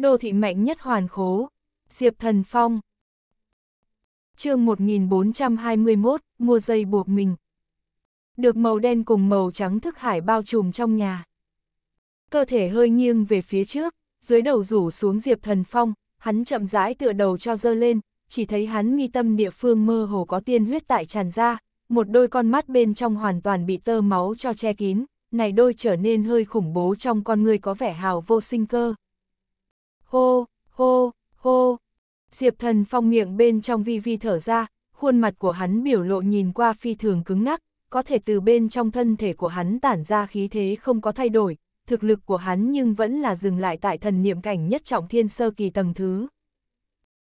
Đô thị mạnh nhất hoàn khố, Diệp Thần Phong. chương 1421, mua dây buộc mình. Được màu đen cùng màu trắng thức hải bao trùm trong nhà. Cơ thể hơi nghiêng về phía trước, dưới đầu rủ xuống Diệp Thần Phong, hắn chậm rãi tựa đầu cho dơ lên, chỉ thấy hắn mi tâm địa phương mơ hồ có tiên huyết tại tràn ra, một đôi con mắt bên trong hoàn toàn bị tơ máu cho che kín, này đôi trở nên hơi khủng bố trong con người có vẻ hào vô sinh cơ hô, hô, hô. Diệp thần phong miệng bên trong vi vi thở ra, khuôn mặt của hắn biểu lộ nhìn qua phi thường cứng ngắc, có thể từ bên trong thân thể của hắn tản ra khí thế không có thay đổi, thực lực của hắn nhưng vẫn là dừng lại tại thần niệm cảnh nhất trọng thiên sơ kỳ tầng thứ.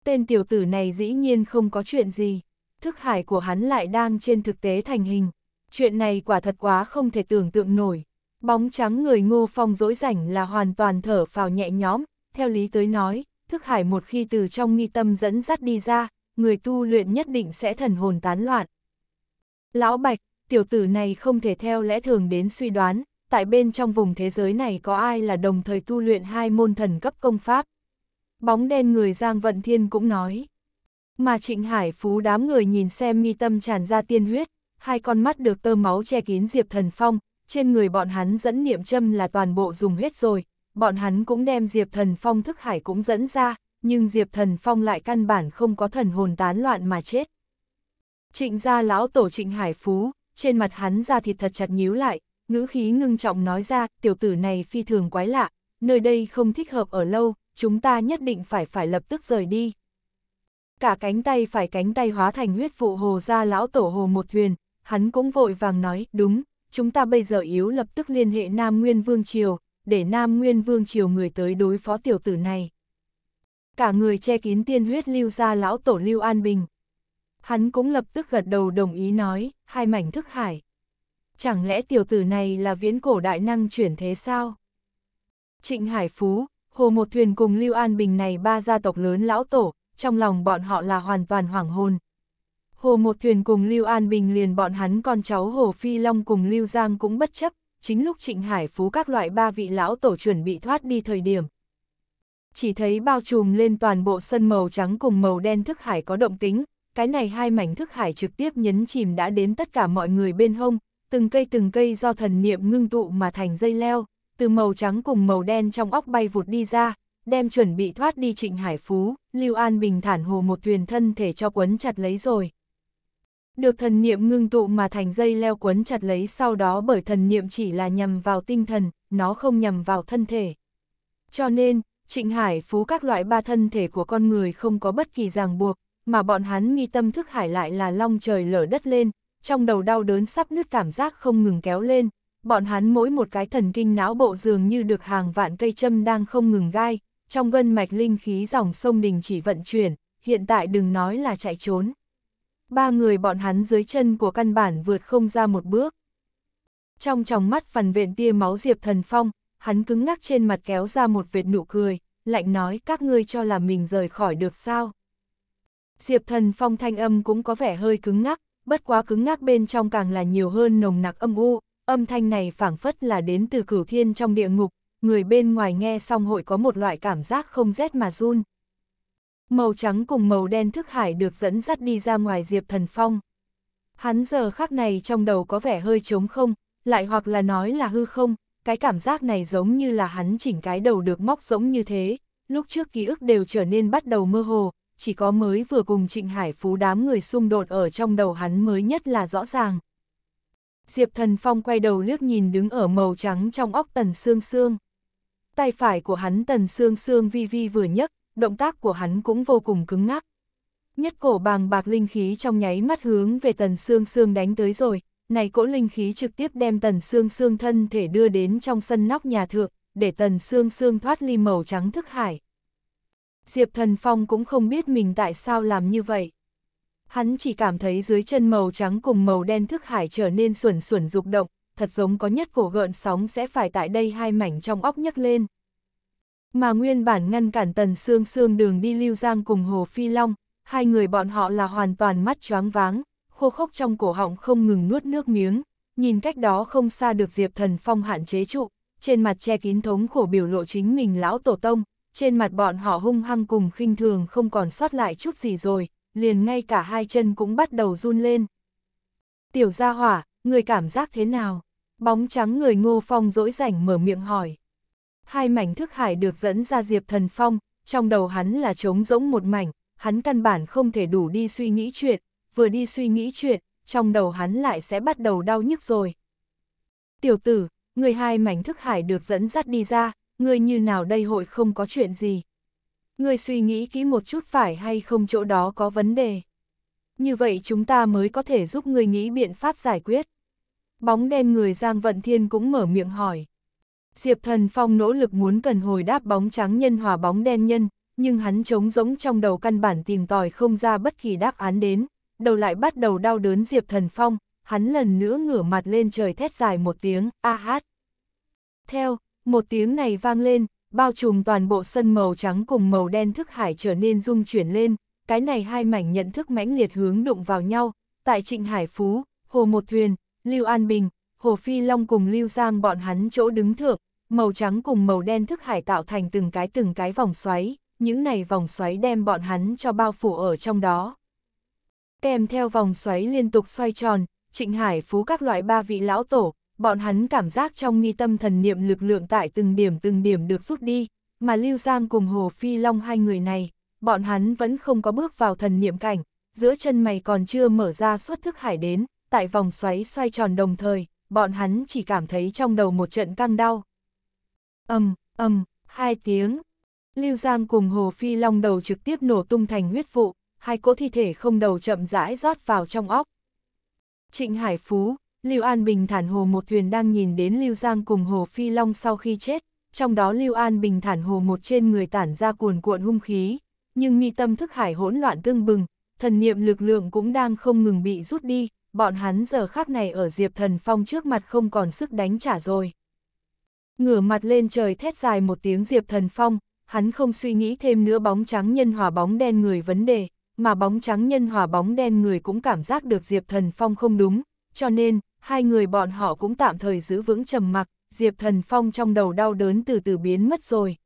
Tên tiểu tử này dĩ nhiên không có chuyện gì, thức hải của hắn lại đang trên thực tế thành hình, chuyện này quả thật quá không thể tưởng tượng nổi. Bóng trắng người ngô phong dỗi rảnh là hoàn toàn thở phào nhẹ nhõm, theo lý tới nói, thức hải một khi từ trong nghi tâm dẫn dắt đi ra, người tu luyện nhất định sẽ thần hồn tán loạn. Lão Bạch, tiểu tử này không thể theo lẽ thường đến suy đoán, tại bên trong vùng thế giới này có ai là đồng thời tu luyện hai môn thần cấp công pháp. Bóng đen người Giang Vận Thiên cũng nói. Mà Trịnh Hải Phú đám người nhìn xem mi tâm tràn ra tiên huyết, hai con mắt được tơ máu che kín Diệp Thần Phong, trên người bọn hắn dẫn niệm châm là toàn bộ dùng hết rồi, bọn hắn cũng đem Diệp Thần Phong thức hải cũng dẫn ra, nhưng Diệp Thần Phong lại căn bản không có thần hồn tán loạn mà chết. Trịnh gia lão tổ trịnh hải phú, trên mặt hắn ra thịt thật chặt nhíu lại, ngữ khí ngưng trọng nói ra, tiểu tử này phi thường quái lạ, nơi đây không thích hợp ở lâu, chúng ta nhất định phải phải lập tức rời đi. Cả cánh tay phải cánh tay hóa thành huyết vụ hồ ra lão tổ hồ một thuyền, hắn cũng vội vàng nói, đúng, chúng ta bây giờ yếu lập tức liên hệ Nam Nguyên Vương Triều, để Nam Nguyên Vương Triều người tới đối phó tiểu tử này. Cả người che kín tiên huyết lưu ra lão tổ lưu an bình. Hắn cũng lập tức gật đầu đồng ý nói, hai mảnh thức hải. Chẳng lẽ tiểu tử này là viễn cổ đại năng chuyển thế sao? Trịnh Hải Phú, Hồ Một Thuyền cùng Lưu An Bình này ba gia tộc lớn lão tổ, trong lòng bọn họ là hoàn toàn hoảng hồn. Hồ Một Thuyền cùng Lưu An Bình liền bọn hắn con cháu Hồ Phi Long cùng Lưu Giang cũng bất chấp, chính lúc Trịnh Hải Phú các loại ba vị lão tổ chuẩn bị thoát đi thời điểm. Chỉ thấy bao trùm lên toàn bộ sân màu trắng cùng màu đen thức hải có động tính, cái này hai mảnh thức hải trực tiếp nhấn chìm đã đến tất cả mọi người bên hông, từng cây từng cây do thần niệm ngưng tụ mà thành dây leo, từ màu trắng cùng màu đen trong óc bay vụt đi ra, đem chuẩn bị thoát đi Trịnh Hải Phú, Lưu An Bình thản hồ một thuyền thân thể cho quấn chặt lấy rồi được thần niệm ngưng tụ mà thành dây leo quấn chặt lấy sau đó bởi thần niệm chỉ là nhằm vào tinh thần, nó không nhằm vào thân thể. Cho nên, Trịnh Hải phú các loại ba thân thể của con người không có bất kỳ ràng buộc, mà bọn hắn nghi tâm thức hải lại là long trời lở đất lên, trong đầu đau đớn sắp nứt cảm giác không ngừng kéo lên, bọn hắn mỗi một cái thần kinh não bộ dường như được hàng vạn cây châm đang không ngừng gai, trong gân mạch linh khí dòng sông đình chỉ vận chuyển, hiện tại đừng nói là chạy trốn ba người bọn hắn dưới chân của căn bản vượt không ra một bước. Trong tròng mắt phần vện tia máu Diệp Thần Phong, hắn cứng ngắc trên mặt kéo ra một vệt nụ cười, lạnh nói các ngươi cho là mình rời khỏi được sao. Diệp Thần Phong thanh âm cũng có vẻ hơi cứng ngắc, bất quá cứng ngắc bên trong càng là nhiều hơn nồng nặc âm u, âm thanh này phảng phất là đến từ cửu thiên trong địa ngục, người bên ngoài nghe xong hội có một loại cảm giác không rét mà run. Màu trắng cùng màu đen thức hải được dẫn dắt đi ra ngoài Diệp Thần Phong. Hắn giờ khắc này trong đầu có vẻ hơi trống không, lại hoặc là nói là hư không, cái cảm giác này giống như là hắn chỉnh cái đầu được móc giống như thế, lúc trước ký ức đều trở nên bắt đầu mơ hồ, chỉ có mới vừa cùng Trịnh Hải Phú đám người xung đột ở trong đầu hắn mới nhất là rõ ràng. Diệp Thần Phong quay đầu liếc nhìn đứng ở màu trắng trong óc Tần xương xương. Tay phải của hắn Tần xương xương vi vi vừa nhấc, động tác của hắn cũng vô cùng cứng ngắc. Nhất cổ bàng bạc linh khí trong nháy mắt hướng về tần xương xương đánh tới rồi, này cỗ linh khí trực tiếp đem tần xương xương thân thể đưa đến trong sân nóc nhà thượng, để tần xương xương thoát ly màu trắng thức hải. Diệp Thần Phong cũng không biết mình tại sao làm như vậy. Hắn chỉ cảm thấy dưới chân màu trắng cùng màu đen thức hải trở nên xuẩn xuẩn rục động, thật giống có nhất cổ gợn sóng sẽ phải tại đây hai mảnh trong óc nhấc lên. Mà nguyên bản ngăn cản tần xương xương đường đi lưu giang cùng Hồ Phi Long, hai người bọn họ là hoàn toàn mắt choáng váng, khô khốc trong cổ họng không ngừng nuốt nước miếng, nhìn cách đó không xa được Diệp Thần Phong hạn chế trụ, trên mặt che kín thống khổ biểu lộ chính mình lão tổ tông, trên mặt bọn họ hung hăng cùng khinh thường không còn sót lại chút gì rồi, liền ngay cả hai chân cũng bắt đầu run lên. Tiểu gia hỏa, người cảm giác thế nào? Bóng trắng người ngô phong dỗi rảnh mở miệng hỏi hai mảnh thức hải được dẫn ra Diệp Thần Phong, trong đầu hắn là trống rỗng một mảnh, hắn căn bản không thể đủ đi suy nghĩ chuyện, vừa đi suy nghĩ chuyện, trong đầu hắn lại sẽ bắt đầu đau nhức rồi. Tiểu tử, người hai mảnh thức hải được dẫn dắt đi ra, người như nào đây hội không có chuyện gì. Người suy nghĩ kỹ một chút phải hay không chỗ đó có vấn đề. Như vậy chúng ta mới có thể giúp người nghĩ biện pháp giải quyết. Bóng đen người Giang Vận Thiên cũng mở miệng hỏi. Diệp Thần Phong nỗ lực muốn cần hồi đáp bóng trắng nhân hòa bóng đen nhân, nhưng hắn trống rỗng trong đầu căn bản tìm tòi không ra bất kỳ đáp án đến, đầu lại bắt đầu đau đớn Diệp Thần Phong, hắn lần nữa ngửa mặt lên trời thét dài một tiếng, a hát. Theo, một tiếng này vang lên, bao trùm toàn bộ sân màu trắng cùng màu đen thức hải trở nên rung chuyển lên, cái này hai mảnh nhận thức mãnh liệt hướng đụng vào nhau, tại Trịnh Hải Phú, Hồ Một Thuyền, Lưu An Bình, Hồ Phi Long cùng Lưu Giang bọn hắn chỗ đứng thượng, màu trắng cùng màu đen thức hải tạo thành từng cái từng cái vòng xoáy, những này vòng xoáy đem bọn hắn cho bao phủ ở trong đó. Kèm theo vòng xoáy liên tục xoay tròn, trịnh hải phú các loại ba vị lão tổ, bọn hắn cảm giác trong mi tâm thần niệm lực lượng tại từng điểm từng điểm được rút đi, mà Lưu Giang cùng Hồ Phi Long hai người này, bọn hắn vẫn không có bước vào thần niệm cảnh, giữa chân mày còn chưa mở ra suốt thức hải đến, tại vòng xoáy xoay tròn đồng thời, bọn hắn chỉ cảm thấy trong đầu một trận căng đau, Âm, um, âm, hai tiếng. Lưu Giang cùng Hồ Phi Long đầu trực tiếp nổ tung thành huyết vụ, hai cỗ thi thể không đầu chậm rãi rót vào trong óc. Trịnh Hải Phú, Lưu An Bình Thản Hồ một thuyền đang nhìn đến Lưu Giang cùng Hồ Phi Long sau khi chết, trong đó Lưu An Bình Thản Hồ một trên người tản ra cuồn cuộn hung khí, nhưng mi tâm thức hải hỗn loạn tương bừng, thần niệm lực lượng cũng đang không ngừng bị rút đi, bọn hắn giờ khác này ở Diệp Thần Phong trước mặt không còn sức đánh trả rồi. Ngửa mặt lên trời thét dài một tiếng Diệp Thần Phong, hắn không suy nghĩ thêm nữa bóng trắng nhân hòa bóng đen người vấn đề, mà bóng trắng nhân hòa bóng đen người cũng cảm giác được Diệp Thần Phong không đúng, cho nên, hai người bọn họ cũng tạm thời giữ vững trầm mặc, Diệp Thần Phong trong đầu đau đớn từ từ biến mất rồi.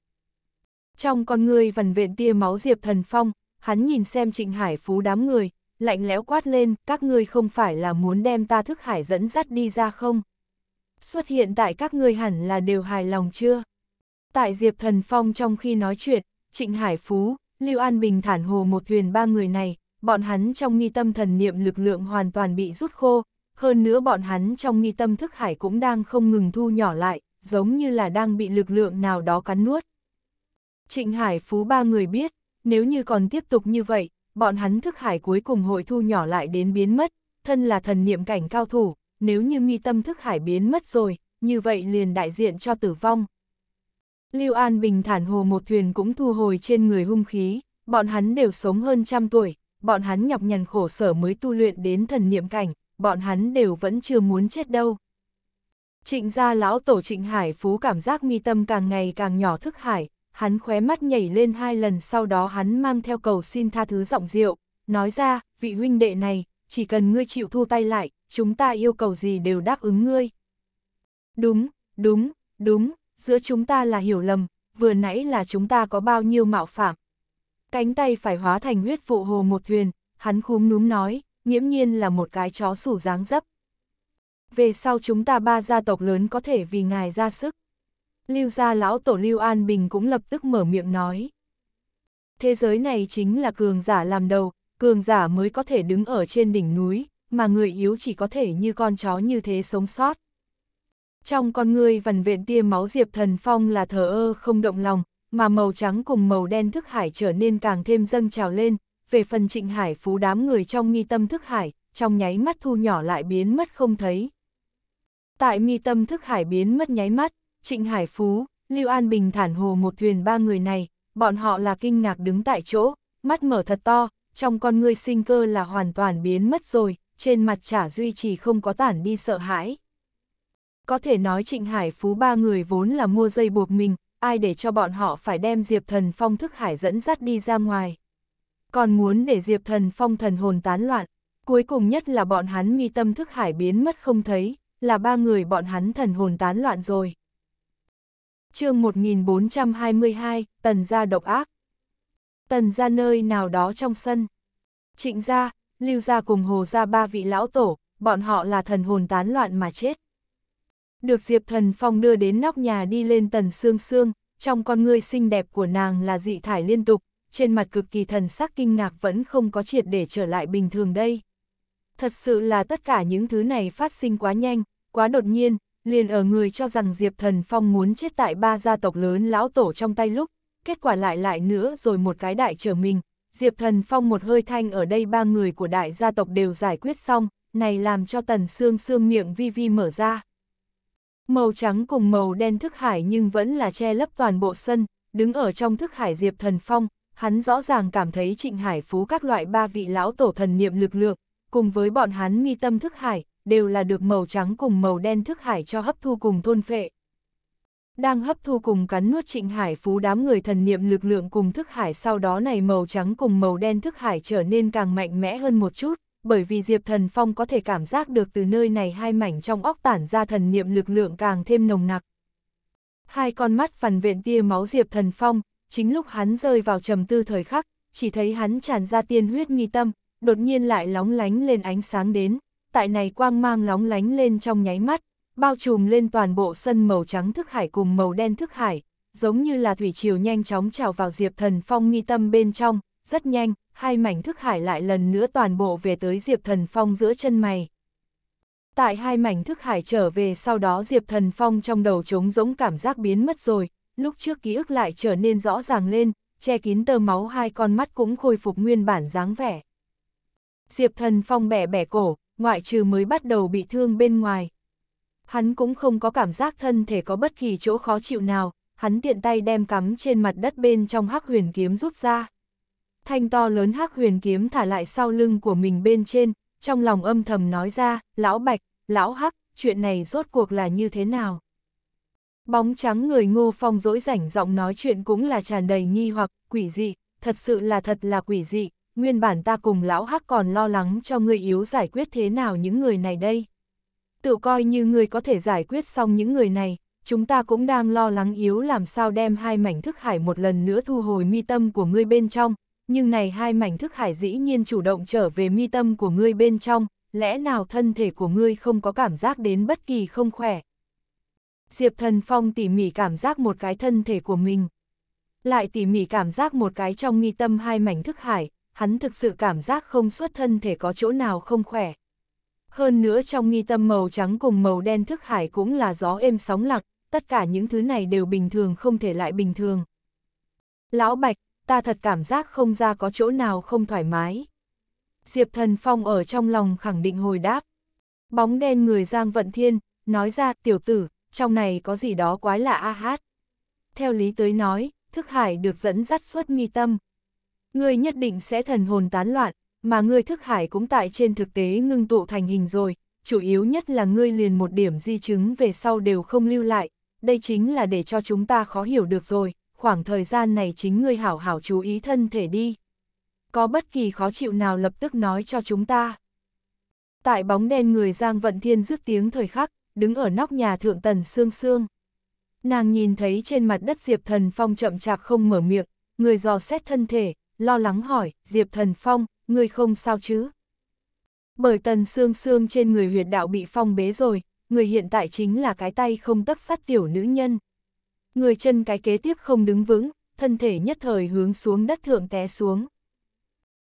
Trong con người vần vện tia máu Diệp Thần Phong, hắn nhìn xem Trịnh Hải Phú đám người, lạnh lẽo quát lên, các ngươi không phải là muốn đem ta thức hải dẫn dắt đi ra không? xuất hiện tại các người hẳn là đều hài lòng chưa? Tại Diệp Thần Phong trong khi nói chuyện, Trịnh Hải Phú, Lưu An Bình thản hồ một thuyền ba người này, bọn hắn trong nghi tâm thần niệm lực lượng hoàn toàn bị rút khô, hơn nữa bọn hắn trong nghi tâm thức hải cũng đang không ngừng thu nhỏ lại, giống như là đang bị lực lượng nào đó cắn nuốt. Trịnh Hải Phú ba người biết, nếu như còn tiếp tục như vậy, bọn hắn thức hải cuối cùng hội thu nhỏ lại đến biến mất, thân là thần niệm cảnh cao thủ, nếu như mi tâm thức hải biến mất rồi, như vậy liền đại diện cho tử vong. Lưu An Bình thản hồ một thuyền cũng thu hồi trên người hung khí, bọn hắn đều sống hơn trăm tuổi, bọn hắn nhọc nhằn khổ sở mới tu luyện đến thần niệm cảnh, bọn hắn đều vẫn chưa muốn chết đâu. Trịnh gia lão tổ trịnh hải phú cảm giác mi tâm càng ngày càng nhỏ thức hải, hắn khóe mắt nhảy lên hai lần sau đó hắn mang theo cầu xin tha thứ giọng rượu, nói ra, vị huynh đệ này, chỉ cần ngươi chịu thu tay lại, chúng ta yêu cầu gì đều đáp ứng ngươi. Đúng, đúng, đúng, giữa chúng ta là hiểu lầm, vừa nãy là chúng ta có bao nhiêu mạo phạm. Cánh tay phải hóa thành huyết vụ hồ một thuyền, hắn khúm núm nói, nghiễm nhiên là một cái chó sủ dáng dấp. Về sau chúng ta ba gia tộc lớn có thể vì ngài ra sức. Lưu gia lão tổ Lưu An Bình cũng lập tức mở miệng nói. Thế giới này chính là cường giả làm đầu, cường giả mới có thể đứng ở trên đỉnh núi, mà người yếu chỉ có thể như con chó như thế sống sót. Trong con người vần vện tia máu Diệp Thần Phong là thờ ơ không động lòng, mà màu trắng cùng màu đen thức hải trở nên càng thêm dâng trào lên, về phần trịnh hải phú đám người trong nghi tâm thức hải, trong nháy mắt thu nhỏ lại biến mất không thấy. Tại mi tâm thức hải biến mất nháy mắt, trịnh hải phú, Lưu An Bình thản hồ một thuyền ba người này, bọn họ là kinh ngạc đứng tại chỗ, mắt mở thật to, trong con người sinh cơ là hoàn toàn biến mất rồi, trên mặt chả duy trì không có tản đi sợ hãi. Có thể nói Trịnh Hải Phú ba người vốn là mua dây buộc mình, ai để cho bọn họ phải đem Diệp Thần Phong thức hải dẫn dắt đi ra ngoài. Còn muốn để Diệp Thần Phong thần hồn tán loạn, cuối cùng nhất là bọn hắn mi tâm thức hải biến mất không thấy, là ba người bọn hắn thần hồn tán loạn rồi. chương 1422, Tần gia độc ác tần ra nơi nào đó trong sân. Trịnh gia, lưu gia cùng hồ gia ba vị lão tổ, bọn họ là thần hồn tán loạn mà chết. Được Diệp Thần Phong đưa đến nóc nhà đi lên tần xương xương, trong con ngươi xinh đẹp của nàng là dị thải liên tục, trên mặt cực kỳ thần sắc kinh ngạc vẫn không có triệt để trở lại bình thường đây. Thật sự là tất cả những thứ này phát sinh quá nhanh, quá đột nhiên, liền ở người cho rằng Diệp Thần Phong muốn chết tại ba gia tộc lớn lão tổ trong tay lúc, kết quả lại lại nữa rồi một cái đại trở mình, Diệp Thần Phong một hơi thanh ở đây ba người của đại gia tộc đều giải quyết xong, này làm cho tần xương xương miệng vi vi mở ra. Màu trắng cùng màu đen thức hải nhưng vẫn là che lấp toàn bộ sân, đứng ở trong thức hải Diệp Thần Phong, hắn rõ ràng cảm thấy trịnh hải phú các loại ba vị lão tổ thần niệm lực lượng, cùng với bọn hắn nghi tâm thức hải, đều là được màu trắng cùng màu đen thức hải cho hấp thu cùng thôn phệ đang hấp thu cùng cắn nuốt trịnh hải phú đám người thần niệm lực lượng cùng thức hải sau đó này màu trắng cùng màu đen thức hải trở nên càng mạnh mẽ hơn một chút, bởi vì Diệp Thần Phong có thể cảm giác được từ nơi này hai mảnh trong óc tản ra thần niệm lực lượng càng thêm nồng nặc. Hai con mắt phằn vện tia máu Diệp Thần Phong, chính lúc hắn rơi vào trầm tư thời khắc, chỉ thấy hắn tràn ra tiên huyết mi tâm, đột nhiên lại lóng lánh lên ánh sáng đến, tại này quang mang lóng lánh lên trong nháy mắt, bao trùm lên toàn bộ sân màu trắng thức hải cùng màu đen thức hải, giống như là thủy triều nhanh chóng trào vào Diệp Thần Phong nghi tâm bên trong, rất nhanh, hai mảnh thức hải lại lần nữa toàn bộ về tới Diệp Thần Phong giữa chân mày. Tại hai mảnh thức hải trở về sau đó Diệp Thần Phong trong đầu trống rỗng cảm giác biến mất rồi, lúc trước ký ức lại trở nên rõ ràng lên, che kín tơ máu hai con mắt cũng khôi phục nguyên bản dáng vẻ. Diệp Thần Phong bẻ bẻ cổ, ngoại trừ mới bắt đầu bị thương bên ngoài, Hắn cũng không có cảm giác thân thể có bất kỳ chỗ khó chịu nào, hắn tiện tay đem cắm trên mặt đất bên trong hắc huyền kiếm rút ra. Thanh to lớn hắc huyền kiếm thả lại sau lưng của mình bên trên, trong lòng âm thầm nói ra, lão bạch, lão hắc, chuyện này rốt cuộc là như thế nào? Bóng trắng người ngô phong dỗi rảnh giọng nói chuyện cũng là tràn đầy nghi hoặc quỷ dị, thật sự là thật là quỷ dị, nguyên bản ta cùng lão hắc còn lo lắng cho người yếu giải quyết thế nào những người này đây tự coi như người có thể giải quyết xong những người này, chúng ta cũng đang lo lắng yếu làm sao đem hai mảnh thức hải một lần nữa thu hồi mi tâm của ngươi bên trong, nhưng này hai mảnh thức hải dĩ nhiên chủ động trở về mi tâm của ngươi bên trong, lẽ nào thân thể của ngươi không có cảm giác đến bất kỳ không khỏe. Diệp Thần Phong tỉ mỉ cảm giác một cái thân thể của mình, lại tỉ mỉ cảm giác một cái trong mi tâm hai mảnh thức hải, hắn thực sự cảm giác không suốt thân thể có chỗ nào không khỏe. Hơn nữa trong nghi tâm màu trắng cùng màu đen thức hải cũng là gió êm sóng lặng, tất cả những thứ này đều bình thường không thể lại bình thường. Lão Bạch, ta thật cảm giác không ra có chỗ nào không thoải mái. Diệp Thần Phong ở trong lòng khẳng định hồi đáp. Bóng đen người Giang Vận Thiên, nói ra tiểu tử, trong này có gì đó quái lạ a hát. Theo lý tới nói, thức hải được dẫn dắt suốt nghi tâm. Người nhất định sẽ thần hồn tán loạn, mà ngươi thức hải cũng tại trên thực tế ngưng tụ thành hình rồi, chủ yếu nhất là ngươi liền một điểm di chứng về sau đều không lưu lại, đây chính là để cho chúng ta khó hiểu được rồi, khoảng thời gian này chính ngươi hảo hảo chú ý thân thể đi. Có bất kỳ khó chịu nào lập tức nói cho chúng ta. Tại bóng đen người Giang Vận Thiên rước tiếng thời khắc, đứng ở nóc nhà thượng tần sương sương. Nàng nhìn thấy trên mặt đất Diệp Thần Phong chậm chạp không mở miệng, người dò xét thân thể, lo lắng hỏi, Diệp Thần Phong, ngươi không sao chứ? Bởi tần xương xương trên người huyệt đạo bị phong bế rồi, người hiện tại chính là cái tay không tắc sắt tiểu nữ nhân. Người chân cái kế tiếp không đứng vững, thân thể nhất thời hướng xuống đất thượng té xuống.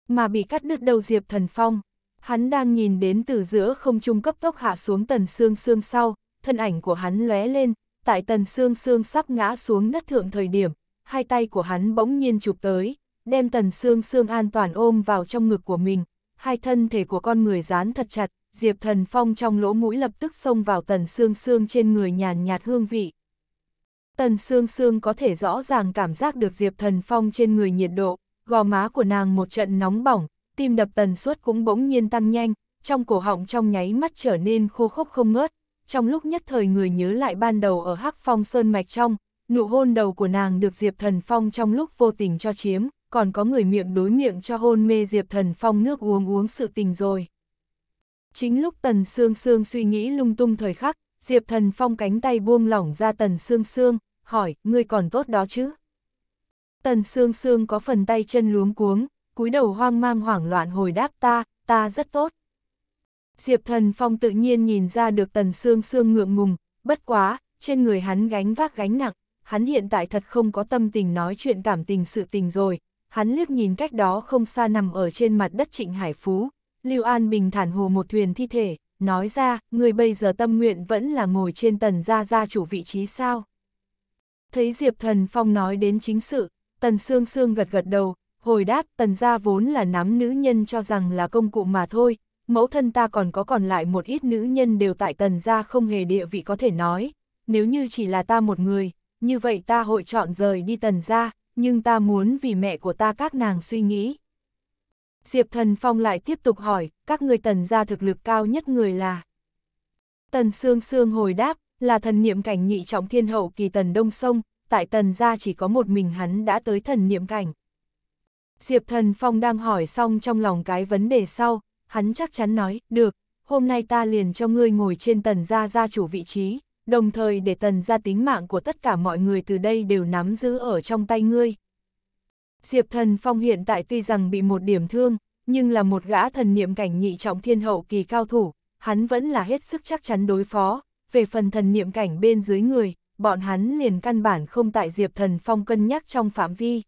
Mà bị cắt đứt đầu diệp thần phong, hắn đang nhìn đến từ giữa không trung cấp tốc hạ xuống tần xương xương sau, thân ảnh của hắn lóe lên, tại tần xương xương sắp ngã xuống đất thượng thời điểm, hai tay của hắn bỗng nhiên chụp tới, đem tần xương xương an toàn ôm vào trong ngực của mình, hai thân thể của con người dán thật chặt, Diệp Thần Phong trong lỗ mũi lập tức xông vào tần xương xương trên người nhàn nhạt hương vị. Tần xương xương có thể rõ ràng cảm giác được Diệp Thần Phong trên người nhiệt độ, gò má của nàng một trận nóng bỏng, tim đập tần suất cũng bỗng nhiên tăng nhanh, trong cổ họng trong nháy mắt trở nên khô khốc không ngớt, trong lúc nhất thời người nhớ lại ban đầu ở Hắc Phong Sơn Mạch trong, nụ hôn đầu của nàng được Diệp Thần Phong trong lúc vô tình cho chiếm, còn có người miệng đối miệng cho hôn mê Diệp Thần Phong nước uống uống sự tình rồi. Chính lúc Tần Sương Sương suy nghĩ lung tung thời khắc, Diệp Thần Phong cánh tay buông lỏng ra Tần Sương Sương, hỏi, ngươi còn tốt đó chứ? Tần Sương Sương có phần tay chân luống cuống, cúi đầu hoang mang hoảng loạn hồi đáp ta, ta rất tốt. Diệp Thần Phong tự nhiên nhìn ra được Tần Sương Sương ngượng ngùng, bất quá, trên người hắn gánh vác gánh nặng, hắn hiện tại thật không có tâm tình nói chuyện cảm tình sự tình rồi, hắn liếc nhìn cách đó không xa nằm ở trên mặt đất Trịnh Hải Phú, Lưu An Bình thản hồ một thuyền thi thể, nói ra, người bây giờ tâm nguyện vẫn là ngồi trên tần gia gia chủ vị trí sao. Thấy Diệp Thần Phong nói đến chính sự, tần xương xương gật gật đầu, hồi đáp tần gia vốn là nắm nữ nhân cho rằng là công cụ mà thôi, mẫu thân ta còn có còn lại một ít nữ nhân đều tại tần gia không hề địa vị có thể nói, nếu như chỉ là ta một người, như vậy ta hội chọn rời đi tần gia, nhưng ta muốn vì mẹ của ta các nàng suy nghĩ. Diệp Thần Phong lại tiếp tục hỏi, các người tần gia thực lực cao nhất người là? Tần Sương Sương hồi đáp, là thần niệm cảnh nhị trọng thiên hậu kỳ tần Đông Sông, tại tần gia chỉ có một mình hắn đã tới thần niệm cảnh. Diệp Thần Phong đang hỏi xong trong lòng cái vấn đề sau, hắn chắc chắn nói, được, hôm nay ta liền cho ngươi ngồi trên tần gia gia chủ vị trí, đồng thời để tần ra tính mạng của tất cả mọi người từ đây đều nắm giữ ở trong tay ngươi. Diệp thần phong hiện tại tuy rằng bị một điểm thương, nhưng là một gã thần niệm cảnh nhị trọng thiên hậu kỳ cao thủ, hắn vẫn là hết sức chắc chắn đối phó, về phần thần niệm cảnh bên dưới người, bọn hắn liền căn bản không tại Diệp Thần Phong cân nhắc trong phạm vi.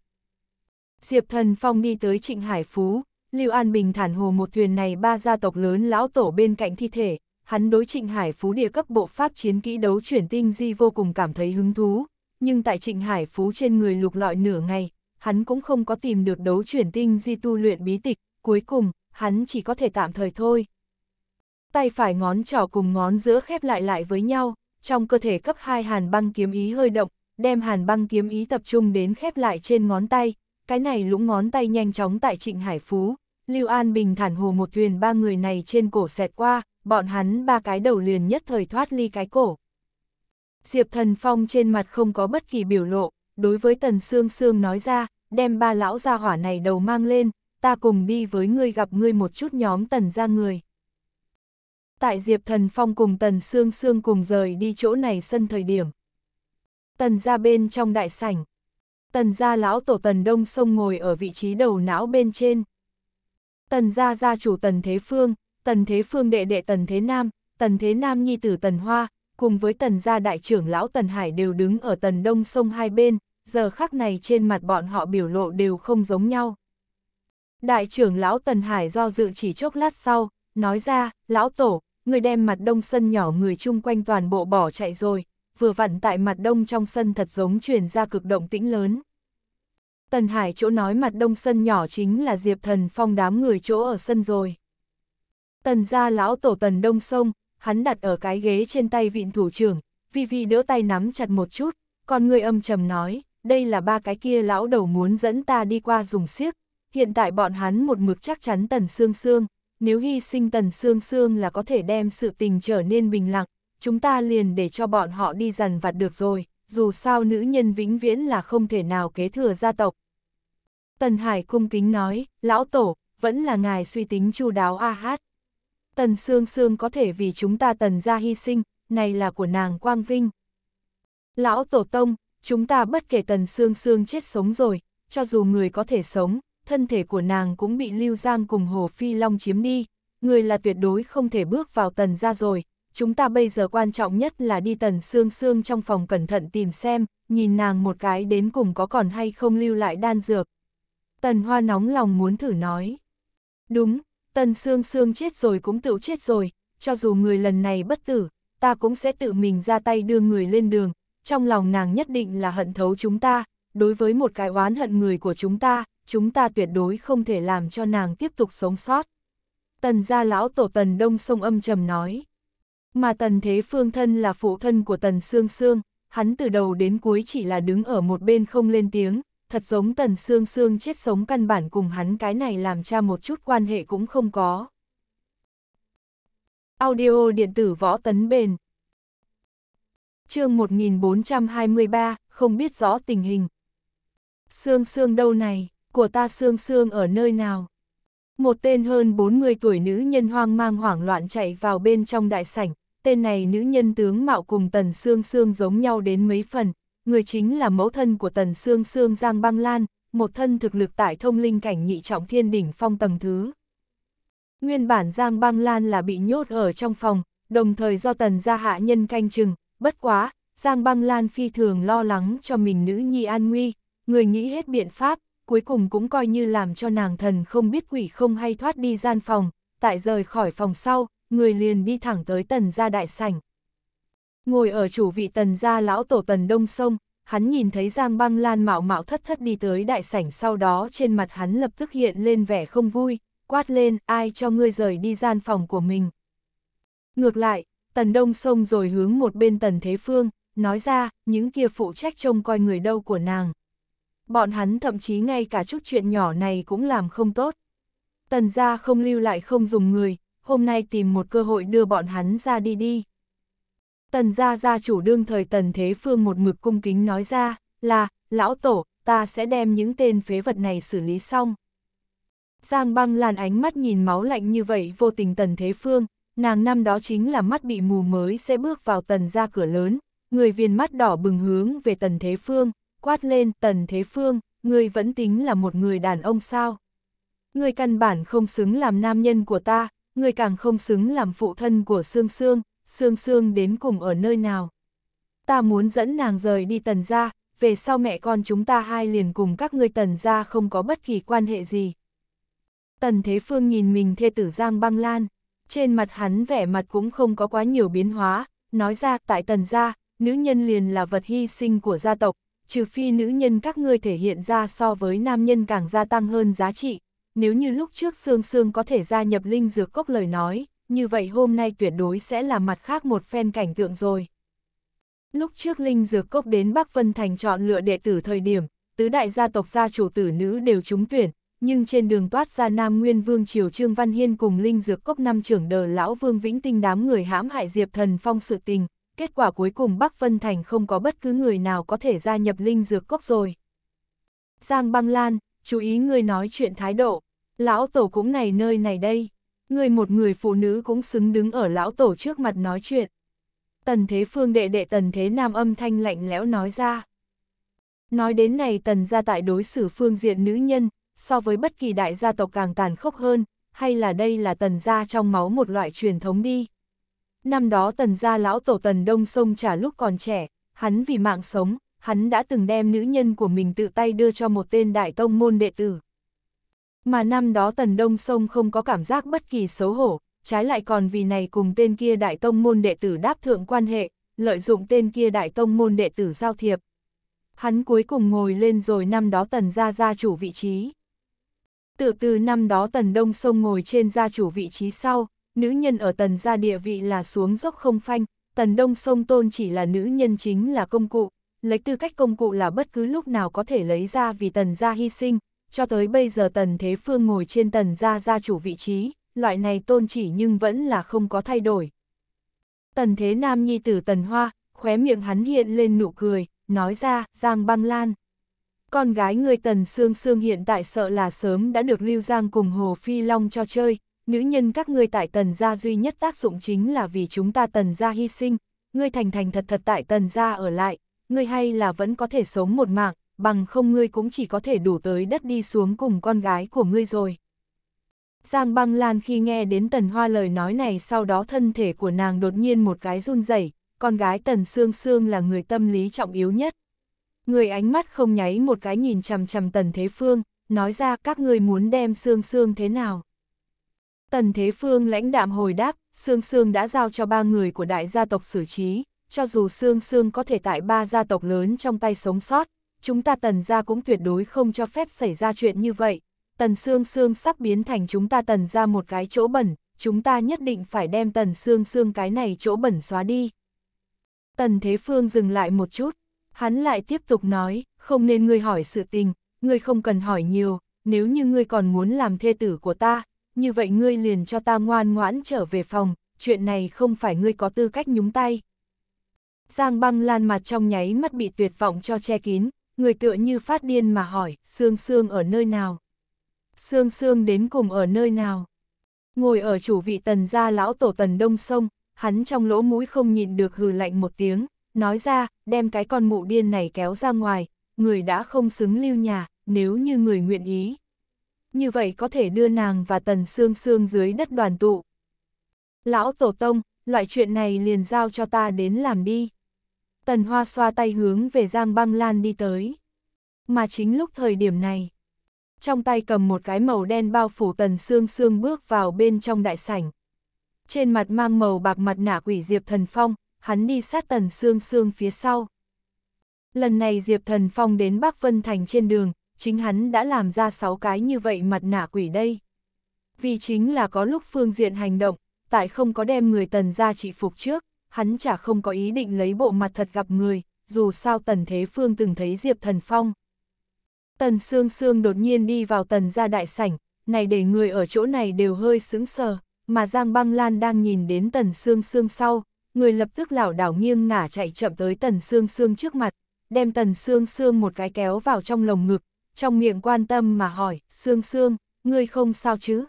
Diệp Thần Phong đi tới Trịnh Hải Phú, Lưu An Bình thản hồ một thuyền này ba gia tộc lớn lão tổ bên cạnh thi thể, hắn đối Trịnh Hải Phú địa cấp bộ pháp chiến kỹ đấu chuyển tinh di vô cùng cảm thấy hứng thú, nhưng tại Trịnh Hải Phú trên người lục lọi nửa ngày, hắn cũng không có tìm được đấu chuyển tinh di tu luyện bí tịch, cuối cùng, hắn chỉ có thể tạm thời thôi. Tay phải ngón trỏ cùng ngón giữa khép lại lại với nhau, trong cơ thể cấp 2 hàn băng kiếm ý hơi động, đem hàn băng kiếm ý tập trung đến khép lại trên ngón tay, cái này lũng ngón tay nhanh chóng tại Trịnh Hải Phú, Lưu An Bình thản hồ một thuyền ba người này trên cổ xẹt qua, bọn hắn ba cái đầu liền nhất thời thoát ly cái cổ. Diệp Thần Phong trên mặt không có bất kỳ biểu lộ, đối với Tần xương xương nói ra, đem ba lão gia hỏa này đầu mang lên, ta cùng đi với ngươi gặp ngươi một chút nhóm Tần gia người. Tại Diệp Thần Phong cùng Tần xương xương cùng rời đi chỗ này sân thời điểm. Tần gia bên trong đại sảnh. Tần gia lão tổ Tần Đông Sông ngồi ở vị trí đầu não bên trên. Tần gia gia chủ Tần Thế Phương, Tần Thế Phương đệ đệ Tần Thế Nam, Tần Thế Nam nhi tử Tần Hoa, cùng với Tần gia đại trưởng lão Tần Hải đều đứng ở Tần Đông sông hai bên, giờ khắc này trên mặt bọn họ biểu lộ đều không giống nhau. Đại trưởng lão Tần Hải do dự chỉ chốc lát sau, nói ra, lão tổ, người đem mặt đông sân nhỏ người chung quanh toàn bộ bỏ chạy rồi, vừa vặn tại mặt đông trong sân thật giống truyền ra cực động tĩnh lớn. Tần Hải chỗ nói mặt đông sân nhỏ chính là Diệp Thần Phong đám người chỗ ở sân rồi. Tần gia lão tổ tần đông sông, hắn đặt ở cái ghế trên tay vịn thủ trưởng, vi vi đỡ tay nắm chặt một chút, còn người âm trầm nói, đây là ba cái kia lão đầu muốn dẫn ta đi qua dùng siếc, hiện tại bọn hắn một mực chắc chắn tần xương xương, nếu hy sinh tần xương xương là có thể đem sự tình trở nên bình lặng, chúng ta liền để cho bọn họ đi dằn vặt được rồi, dù sao nữ nhân vĩnh viễn là không thể nào kế thừa gia tộc. Tần Hải cung kính nói, lão tổ, vẫn là ngài suy tính chu đáo a hát tần xương xương có thể vì chúng ta tần ra hy sinh, này là của nàng quang vinh. Lão Tổ Tông, chúng ta bất kể tần xương xương chết sống rồi, cho dù người có thể sống, thân thể của nàng cũng bị Lưu Giang cùng Hồ Phi Long chiếm đi, người là tuyệt đối không thể bước vào tần ra rồi, chúng ta bây giờ quan trọng nhất là đi tần xương xương trong phòng cẩn thận tìm xem, nhìn nàng một cái đến cùng có còn hay không lưu lại đan dược. Tần Hoa nóng lòng muốn thử nói. Đúng, Tần Sương Sương chết rồi cũng tự chết rồi, cho dù người lần này bất tử, ta cũng sẽ tự mình ra tay đưa người lên đường, trong lòng nàng nhất định là hận thấu chúng ta, đối với một cái oán hận người của chúng ta, chúng ta tuyệt đối không thể làm cho nàng tiếp tục sống sót. Tần gia lão tổ tần đông sông âm trầm nói. Mà tần thế phương thân là phụ thân của tần xương xương, hắn từ đầu đến cuối chỉ là đứng ở một bên không lên tiếng, thật giống tần xương xương chết sống căn bản cùng hắn cái này làm cha một chút quan hệ cũng không có. Audio điện tử võ tấn bền chương 1423, không biết rõ tình hình. xương xương đâu này, của ta xương xương ở nơi nào? Một tên hơn 40 tuổi nữ nhân hoang mang hoảng loạn chạy vào bên trong đại sảnh, tên này nữ nhân tướng mạo cùng tần xương xương giống nhau đến mấy phần, người chính là mẫu thân của tần xương xương Giang Băng Lan, một thân thực lực tại thông linh cảnh nhị trọng thiên đỉnh phong tầng thứ. Nguyên bản Giang Băng Lan là bị nhốt ở trong phòng, đồng thời do tần gia hạ nhân canh chừng, bất quá, Giang Băng Lan phi thường lo lắng cho mình nữ nhi an nguy, người nghĩ hết biện pháp, cuối cùng cũng coi như làm cho nàng thần không biết quỷ không hay thoát đi gian phòng, tại rời khỏi phòng sau, người liền đi thẳng tới tần gia đại sảnh. Ngồi ở chủ vị tần gia lão tổ tần đông sông, hắn nhìn thấy Giang băng lan mạo mạo thất thất đi tới đại sảnh sau đó trên mặt hắn lập tức hiện lên vẻ không vui, quát lên ai cho ngươi rời đi gian phòng của mình. Ngược lại, tần đông sông rồi hướng một bên tần thế phương, nói ra những kia phụ trách trông coi người đâu của nàng. Bọn hắn thậm chí ngay cả chút chuyện nhỏ này cũng làm không tốt. Tần gia không lưu lại không dùng người, hôm nay tìm một cơ hội đưa bọn hắn ra đi đi. Tần gia gia chủ đương thời tần thế phương một mực cung kính nói ra, là, lão tổ, ta sẽ đem những tên phế vật này xử lý xong. Giang băng làn ánh mắt nhìn máu lạnh như vậy vô tình tần thế phương, nàng năm đó chính là mắt bị mù mới sẽ bước vào tần gia cửa lớn, người viên mắt đỏ bừng hướng về tần thế phương, quát lên tần thế phương, người vẫn tính là một người đàn ông sao. Người căn bản không xứng làm nam nhân của ta, người càng không xứng làm phụ thân của Sương Sương, Sương Sương đến cùng ở nơi nào. Ta muốn dẫn nàng rời đi tần ra, về sau mẹ con chúng ta hai liền cùng các ngươi tần ra không có bất kỳ quan hệ gì. Tần Thế Phương nhìn mình thê tử Giang băng lan, trên mặt hắn vẻ mặt cũng không có quá nhiều biến hóa, nói ra tại tần gia, nữ nhân liền là vật hy sinh của gia tộc, trừ phi nữ nhân các ngươi thể hiện ra so với nam nhân càng gia tăng hơn giá trị, nếu như lúc trước Sương Sương có thể gia nhập linh dược cốc lời nói, như vậy hôm nay tuyệt đối sẽ là mặt khác một phen cảnh tượng rồi. Lúc trước Linh Dược Cốc đến Bắc Vân Thành chọn lựa đệ tử thời điểm, tứ đại gia tộc gia chủ tử nữ đều trúng tuyển, nhưng trên đường toát ra Nam Nguyên Vương Triều Trương Văn Hiên cùng Linh Dược Cốc năm trưởng đờ lão Vương Vĩnh Tinh đám người hãm hại Diệp Thần Phong sự tình, kết quả cuối cùng Bắc Vân Thành không có bất cứ người nào có thể gia nhập Linh Dược Cốc rồi. Giang Băng Lan, chú ý người nói chuyện thái độ, lão tổ cũng này nơi này đây người một người phụ nữ cũng xứng đứng ở lão tổ trước mặt nói chuyện. Tần Thế Phương đệ đệ Tần Thế Nam âm thanh lạnh lẽo nói ra. Nói đến này Tần gia tại đối xử phương diện nữ nhân, so với bất kỳ đại gia tộc càng tàn khốc hơn, hay là đây là Tần gia trong máu một loại truyền thống đi. Năm đó Tần gia lão tổ Tần Đông Sông trả lúc còn trẻ, hắn vì mạng sống, hắn đã từng đem nữ nhân của mình tự tay đưa cho một tên đại tông môn đệ tử. Mà năm đó Tần Đông Sông không có cảm giác bất kỳ xấu hổ, trái lại còn vì này cùng tên kia đại tông môn đệ tử đáp thượng quan hệ, lợi dụng tên kia đại tông môn đệ tử giao thiệp. Hắn cuối cùng ngồi lên rồi năm đó Tần ra gia chủ vị trí. Tự từ năm đó Tần Đông Sông ngồi trên gia chủ vị trí sau, nữ nhân ở Tần gia địa vị là xuống dốc không phanh, Tần Đông Sông tôn chỉ là nữ nhân chính là công cụ, lấy tư cách công cụ là bất cứ lúc nào có thể lấy ra vì Tần gia hy sinh, cho tới bây giờ Tần Thế Phương ngồi trên Tần gia gia chủ vị trí, loại này tôn chỉ nhưng vẫn là không có thay đổi. Tần Thế Nam nhi tử Tần Hoa, khóe miệng hắn hiện lên nụ cười, nói ra, Giang băng lan. Con gái người Tần Sương Sương hiện tại sợ là sớm đã được Lưu Giang cùng Hồ Phi Long cho chơi, nữ nhân các ngươi tại Tần gia duy nhất tác dụng chính là vì chúng ta Tần gia hy sinh, ngươi thành thành thật thật tại Tần gia ở lại, ngươi hay là vẫn có thể sống một mạng, bằng không ngươi cũng chỉ có thể đủ tới đất đi xuống cùng con gái của ngươi rồi. Giang băng lan khi nghe đến tần hoa lời nói này sau đó thân thể của nàng đột nhiên một cái run rẩy con gái tần xương xương là người tâm lý trọng yếu nhất. Người ánh mắt không nháy một cái nhìn chằm chằm tần thế phương, nói ra các ngươi muốn đem xương xương thế nào. Tần thế phương lãnh đạm hồi đáp, xương xương đã giao cho ba người của đại gia tộc xử trí, cho dù xương xương có thể tại ba gia tộc lớn trong tay sống sót, chúng ta tần ra cũng tuyệt đối không cho phép xảy ra chuyện như vậy. Tần xương xương sắp biến thành chúng ta tần ra một cái chỗ bẩn, chúng ta nhất định phải đem tần xương xương cái này chỗ bẩn xóa đi. Tần Thế Phương dừng lại một chút, hắn lại tiếp tục nói, không nên ngươi hỏi sự tình, ngươi không cần hỏi nhiều, nếu như ngươi còn muốn làm thê tử của ta, như vậy ngươi liền cho ta ngoan ngoãn trở về phòng, chuyện này không phải ngươi có tư cách nhúng tay. Giang băng lan mặt trong nháy mắt bị tuyệt vọng cho che kín, người tựa như phát điên mà hỏi, Sương Sương ở nơi nào? Sương Sương đến cùng ở nơi nào? Ngồi ở chủ vị tần gia lão tổ tần đông sông, hắn trong lỗ mũi không nhịn được hừ lạnh một tiếng, nói ra, đem cái con mụ điên này kéo ra ngoài, người đã không xứng lưu nhà, nếu như người nguyện ý. Như vậy có thể đưa nàng và tần sương sương dưới đất đoàn tụ. Lão Tổ Tông, loại chuyện này liền giao cho ta đến làm đi. Tần Hoa xoa tay hướng về Giang Băng Lan đi tới. Mà chính lúc thời điểm này, trong tay cầm một cái màu đen bao phủ Tần Sương Sương bước vào bên trong đại sảnh. Trên mặt mang màu bạc mặt nạ quỷ Diệp Thần Phong, hắn đi sát Tần Sương Sương phía sau. Lần này Diệp Thần Phong đến Bắc Vân Thành trên đường, chính hắn đã làm ra 6 cái như vậy mặt nạ quỷ đây. Vì chính là có lúc phương diện hành động, tại không có đem người Tần ra trị phục trước, hắn chả không có ý định lấy bộ mặt thật gặp người, dù sao Tần Thế Phương từng thấy Diệp Thần Phong. Tần Sương Sương đột nhiên đi vào Tần ra đại sảnh, này để người ở chỗ này đều hơi sững sờ, mà Giang Băng Lan đang nhìn đến Tần Sương Sương sau, người lập tức lảo đảo nghiêng ngả chạy chậm tới Tần Sương Sương trước mặt, đem Tần Sương Sương một cái kéo vào trong lồng ngực, trong miệng quan tâm mà hỏi, Sương Sương, ngươi không sao chứ?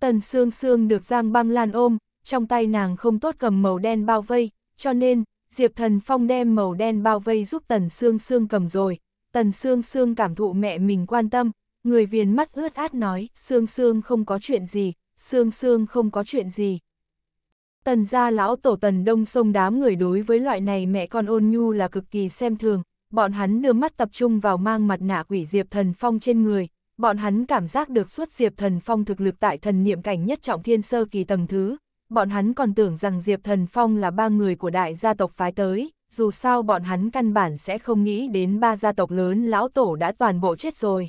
Tần Sương Sương được Giang Băng Lan ôm, trong tay nàng không tốt cầm màu đen bao vây, cho nên, Diệp Thần Phong đem màu đen bao vây giúp Tần Sương Sương cầm rồi. Tần Sương Sương cảm thụ mẹ mình quan tâm, người viền mắt ướt át nói, Sương Sương không có chuyện gì, Sương Sương không có chuyện gì. Tần gia lão tổ tần đông sông đám người đối với loại này mẹ con ôn nhu là cực kỳ xem thường, bọn hắn đưa mắt tập trung vào mang mặt nạ quỷ Diệp Thần Phong trên người, bọn hắn cảm giác được suốt Diệp Thần Phong thực lực tại thần niệm cảnh nhất trọng thiên sơ kỳ tầng thứ, bọn hắn còn tưởng rằng Diệp Thần Phong là ba người của đại gia tộc phái tới, dù sao bọn hắn căn bản sẽ không nghĩ đến ba gia tộc lớn lão tổ đã toàn bộ chết rồi.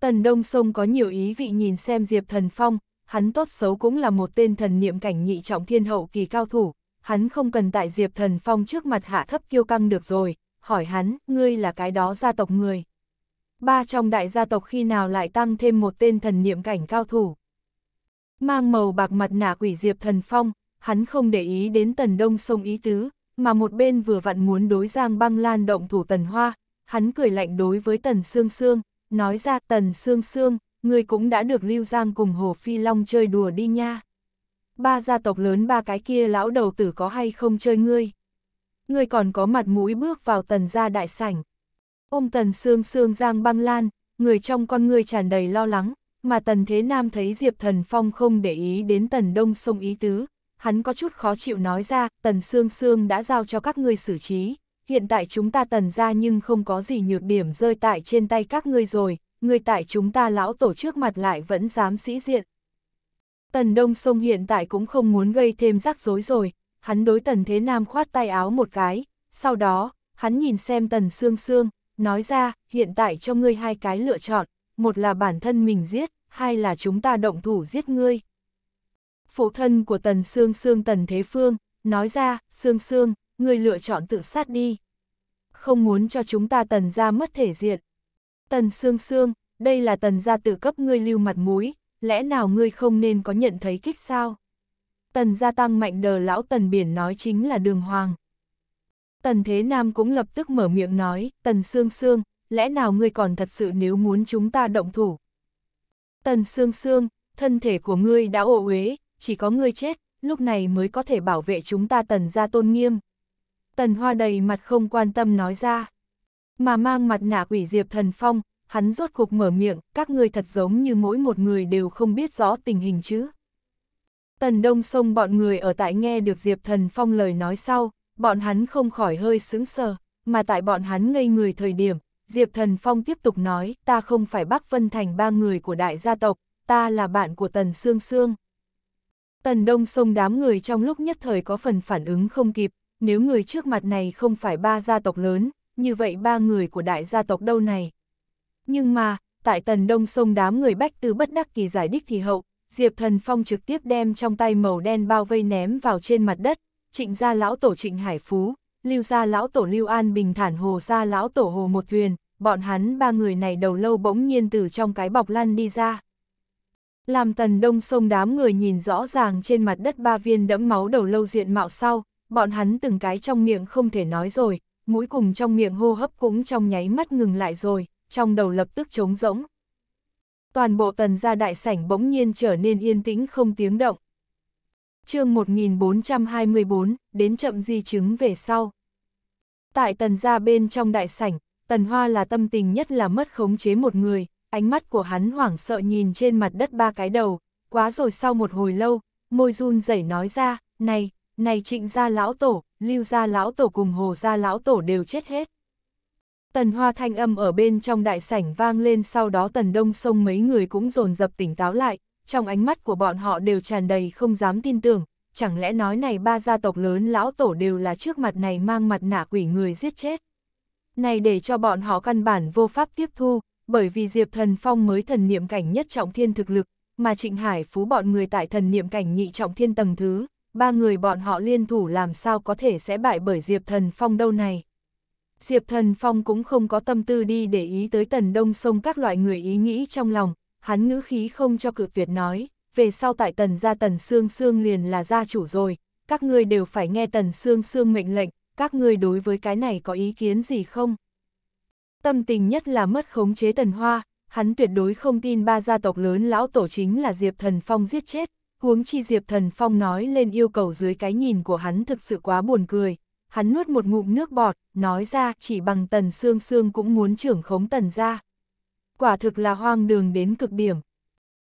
Tần Đông Sông có nhiều ý vị nhìn xem Diệp Thần Phong, hắn tốt xấu cũng là một tên thần niệm cảnh nhị trọng thiên hậu kỳ cao thủ, hắn không cần tại Diệp Thần Phong trước mặt hạ thấp kiêu căng được rồi, hỏi hắn, ngươi là cái đó gia tộc người. Ba trong đại gia tộc khi nào lại tăng thêm một tên thần niệm cảnh cao thủ mang màu bạc mặt nạ quỷ diệp thần phong, hắn không để ý đến tần đông sông ý tứ, mà một bên vừa vặn muốn đối giang băng lan động thủ tần hoa, hắn cười lạnh đối với tần sương sương, nói ra tần sương sương, người cũng đã được lưu giang cùng hồ phi long chơi đùa đi nha. Ba gia tộc lớn ba cái kia lão đầu tử có hay không chơi ngươi. Ngươi còn có mặt mũi bước vào tần gia đại sảnh. Ôm tần sương sương giang băng lan, người trong con ngươi tràn đầy lo lắng, mà Tần Thế Nam thấy Diệp Thần Phong không để ý đến Tần Đông sông ý tứ, hắn có chút khó chịu nói ra, Tần Sương Sương đã giao cho các ngươi xử trí, hiện tại chúng ta Tần ra nhưng không có gì nhược điểm rơi tại trên tay các ngươi rồi, người tại chúng ta lão tổ trước mặt lại vẫn dám sĩ diện. Tần Đông Sông hiện tại cũng không muốn gây thêm rắc rối rồi, hắn đối Tần Thế Nam khoát tay áo một cái, sau đó, hắn nhìn xem Tần Sương Sương, nói ra, hiện tại cho ngươi hai cái lựa chọn, một là bản thân mình giết, hai là chúng ta động thủ giết ngươi. Phụ thân của Tần Sương Sương Tần Thế Phương, nói ra, Sương Sương, ngươi lựa chọn tự sát đi. Không muốn cho chúng ta Tần ra mất thể diện. Tần Sương Sương, đây là Tần gia tự cấp ngươi lưu mặt mũi, lẽ nào ngươi không nên có nhận thấy kích sao? Tần gia tăng mạnh đờ lão Tần Biển nói chính là đường hoàng. Tần Thế Nam cũng lập tức mở miệng nói, Tần Sương Sương, lẽ nào ngươi còn thật sự nếu muốn chúng ta động thủ? Tần Sương Sương, thân thể của ngươi đã ổ uế, chỉ có ngươi chết, lúc này mới có thể bảo vệ chúng ta tần ra tôn nghiêm. Tần Hoa đầy mặt không quan tâm nói ra, mà mang mặt nạ quỷ diệp thần phong, hắn rốt cục mở miệng, các ngươi thật giống như mỗi một người đều không biết rõ tình hình chứ. Tần Đông Sông bọn người ở tại nghe được Diệp Thần Phong lời nói sau, bọn hắn không khỏi hơi sững sờ, mà tại bọn hắn ngây người thời điểm, Diệp Thần Phong tiếp tục nói, ta không phải Bắc Vân Thành ba người của đại gia tộc, ta là bạn của Tần Sương Sương. Tần Đông Sông đám người trong lúc nhất thời có phần phản ứng không kịp, nếu người trước mặt này không phải ba gia tộc lớn, như vậy ba người của đại gia tộc đâu này. Nhưng mà, tại Tần Đông Sông đám người bách tư bất đắc kỳ giải đích thì hậu, Diệp Thần Phong trực tiếp đem trong tay màu đen bao vây ném vào trên mặt đất, trịnh gia lão tổ trịnh Hải Phú, Lưu gia lão tổ Lưu An Bình thản hồ gia lão tổ hồ một thuyền, bọn hắn ba người này đầu lâu bỗng nhiên từ trong cái bọc lăn đi ra. Làm tần đông sông đám người nhìn rõ ràng trên mặt đất ba viên đẫm máu đầu lâu diện mạo sau, bọn hắn từng cái trong miệng không thể nói rồi, mũi cùng trong miệng hô hấp cũng trong nháy mắt ngừng lại rồi, trong đầu lập tức trống rỗng. Toàn bộ tần gia đại sảnh bỗng nhiên trở nên yên tĩnh không tiếng động chương 1424, đến chậm di chứng về sau. Tại tần gia bên trong đại sảnh, tần hoa là tâm tình nhất là mất khống chế một người, ánh mắt của hắn hoảng sợ nhìn trên mặt đất ba cái đầu, quá rồi sau một hồi lâu, môi run rẩy nói ra, này, này trịnh gia lão tổ, lưu gia lão tổ cùng hồ gia lão tổ đều chết hết. Tần hoa thanh âm ở bên trong đại sảnh vang lên sau đó tần đông sông mấy người cũng dồn dập tỉnh táo lại, trong ánh mắt của bọn họ đều tràn đầy không dám tin tưởng, chẳng lẽ nói này ba gia tộc lớn lão tổ đều là trước mặt này mang mặt nạ quỷ người giết chết. Này để cho bọn họ căn bản vô pháp tiếp thu, bởi vì Diệp Thần Phong mới thần niệm cảnh nhất trọng thiên thực lực, mà Trịnh Hải Phú bọn người tại thần niệm cảnh nhị trọng thiên tầng thứ, ba người bọn họ liên thủ làm sao có thể sẽ bại bởi Diệp Thần Phong đâu này. Diệp Thần Phong cũng không có tâm tư đi để ý tới tần đông sông các loại người ý nghĩ trong lòng, hắn ngữ khí không cho cự tuyệt nói, về sau tại tần gia tần xương xương liền là gia chủ rồi, các ngươi đều phải nghe tần xương xương mệnh lệnh, các ngươi đối với cái này có ý kiến gì không? Tâm tình nhất là mất khống chế tần hoa, hắn tuyệt đối không tin ba gia tộc lớn lão tổ chính là Diệp Thần Phong giết chết, huống chi Diệp Thần Phong nói lên yêu cầu dưới cái nhìn của hắn thực sự quá buồn cười. Hắn nuốt một ngụm nước bọt, nói ra chỉ bằng tần xương xương cũng muốn trưởng khống tần ra quả thực là hoang đường đến cực điểm.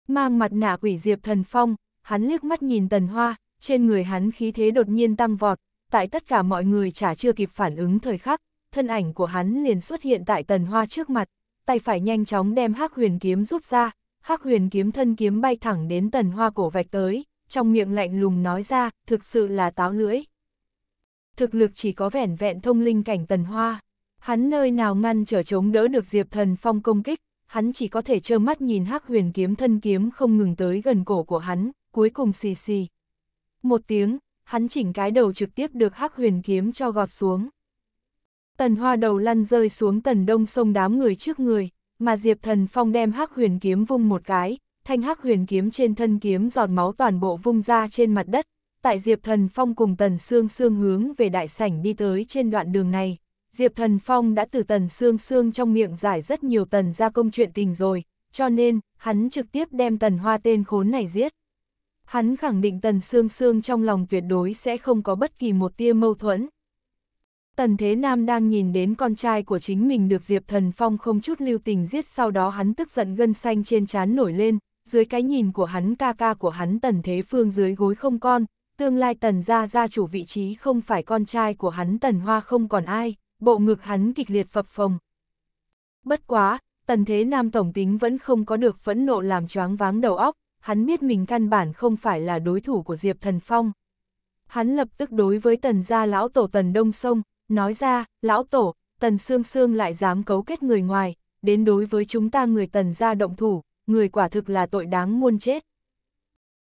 Mang mặt nạ quỷ diệp thần phong, hắn liếc mắt nhìn tần hoa, trên người hắn khí thế đột nhiên tăng vọt, tại tất cả mọi người chả chưa kịp phản ứng thời khắc, thân ảnh của hắn liền xuất hiện tại tần hoa trước mặt, tay phải nhanh chóng đem hắc huyền kiếm rút ra, hắc huyền kiếm thân kiếm bay thẳng đến tần hoa cổ vạch tới, trong miệng lạnh lùng nói ra, thực sự là táo lưỡi. Thực lực chỉ có vẻn vẹn thông linh cảnh tần hoa, hắn nơi nào ngăn trở chống đỡ được diệp thần phong công kích, hắn chỉ có thể trơ mắt nhìn hắc huyền kiếm thân kiếm không ngừng tới gần cổ của hắn, cuối cùng xì xì. Một tiếng, hắn chỉnh cái đầu trực tiếp được hắc huyền kiếm cho gọt xuống. Tần hoa đầu lăn rơi xuống tần đông sông đám người trước người, mà Diệp Thần Phong đem hắc huyền kiếm vung một cái, thanh hắc huyền kiếm trên thân kiếm giọt máu toàn bộ vung ra trên mặt đất. Tại Diệp Thần Phong cùng Tần Sương Sương hướng về đại sảnh đi tới trên đoạn đường này, Diệp Thần Phong đã từ tần xương xương trong miệng giải rất nhiều tần ra công chuyện tình rồi, cho nên, hắn trực tiếp đem tần hoa tên khốn này giết. Hắn khẳng định tần xương xương trong lòng tuyệt đối sẽ không có bất kỳ một tia mâu thuẫn. Tần Thế Nam đang nhìn đến con trai của chính mình được Diệp Thần Phong không chút lưu tình giết sau đó hắn tức giận gân xanh trên trán nổi lên, dưới cái nhìn của hắn ca ca của hắn Tần Thế Phương dưới gối không con, tương lai Tần gia gia chủ vị trí không phải con trai của hắn Tần Hoa không còn ai bộ ngực hắn kịch liệt phập phồng. Bất quá, tần thế nam tổng tính vẫn không có được phẫn nộ làm choáng váng đầu óc, hắn biết mình căn bản không phải là đối thủ của Diệp Thần Phong. Hắn lập tức đối với tần gia lão tổ tần Đông Sông, nói ra, lão tổ, tần Sương Sương lại dám cấu kết người ngoài, đến đối với chúng ta người tần gia động thủ, người quả thực là tội đáng muôn chết.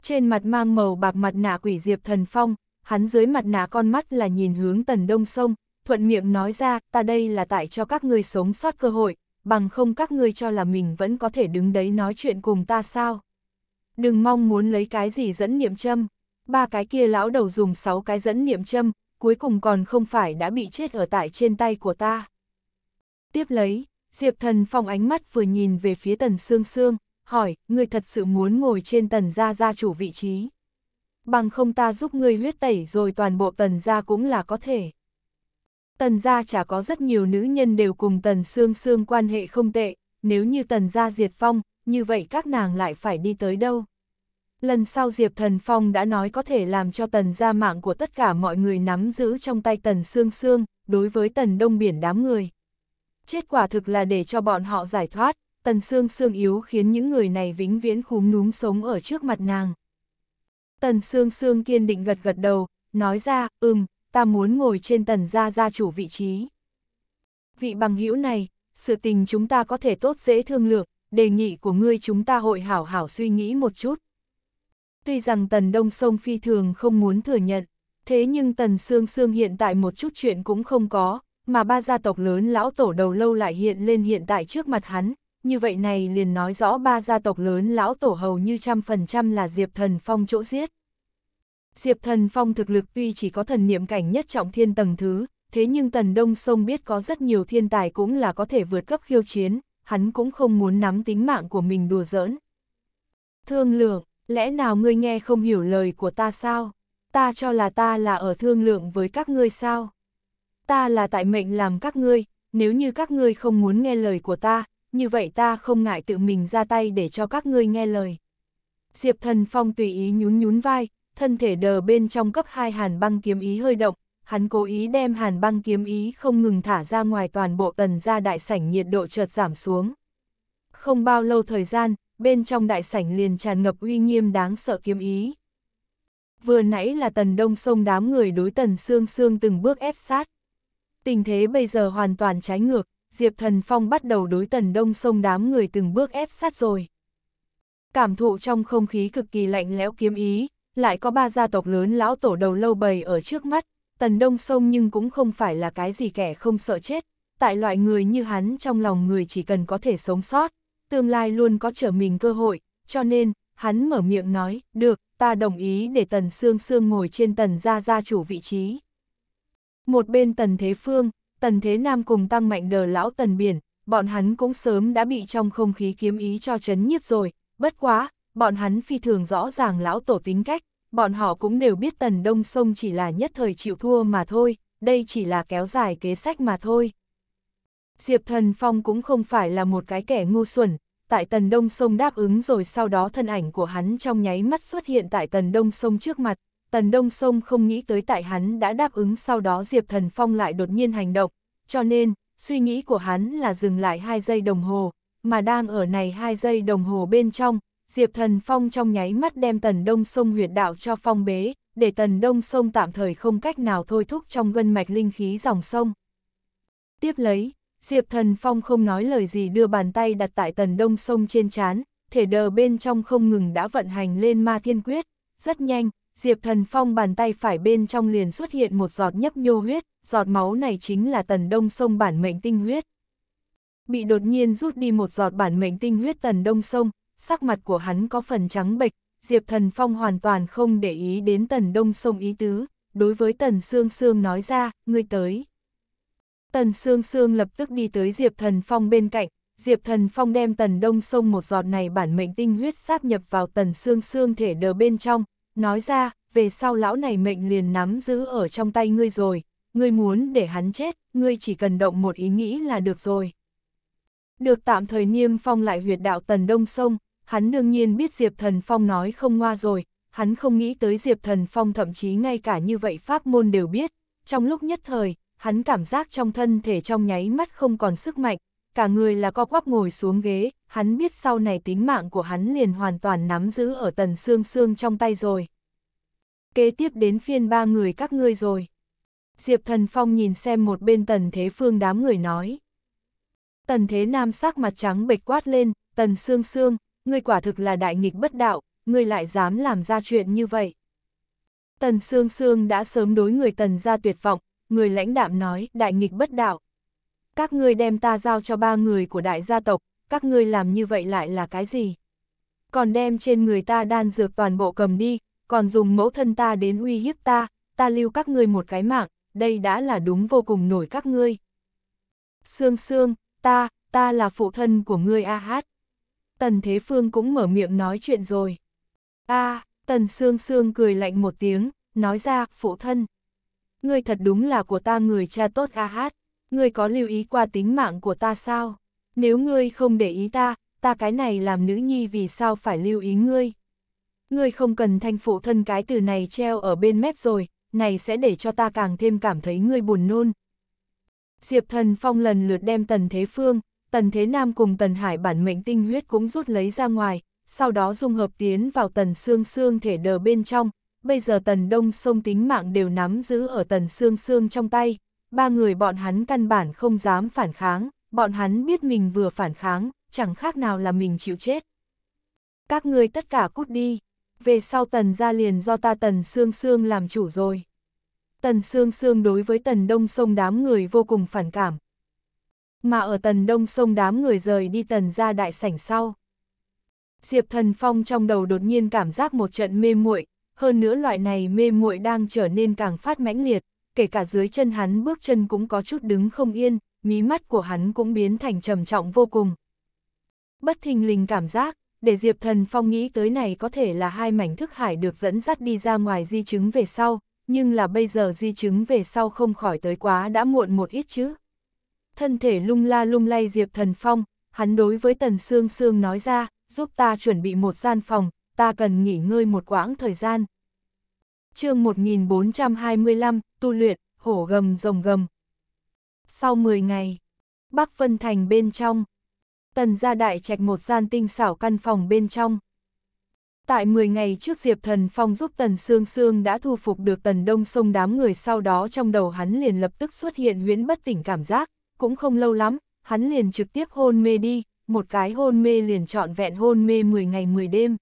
Trên mặt mang màu bạc mặt nạ quỷ Diệp Thần Phong, hắn dưới mặt nạ con mắt là nhìn hướng tần Đông Sông, thuận miệng nói ra, ta đây là tại cho các ngươi sống sót cơ hội, bằng không các ngươi cho là mình vẫn có thể đứng đấy nói chuyện cùng ta sao. Đừng mong muốn lấy cái gì dẫn niệm châm, ba cái kia lão đầu dùng sáu cái dẫn niệm châm, cuối cùng còn không phải đã bị chết ở tại trên tay của ta. Tiếp lấy, Diệp Thần Phong ánh mắt vừa nhìn về phía Tần xương xương, hỏi, ngươi thật sự muốn ngồi trên Tần Gia gia chủ vị trí. Bằng không ta giúp ngươi huyết tẩy rồi toàn bộ Tần Gia cũng là có thể. Tần gia chả có rất nhiều nữ nhân đều cùng Tần Sương Sương quan hệ không tệ, nếu như Tần gia diệt phong, như vậy các nàng lại phải đi tới đâu? Lần sau Diệp Thần Phong đã nói có thể làm cho Tần gia mạng của tất cả mọi người nắm giữ trong tay Tần Sương Sương, đối với Tần Đông Biển đám người. Chết quả thực là để cho bọn họ giải thoát, Tần Sương Sương yếu khiến những người này vĩnh viễn khúm núm sống ở trước mặt nàng. Tần Sương Sương kiên định gật gật đầu, nói ra, ừm, ta muốn ngồi trên tần gia gia chủ vị trí. Vị bằng hữu này, sự tình chúng ta có thể tốt dễ thương lượng, đề nghị của ngươi chúng ta hội hảo hảo suy nghĩ một chút. Tuy rằng tần đông sông phi thường không muốn thừa nhận, thế nhưng tần xương xương hiện tại một chút chuyện cũng không có, mà ba gia tộc lớn lão tổ đầu lâu lại hiện lên hiện tại trước mặt hắn, như vậy này liền nói rõ ba gia tộc lớn lão tổ hầu như trăm phần trăm là Diệp Thần Phong chỗ giết. Diệp Thần Phong thực lực tuy chỉ có thần niệm cảnh nhất trọng thiên tầng thứ, thế nhưng Tần Đông Sông biết có rất nhiều thiên tài cũng là có thể vượt cấp khiêu chiến, hắn cũng không muốn nắm tính mạng của mình đùa giỡn. Thương lượng, lẽ nào ngươi nghe không hiểu lời của ta sao? Ta cho là ta là ở thương lượng với các ngươi sao? Ta là tại mệnh làm các ngươi, nếu như các ngươi không muốn nghe lời của ta, như vậy ta không ngại tự mình ra tay để cho các ngươi nghe lời. Diệp Thần Phong tùy ý nhún nhún vai, thân thể đờ bên trong cấp 2 hàn băng kiếm ý hơi động, hắn cố ý đem hàn băng kiếm ý không ngừng thả ra ngoài toàn bộ tần ra đại sảnh nhiệt độ chợt giảm xuống. Không bao lâu thời gian, bên trong đại sảnh liền tràn ngập uy nghiêm đáng sợ kiếm ý. Vừa nãy là tần đông sông đám người đối tần xương xương từng bước ép sát. Tình thế bây giờ hoàn toàn trái ngược, Diệp Thần Phong bắt đầu đối tần đông sông đám người từng bước ép sát rồi. Cảm thụ trong không khí cực kỳ lạnh lẽo kiếm ý, lại có ba gia tộc lớn lão tổ đầu lâu bầy ở trước mắt, Tần Đông Sông nhưng cũng không phải là cái gì kẻ không sợ chết, tại loại người như hắn trong lòng người chỉ cần có thể sống sót, tương lai luôn có trở mình cơ hội, cho nên, hắn mở miệng nói, được, ta đồng ý để Tần xương xương ngồi trên Tần Gia Gia chủ vị trí. Một bên Tần Thế Phương, Tần Thế Nam cùng tăng mạnh đờ lão Tần Biển, bọn hắn cũng sớm đã bị trong không khí kiếm ý cho chấn nhiếp rồi, bất quá, bọn hắn phi thường rõ ràng lão tổ tính cách, bọn họ cũng đều biết tần đông sông chỉ là nhất thời chịu thua mà thôi, đây chỉ là kéo dài kế sách mà thôi. Diệp Thần Phong cũng không phải là một cái kẻ ngu xuẩn, tại tần đông sông đáp ứng rồi sau đó thân ảnh của hắn trong nháy mắt xuất hiện tại tần đông sông trước mặt, tần đông sông không nghĩ tới tại hắn đã đáp ứng sau đó Diệp Thần Phong lại đột nhiên hành động, cho nên, suy nghĩ của hắn là dừng lại 2 giây đồng hồ, mà đang ở này 2 giây đồng hồ bên trong, Diệp Thần Phong trong nháy mắt đem Tần Đông Sông huyệt đạo cho phong bế, để Tần Đông Sông tạm thời không cách nào thôi thúc trong gân mạch linh khí dòng sông. Tiếp lấy, Diệp Thần Phong không nói lời gì đưa bàn tay đặt tại Tần Đông Sông trên chán, thể đờ bên trong không ngừng đã vận hành lên ma thiên quyết. Rất nhanh, Diệp Thần Phong bàn tay phải bên trong liền xuất hiện một giọt nhấp nhô huyết, giọt máu này chính là Tần Đông Sông bản mệnh tinh huyết. Bị đột nhiên rút đi một giọt bản mệnh tinh huyết Tần Đông Sông, sắc mặt của hắn có phần trắng bệch, Diệp Thần Phong hoàn toàn không để ý đến Tần Đông Sông ý tứ, đối với Tần Sương Sương nói ra, ngươi tới. Tần Sương Sương lập tức đi tới Diệp Thần Phong bên cạnh, Diệp Thần Phong đem Tần Đông Sông một giọt này bản mệnh tinh huyết sáp nhập vào Tần Sương Sương thể đờ bên trong, nói ra, về sau lão này mệnh liền nắm giữ ở trong tay ngươi rồi, ngươi muốn để hắn chết, ngươi chỉ cần động một ý nghĩ là được rồi. Được tạm thời niêm phong lại huyệt đạo Tần Đông Sông, hắn đương nhiên biết Diệp Thần Phong nói không ngoa rồi, hắn không nghĩ tới Diệp Thần Phong thậm chí ngay cả như vậy pháp môn đều biết, trong lúc nhất thời, hắn cảm giác trong thân thể trong nháy mắt không còn sức mạnh, cả người là co quắp ngồi xuống ghế, hắn biết sau này tính mạng của hắn liền hoàn toàn nắm giữ ở tần xương xương trong tay rồi. Kế tiếp đến phiên ba người các ngươi rồi. Diệp Thần Phong nhìn xem một bên tần thế phương đám người nói. Tần thế nam sắc mặt trắng bệch quát lên, tần xương xương, ngươi quả thực là đại nghịch bất đạo, ngươi lại dám làm ra chuyện như vậy. Tần Sương Sương đã sớm đối người Tần ra tuyệt vọng, người lãnh đạm nói, đại nghịch bất đạo. Các ngươi đem ta giao cho ba người của đại gia tộc, các ngươi làm như vậy lại là cái gì? Còn đem trên người ta đan dược toàn bộ cầm đi, còn dùng mẫu thân ta đến uy hiếp ta, ta lưu các ngươi một cái mạng, đây đã là đúng vô cùng nổi các ngươi. Sương Sương, ta, ta là phụ thân của ngươi A Hát. Tần Thế Phương cũng mở miệng nói chuyện rồi. a à, Tần Sương Sương cười lạnh một tiếng, nói ra, phụ thân. Ngươi thật đúng là của ta người cha tốt a hát, ngươi có lưu ý qua tính mạng của ta sao? Nếu ngươi không để ý ta, ta cái này làm nữ nhi vì sao phải lưu ý ngươi? Ngươi không cần thanh phụ thân cái từ này treo ở bên mép rồi, này sẽ để cho ta càng thêm cảm thấy ngươi buồn nôn. Diệp thần phong lần lượt đem tần thế phương, Tần Thế Nam cùng Tần Hải bản mệnh tinh huyết cũng rút lấy ra ngoài, sau đó dung hợp tiến vào Tần Xương Xương thể đờ bên trong, bây giờ Tần Đông sông tính mạng đều nắm giữ ở Tần Xương Xương trong tay, ba người bọn hắn căn bản không dám phản kháng, bọn hắn biết mình vừa phản kháng, chẳng khác nào là mình chịu chết. Các ngươi tất cả cút đi, về sau Tần ra liền do ta Tần Xương Xương làm chủ rồi. Tần Sương Sương đối với Tần Đông Sông đám người vô cùng phản cảm, mà ở tần đông sông đám người rời đi tần ra đại sảnh sau. Diệp Thần Phong trong đầu đột nhiên cảm giác một trận mê muội, hơn nữa loại này mê muội đang trở nên càng phát mãnh liệt, kể cả dưới chân hắn bước chân cũng có chút đứng không yên, mí mắt của hắn cũng biến thành trầm trọng vô cùng. Bất thình lình cảm giác, để Diệp Thần Phong nghĩ tới này có thể là hai mảnh thức hải được dẫn dắt đi ra ngoài di chứng về sau, nhưng là bây giờ di chứng về sau không khỏi tới quá đã muộn một ít chứ thân thể lung la lung lay Diệp Thần Phong, hắn đối với Tần Sương Sương nói ra, giúp ta chuẩn bị một gian phòng, ta cần nghỉ ngơi một quãng thời gian. chương 1425, tu luyện, hổ gầm rồng gầm. Sau 10 ngày, Bắc Vân Thành bên trong, Tần gia đại trạch một gian tinh xảo căn phòng bên trong. Tại 10 ngày trước Diệp Thần Phong giúp Tần Sương Sương đã thu phục được Tần Đông Sông đám người sau đó trong đầu hắn liền lập tức xuất hiện huyễn bất tỉnh cảm giác, cũng không lâu lắm, hắn liền trực tiếp hôn mê đi, một cái hôn mê liền trọn vẹn hôn mê 10 ngày 10 đêm.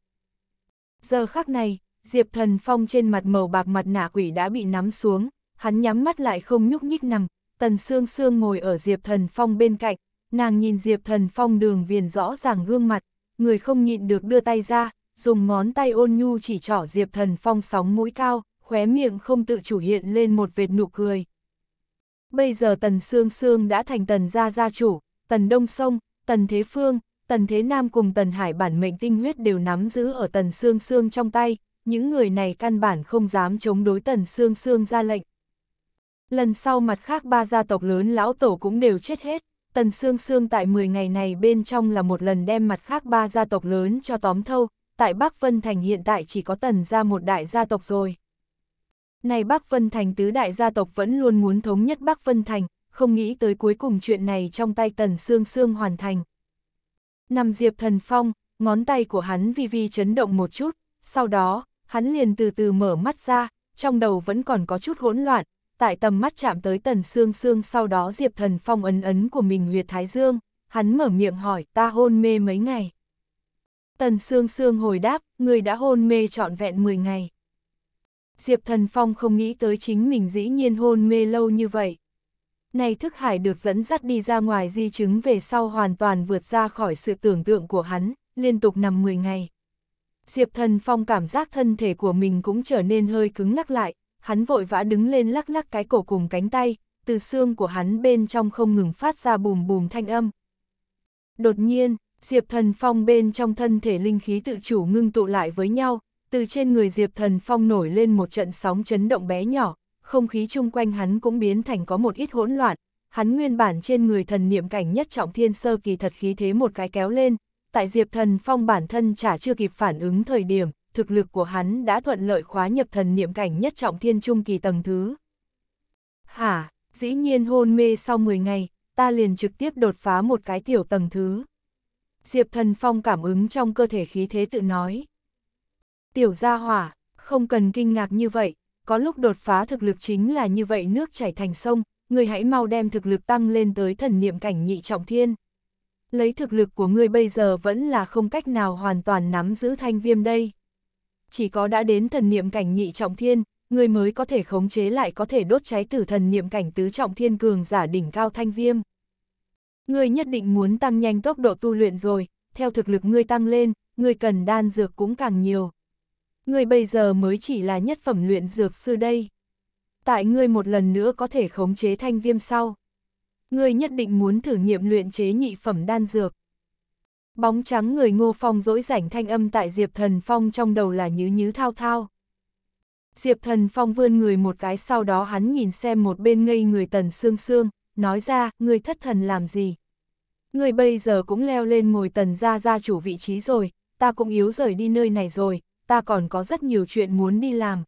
Giờ khắc này, Diệp Thần Phong trên mặt màu bạc mặt nạ quỷ đã bị nắm xuống, hắn nhắm mắt lại không nhúc nhích nằm, Tần Sương Sương ngồi ở Diệp Thần Phong bên cạnh, nàng nhìn Diệp Thần Phong đường viền rõ ràng gương mặt, người không nhịn được đưa tay ra, dùng ngón tay ôn nhu chỉ trỏ Diệp Thần Phong sóng mũi cao, khóe miệng không tự chủ hiện lên một vệt nụ cười bây giờ Tần Sương Sương đã thành Tần Gia Gia Chủ, Tần Đông Sông, Tần Thế Phương, Tần Thế Nam cùng Tần Hải bản mệnh tinh huyết đều nắm giữ ở Tần Sương Sương trong tay, những người này căn bản không dám chống đối Tần Sương Sương ra lệnh. Lần sau mặt khác ba gia tộc lớn lão tổ cũng đều chết hết, Tần Sương Sương tại 10 ngày này bên trong là một lần đem mặt khác ba gia tộc lớn cho tóm thâu, tại Bắc Vân Thành hiện tại chỉ có Tần gia một đại gia tộc rồi. Này Bắc Vân Thành tứ đại gia tộc vẫn luôn muốn thống nhất Bắc Vân Thành, không nghĩ tới cuối cùng chuyện này trong tay Tần Sương Sương hoàn thành. Nằm Diệp Thần Phong, ngón tay của hắn vi vi chấn động một chút, sau đó, hắn liền từ từ mở mắt ra, trong đầu vẫn còn có chút hỗn loạn, tại tầm mắt chạm tới Tần Sương Sương sau đó Diệp Thần Phong ấn ấn của mình huyệt thái dương, hắn mở miệng hỏi ta hôn mê mấy ngày. Tần Sương Sương hồi đáp, người đã hôn mê trọn vẹn 10 ngày. Diệp Thần Phong không nghĩ tới chính mình dĩ nhiên hôn mê lâu như vậy. Này thức hải được dẫn dắt đi ra ngoài di chứng về sau hoàn toàn vượt ra khỏi sự tưởng tượng của hắn, liên tục nằm 10 ngày. Diệp Thần Phong cảm giác thân thể của mình cũng trở nên hơi cứng ngắc lại, hắn vội vã đứng lên lắc lắc cái cổ cùng cánh tay, từ xương của hắn bên trong không ngừng phát ra bùm bùm thanh âm. Đột nhiên, Diệp Thần Phong bên trong thân thể linh khí tự chủ ngưng tụ lại với nhau, từ trên người Diệp Thần Phong nổi lên một trận sóng chấn động bé nhỏ, không khí chung quanh hắn cũng biến thành có một ít hỗn loạn, hắn nguyên bản trên người thần niệm cảnh nhất trọng thiên sơ kỳ thật khí thế một cái kéo lên, tại Diệp Thần Phong bản thân chả chưa kịp phản ứng thời điểm, thực lực của hắn đã thuận lợi khóa nhập thần niệm cảnh nhất trọng thiên trung kỳ tầng thứ. Hả, dĩ nhiên hôn mê sau 10 ngày, ta liền trực tiếp đột phá một cái tiểu tầng thứ. Diệp Thần Phong cảm ứng trong cơ thể khí thế tự nói. Tiểu gia hỏa, không cần kinh ngạc như vậy, có lúc đột phá thực lực chính là như vậy nước chảy thành sông, Ngươi hãy mau đem thực lực tăng lên tới thần niệm cảnh nhị trọng thiên. Lấy thực lực của ngươi bây giờ vẫn là không cách nào hoàn toàn nắm giữ thanh viêm đây. Chỉ có đã đến thần niệm cảnh nhị trọng thiên, ngươi mới có thể khống chế lại có thể đốt cháy tử thần niệm cảnh tứ trọng thiên cường giả đỉnh cao thanh viêm. Ngươi nhất định muốn tăng nhanh tốc độ tu luyện rồi, theo thực lực ngươi tăng lên, ngươi cần đan dược cũng càng nhiều ngươi bây giờ mới chỉ là nhất phẩm luyện dược sư đây. Tại ngươi một lần nữa có thể khống chế thanh viêm sau. Ngươi nhất định muốn thử nghiệm luyện chế nhị phẩm đan dược. Bóng trắng người ngô phong dỗi rảnh thanh âm tại Diệp Thần Phong trong đầu là nhứ nhứ thao thao. Diệp Thần Phong vươn người một cái sau đó hắn nhìn xem một bên ngây người tần xương xương, nói ra, Ngươi thất thần làm gì? Ngươi bây giờ cũng leo lên ngồi tần ra ra chủ vị trí rồi, ta cũng yếu rời đi nơi này rồi, ta còn có rất nhiều chuyện muốn đi làm.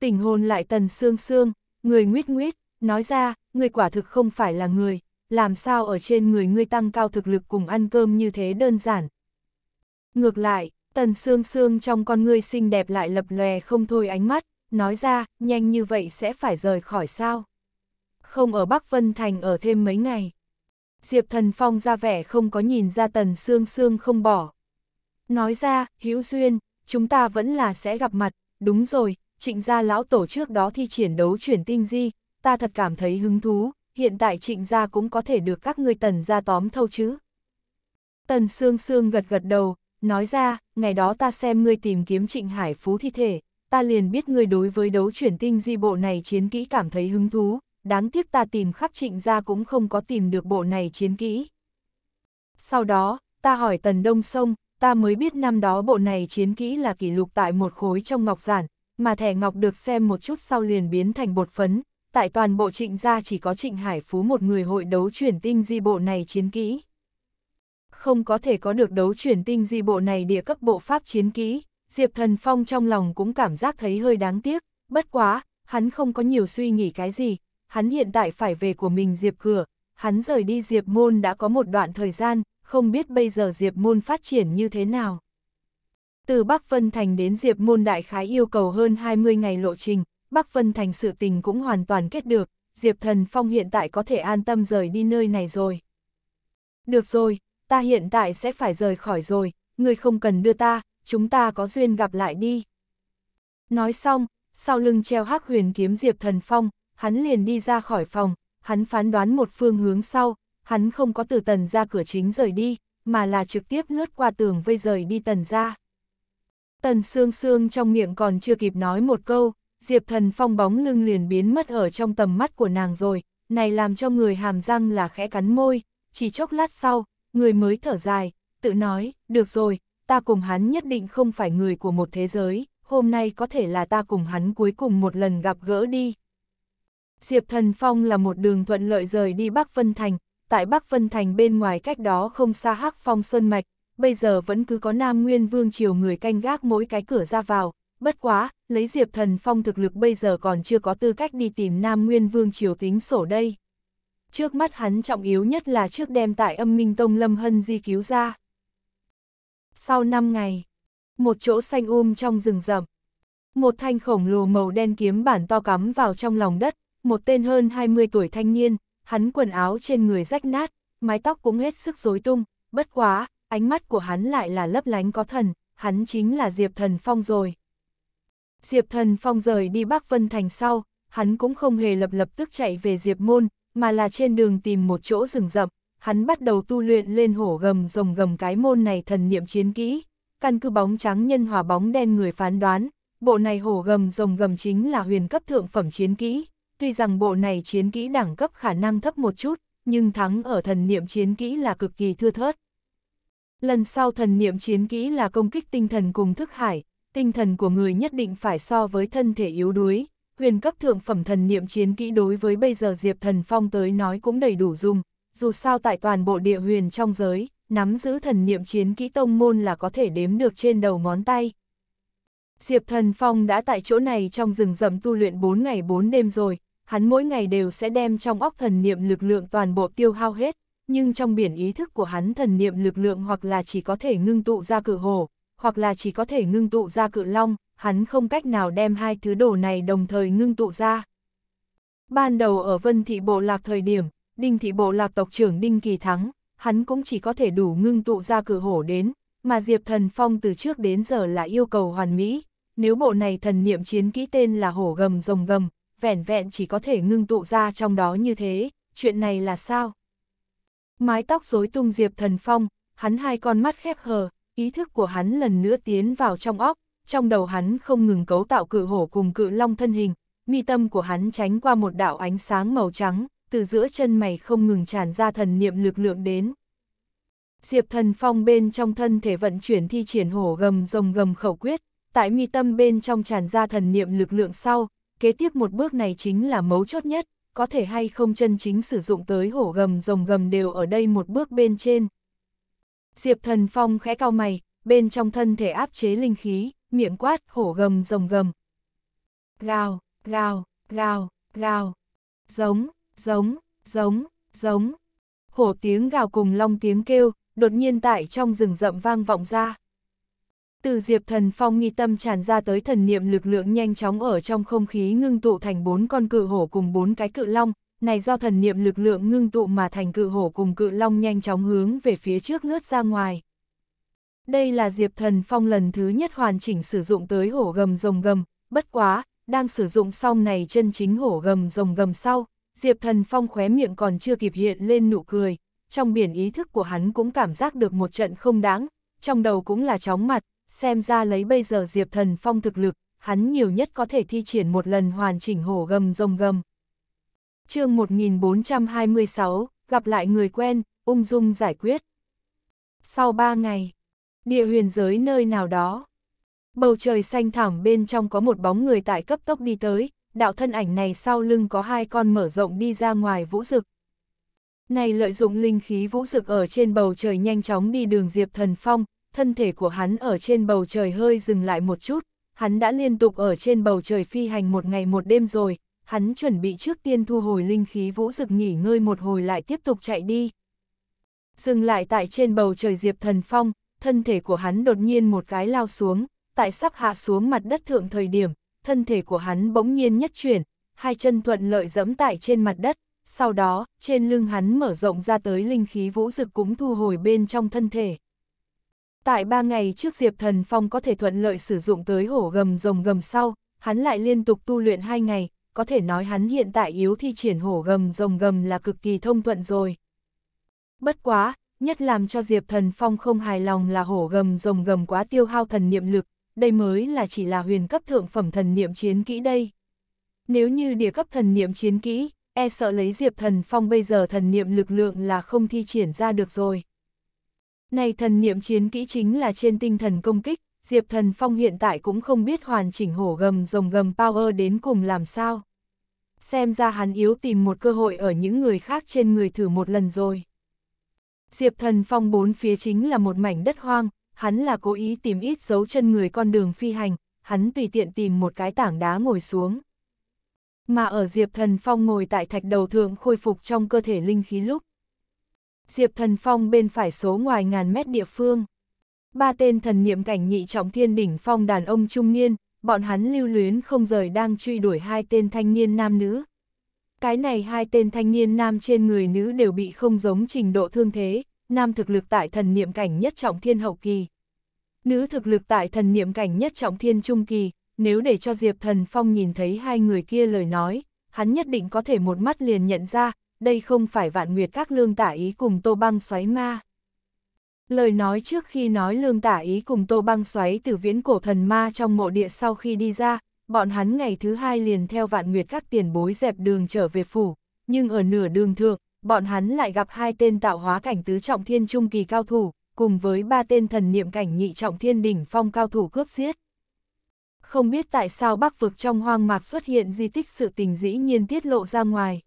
Tình hồn lại tần xương xương, người nguyết nguyết, nói ra, người quả thực không phải là người, làm sao ở trên người ngươi tăng cao thực lực cùng ăn cơm như thế đơn giản. Ngược lại, tần xương xương trong con ngươi xinh đẹp lại lập lòe không thôi ánh mắt, nói ra, nhanh như vậy sẽ phải rời khỏi sao. Không ở Bắc Vân Thành ở thêm mấy ngày. Diệp Thần Phong ra vẻ không có nhìn ra tần xương xương không bỏ. Nói ra, hữu duyên, chúng ta vẫn là sẽ gặp mặt, đúng rồi, trịnh gia lão tổ trước đó thi triển đấu chuyển tinh di, ta thật cảm thấy hứng thú, hiện tại trịnh gia cũng có thể được các ngươi tần gia tóm thâu chứ. Tần Sương Sương gật gật đầu, nói ra, ngày đó ta xem ngươi tìm kiếm trịnh hải phú thi thể, ta liền biết ngươi đối với đấu chuyển tinh di bộ này chiến kỹ cảm thấy hứng thú, đáng tiếc ta tìm khắp trịnh gia cũng không có tìm được bộ này chiến kỹ. Sau đó, ta hỏi Tần Đông Sông, ta mới biết năm đó bộ này chiến kỹ là kỷ lục tại một khối trong ngọc giản, mà thẻ ngọc được xem một chút sau liền biến thành bột phấn, tại toàn bộ trịnh gia chỉ có trịnh hải phú một người hội đấu chuyển tinh di bộ này chiến kỹ. Không có thể có được đấu chuyển tinh di bộ này địa cấp bộ pháp chiến kỹ, Diệp Thần Phong trong lòng cũng cảm giác thấy hơi đáng tiếc, bất quá, hắn không có nhiều suy nghĩ cái gì, hắn hiện tại phải về của mình Diệp cửa, hắn rời đi Diệp môn đã có một đoạn thời gian, không biết bây giờ Diệp Môn phát triển như thế nào. Từ Bắc Vân Thành đến Diệp Môn Đại Khái yêu cầu hơn 20 ngày lộ trình, Bắc Vân Thành sự tình cũng hoàn toàn kết được, Diệp Thần Phong hiện tại có thể an tâm rời đi nơi này rồi. Được rồi, ta hiện tại sẽ phải rời khỏi rồi, người không cần đưa ta, chúng ta có duyên gặp lại đi. Nói xong, sau lưng treo hắc huyền kiếm Diệp Thần Phong, hắn liền đi ra khỏi phòng, hắn phán đoán một phương hướng sau, hắn không có từ tần ra cửa chính rời đi, mà là trực tiếp lướt qua tường vây rời đi tần ra. Tần Sương Sương trong miệng còn chưa kịp nói một câu, Diệp Thần Phong bóng lưng liền biến mất ở trong tầm mắt của nàng rồi, này làm cho người hàm răng là khẽ cắn môi, chỉ chốc lát sau, người mới thở dài, tự nói, được rồi, ta cùng hắn nhất định không phải người của một thế giới, hôm nay có thể là ta cùng hắn cuối cùng một lần gặp gỡ đi. Diệp Thần Phong là một đường thuận lợi rời đi Bắc Vân Thành, tại Bắc Vân Thành bên ngoài cách đó không xa Hắc Phong Sơn Mạch, bây giờ vẫn cứ có Nam Nguyên Vương Triều người canh gác mỗi cái cửa ra vào, bất quá, lấy Diệp Thần Phong thực lực bây giờ còn chưa có tư cách đi tìm Nam Nguyên Vương Triều tính sổ đây. Trước mắt hắn trọng yếu nhất là trước đem tại âm minh tông Lâm Hân Di cứu ra. Sau 5 ngày, một chỗ xanh um trong rừng rậm, một thanh khổng lồ màu đen kiếm bản to cắm vào trong lòng đất, một tên hơn 20 tuổi thanh niên, hắn quần áo trên người rách nát, mái tóc cũng hết sức rối tung, bất quá, ánh mắt của hắn lại là lấp lánh có thần, hắn chính là Diệp Thần Phong rồi. Diệp Thần Phong rời đi Bắc Vân Thành sau, hắn cũng không hề lập lập tức chạy về Diệp Môn, mà là trên đường tìm một chỗ rừng rậm, hắn bắt đầu tu luyện lên hổ gầm rồng gầm cái môn này thần niệm chiến kỹ, căn cứ bóng trắng nhân hòa bóng đen người phán đoán, bộ này hổ gầm rồng gầm chính là huyền cấp thượng phẩm chiến kỹ. Tuy rằng bộ này chiến kỹ đẳng cấp khả năng thấp một chút, nhưng thắng ở thần niệm chiến kỹ là cực kỳ thưa thớt. Lần sau thần niệm chiến kỹ là công kích tinh thần cùng thức hải, tinh thần của người nhất định phải so với thân thể yếu đuối. Huyền cấp thượng phẩm thần niệm chiến kỹ đối với bây giờ Diệp Thần Phong tới nói cũng đầy đủ dùng, dù sao tại toàn bộ địa huyền trong giới, nắm giữ thần niệm chiến kỹ tông môn là có thể đếm được trên đầu ngón tay. Diệp Thần Phong đã tại chỗ này trong rừng rậm tu luyện 4 ngày 4 đêm rồi, hắn mỗi ngày đều sẽ đem trong óc thần niệm lực lượng toàn bộ tiêu hao hết, nhưng trong biển ý thức của hắn thần niệm lực lượng hoặc là chỉ có thể ngưng tụ ra cự hồ, hoặc là chỉ có thể ngưng tụ ra cự long, hắn không cách nào đem hai thứ đồ này đồng thời ngưng tụ ra. Ban đầu ở Vân Thị Bộ Lạc thời điểm, Đinh Thị Bộ Lạc tộc trưởng Đinh Kỳ Thắng, hắn cũng chỉ có thể đủ ngưng tụ ra cự hổ đến, mà Diệp Thần Phong từ trước đến giờ là yêu cầu hoàn mỹ. Nếu bộ này thần niệm chiến kỹ tên là hổ gầm rồng gầm, vẻn vẹn chỉ có thể ngưng tụ ra trong đó như thế, chuyện này là sao? Mái tóc rối tung Diệp Thần Phong, hắn hai con mắt khép hờ, ý thức của hắn lần nữa tiến vào trong óc, trong đầu hắn không ngừng cấu tạo cự hổ cùng cự long thân hình, mi tâm của hắn tránh qua một đạo ánh sáng màu trắng, từ giữa chân mày không ngừng tràn ra thần niệm lực lượng đến. Diệp Thần Phong bên trong thân thể vận chuyển thi triển hổ gầm rồng gầm khẩu quyết, tại mi tâm bên trong tràn ra thần niệm lực lượng sau, kế tiếp một bước này chính là mấu chốt nhất, có thể hay không chân chính sử dụng tới hổ gầm rồng gầm đều ở đây một bước bên trên. Diệp thần phong khẽ cao mày, bên trong thân thể áp chế linh khí, miệng quát hổ gầm rồng gầm. Gào, gào, gào, gào, giống, giống, giống, giống. Hổ tiếng gào cùng long tiếng kêu, đột nhiên tại trong rừng rậm vang vọng ra. Từ diệp thần phong nghi tâm tràn ra tới thần niệm lực lượng nhanh chóng ở trong không khí ngưng tụ thành bốn con cự hổ cùng bốn cái cự long, này do thần niệm lực lượng ngưng tụ mà thành cự hổ cùng cự long nhanh chóng hướng về phía trước lướt ra ngoài. Đây là diệp thần phong lần thứ nhất hoàn chỉnh sử dụng tới hổ gầm rồng gầm, bất quá, đang sử dụng xong này chân chính hổ gầm rồng gầm sau, diệp thần phong khóe miệng còn chưa kịp hiện lên nụ cười, trong biển ý thức của hắn cũng cảm giác được một trận không đáng, trong đầu cũng là chóng mặt, xem ra lấy bây giờ Diệp Thần Phong thực lực, hắn nhiều nhất có thể thi triển một lần hoàn chỉnh hổ gầm rồng gầm. chương 1426, gặp lại người quen, ung dung giải quyết. Sau 3 ngày, địa huyền giới nơi nào đó, bầu trời xanh thẳm bên trong có một bóng người tại cấp tốc đi tới, đạo thân ảnh này sau lưng có hai con mở rộng đi ra ngoài vũ rực. Này lợi dụng linh khí vũ rực ở trên bầu trời nhanh chóng đi đường Diệp Thần Phong, thân thể của hắn ở trên bầu trời hơi dừng lại một chút, hắn đã liên tục ở trên bầu trời phi hành một ngày một đêm rồi, hắn chuẩn bị trước tiên thu hồi linh khí vũ rực nghỉ ngơi một hồi lại tiếp tục chạy đi. Dừng lại tại trên bầu trời Diệp Thần Phong, thân thể của hắn đột nhiên một cái lao xuống, tại sắp hạ xuống mặt đất thượng thời điểm, thân thể của hắn bỗng nhiên nhất chuyển, hai chân thuận lợi dẫm tại trên mặt đất, sau đó, trên lưng hắn mở rộng ra tới linh khí vũ rực cũng thu hồi bên trong thân thể. Tại ba ngày trước Diệp Thần Phong có thể thuận lợi sử dụng tới hổ gầm rồng gầm sau, hắn lại liên tục tu luyện hai ngày, có thể nói hắn hiện tại yếu thi triển hổ gầm rồng gầm là cực kỳ thông thuận rồi. Bất quá, nhất làm cho Diệp Thần Phong không hài lòng là hổ gầm rồng gầm quá tiêu hao thần niệm lực, đây mới là chỉ là huyền cấp thượng phẩm thần niệm chiến kỹ đây. Nếu như địa cấp thần niệm chiến kỹ, e sợ lấy Diệp Thần Phong bây giờ thần niệm lực lượng là không thi triển ra được rồi. Này thần niệm chiến kỹ chính là trên tinh thần công kích, Diệp Thần Phong hiện tại cũng không biết hoàn chỉnh hổ gầm rồng gầm power đến cùng làm sao. Xem ra hắn yếu tìm một cơ hội ở những người khác trên người thử một lần rồi. Diệp Thần Phong bốn phía chính là một mảnh đất hoang, hắn là cố ý tìm ít dấu chân người con đường phi hành, hắn tùy tiện tìm một cái tảng đá ngồi xuống. Mà ở Diệp Thần Phong ngồi tại thạch đầu thượng khôi phục trong cơ thể linh khí lúc. Diệp Thần Phong bên phải số ngoài ngàn mét địa phương. Ba tên thần niệm cảnh nhị trọng thiên đỉnh phong đàn ông trung niên, bọn hắn lưu luyến không rời đang truy đuổi hai tên thanh niên nam nữ. Cái này hai tên thanh niên nam trên người nữ đều bị không giống trình độ thương thế, nam thực lực tại thần niệm cảnh nhất trọng thiên hậu kỳ. Nữ thực lực tại thần niệm cảnh nhất trọng thiên trung kỳ, nếu để cho Diệp Thần Phong nhìn thấy hai người kia lời nói, hắn nhất định có thể một mắt liền nhận ra, đây không phải vạn nguyệt các lương tả ý cùng tô băng xoáy ma. Lời nói trước khi nói lương tả ý cùng tô băng xoáy từ viễn cổ thần ma trong mộ địa sau khi đi ra, bọn hắn ngày thứ hai liền theo vạn nguyệt các tiền bối dẹp đường trở về phủ, nhưng ở nửa đường thượng, bọn hắn lại gặp hai tên tạo hóa cảnh tứ trọng thiên trung kỳ cao thủ, cùng với ba tên thần niệm cảnh nhị trọng thiên đỉnh phong cao thủ cướp giết. Không biết tại sao bắc vực trong hoang mạc xuất hiện di tích sự tình dĩ nhiên tiết lộ ra ngoài.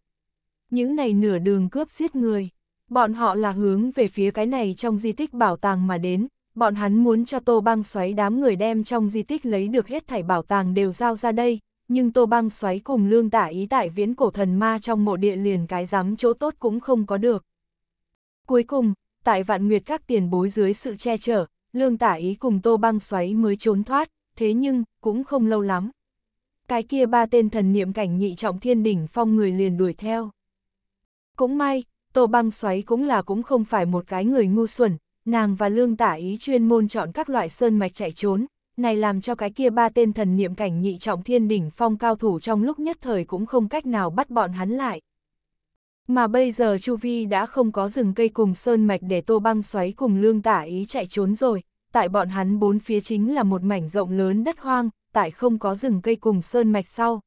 Những này nửa đường cướp giết người, bọn họ là hướng về phía cái này trong di tích bảo tàng mà đến, bọn hắn muốn cho Tô Băng xoáy đám người đem trong di tích lấy được hết thảy bảo tàng đều giao ra đây, nhưng Tô Băng xoáy cùng lương tả ý tại viễn cổ thần ma trong mộ địa liền cái dám chỗ tốt cũng không có được. Cuối cùng, tại vạn nguyệt các tiền bối dưới sự che chở, lương tả ý cùng Tô Băng xoáy mới trốn thoát, thế nhưng, cũng không lâu lắm. Cái kia ba tên thần niệm cảnh nhị trọng thiên đỉnh phong người liền đuổi theo. Cũng may, Tô Băng Xoáy cũng là cũng không phải một cái người ngu xuẩn, nàng và Lương Tả Ý chuyên môn chọn các loại sơn mạch chạy trốn, này làm cho cái kia ba tên thần niệm cảnh nhị trọng thiên đỉnh phong cao thủ trong lúc nhất thời cũng không cách nào bắt bọn hắn lại. Mà bây giờ Chu Vi đã không có rừng cây cùng sơn mạch để Tô Băng Xoáy cùng Lương Tả Ý chạy trốn rồi, tại bọn hắn bốn phía chính là một mảnh rộng lớn đất hoang, tại không có rừng cây cùng sơn mạch sau,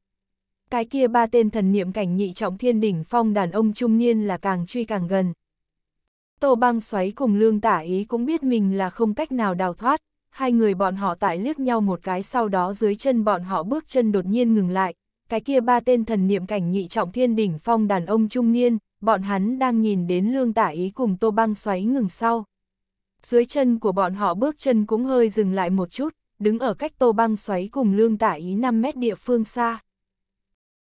cái kia ba tên thần niệm cảnh nhị trọng thiên đỉnh phong đàn ông trung niên là càng truy càng gần. Tô băng xoáy cùng lương tả ý cũng biết mình là không cách nào đào thoát, hai người bọn họ tại liếc nhau một cái sau đó dưới chân bọn họ bước chân đột nhiên ngừng lại, cái kia ba tên thần niệm cảnh nhị trọng thiên đỉnh phong đàn ông trung niên, bọn hắn đang nhìn đến lương tả ý cùng tô băng xoáy ngừng sau. Dưới chân của bọn họ bước chân cũng hơi dừng lại một chút, đứng ở cách tô băng xoáy cùng lương tả ý 5 mét địa phương xa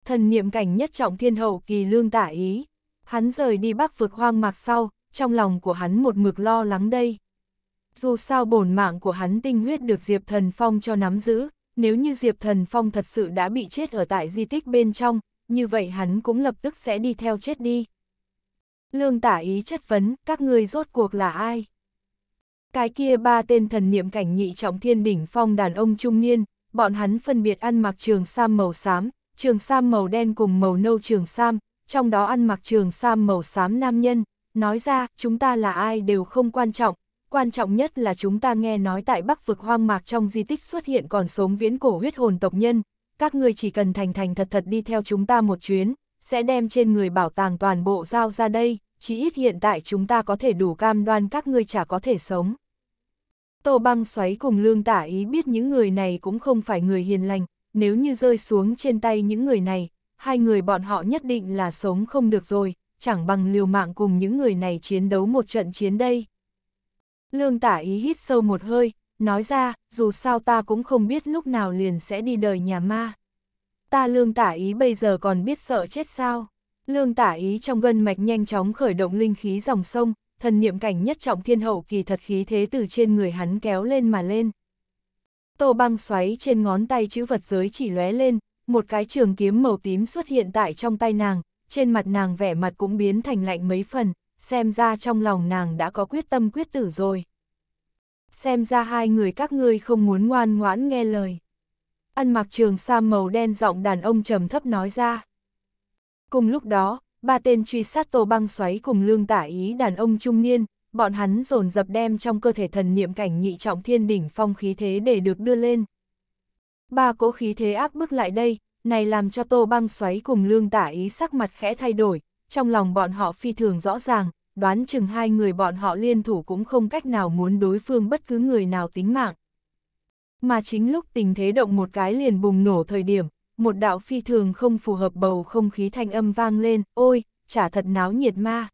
thần niệm cảnh nhất trọng thiên hậu kỳ lương tả ý. Hắn rời đi bắc vực hoang mạc sau, trong lòng của hắn một mực lo lắng đây. Dù sao bổn mạng của hắn tinh huyết được Diệp Thần Phong cho nắm giữ, nếu như Diệp Thần Phong thật sự đã bị chết ở tại di tích bên trong, như vậy hắn cũng lập tức sẽ đi theo chết đi. Lương tả ý chất vấn, các ngươi rốt cuộc là ai? Cái kia ba tên thần niệm cảnh nhị trọng thiên đỉnh phong đàn ông trung niên, bọn hắn phân biệt ăn mặc trường sam màu xám, trường sam màu đen cùng màu nâu trường sam, trong đó ăn mặc trường sam màu xám nam nhân, nói ra chúng ta là ai đều không quan trọng, quan trọng nhất là chúng ta nghe nói tại bắc vực hoang mạc trong di tích xuất hiện còn sống viễn cổ huyết hồn tộc nhân, các ngươi chỉ cần thành thành thật thật đi theo chúng ta một chuyến, sẽ đem trên người bảo tàng toàn bộ giao ra đây, chỉ ít hiện tại chúng ta có thể đủ cam đoan các ngươi chả có thể sống. Tô băng xoáy cùng lương tả ý biết những người này cũng không phải người hiền lành, nếu như rơi xuống trên tay những người này, hai người bọn họ nhất định là sống không được rồi, chẳng bằng liều mạng cùng những người này chiến đấu một trận chiến đây. Lương tả ý hít sâu một hơi, nói ra, dù sao ta cũng không biết lúc nào liền sẽ đi đời nhà ma. Ta lương tả ý bây giờ còn biết sợ chết sao? Lương tả ý trong gân mạch nhanh chóng khởi động linh khí dòng sông, thần niệm cảnh nhất trọng thiên hậu kỳ thật khí thế từ trên người hắn kéo lên mà lên. Tô băng xoáy trên ngón tay chữ vật giới chỉ lóe lên, một cái trường kiếm màu tím xuất hiện tại trong tay nàng, trên mặt nàng vẻ mặt cũng biến thành lạnh mấy phần, xem ra trong lòng nàng đã có quyết tâm quyết tử rồi. Xem ra hai người các ngươi không muốn ngoan ngoãn nghe lời. Ăn mặc trường sa màu đen giọng đàn ông trầm thấp nói ra. Cùng lúc đó, ba tên truy sát tô băng xoáy cùng lương tả ý đàn ông trung niên, bọn hắn dồn dập đem trong cơ thể thần niệm cảnh nhị trọng thiên đỉnh phong khí thế để được đưa lên. Ba cỗ khí thế áp bức lại đây, này làm cho tô băng xoáy cùng lương tả ý sắc mặt khẽ thay đổi, trong lòng bọn họ phi thường rõ ràng, đoán chừng hai người bọn họ liên thủ cũng không cách nào muốn đối phương bất cứ người nào tính mạng. Mà chính lúc tình thế động một cái liền bùng nổ thời điểm, một đạo phi thường không phù hợp bầu không khí thanh âm vang lên, ôi, chả thật náo nhiệt ma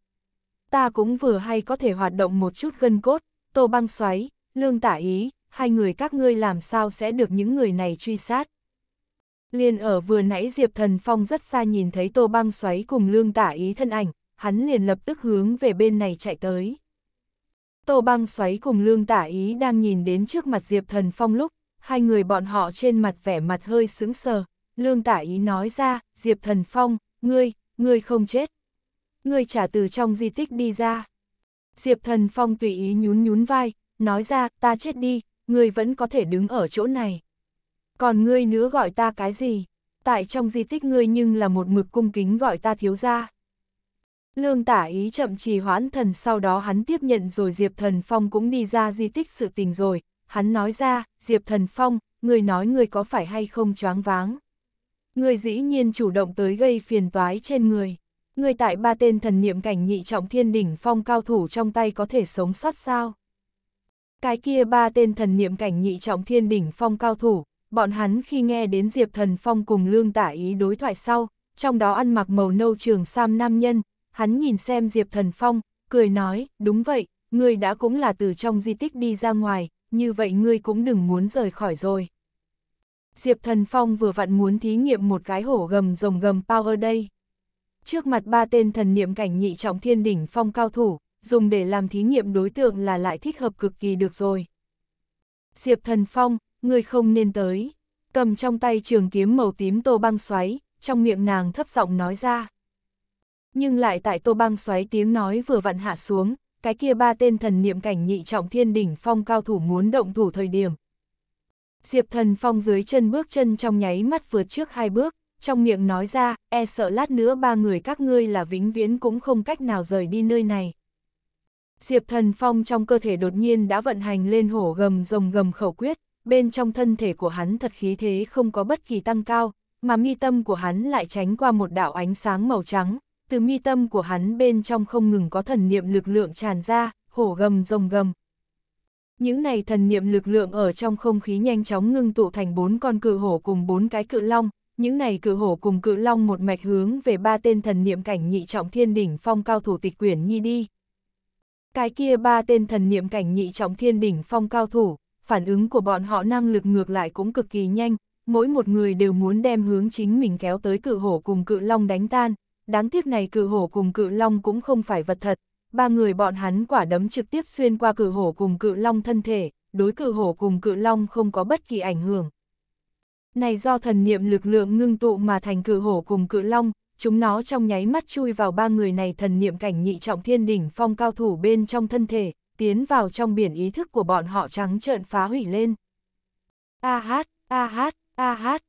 ta cũng vừa hay có thể hoạt động một chút gân cốt, tô băng xoáy, lương tả ý, hai người các ngươi làm sao sẽ được những người này truy sát. Liền ở vừa nãy Diệp Thần Phong rất xa nhìn thấy tô băng xoáy cùng lương tả ý thân ảnh, hắn liền lập tức hướng về bên này chạy tới. Tô băng xoáy cùng lương tả ý đang nhìn đến trước mặt Diệp Thần Phong lúc, hai người bọn họ trên mặt vẻ mặt hơi sững sờ. Lương tả ý nói ra, Diệp Thần Phong, ngươi, ngươi không chết ngươi trả từ trong di tích đi ra. Diệp thần phong tùy ý nhún nhún vai, nói ra, ta chết đi, ngươi vẫn có thể đứng ở chỗ này. Còn ngươi nữa gọi ta cái gì? Tại trong di tích ngươi nhưng là một mực cung kính gọi ta thiếu gia. Lương tả ý chậm trì hoãn thần sau đó hắn tiếp nhận rồi Diệp Thần Phong cũng đi ra di tích sự tình rồi, hắn nói ra, Diệp Thần Phong, người nói người có phải hay không choáng váng. Người dĩ nhiên chủ động tới gây phiền toái trên người người tại ba tên thần niệm cảnh nhị trọng thiên đỉnh phong cao thủ trong tay có thể sống sót sao? Cái kia ba tên thần niệm cảnh nhị trọng thiên đỉnh phong cao thủ, bọn hắn khi nghe đến Diệp Thần Phong cùng Lương Tả Ý đối thoại sau, trong đó ăn mặc màu nâu trường sam nam nhân, hắn nhìn xem Diệp Thần Phong, cười nói, đúng vậy, người đã cũng là từ trong di tích đi ra ngoài, như vậy ngươi cũng đừng muốn rời khỏi rồi. Diệp Thần Phong vừa vặn muốn thí nghiệm một cái hổ gầm rồng gầm power đây. Trước mặt ba tên thần niệm cảnh nhị trọng thiên đỉnh phong cao thủ, dùng để làm thí nghiệm đối tượng là lại thích hợp cực kỳ được rồi. Diệp thần phong, người không nên tới. Cầm trong tay trường kiếm màu tím tô băng xoáy, trong miệng nàng thấp giọng nói ra. Nhưng lại tại tô băng xoáy tiếng nói vừa vặn hạ xuống, cái kia ba tên thần niệm cảnh nhị trọng thiên đỉnh phong cao thủ muốn động thủ thời điểm. Diệp thần phong dưới chân bước chân trong nháy mắt vượt trước hai bước trong miệng nói ra, e sợ lát nữa ba người các ngươi là vĩnh viễn cũng không cách nào rời đi nơi này. Diệp thần phong trong cơ thể đột nhiên đã vận hành lên hổ gầm rồng gầm khẩu quyết, bên trong thân thể của hắn thật khí thế không có bất kỳ tăng cao, mà mi tâm của hắn lại tránh qua một đạo ánh sáng màu trắng, từ mi tâm của hắn bên trong không ngừng có thần niệm lực lượng tràn ra, hổ gầm rồng gầm. Những này thần niệm lực lượng ở trong không khí nhanh chóng ngưng tụ thành bốn con cự hổ cùng bốn cái cự long, những này cự hổ cùng cự long một mạch hướng về ba tên thần niệm cảnh nhị trọng thiên đỉnh phong cao thủ tịch quyển nhi đi. Cái kia ba tên thần niệm cảnh nhị trọng thiên đỉnh phong cao thủ, phản ứng của bọn họ năng lực ngược lại cũng cực kỳ nhanh, mỗi một người đều muốn đem hướng chính mình kéo tới cự hổ cùng cự long đánh tan, đáng tiếc này cự hổ cùng cự long cũng không phải vật thật, ba người bọn hắn quả đấm trực tiếp xuyên qua cự hổ cùng cự long thân thể, đối cự hổ cùng cự long không có bất kỳ ảnh hưởng, này do thần niệm lực lượng ngưng tụ mà thành cự hổ cùng cự long, chúng nó trong nháy mắt chui vào ba người này thần niệm cảnh nhị trọng thiên đỉnh phong cao thủ bên trong thân thể, tiến vào trong biển ý thức của bọn họ trắng trợn phá hủy lên. A hát, a hát, a hát.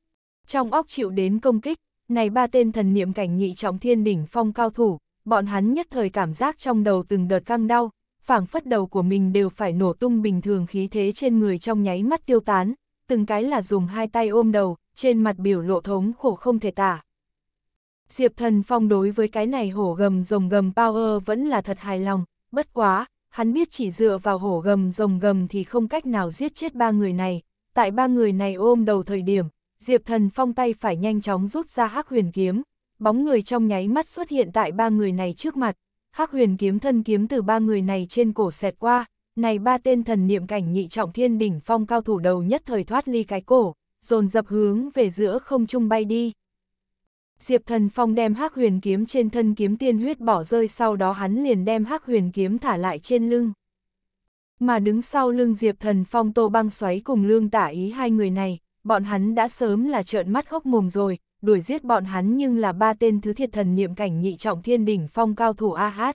Trong óc chịu đến công kích, này ba tên thần niệm cảnh nhị trọng thiên đỉnh phong cao thủ, bọn hắn nhất thời cảm giác trong đầu từng đợt căng đau, phảng phất đầu của mình đều phải nổ tung bình thường khí thế trên người trong nháy mắt tiêu tán, từng cái là dùng hai tay ôm đầu, trên mặt biểu lộ thống khổ không thể tả. Diệp thần phong đối với cái này hổ gầm rồng gầm power vẫn là thật hài lòng, bất quá, hắn biết chỉ dựa vào hổ gầm rồng gầm thì không cách nào giết chết ba người này. Tại ba người này ôm đầu thời điểm, Diệp thần phong tay phải nhanh chóng rút ra hắc huyền kiếm, bóng người trong nháy mắt xuất hiện tại ba người này trước mặt. Hắc huyền kiếm thân kiếm từ ba người này trên cổ xẹt qua, này ba tên thần niệm cảnh nhị trọng thiên đỉnh phong cao thủ đầu nhất thời thoát ly cái cổ, dồn dập hướng về giữa không trung bay đi. Diệp thần phong đem hắc huyền kiếm trên thân kiếm tiên huyết bỏ rơi sau đó hắn liền đem hắc huyền kiếm thả lại trên lưng. Mà đứng sau lưng Diệp thần phong tô băng xoáy cùng lương tả ý hai người này, bọn hắn đã sớm là trợn mắt hốc mồm rồi, đuổi giết bọn hắn nhưng là ba tên thứ thiệt thần niệm cảnh nhị trọng thiên đỉnh phong cao thủ A hát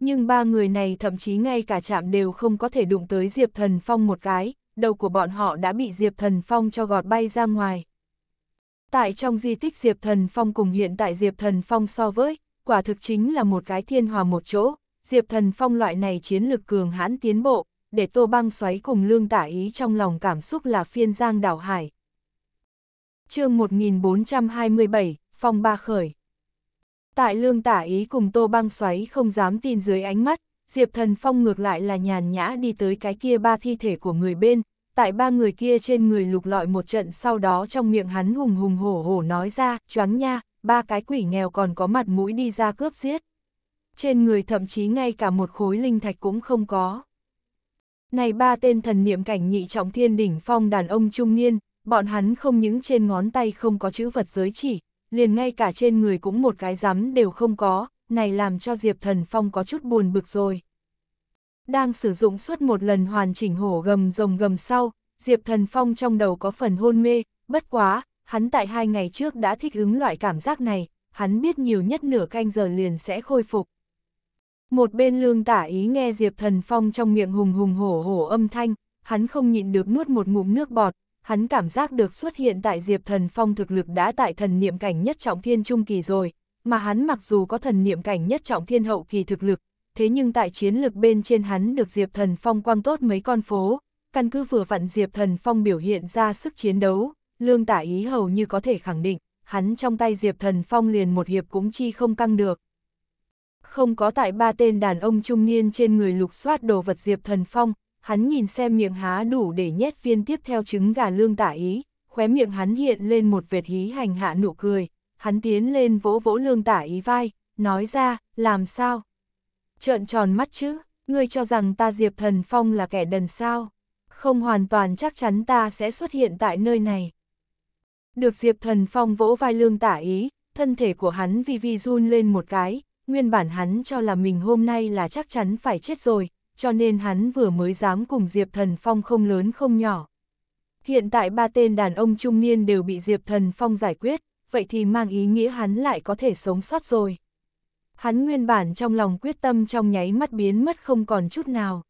nhưng ba người này thậm chí ngay cả chạm đều không có thể đụng tới Diệp Thần Phong một cái, đầu của bọn họ đã bị Diệp Thần Phong cho gọt bay ra ngoài. Tại trong di tích Diệp Thần Phong cùng hiện tại Diệp Thần Phong so với, quả thực chính là một cái thiên hòa một chỗ, Diệp Thần Phong loại này chiến lực cường hãn tiến bộ, để Tô Băng xoáy cùng Lương Tả Ý trong lòng cảm xúc là phiên giang đảo hải. chương 1427, Phong Ba Khởi Tại lương tả ý cùng tô băng xoáy không dám tin dưới ánh mắt, Diệp Thần Phong ngược lại là nhàn nhã đi tới cái kia ba thi thể của người bên, tại ba người kia trên người lục lọi một trận sau đó trong miệng hắn hùng hùng hổ hổ nói ra, choáng nha, ba cái quỷ nghèo còn có mặt mũi đi ra cướp giết. Trên người thậm chí ngay cả một khối linh thạch cũng không có. Này ba tên thần niệm cảnh nhị trọng thiên đỉnh phong đàn ông trung niên, bọn hắn không những trên ngón tay không có chữ vật giới chỉ, liền ngay cả trên người cũng một cái rắm đều không có, này làm cho Diệp Thần Phong có chút buồn bực rồi. Đang sử dụng suốt một lần hoàn chỉnh hổ gầm rồng gầm sau, Diệp Thần Phong trong đầu có phần hôn mê, bất quá, hắn tại hai ngày trước đã thích ứng loại cảm giác này, hắn biết nhiều nhất nửa canh giờ liền sẽ khôi phục. Một bên lương tả ý nghe Diệp Thần Phong trong miệng hùng hùng hổ hổ âm thanh, hắn không nhịn được nuốt một ngụm nước bọt, hắn cảm giác được xuất hiện tại Diệp Thần Phong thực lực đã tại thần niệm cảnh nhất trọng thiên trung kỳ rồi, mà hắn mặc dù có thần niệm cảnh nhất trọng thiên hậu kỳ thực lực, thế nhưng tại chiến lực bên trên hắn được Diệp Thần Phong quang tốt mấy con phố, căn cứ vừa vặn Diệp Thần Phong biểu hiện ra sức chiến đấu, lương tả ý hầu như có thể khẳng định, hắn trong tay Diệp Thần Phong liền một hiệp cũng chi không căng được. Không có tại ba tên đàn ông trung niên trên người lục soát đồ vật Diệp Thần Phong, hắn nhìn xem miệng há đủ để nhét viên tiếp theo trứng gà lương tả ý, khóe miệng hắn hiện lên một vệt hí hành hạ nụ cười, hắn tiến lên vỗ vỗ lương tả ý vai, nói ra, làm sao? Trợn tròn mắt chứ, ngươi cho rằng ta Diệp Thần Phong là kẻ đần sao? Không hoàn toàn chắc chắn ta sẽ xuất hiện tại nơi này. Được Diệp Thần Phong vỗ vai lương tả ý, thân thể của hắn vì vi run lên một cái, nguyên bản hắn cho là mình hôm nay là chắc chắn phải chết rồi, cho nên hắn vừa mới dám cùng Diệp Thần Phong không lớn không nhỏ. Hiện tại ba tên đàn ông trung niên đều bị Diệp Thần Phong giải quyết, vậy thì mang ý nghĩa hắn lại có thể sống sót rồi. Hắn nguyên bản trong lòng quyết tâm trong nháy mắt biến mất không còn chút nào.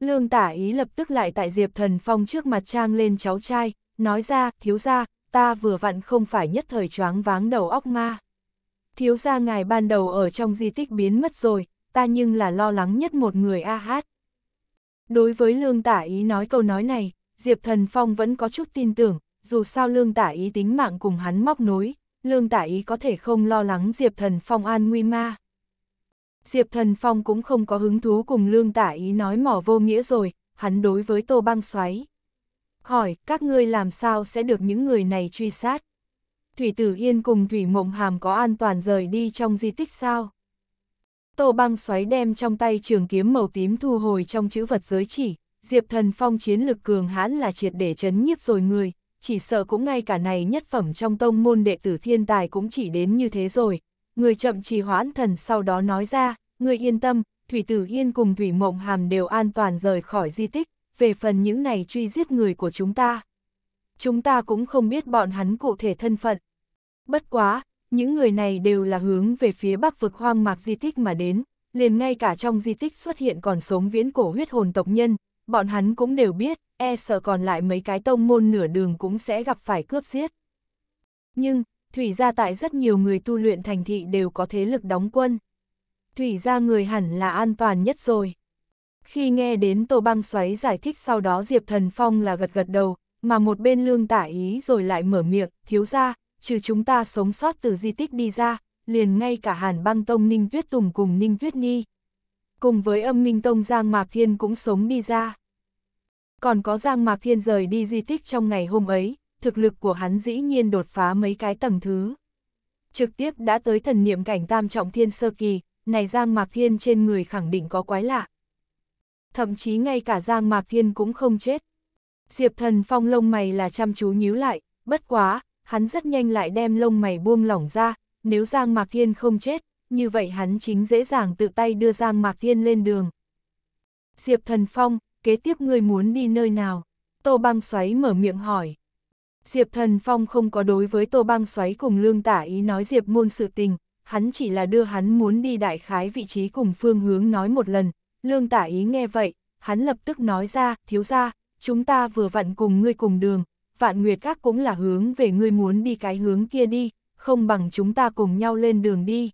Lương tả ý lập tức lại tại Diệp Thần Phong trước mặt trang lên cháu trai, nói ra, thiếu ra, ta vừa vặn không phải nhất thời choáng váng đầu óc ma. Thiếu ra ngài ban đầu ở trong di tích biến mất rồi, ta nhưng là lo lắng nhất một người a hát. Đối với Lương Tả Ý nói câu nói này, Diệp Thần Phong vẫn có chút tin tưởng, dù sao Lương Tả Ý tính mạng cùng hắn móc nối, Lương Tả Ý có thể không lo lắng Diệp Thần Phong an nguy ma. Diệp Thần Phong cũng không có hứng thú cùng Lương Tả Ý nói mỏ vô nghĩa rồi, hắn đối với Tô Băng xoáy. Hỏi, các ngươi làm sao sẽ được những người này truy sát? Thủy Tử Yên cùng Thủy Mộng Hàm có an toàn rời đi trong di tích sao? Tô băng xoáy đem trong tay trường kiếm màu tím thu hồi trong chữ vật giới chỉ, Diệp Thần Phong chiến lực cường hãn là triệt để chấn nhiếp rồi người, chỉ sợ cũng ngay cả này nhất phẩm trong tông môn đệ tử thiên tài cũng chỉ đến như thế rồi. Người chậm trì hoãn thần sau đó nói ra, người yên tâm, Thủy Tử Yên cùng Thủy Mộng Hàm đều an toàn rời khỏi di tích, về phần những này truy giết người của chúng ta. Chúng ta cũng không biết bọn hắn cụ thể thân phận. Bất quá, những người này đều là hướng về phía bắc vực hoang mạc di tích mà đến, liền ngay cả trong di tích xuất hiện còn sống viễn cổ huyết hồn tộc nhân, bọn hắn cũng đều biết, e sợ còn lại mấy cái tông môn nửa đường cũng sẽ gặp phải cướp giết. Nhưng, Thủy gia tại rất nhiều người tu luyện thành thị đều có thế lực đóng quân. Thủy gia người hẳn là an toàn nhất rồi. Khi nghe đến Tô Băng Xoáy giải thích sau đó Diệp Thần Phong là gật gật đầu, mà một bên lương tả ý rồi lại mở miệng, thiếu ra, trừ chúng ta sống sót từ di tích đi ra, liền ngay cả Hàn Băng Tông Ninh Tuyết Tùng cùng Ninh Tuyết Nhi. Cùng với âm Minh Tông Giang Mạc Thiên cũng sống đi ra. Còn có Giang Mạc Thiên rời đi di tích trong ngày hôm ấy, thực lực của hắn dĩ nhiên đột phá mấy cái tầng thứ. Trực tiếp đã tới thần niệm cảnh tam trọng thiên sơ kỳ, này Giang Mạc Thiên trên người khẳng định có quái lạ. Thậm chí ngay cả Giang Mạc Thiên cũng không chết. Diệp thần phong lông mày là chăm chú nhíu lại, bất quá, hắn rất nhanh lại đem lông mày buông lỏng ra, nếu Giang Mạc Thiên không chết, như vậy hắn chính dễ dàng tự tay đưa Giang Mạc Thiên lên đường. Diệp Thần Phong, kế tiếp ngươi muốn đi nơi nào? Tô băng xoáy mở miệng hỏi. Diệp Thần Phong không có đối với Tô băng xoáy cùng lương tả ý nói Diệp môn sự tình, hắn chỉ là đưa hắn muốn đi đại khái vị trí cùng phương hướng nói một lần, lương tả ý nghe vậy, hắn lập tức nói ra, thiếu ra, chúng ta vừa vặn cùng ngươi cùng đường, vạn nguyệt các cũng là hướng về ngươi muốn đi cái hướng kia đi, không bằng chúng ta cùng nhau lên đường đi.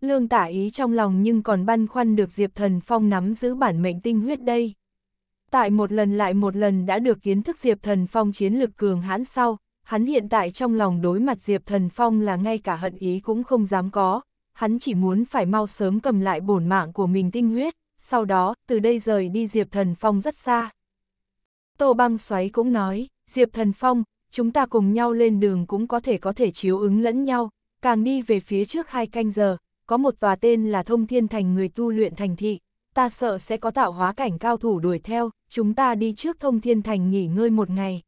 Lương tả ý trong lòng nhưng còn băn khoăn được Diệp Thần Phong nắm giữ bản mệnh tinh huyết đây. Tại một lần lại một lần đã được kiến thức Diệp Thần Phong chiến lực cường hãn sau, hắn hiện tại trong lòng đối mặt Diệp Thần Phong là ngay cả hận ý cũng không dám có, hắn chỉ muốn phải mau sớm cầm lại bổn mạng của mình tinh huyết, sau đó từ đây rời đi Diệp Thần Phong rất xa. Tô băng xoáy cũng nói, Diệp Thần Phong, chúng ta cùng nhau lên đường cũng có thể có thể chiếu ứng lẫn nhau, càng đi về phía trước hai canh giờ, có một tòa tên là Thông Thiên Thành người tu luyện thành thị, ta sợ sẽ có tạo hóa cảnh cao thủ đuổi theo, chúng ta đi trước Thông Thiên Thành nghỉ ngơi một ngày.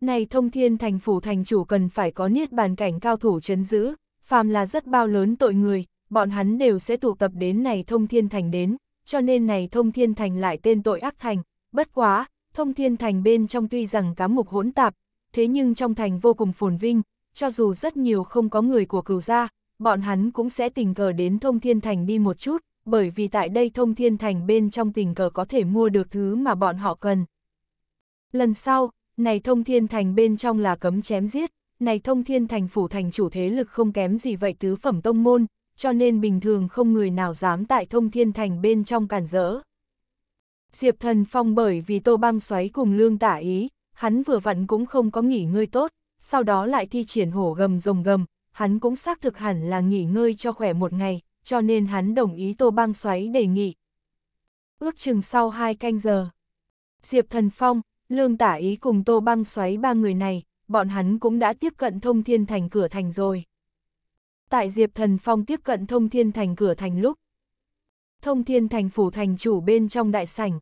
Này Thông Thiên Thành phủ thành chủ cần phải có niết bàn cảnh cao thủ chấn giữ, phàm là rất bao lớn tội người, bọn hắn đều sẽ tụ tập đến này Thông Thiên Thành đến, cho nên này Thông Thiên Thành lại tên tội ác thành, bất quá, Thông thiên thành bên trong tuy rằng cám mục hỗn tạp, thế nhưng trong thành vô cùng phồn vinh, cho dù rất nhiều không có người của cửu gia, bọn hắn cũng sẽ tình cờ đến thông thiên thành đi một chút, bởi vì tại đây thông thiên thành bên trong tình cờ có thể mua được thứ mà bọn họ cần. Lần sau, này thông thiên thành bên trong là cấm chém giết, này thông thiên thành phủ thành chủ thế lực không kém gì vậy tứ phẩm tông môn, cho nên bình thường không người nào dám tại thông thiên thành bên trong cản rỡ. Diệp Thần Phong bởi vì Tô Băng xoáy cùng lương tả ý, hắn vừa vặn cũng không có nghỉ ngơi tốt, sau đó lại thi triển hổ gầm rồng gầm, hắn cũng xác thực hẳn là nghỉ ngơi cho khỏe một ngày, cho nên hắn đồng ý Tô Băng xoáy đề nghị. Ước chừng sau hai canh giờ, Diệp Thần Phong, Lương Tả Ý cùng Tô Băng xoáy ba người này, bọn hắn cũng đã tiếp cận thông thiên thành cửa thành rồi. Tại Diệp Thần Phong tiếp cận thông thiên thành cửa thành lúc, thông thiên thành phủ thành chủ bên trong đại sảnh.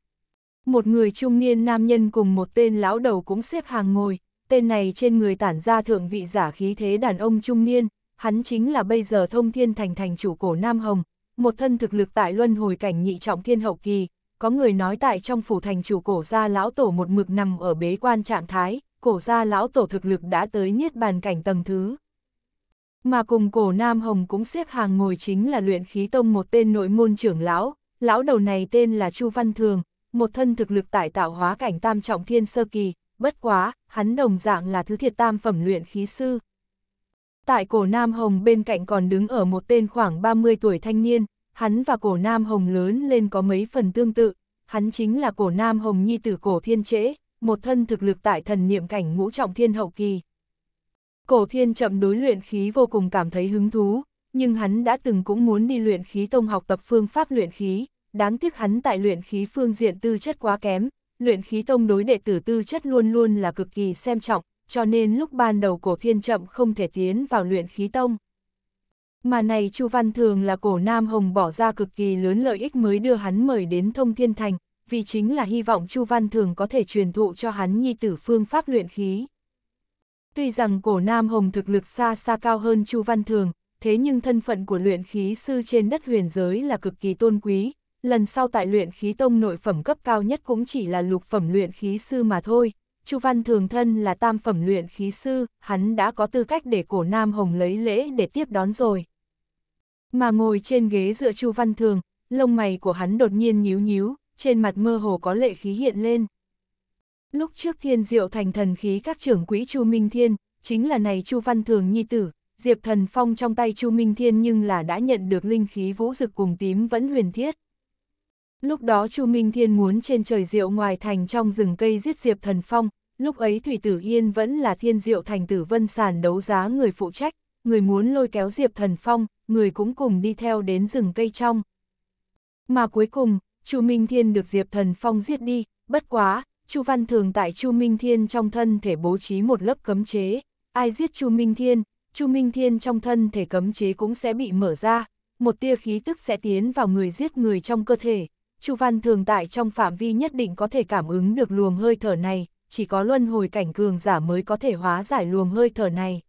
Một người trung niên nam nhân cùng một tên lão đầu cũng xếp hàng ngồi, tên này trên người tản ra thượng vị giả khí thế đàn ông trung niên, hắn chính là bây giờ thông thiên thành thành chủ cổ Nam Hồng, một thân thực lực tại luân hồi cảnh nhị trọng thiên hậu kỳ, có người nói tại trong phủ thành chủ cổ gia lão tổ một mực nằm ở bế quan trạng thái, cổ gia lão tổ thực lực đã tới niết bàn cảnh tầng thứ, mà cùng cổ Nam Hồng cũng xếp hàng ngồi chính là luyện khí tông một tên nội môn trưởng lão, lão đầu này tên là Chu Văn Thường, một thân thực lực tại tạo hóa cảnh tam trọng thiên sơ kỳ, bất quá, hắn đồng dạng là thứ thiệt tam phẩm luyện khí sư. Tại cổ Nam Hồng bên cạnh còn đứng ở một tên khoảng 30 tuổi thanh niên, hắn và cổ Nam Hồng lớn lên có mấy phần tương tự, hắn chính là cổ Nam Hồng nhi tử cổ thiên trễ, một thân thực lực tại thần niệm cảnh ngũ trọng thiên hậu kỳ. Cổ thiên chậm đối luyện khí vô cùng cảm thấy hứng thú, nhưng hắn đã từng cũng muốn đi luyện khí tông học tập phương pháp luyện khí, đáng tiếc hắn tại luyện khí phương diện tư chất quá kém, luyện khí tông đối đệ tử tư chất luôn luôn là cực kỳ xem trọng, cho nên lúc ban đầu cổ thiên chậm không thể tiến vào luyện khí tông. Mà này Chu Văn Thường là cổ Nam Hồng bỏ ra cực kỳ lớn lợi ích mới đưa hắn mời đến thông thiên thành, vì chính là hy vọng Chu Văn Thường có thể truyền thụ cho hắn nhi tử phương pháp luyện khí. Tuy rằng cổ Nam Hồng thực lực xa xa cao hơn Chu Văn Thường, thế nhưng thân phận của luyện khí sư trên đất huyền giới là cực kỳ tôn quý, lần sau tại luyện khí tông nội phẩm cấp cao nhất cũng chỉ là lục phẩm luyện khí sư mà thôi. Chu Văn Thường thân là tam phẩm luyện khí sư, hắn đã có tư cách để cổ Nam Hồng lấy lễ để tiếp đón rồi. Mà ngồi trên ghế dựa Chu Văn Thường, lông mày của hắn đột nhiên nhíu nhíu, trên mặt mơ hồ có lệ khí hiện lên. Lúc trước thiên diệu thành thần khí các trưởng quỹ Chu Minh Thiên, chính là này Chu Văn Thường nhi tử, Diệp Thần Phong trong tay Chu Minh Thiên nhưng là đã nhận được linh khí vũ dực cùng tím vẫn huyền thiết. Lúc đó Chu Minh Thiên muốn trên trời diệu ngoài thành trong rừng cây giết Diệp Thần Phong, lúc ấy Thủy Tử Yên vẫn là thiên diệu thành tử vân sàn đấu giá người phụ trách, người muốn lôi kéo Diệp Thần Phong, người cũng cùng đi theo đến rừng cây trong. Mà cuối cùng, Chu Minh Thiên được Diệp Thần Phong giết đi, bất quá, Chu Văn Thường tại Chu Minh Thiên trong thân thể bố trí một lớp cấm chế, ai giết Chu Minh Thiên, Chu Minh Thiên trong thân thể cấm chế cũng sẽ bị mở ra, một tia khí tức sẽ tiến vào người giết người trong cơ thể. Chu Văn Thường tại trong phạm vi nhất định có thể cảm ứng được luồng hơi thở này, chỉ có luân hồi cảnh cường giả mới có thể hóa giải luồng hơi thở này.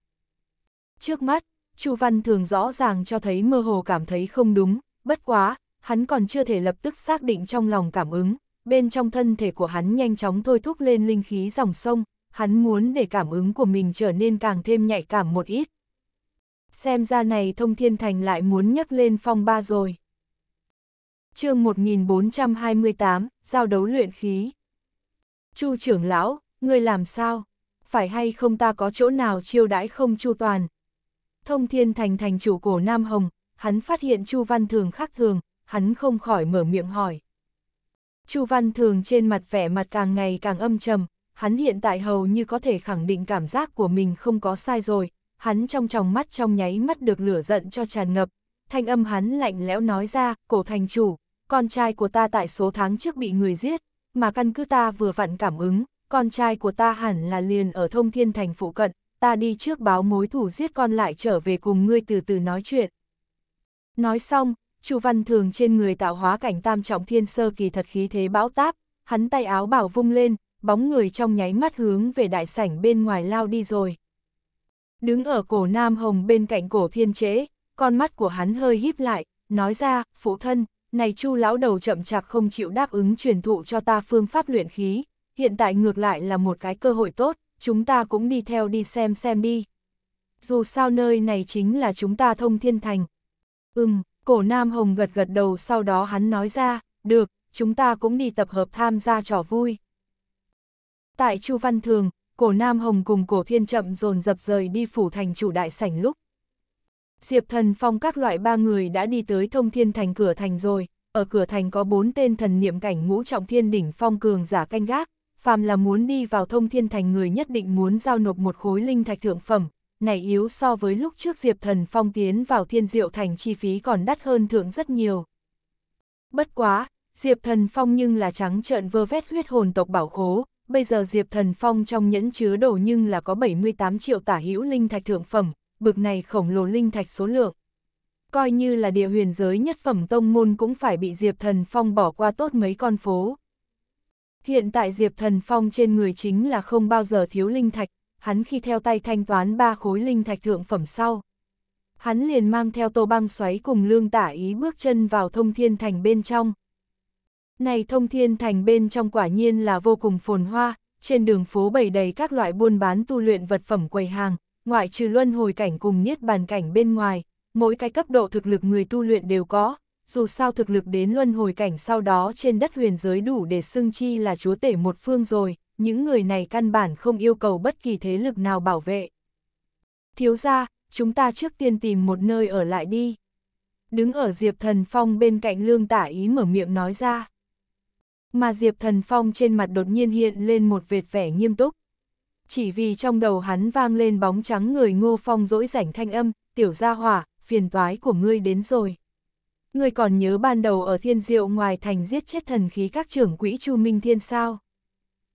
Trước mắt, Chu Văn Thường rõ ràng cho thấy mơ hồ cảm thấy không đúng, bất quá, hắn còn chưa thể lập tức xác định trong lòng cảm ứng, bên trong thân thể của hắn nhanh chóng thôi thúc lên linh khí dòng sông, hắn muốn để cảm ứng của mình trở nên càng thêm nhạy cảm một ít. Xem ra này thông thiên thành lại muốn nhắc lên phong ba rồi. chương 1428, giao đấu luyện khí. Chu trưởng lão, ngươi làm sao? Phải hay không ta có chỗ nào chiêu đãi không chu toàn? Thông thiên thành thành chủ cổ Nam Hồng, hắn phát hiện chu văn thường khác thường, hắn không khỏi mở miệng hỏi. Chu Văn Thường trên mặt vẻ mặt càng ngày càng âm trầm, hắn hiện tại hầu như có thể khẳng định cảm giác của mình không có sai rồi, hắn trong tròng mắt trong nháy mắt được lửa giận cho tràn ngập, thanh âm hắn lạnh lẽo nói ra, cổ thành chủ, con trai của ta tại số tháng trước bị người giết, mà căn cứ ta vừa vặn cảm ứng, con trai của ta hẳn là liền ở thông thiên thành phụ cận, ta đi trước báo mối thủ giết con lại trở về cùng ngươi từ từ nói chuyện. Nói xong, Chu Văn Thường trên người tạo hóa cảnh tam trọng thiên sơ kỳ thật khí thế bão táp, hắn tay áo bảo vung lên, bóng người trong nháy mắt hướng về đại sảnh bên ngoài lao đi rồi. Đứng ở cổ Nam Hồng bên cạnh cổ thiên chế, con mắt của hắn hơi híp lại, nói ra, phụ thân, này chu lão đầu chậm chạp không chịu đáp ứng truyền thụ cho ta phương pháp luyện khí, hiện tại ngược lại là một cái cơ hội tốt, chúng ta cũng đi theo đi xem xem đi. Dù sao nơi này chính là chúng ta thông thiên thành. Ừm, Cổ Nam Hồng gật gật đầu sau đó hắn nói ra, được, chúng ta cũng đi tập hợp tham gia trò vui. Tại Chu Văn Thường, cổ Nam Hồng cùng cổ Thiên Chậm dồn dập rời đi phủ thành chủ đại sảnh lúc. Diệp thần phong các loại ba người đã đi tới thông thiên thành cửa thành rồi, ở cửa thành có bốn tên thần niệm cảnh ngũ trọng thiên đỉnh phong cường giả canh gác, phàm là muốn đi vào thông thiên thành người nhất định muốn giao nộp một khối linh thạch thượng phẩm, này yếu so với lúc trước Diệp Thần Phong tiến vào thiên diệu thành chi phí còn đắt hơn thượng rất nhiều. Bất quá, Diệp Thần Phong nhưng là trắng trợn vơ vét huyết hồn tộc bảo khố, bây giờ Diệp Thần Phong trong nhẫn chứa đồ nhưng là có 78 triệu tả hữu linh thạch thượng phẩm, bực này khổng lồ linh thạch số lượng. Coi như là địa huyền giới nhất phẩm tông môn cũng phải bị Diệp Thần Phong bỏ qua tốt mấy con phố. Hiện tại Diệp Thần Phong trên người chính là không bao giờ thiếu linh thạch, hắn khi theo tay thanh toán ba khối linh thạch thượng phẩm sau. Hắn liền mang theo tô băng xoáy cùng lương tả ý bước chân vào thông thiên thành bên trong. Này thông thiên thành bên trong quả nhiên là vô cùng phồn hoa, trên đường phố bày đầy các loại buôn bán tu luyện vật phẩm quầy hàng, ngoại trừ luân hồi cảnh cùng niết bàn cảnh bên ngoài, mỗi cái cấp độ thực lực người tu luyện đều có, dù sao thực lực đến luân hồi cảnh sau đó trên đất huyền giới đủ để xưng chi là chúa tể một phương rồi những người này căn bản không yêu cầu bất kỳ thế lực nào bảo vệ. Thiếu ra, chúng ta trước tiên tìm một nơi ở lại đi. Đứng ở Diệp Thần Phong bên cạnh Lương Tả Ý mở miệng nói ra. Mà Diệp Thần Phong trên mặt đột nhiên hiện lên một vệt vẻ nghiêm túc. Chỉ vì trong đầu hắn vang lên bóng trắng người ngô phong dỗi rảnh thanh âm, tiểu gia hỏa, phiền toái của ngươi đến rồi. Ngươi còn nhớ ban đầu ở thiên diệu ngoài thành giết chết thần khí các trưởng quỹ Chu Minh Thiên sao?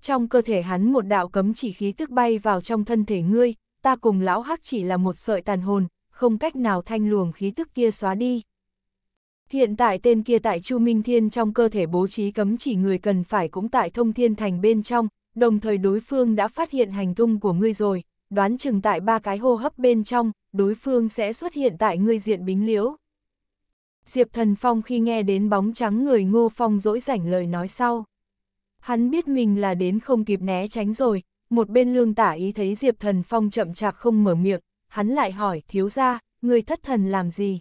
trong cơ thể hắn một đạo cấm chỉ khí tức bay vào trong thân thể ngươi, ta cùng lão hắc chỉ là một sợi tàn hồn, không cách nào thanh luồng khí tức kia xóa đi. Hiện tại tên kia tại Chu Minh Thiên trong cơ thể bố trí cấm chỉ người cần phải cũng tại thông thiên thành bên trong, đồng thời đối phương đã phát hiện hành tung của ngươi rồi, đoán chừng tại ba cái hô hấp bên trong, đối phương sẽ xuất hiện tại ngươi diện bính liễu. Diệp Thần Phong khi nghe đến bóng trắng người Ngô Phong dỗi rảnh lời nói sau. Hắn biết mình là đến không kịp né tránh rồi, một bên lương tả ý thấy Diệp Thần Phong chậm chạp không mở miệng, hắn lại hỏi thiếu ra, người thất thần làm gì?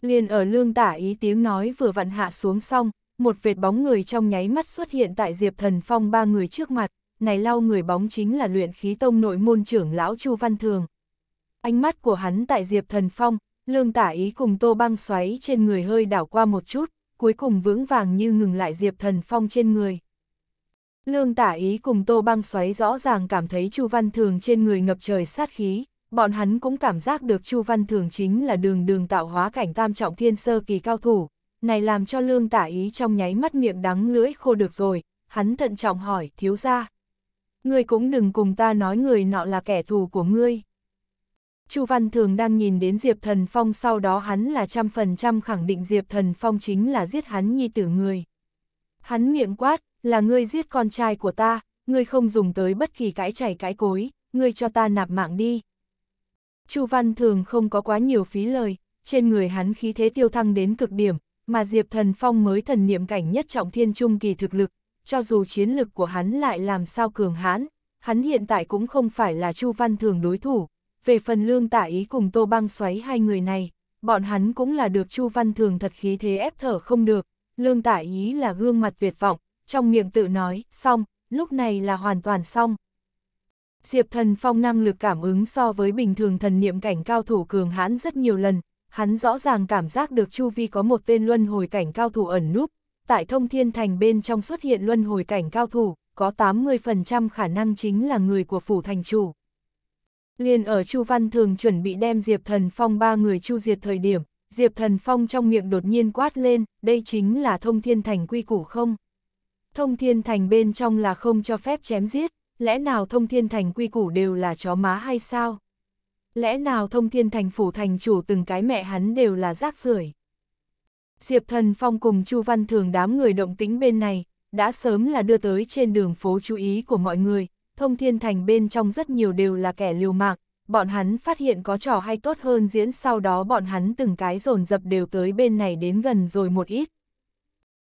Liền ở lương tả ý tiếng nói vừa vặn hạ xuống xong, một vệt bóng người trong nháy mắt xuất hiện tại Diệp Thần Phong ba người trước mặt, này lau người bóng chính là luyện khí tông nội môn trưởng lão Chu Văn Thường. Ánh mắt của hắn tại Diệp Thần Phong, lương tả ý cùng tô băng xoáy trên người hơi đảo qua một chút, cuối cùng vững vàng như ngừng lại Diệp Thần Phong trên người. Lương tả ý cùng Tô Băng xoáy rõ ràng cảm thấy Chu Văn Thường trên người ngập trời sát khí, bọn hắn cũng cảm giác được Chu Văn Thường chính là đường đường tạo hóa cảnh tam trọng thiên sơ kỳ cao thủ, này làm cho lương tả ý trong nháy mắt miệng đắng lưỡi khô được rồi, hắn thận trọng hỏi, thiếu ra. Ngươi cũng đừng cùng ta nói người nọ là kẻ thù của ngươi. Chu Văn Thường đang nhìn đến Diệp Thần Phong sau đó hắn là trăm phần trăm khẳng định Diệp Thần Phong chính là giết hắn nhi tử người. Hắn miệng quát, là ngươi giết con trai của ta, ngươi không dùng tới bất kỳ cãi chảy cãi cối, ngươi cho ta nạp mạng đi. Chu Văn Thường không có quá nhiều phí lời, trên người hắn khí thế tiêu thăng đến cực điểm, mà Diệp Thần Phong mới thần niệm cảnh nhất trọng thiên trung kỳ thực lực, cho dù chiến lực của hắn lại làm sao cường hãn, hắn hiện tại cũng không phải là Chu Văn Thường đối thủ, về phần lương tả ý cùng tô băng xoáy hai người này, bọn hắn cũng là được Chu Văn Thường thật khí thế ép thở không được, lương tả ý là gương mặt tuyệt vọng, trong miệng tự nói, xong, lúc này là hoàn toàn xong. Diệp thần phong năng lực cảm ứng so với bình thường thần niệm cảnh cao thủ cường hãn rất nhiều lần, hắn rõ ràng cảm giác được Chu Vi có một tên luân hồi cảnh cao thủ ẩn núp, tại thông thiên thành bên trong xuất hiện luân hồi cảnh cao thủ, có 80% khả năng chính là người của phủ thành chủ. Liên ở Chu Văn Thường chuẩn bị đem Diệp Thần Phong ba người chu diệt thời điểm, Diệp Thần Phong trong miệng đột nhiên quát lên, đây chính là thông thiên thành quy củ không? Thông thiên thành bên trong là không cho phép chém giết, lẽ nào thông thiên thành quy củ đều là chó má hay sao? Lẽ nào thông thiên thành phủ thành chủ từng cái mẹ hắn đều là rác rưởi Diệp Thần Phong cùng Chu Văn Thường đám người động tĩnh bên này, đã sớm là đưa tới trên đường phố chú ý của mọi người, thông thiên thành bên trong rất nhiều đều là kẻ liều mạng, bọn hắn phát hiện có trò hay tốt hơn diễn sau đó bọn hắn từng cái dồn dập đều tới bên này đến gần rồi một ít.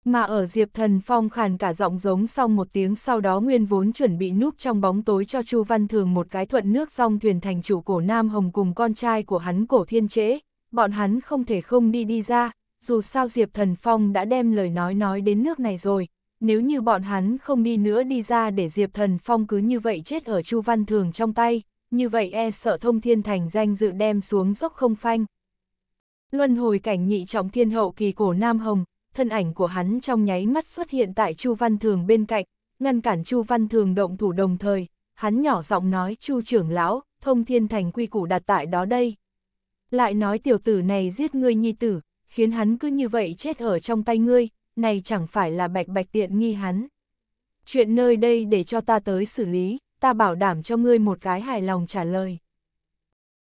Mà ở Diệp Thần Phong khàn cả giọng giống xong một tiếng sau đó nguyên vốn chuẩn bị núp trong bóng tối cho Chu Văn Thường một cái thuận nước song thuyền thành chủ cổ Nam Hồng cùng con trai của hắn cổ thiên trễ, bọn hắn không thể không đi đi ra, dù sao Diệp Thần Phong đã đem lời nói nói đến nước này rồi, nếu như bọn hắn không đi nữa đi ra để Diệp Thần Phong cứ như vậy chết ở Chu Văn Thường trong tay, như vậy e sợ thông thiên thành danh dự đem xuống dốc không phanh. Luân hồi cảnh nhị trọng thiên hậu kỳ cổ Nam Hồng, thân ảnh của hắn trong nháy mắt xuất hiện tại Chu Văn Thường bên cạnh, ngăn cản Chu Văn Thường động thủ đồng thời, hắn nhỏ giọng nói Chu trưởng lão, thông thiên thành quy củ đặt tại đó đây. Lại nói tiểu tử này giết ngươi nhi tử, khiến hắn cứ như vậy chết ở trong tay ngươi, này chẳng phải là bạch bạch tiện nghi hắn. Chuyện nơi đây để cho ta tới xử lý, ta bảo đảm cho ngươi một cái hài lòng trả lời.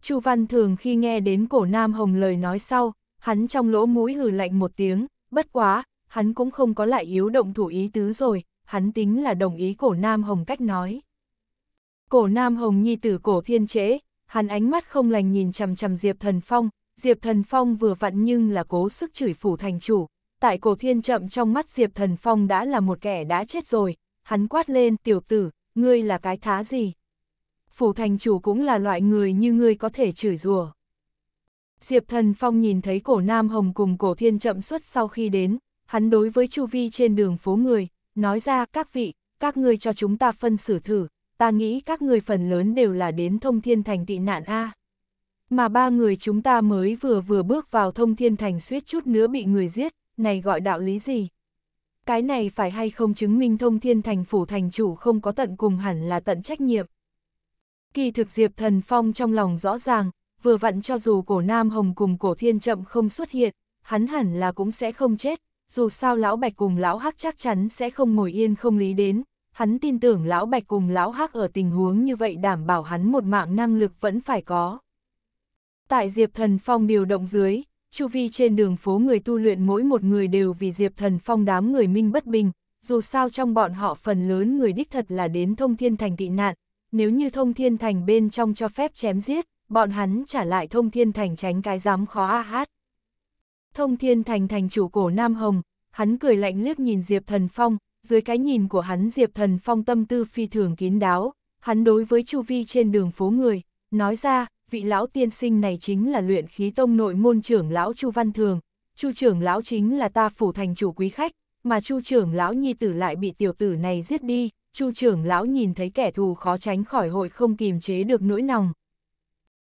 Chu Văn Thường khi nghe đến cổ Nam Hồng lời nói sau, hắn trong lỗ mũi hừ lạnh một tiếng, bất quá, hắn cũng không có lại yếu động thủ ý tứ rồi, hắn tính là đồng ý cổ Nam Hồng cách nói. Cổ Nam Hồng nhi tử cổ thiên trễ, hắn ánh mắt không lành nhìn chằm chằm Diệp Thần Phong, Diệp Thần Phong vừa vặn nhưng là cố sức chửi phủ thành chủ, tại cổ thiên chậm trong mắt Diệp Thần Phong đã là một kẻ đã chết rồi, hắn quát lên tiểu tử, ngươi là cái thá gì? Phủ thành chủ cũng là loại người như ngươi có thể chửi rủa. Diệp Thần Phong nhìn thấy cổ Nam Hồng cùng cổ thiên chậm xuất sau khi đến, hắn đối với chu vi trên đường phố người, nói ra các vị, các ngươi cho chúng ta phân xử thử, ta nghĩ các người phần lớn đều là đến thông thiên thành tị nạn A. Mà ba người chúng ta mới vừa vừa bước vào thông thiên thành suýt chút nữa bị người giết, này gọi đạo lý gì? Cái này phải hay không chứng minh thông thiên thành phủ thành chủ không có tận cùng hẳn là tận trách nhiệm. Kỳ thực Diệp Thần Phong trong lòng rõ ràng, vừa vặn cho dù cổ Nam Hồng cùng cổ thiên chậm không xuất hiện, hắn hẳn là cũng sẽ không chết, dù sao lão bạch cùng lão hắc chắc chắn sẽ không ngồi yên không lý đến, hắn tin tưởng lão bạch cùng lão hắc ở tình huống như vậy đảm bảo hắn một mạng năng lực vẫn phải có. Tại Diệp Thần Phong điều động dưới, chu vi trên đường phố người tu luyện mỗi một người đều vì Diệp Thần Phong đám người minh bất bình, dù sao trong bọn họ phần lớn người đích thật là đến thông thiên thành tị nạn, nếu như thông thiên thành bên trong cho phép chém giết, bọn hắn trả lại thông thiên thành tránh cái dám khó a hát. Thông thiên thành thành chủ cổ Nam Hồng, hắn cười lạnh liếc nhìn Diệp Thần Phong, dưới cái nhìn của hắn Diệp Thần Phong tâm tư phi thường kín đáo, hắn đối với chu vi trên đường phố người, nói ra, vị lão tiên sinh này chính là luyện khí tông nội môn trưởng lão Chu Văn Thường, Chu trưởng lão chính là ta phủ thành chủ quý khách, mà Chu trưởng lão nhi tử lại bị tiểu tử này giết đi, Chu trưởng lão nhìn thấy kẻ thù khó tránh khỏi hội không kìm chế được nỗi lòng.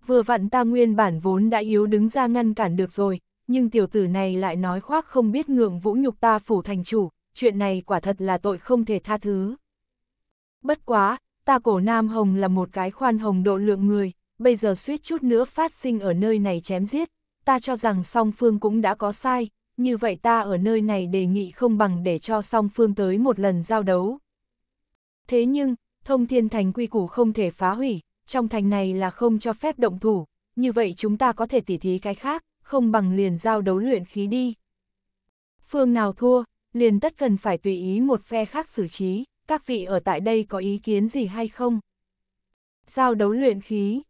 Vừa vặn ta nguyên bản vốn đã yếu đứng ra ngăn cản được rồi, nhưng tiểu tử này lại nói khoác không biết ngượng vũ nhục ta phủ thành chủ, chuyện này quả thật là tội không thể tha thứ. Bất quá, ta cổ Nam Hồng là một cái khoan hồng độ lượng người, bây giờ suýt chút nữa phát sinh ở nơi này chém giết, ta cho rằng song phương cũng đã có sai, như vậy ta ở nơi này đề nghị không bằng để cho song phương tới một lần giao đấu. Thế nhưng, thông thiên thành quy củ không thể phá hủy, trong thành này là không cho phép động thủ, như vậy chúng ta có thể tỉ thí cái khác, không bằng liền giao đấu luyện khí đi. Phương nào thua, liền tất cần phải tùy ý một phe khác xử trí, các vị ở tại đây có ý kiến gì hay không? Giao đấu luyện khí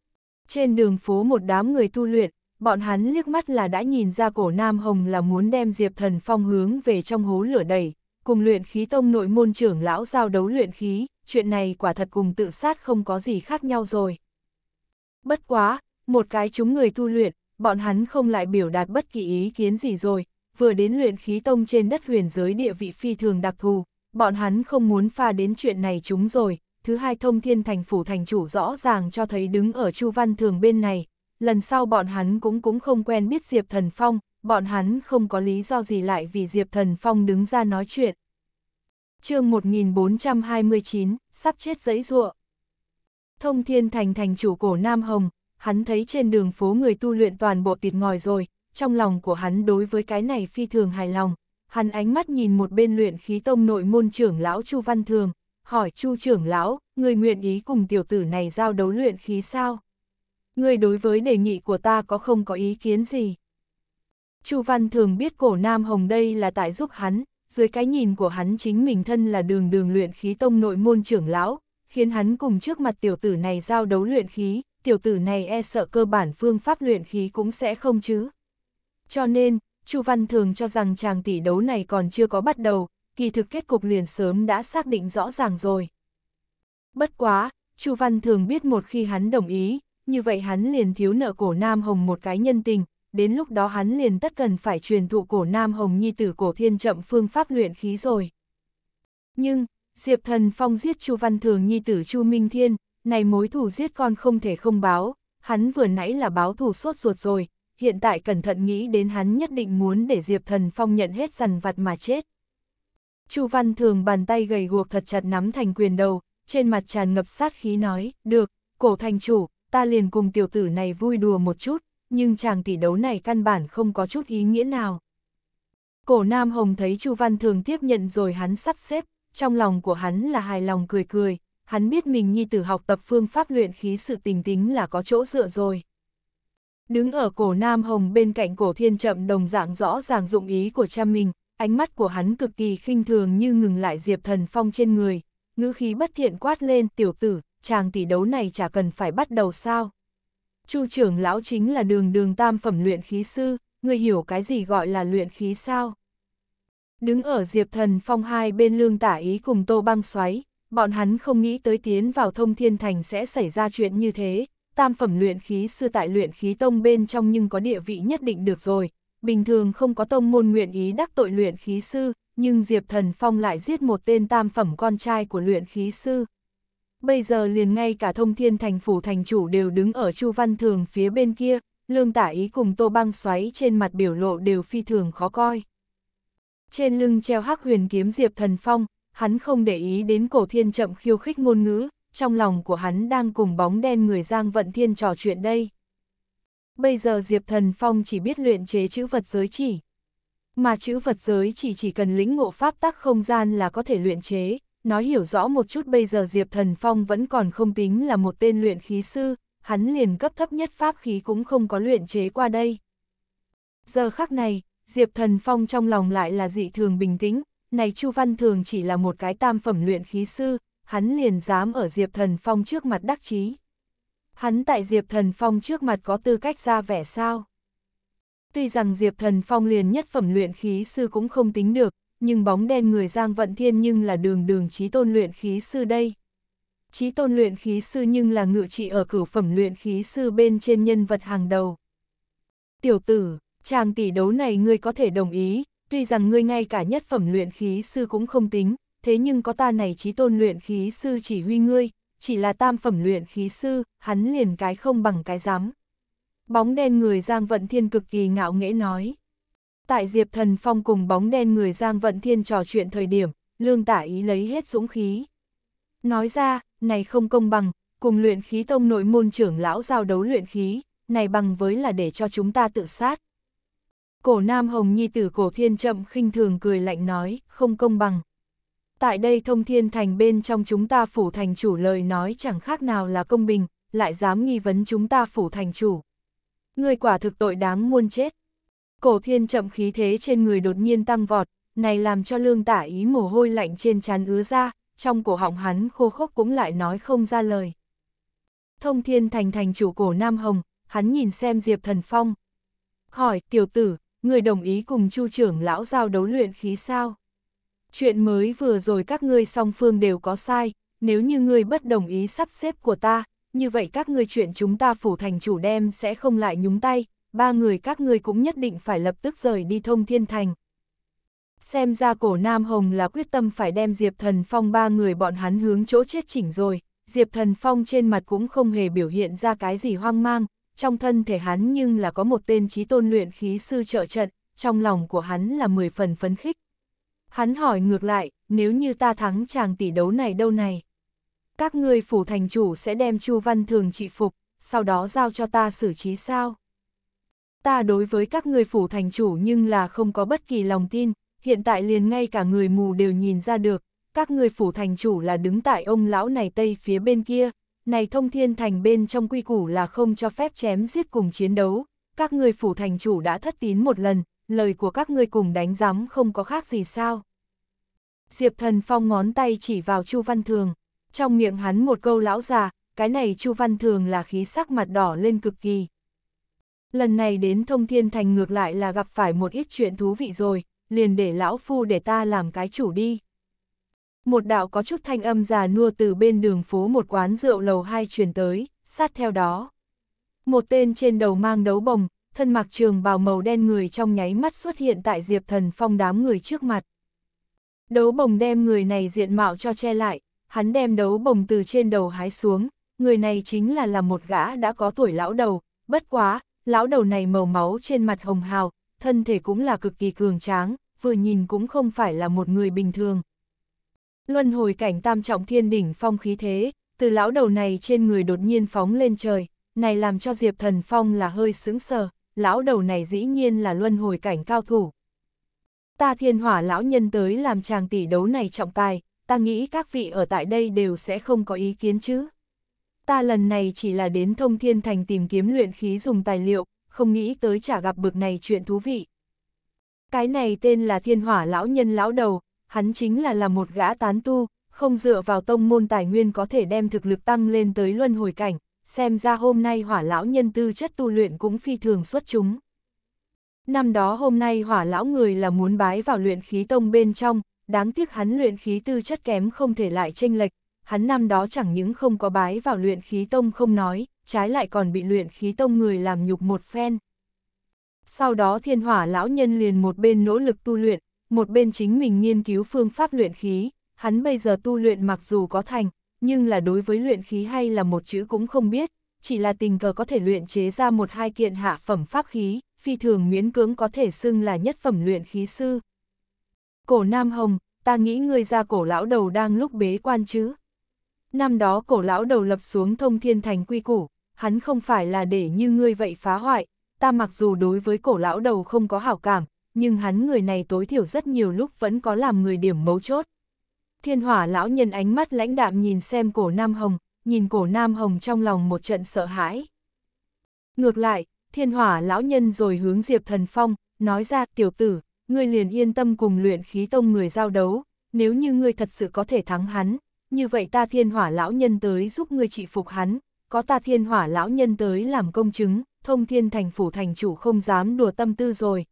trên đường phố một đám người tu luyện, bọn hắn liếc mắt là đã nhìn ra cổ Nam Hồng là muốn đem Diệp Thần Phong hướng về trong hố lửa đẩy, cùng luyện khí tông nội môn trưởng lão giao đấu luyện khí, chuyện này quả thật cùng tự sát không có gì khác nhau rồi. Bất quá, một cái chúng người tu luyện, bọn hắn không lại biểu đạt bất kỳ ý kiến gì rồi, vừa đến luyện khí tông trên đất huyền giới địa vị phi thường đặc thù, bọn hắn không muốn pha đến chuyện này chúng rồi, thứ hai thông thiên thành phủ thành chủ rõ ràng cho thấy đứng ở Chu Văn Thường bên này, lần sau bọn hắn cũng cũng không quen biết Diệp Thần Phong, bọn hắn không có lý do gì lại vì Diệp Thần Phong đứng ra nói chuyện. chương 1429, sắp chết giấy ruộng. Thông thiên thành thành chủ cổ Nam Hồng, hắn thấy trên đường phố người tu luyện toàn bộ tịt ngòi rồi, trong lòng của hắn đối với cái này phi thường hài lòng. Hắn ánh mắt nhìn một bên luyện khí tông nội môn trưởng lão Chu Văn Thường, hỏi Chu trưởng lão, người nguyện ý cùng tiểu tử này giao đấu luyện khí sao? Người đối với đề nghị của ta có không có ý kiến gì? Chu Văn thường biết cổ Nam Hồng đây là tại giúp hắn, dưới cái nhìn của hắn chính mình thân là đường đường luyện khí tông nội môn trưởng lão, khiến hắn cùng trước mặt tiểu tử này giao đấu luyện khí, tiểu tử này e sợ cơ bản phương pháp luyện khí cũng sẽ không chứ. Cho nên, Chu Văn thường cho rằng chàng tỷ đấu này còn chưa có bắt đầu, kỳ thực kết cục liền sớm đã xác định rõ ràng rồi. Bất quá, Chu Văn thường biết một khi hắn đồng ý, như vậy hắn liền thiếu nợ cổ Nam Hồng một cái nhân tình, đến lúc đó hắn liền tất cần phải truyền thụ cổ Nam Hồng nhi tử cổ thiên chậm phương pháp luyện khí rồi. Nhưng, Diệp Thần Phong giết Chu Văn Thường nhi tử Chu Minh Thiên, này mối thù giết con không thể không báo, hắn vừa nãy là báo thù sốt ruột rồi, hiện tại cẩn thận nghĩ đến hắn nhất định muốn để Diệp Thần Phong nhận hết dằn vặt mà chết. Chu Văn Thường bàn tay gầy guộc thật chặt nắm thành quyền đầu, trên mặt tràn ngập sát khí nói, được, cổ thành chủ, ta liền cùng tiểu tử này vui đùa một chút, nhưng chàng tỷ đấu này căn bản không có chút ý nghĩa nào. Cổ Nam Hồng thấy Chu Văn Thường tiếp nhận rồi hắn sắp xếp, trong lòng của hắn là hài lòng cười cười, hắn biết mình nhi tử học tập phương pháp luyện khí sự tình tính là có chỗ dựa rồi. Đứng ở cổ Nam Hồng bên cạnh cổ thiên chậm đồng dạng rõ ràng dụng ý của cha mình, ánh mắt của hắn cực kỳ khinh thường như ngừng lại Diệp Thần Phong trên người, ngữ khí bất thiện quát lên tiểu tử, chàng tỷ đấu này chả cần phải bắt đầu sao. Chu trưởng lão chính là đường đường tam phẩm luyện khí sư, người hiểu cái gì gọi là luyện khí sao. Đứng ở Diệp Thần Phong hai bên lương tả ý cùng tô băng xoáy, bọn hắn không nghĩ tới tiến vào thông thiên thành sẽ xảy ra chuyện như thế, tam phẩm luyện khí sư tại luyện khí tông bên trong nhưng có địa vị nhất định được rồi, bình thường không có tông môn nguyện ý đắc tội luyện khí sư, nhưng Diệp Thần Phong lại giết một tên tam phẩm con trai của luyện khí sư. Bây giờ liền ngay cả thông thiên thành phủ thành chủ đều đứng ở Chu Văn Thường phía bên kia, lương tả ý cùng tô băng xoáy trên mặt biểu lộ đều phi thường khó coi. Trên lưng treo hắc huyền kiếm Diệp Thần Phong, hắn không để ý đến cổ thiên chậm khiêu khích ngôn ngữ, trong lòng của hắn đang cùng bóng đen người Giang Vận Thiên trò chuyện đây. Bây giờ Diệp Thần Phong chỉ biết luyện chế chữ vật giới chỉ. Mà chữ vật giới chỉ chỉ cần lĩnh ngộ pháp tắc không gian là có thể luyện chế. Nói hiểu rõ một chút bây giờ Diệp Thần Phong vẫn còn không tính là một tên luyện khí sư, hắn liền cấp thấp nhất pháp khí cũng không có luyện chế qua đây. Giờ khắc này, Diệp Thần Phong trong lòng lại là dị thường bình tĩnh, này Chu Văn Thường chỉ là một cái tam phẩm luyện khí sư, hắn liền dám ở Diệp Thần Phong trước mặt đắc chí hắn tại Diệp Thần Phong trước mặt có tư cách ra vẻ sao. Tuy rằng Diệp Thần Phong liền nhất phẩm luyện khí sư cũng không tính được, nhưng bóng đen người Giang Vận Thiên nhưng là đường đường trí tôn luyện khí sư đây. Trí tôn luyện khí sư nhưng là ngự trị ở cửu phẩm luyện khí sư bên trên nhân vật hàng đầu. Tiểu tử, chàng tỷ đấu này ngươi có thể đồng ý, tuy rằng ngươi ngay cả nhất phẩm luyện khí sư cũng không tính, thế nhưng có ta này trí tôn luyện khí sư chỉ huy ngươi, chỉ là tam phẩm luyện khí sư, hắn liền cái không bằng cái giám. Bóng đen người Giang Vận Thiên cực kỳ ngạo nghễ nói. Tại Diệp Thần Phong cùng bóng đen người Giang Vận Thiên trò chuyện thời điểm, lương tả ý lấy hết dũng khí. Nói ra, này không công bằng, cùng luyện khí tông nội môn trưởng lão giao đấu luyện khí, này bằng với là để cho chúng ta tự sát. Cổ Nam Hồng Nhi tử cổ thiên chậm khinh thường cười lạnh nói, không công bằng tại đây thông thiên thành bên trong chúng ta phủ thành chủ lời nói chẳng khác nào là công bình, lại dám nghi vấn chúng ta phủ thành chủ. Người quả thực tội đáng muôn chết. Cổ thiên chậm khí thế trên người đột nhiên tăng vọt, này làm cho lương tả ý mồ hôi lạnh trên trán ứa ra, trong cổ họng hắn khô khốc cũng lại nói không ra lời. Thông thiên thành thành chủ cổ Nam Hồng, hắn nhìn xem Diệp Thần Phong. Hỏi, tiểu tử, người đồng ý cùng chu trưởng lão giao đấu luyện khí sao? chuyện mới vừa rồi các ngươi song phương đều có sai, nếu như ngươi bất đồng ý sắp xếp của ta, như vậy các ngươi chuyện chúng ta phủ thành chủ đem sẽ không lại nhúng tay, ba người các ngươi cũng nhất định phải lập tức rời đi thông thiên thành. Xem ra cổ Nam Hồng là quyết tâm phải đem Diệp Thần Phong ba người bọn hắn hướng chỗ chết chỉnh rồi, Diệp Thần Phong trên mặt cũng không hề biểu hiện ra cái gì hoang mang, trong thân thể hắn nhưng là có một tên trí tôn luyện khí sư trợ trận, trong lòng của hắn là mười phần phấn khích. Hắn hỏi ngược lại, nếu như ta thắng chàng tỷ đấu này đâu này? Các ngươi phủ thành chủ sẽ đem Chu Văn Thường trị phục, sau đó giao cho ta xử trí sao? Ta đối với các ngươi phủ thành chủ nhưng là không có bất kỳ lòng tin, hiện tại liền ngay cả người mù đều nhìn ra được, các ngươi phủ thành chủ là đứng tại ông lão này tây phía bên kia, này thông thiên thành bên trong quy củ là không cho phép chém giết cùng chiến đấu, các ngươi phủ thành chủ đã thất tín một lần, lời của các ngươi cùng đánh giám không có khác gì sao. Diệp Thần Phong ngón tay chỉ vào Chu Văn Thường, trong miệng hắn một câu lão già, cái này Chu Văn Thường là khí sắc mặt đỏ lên cực kỳ. Lần này đến thông thiên thành ngược lại là gặp phải một ít chuyện thú vị rồi, liền để lão phu để ta làm cái chủ đi. Một đạo có chút thanh âm già nua từ bên đường phố một quán rượu lầu hai truyền tới, sát theo đó. Một tên trên đầu mang đấu bồng, thân mặc trường bào màu đen người trong nháy mắt xuất hiện tại Diệp Thần Phong đám người trước mặt. Đấu bồng đem người này diện mạo cho che lại, hắn đem đấu bồng từ trên đầu hái xuống, người này chính là là một gã đã có tuổi lão đầu, bất quá, lão đầu này màu máu trên mặt hồng hào, thân thể cũng là cực kỳ cường tráng, vừa nhìn cũng không phải là một người bình thường. Luân hồi cảnh tam trọng thiên đỉnh phong khí thế, từ lão đầu này trên người đột nhiên phóng lên trời, này làm cho Diệp Thần Phong là hơi sững sờ, lão đầu này dĩ nhiên là luân hồi cảnh cao thủ. Ta thiên hỏa lão nhân tới làm chàng tỷ đấu này trọng tài, ta nghĩ các vị ở tại đây đều sẽ không có ý kiến chứ. Ta lần này chỉ là đến thông thiên thành tìm kiếm luyện khí dùng tài liệu, không nghĩ tới chả gặp bực này chuyện thú vị. Cái này tên là thiên hỏa lão nhân lão đầu, hắn chính là là một gã tán tu, không dựa vào tông môn tài nguyên có thể đem thực lực tăng lên tới luân hồi cảnh, xem ra hôm nay hỏa lão nhân tư chất tu luyện cũng phi thường xuất chúng. Năm đó hôm nay hỏa lão người là muốn bái vào luyện khí tông bên trong, đáng tiếc hắn luyện khí tư chất kém không thể lại tranh lệch, hắn năm đó chẳng những không có bái vào luyện khí tông không nói, trái lại còn bị luyện khí tông người làm nhục một phen. Sau đó thiên hỏa lão nhân liền một bên nỗ lực tu luyện, một bên chính mình nghiên cứu phương pháp luyện khí, hắn bây giờ tu luyện mặc dù có thành, nhưng là đối với luyện khí hay là một chữ cũng không biết, chỉ là tình cờ có thể luyện chế ra một hai kiện hạ phẩm pháp khí, phi thường miễn cưỡng có thể xưng là nhất phẩm luyện khí sư. Cổ Nam Hồng, ta nghĩ ngươi ra cổ lão đầu đang lúc bế quan chứ. Năm đó cổ lão đầu lập xuống thông thiên thành quy củ, hắn không phải là để như ngươi vậy phá hoại, ta mặc dù đối với cổ lão đầu không có hảo cảm, nhưng hắn người này tối thiểu rất nhiều lúc vẫn có làm người điểm mấu chốt, Thiên hỏa lão nhân ánh mắt lãnh đạm nhìn xem cổ Nam Hồng, nhìn cổ Nam Hồng trong lòng một trận sợ hãi. Ngược lại, thiên hỏa lão nhân rồi hướng Diệp Thần Phong, nói ra tiểu tử, ngươi liền yên tâm cùng luyện khí tông người giao đấu, nếu như ngươi thật sự có thể thắng hắn, như vậy ta thiên hỏa lão nhân tới giúp ngươi trị phục hắn, có ta thiên hỏa lão nhân tới làm công chứng, thông thiên thành phủ thành chủ không dám đùa tâm tư rồi.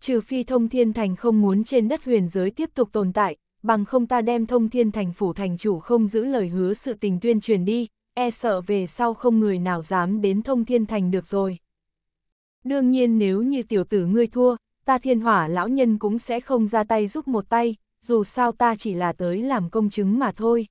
Trừ phi thông thiên thành không muốn trên đất huyền giới tiếp tục tồn tại, bằng không ta đem thông thiên thành phủ thành chủ không giữ lời hứa sự tình tuyên truyền đi, e sợ về sau không người nào dám đến thông thiên thành được rồi. Đương nhiên nếu như tiểu tử ngươi thua, ta thiên hỏa lão nhân cũng sẽ không ra tay giúp một tay, dù sao ta chỉ là tới làm công chứng mà thôi.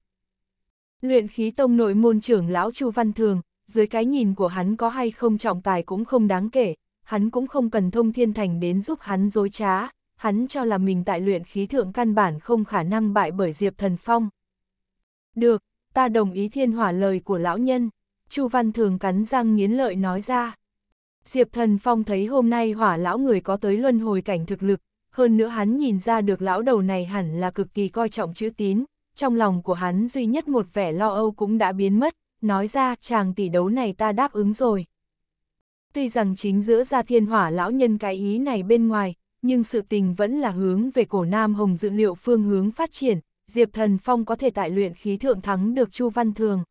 Luyện khí tông nội môn trưởng lão Chu Văn Thường, dưới cái nhìn của hắn có hay không trọng tài cũng không đáng kể, hắn cũng không cần thông thiên thành đến giúp hắn dối trá, hắn cho là mình tại luyện khí thượng căn bản không khả năng bại bởi Diệp Thần Phong. Được, ta đồng ý thiên hỏa lời của lão nhân, Chu Văn Thường cắn răng nghiến lợi nói ra. Diệp Thần Phong thấy hôm nay hỏa lão người có tới luân hồi cảnh thực lực, hơn nữa hắn nhìn ra được lão đầu này hẳn là cực kỳ coi trọng chữ tín, trong lòng của hắn duy nhất một vẻ lo âu cũng đã biến mất, nói ra chàng tỷ đấu này ta đáp ứng rồi. Tuy rằng chính giữa gia thiên hỏa lão nhân cái ý này bên ngoài, nhưng sự tình vẫn là hướng về cổ Nam Hồng dự liệu phương hướng phát triển, Diệp Thần Phong có thể tại luyện khí thượng thắng được Chu Văn Thường.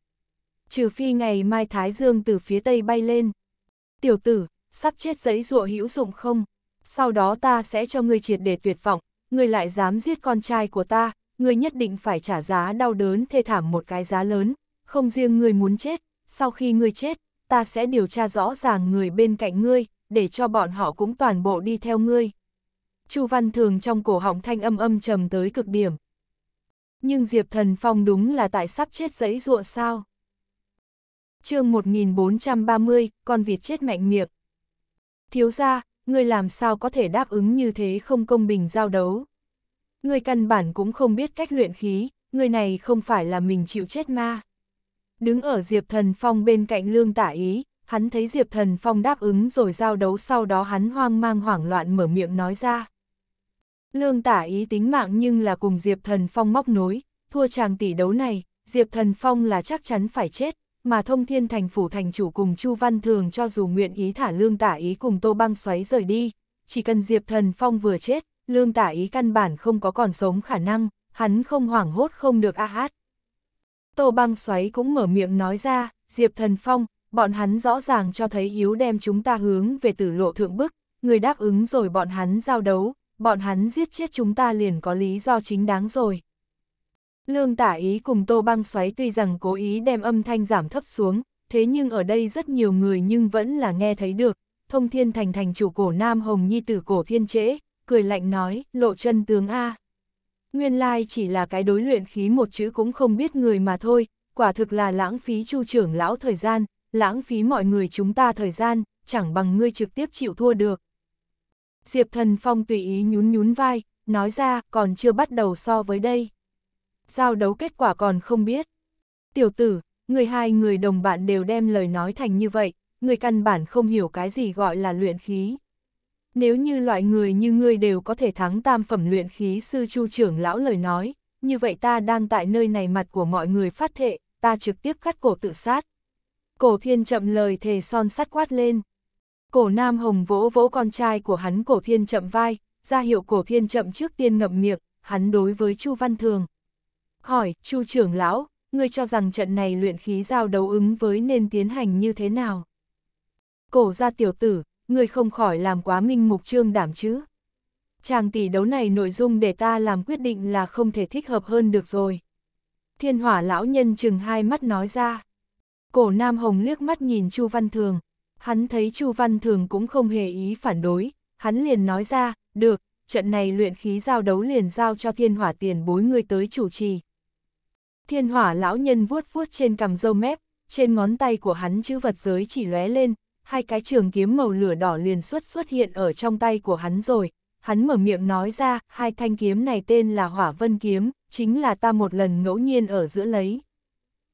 Trừ phi ngày mai Thái Dương từ phía tây bay lên. Tiểu tử, sắp chết giấy ruộ hữu dụng không? Sau đó ta sẽ cho ngươi triệt để tuyệt vọng, ngươi lại dám giết con trai của ta, ngươi nhất định phải trả giá đau đớn thê thảm một cái giá lớn, không riêng ngươi muốn chết, sau khi ngươi chết, ta sẽ điều tra rõ ràng người bên cạnh ngươi, để cho bọn họ cũng toàn bộ đi theo ngươi. Chu Văn Thường trong cổ họng thanh âm âm trầm tới cực điểm. Nhưng Diệp Thần Phong đúng là tại sắp chết dẫy ruộng sao? chương 1430, con vịt chết mạnh miệng. Thiếu ra, ngươi làm sao có thể đáp ứng như thế không công bình giao đấu? Ngươi căn bản cũng không biết cách luyện khí, ngươi này không phải là mình chịu chết ma. Đứng ở Diệp Thần Phong bên cạnh lương tả ý, hắn thấy Diệp Thần Phong đáp ứng rồi giao đấu sau đó hắn hoang mang hoảng loạn mở miệng nói ra. Lương tả ý tính mạng nhưng là cùng Diệp Thần Phong móc nối, thua chàng tỷ đấu này, Diệp Thần Phong là chắc chắn phải chết, mà thông thiên thành phủ thành chủ cùng Chu Văn Thường cho dù nguyện ý thả lương tả ý cùng Tô Băng xoáy rời đi, chỉ cần Diệp Thần Phong vừa chết, lương tả ý căn bản không có còn sống khả năng, hắn không hoảng hốt không được a hát. Tô Băng xoáy cũng mở miệng nói ra, Diệp Thần Phong, bọn hắn rõ ràng cho thấy yếu đem chúng ta hướng về tử lộ thượng bức, người đáp ứng rồi bọn hắn giao đấu, bọn hắn giết chết chúng ta liền có lý do chính đáng rồi. Lương tả ý cùng tô băng xoáy tuy rằng cố ý đem âm thanh giảm thấp xuống, thế nhưng ở đây rất nhiều người nhưng vẫn là nghe thấy được, thông thiên thành thành chủ cổ Nam Hồng Nhi tử cổ thiên trễ, cười lạnh nói, lộ chân tướng A. Nguyên lai chỉ là cái đối luyện khí một chữ cũng không biết người mà thôi, quả thực là lãng phí chu trưởng lão thời gian, lãng phí mọi người chúng ta thời gian, chẳng bằng ngươi trực tiếp chịu thua được. Diệp Thần Phong tùy ý nhún nhún vai, nói ra còn chưa bắt đầu so với đây. Giao đấu kết quả còn không biết. Tiểu tử, người hai người đồng bạn đều đem lời nói thành như vậy, người căn bản không hiểu cái gì gọi là luyện khí. Nếu như loại người như ngươi đều có thể thắng tam phẩm luyện khí sư chu trưởng lão lời nói, như vậy ta đang tại nơi này mặt của mọi người phát thệ, ta trực tiếp cắt cổ tự sát. Cổ thiên chậm lời thề son sắt quát lên. Cổ Nam Hồng vỗ vỗ con trai của hắn cổ thiên chậm vai, ra hiệu cổ thiên chậm trước tiên ngậm miệng, hắn đối với Chu Văn Thường. Hỏi, Chu trưởng lão, ngươi cho rằng trận này luyện khí giao đấu ứng với nên tiến hành như thế nào? Cổ ra tiểu tử, ngươi không khỏi làm quá minh mục trương đảm chứ. Chàng tỷ đấu này nội dung để ta làm quyết định là không thể thích hợp hơn được rồi. Thiên hỏa lão nhân chừng hai mắt nói ra. Cổ Nam Hồng liếc mắt nhìn Chu Văn Thường, Hắn thấy Chu Văn Thường cũng không hề ý phản đối, hắn liền nói ra, được, trận này luyện khí giao đấu liền giao cho thiên hỏa tiền bối người tới chủ trì. Thiên hỏa lão nhân vuốt vuốt trên cằm râu mép, trên ngón tay của hắn chữ vật giới chỉ lóe lên, hai cái trường kiếm màu lửa đỏ liền xuất xuất hiện ở trong tay của hắn rồi. Hắn mở miệng nói ra, hai thanh kiếm này tên là hỏa vân kiếm, chính là ta một lần ngẫu nhiên ở giữa lấy.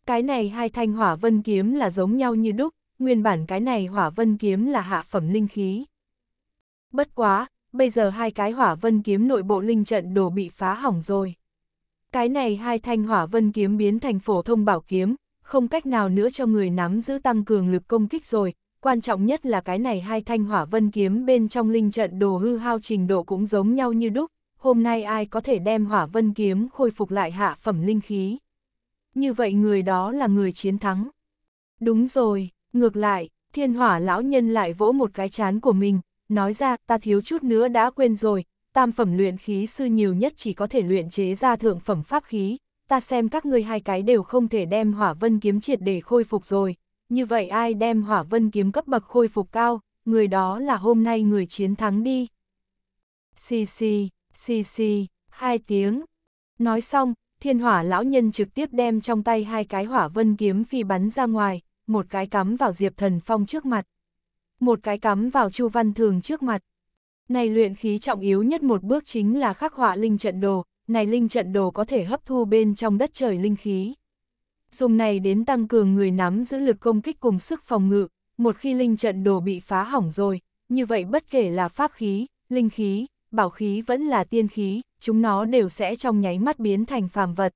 Cái này hai thanh hỏa vân kiếm là giống nhau như đúc, nguyên bản cái này hỏa vân kiếm là hạ phẩm linh khí. Bất quá, bây giờ hai cái hỏa vân kiếm nội bộ linh trận đồ bị phá hỏng rồi. Cái này hai thanh hỏa vân kiếm biến thành phổ thông bảo kiếm, không cách nào nữa cho người nắm giữ tăng cường lực công kích rồi, quan trọng nhất là cái này hai thanh hỏa vân kiếm bên trong linh trận đồ hư hao trình độ cũng giống nhau như đúc, hôm nay ai có thể đem hỏa vân kiếm khôi phục lại hạ phẩm linh khí. Như vậy người đó là người chiến thắng. Đúng rồi, Ngược lại, thiên hỏa lão nhân lại vỗ một cái chán của mình, nói ra ta thiếu chút nữa đã quên rồi, tam phẩm luyện khí sư nhiều nhất chỉ có thể luyện chế ra thượng phẩm pháp khí, ta xem các ngươi hai cái đều không thể đem hỏa vân kiếm triệt để khôi phục rồi, như vậy ai đem hỏa vân kiếm cấp bậc khôi phục cao, người đó là hôm nay người chiến thắng đi. Xì xì, xì xì, hai tiếng. Nói xong, thiên hỏa lão nhân trực tiếp đem trong tay hai cái hỏa vân kiếm phi bắn ra ngoài, một cái cắm vào Diệp Thần Phong trước mặt. Một cái cắm vào Chu Văn Thường trước mặt. Này luyện khí trọng yếu nhất một bước chính là khắc họa linh trận đồ, này linh trận đồ có thể hấp thu bên trong đất trời linh khí. Dùng này đến tăng cường người nắm giữ lực công kích cùng sức phòng ngự, một khi linh trận đồ bị phá hỏng rồi, như vậy bất kể là pháp khí, linh khí, bảo khí vẫn là tiên khí, chúng nó đều sẽ trong nháy mắt biến thành phàm vật.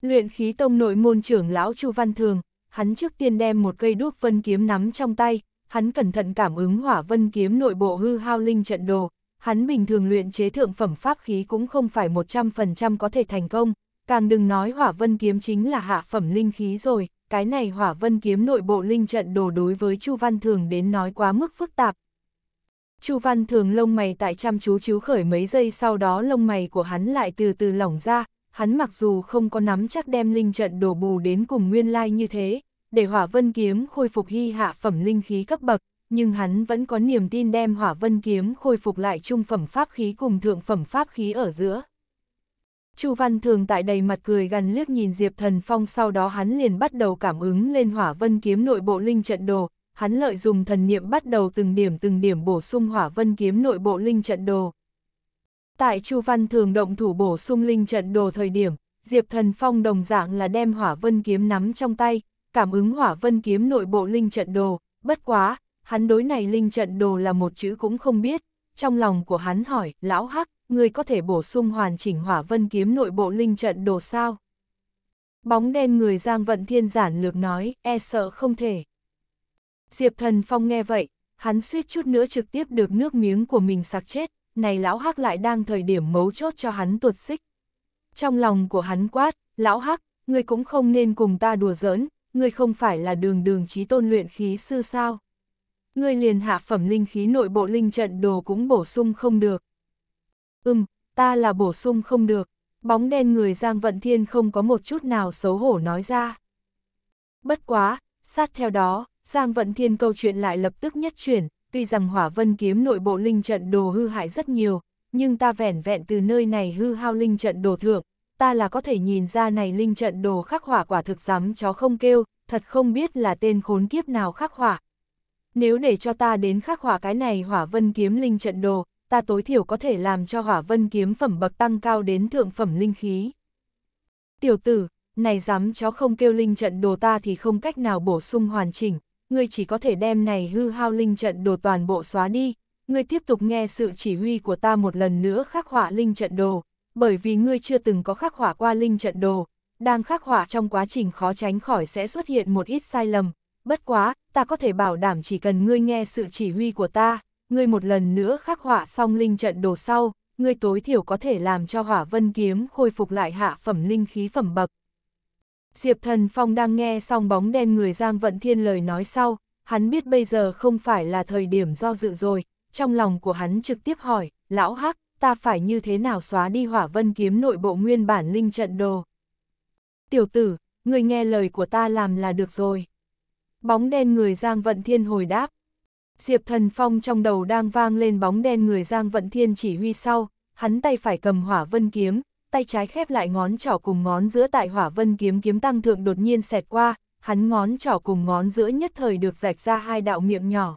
Luyện khí tông nội môn trưởng lão Chu Văn Thường, hắn trước tiên đem một cây đuốc vân kiếm nắm trong tay, hắn cẩn thận cảm ứng hỏa vân kiếm nội bộ hư hao linh trận đồ, hắn bình thường luyện chế thượng phẩm pháp khí cũng không phải 100% có thể thành công, càng đừng nói hỏa vân kiếm chính là hạ phẩm linh khí rồi, cái này hỏa vân kiếm nội bộ linh trận đồ đối với Chu Văn Thường đến nói quá mức phức tạp. Chu Văn Thường lông mày tại chăm chú chiếu khởi mấy giây sau đó lông mày của hắn lại từ từ lỏng ra, hắn mặc dù không có nắm chắc đem linh trận đổ bù đến cùng nguyên lai như thế, để hỏa vân kiếm khôi phục hy hạ phẩm linh khí cấp bậc, nhưng hắn vẫn có niềm tin đem hỏa vân kiếm khôi phục lại trung phẩm pháp khí cùng thượng phẩm pháp khí ở giữa. Chu Văn Thường tại đầy mặt cười gần liếc nhìn Diệp Thần Phong sau đó hắn liền bắt đầu cảm ứng lên hỏa vân kiếm nội bộ linh trận đồ, hắn lợi dùng thần niệm bắt đầu từng điểm từng điểm bổ sung hỏa vân kiếm nội bộ linh trận đồ. Tại Chu Văn Thường động thủ bổ sung linh trận đồ thời điểm, Diệp Thần Phong đồng dạng là đem hỏa vân kiếm nắm trong tay, cảm ứng hỏa vân kiếm nội bộ linh trận đồ, bất quá, hắn đối này linh trận đồ là một chữ cũng không biết, trong lòng của hắn hỏi, lão hắc, người có thể bổ sung hoàn chỉnh hỏa vân kiếm nội bộ linh trận đồ sao? Bóng đen người Giang Vận Thiên giản lược nói, e sợ không thể. Diệp Thần Phong nghe vậy, hắn suýt chút nữa trực tiếp được nước miếng của mình sặc chết, này lão hắc lại đang thời điểm mấu chốt cho hắn tuột xích. Trong lòng của hắn quát, lão hắc, ngươi cũng không nên cùng ta đùa giỡn, ngươi không phải là đường đường trí tôn luyện khí sư sao. Ngươi liền hạ phẩm linh khí nội bộ linh trận đồ cũng bổ sung không được. Ừm, ta là bổ sung không được, bóng đen người Giang Vận Thiên không có một chút nào xấu hổ nói ra. Bất quá, sát theo đó, Giang Vận Thiên câu chuyện lại lập tức nhất chuyển, tuy rằng hỏa vân kiếm nội bộ linh trận đồ hư hại rất nhiều, nhưng ta vẻn vẹn từ nơi này hư hao linh trận đồ thượng, ta là có thể nhìn ra này linh trận đồ khắc hỏa quả thực dám chó không kêu, thật không biết là tên khốn kiếp nào khắc hỏa. Nếu để cho ta đến khắc hỏa cái này hỏa vân kiếm linh trận đồ, ta tối thiểu có thể làm cho hỏa vân kiếm phẩm bậc tăng cao đến thượng phẩm linh khí. Tiểu tử, này dám chó không kêu linh trận đồ ta thì không cách nào bổ sung hoàn chỉnh, ngươi chỉ có thể đem này hư hao linh trận đồ toàn bộ xóa đi, ngươi tiếp tục nghe sự chỉ huy của ta một lần nữa khắc họa linh trận đồ, bởi vì ngươi chưa từng có khắc họa qua linh trận đồ, đang khắc họa trong quá trình khó tránh khỏi sẽ xuất hiện một ít sai lầm, bất quá, ta có thể bảo đảm chỉ cần ngươi nghe sự chỉ huy của ta, ngươi một lần nữa khắc họa xong linh trận đồ sau, ngươi tối thiểu có thể làm cho hỏa vân kiếm khôi phục lại hạ phẩm linh khí phẩm bậc, Diệp Thần Phong đang nghe xong bóng đen người Giang Vận Thiên lời nói sau, hắn biết bây giờ không phải là thời điểm do dự rồi, trong lòng của hắn trực tiếp hỏi, lão hắc, ta phải như thế nào xóa đi hỏa vân kiếm nội bộ nguyên bản linh trận đồ. Tiểu tử, người nghe lời của ta làm là được rồi. Bóng đen người Giang Vận Thiên hồi đáp. Diệp Thần Phong trong đầu đang vang lên bóng đen người Giang Vận Thiên chỉ huy sau, hắn tay phải cầm hỏa vân kiếm, tay trái khép lại ngón trỏ cùng ngón giữa tại hỏa vân kiếm kiếm tăng thượng đột nhiên xẹt qua, hắn ngón trỏ cùng ngón giữa nhất thời được rạch ra hai đạo miệng nhỏ.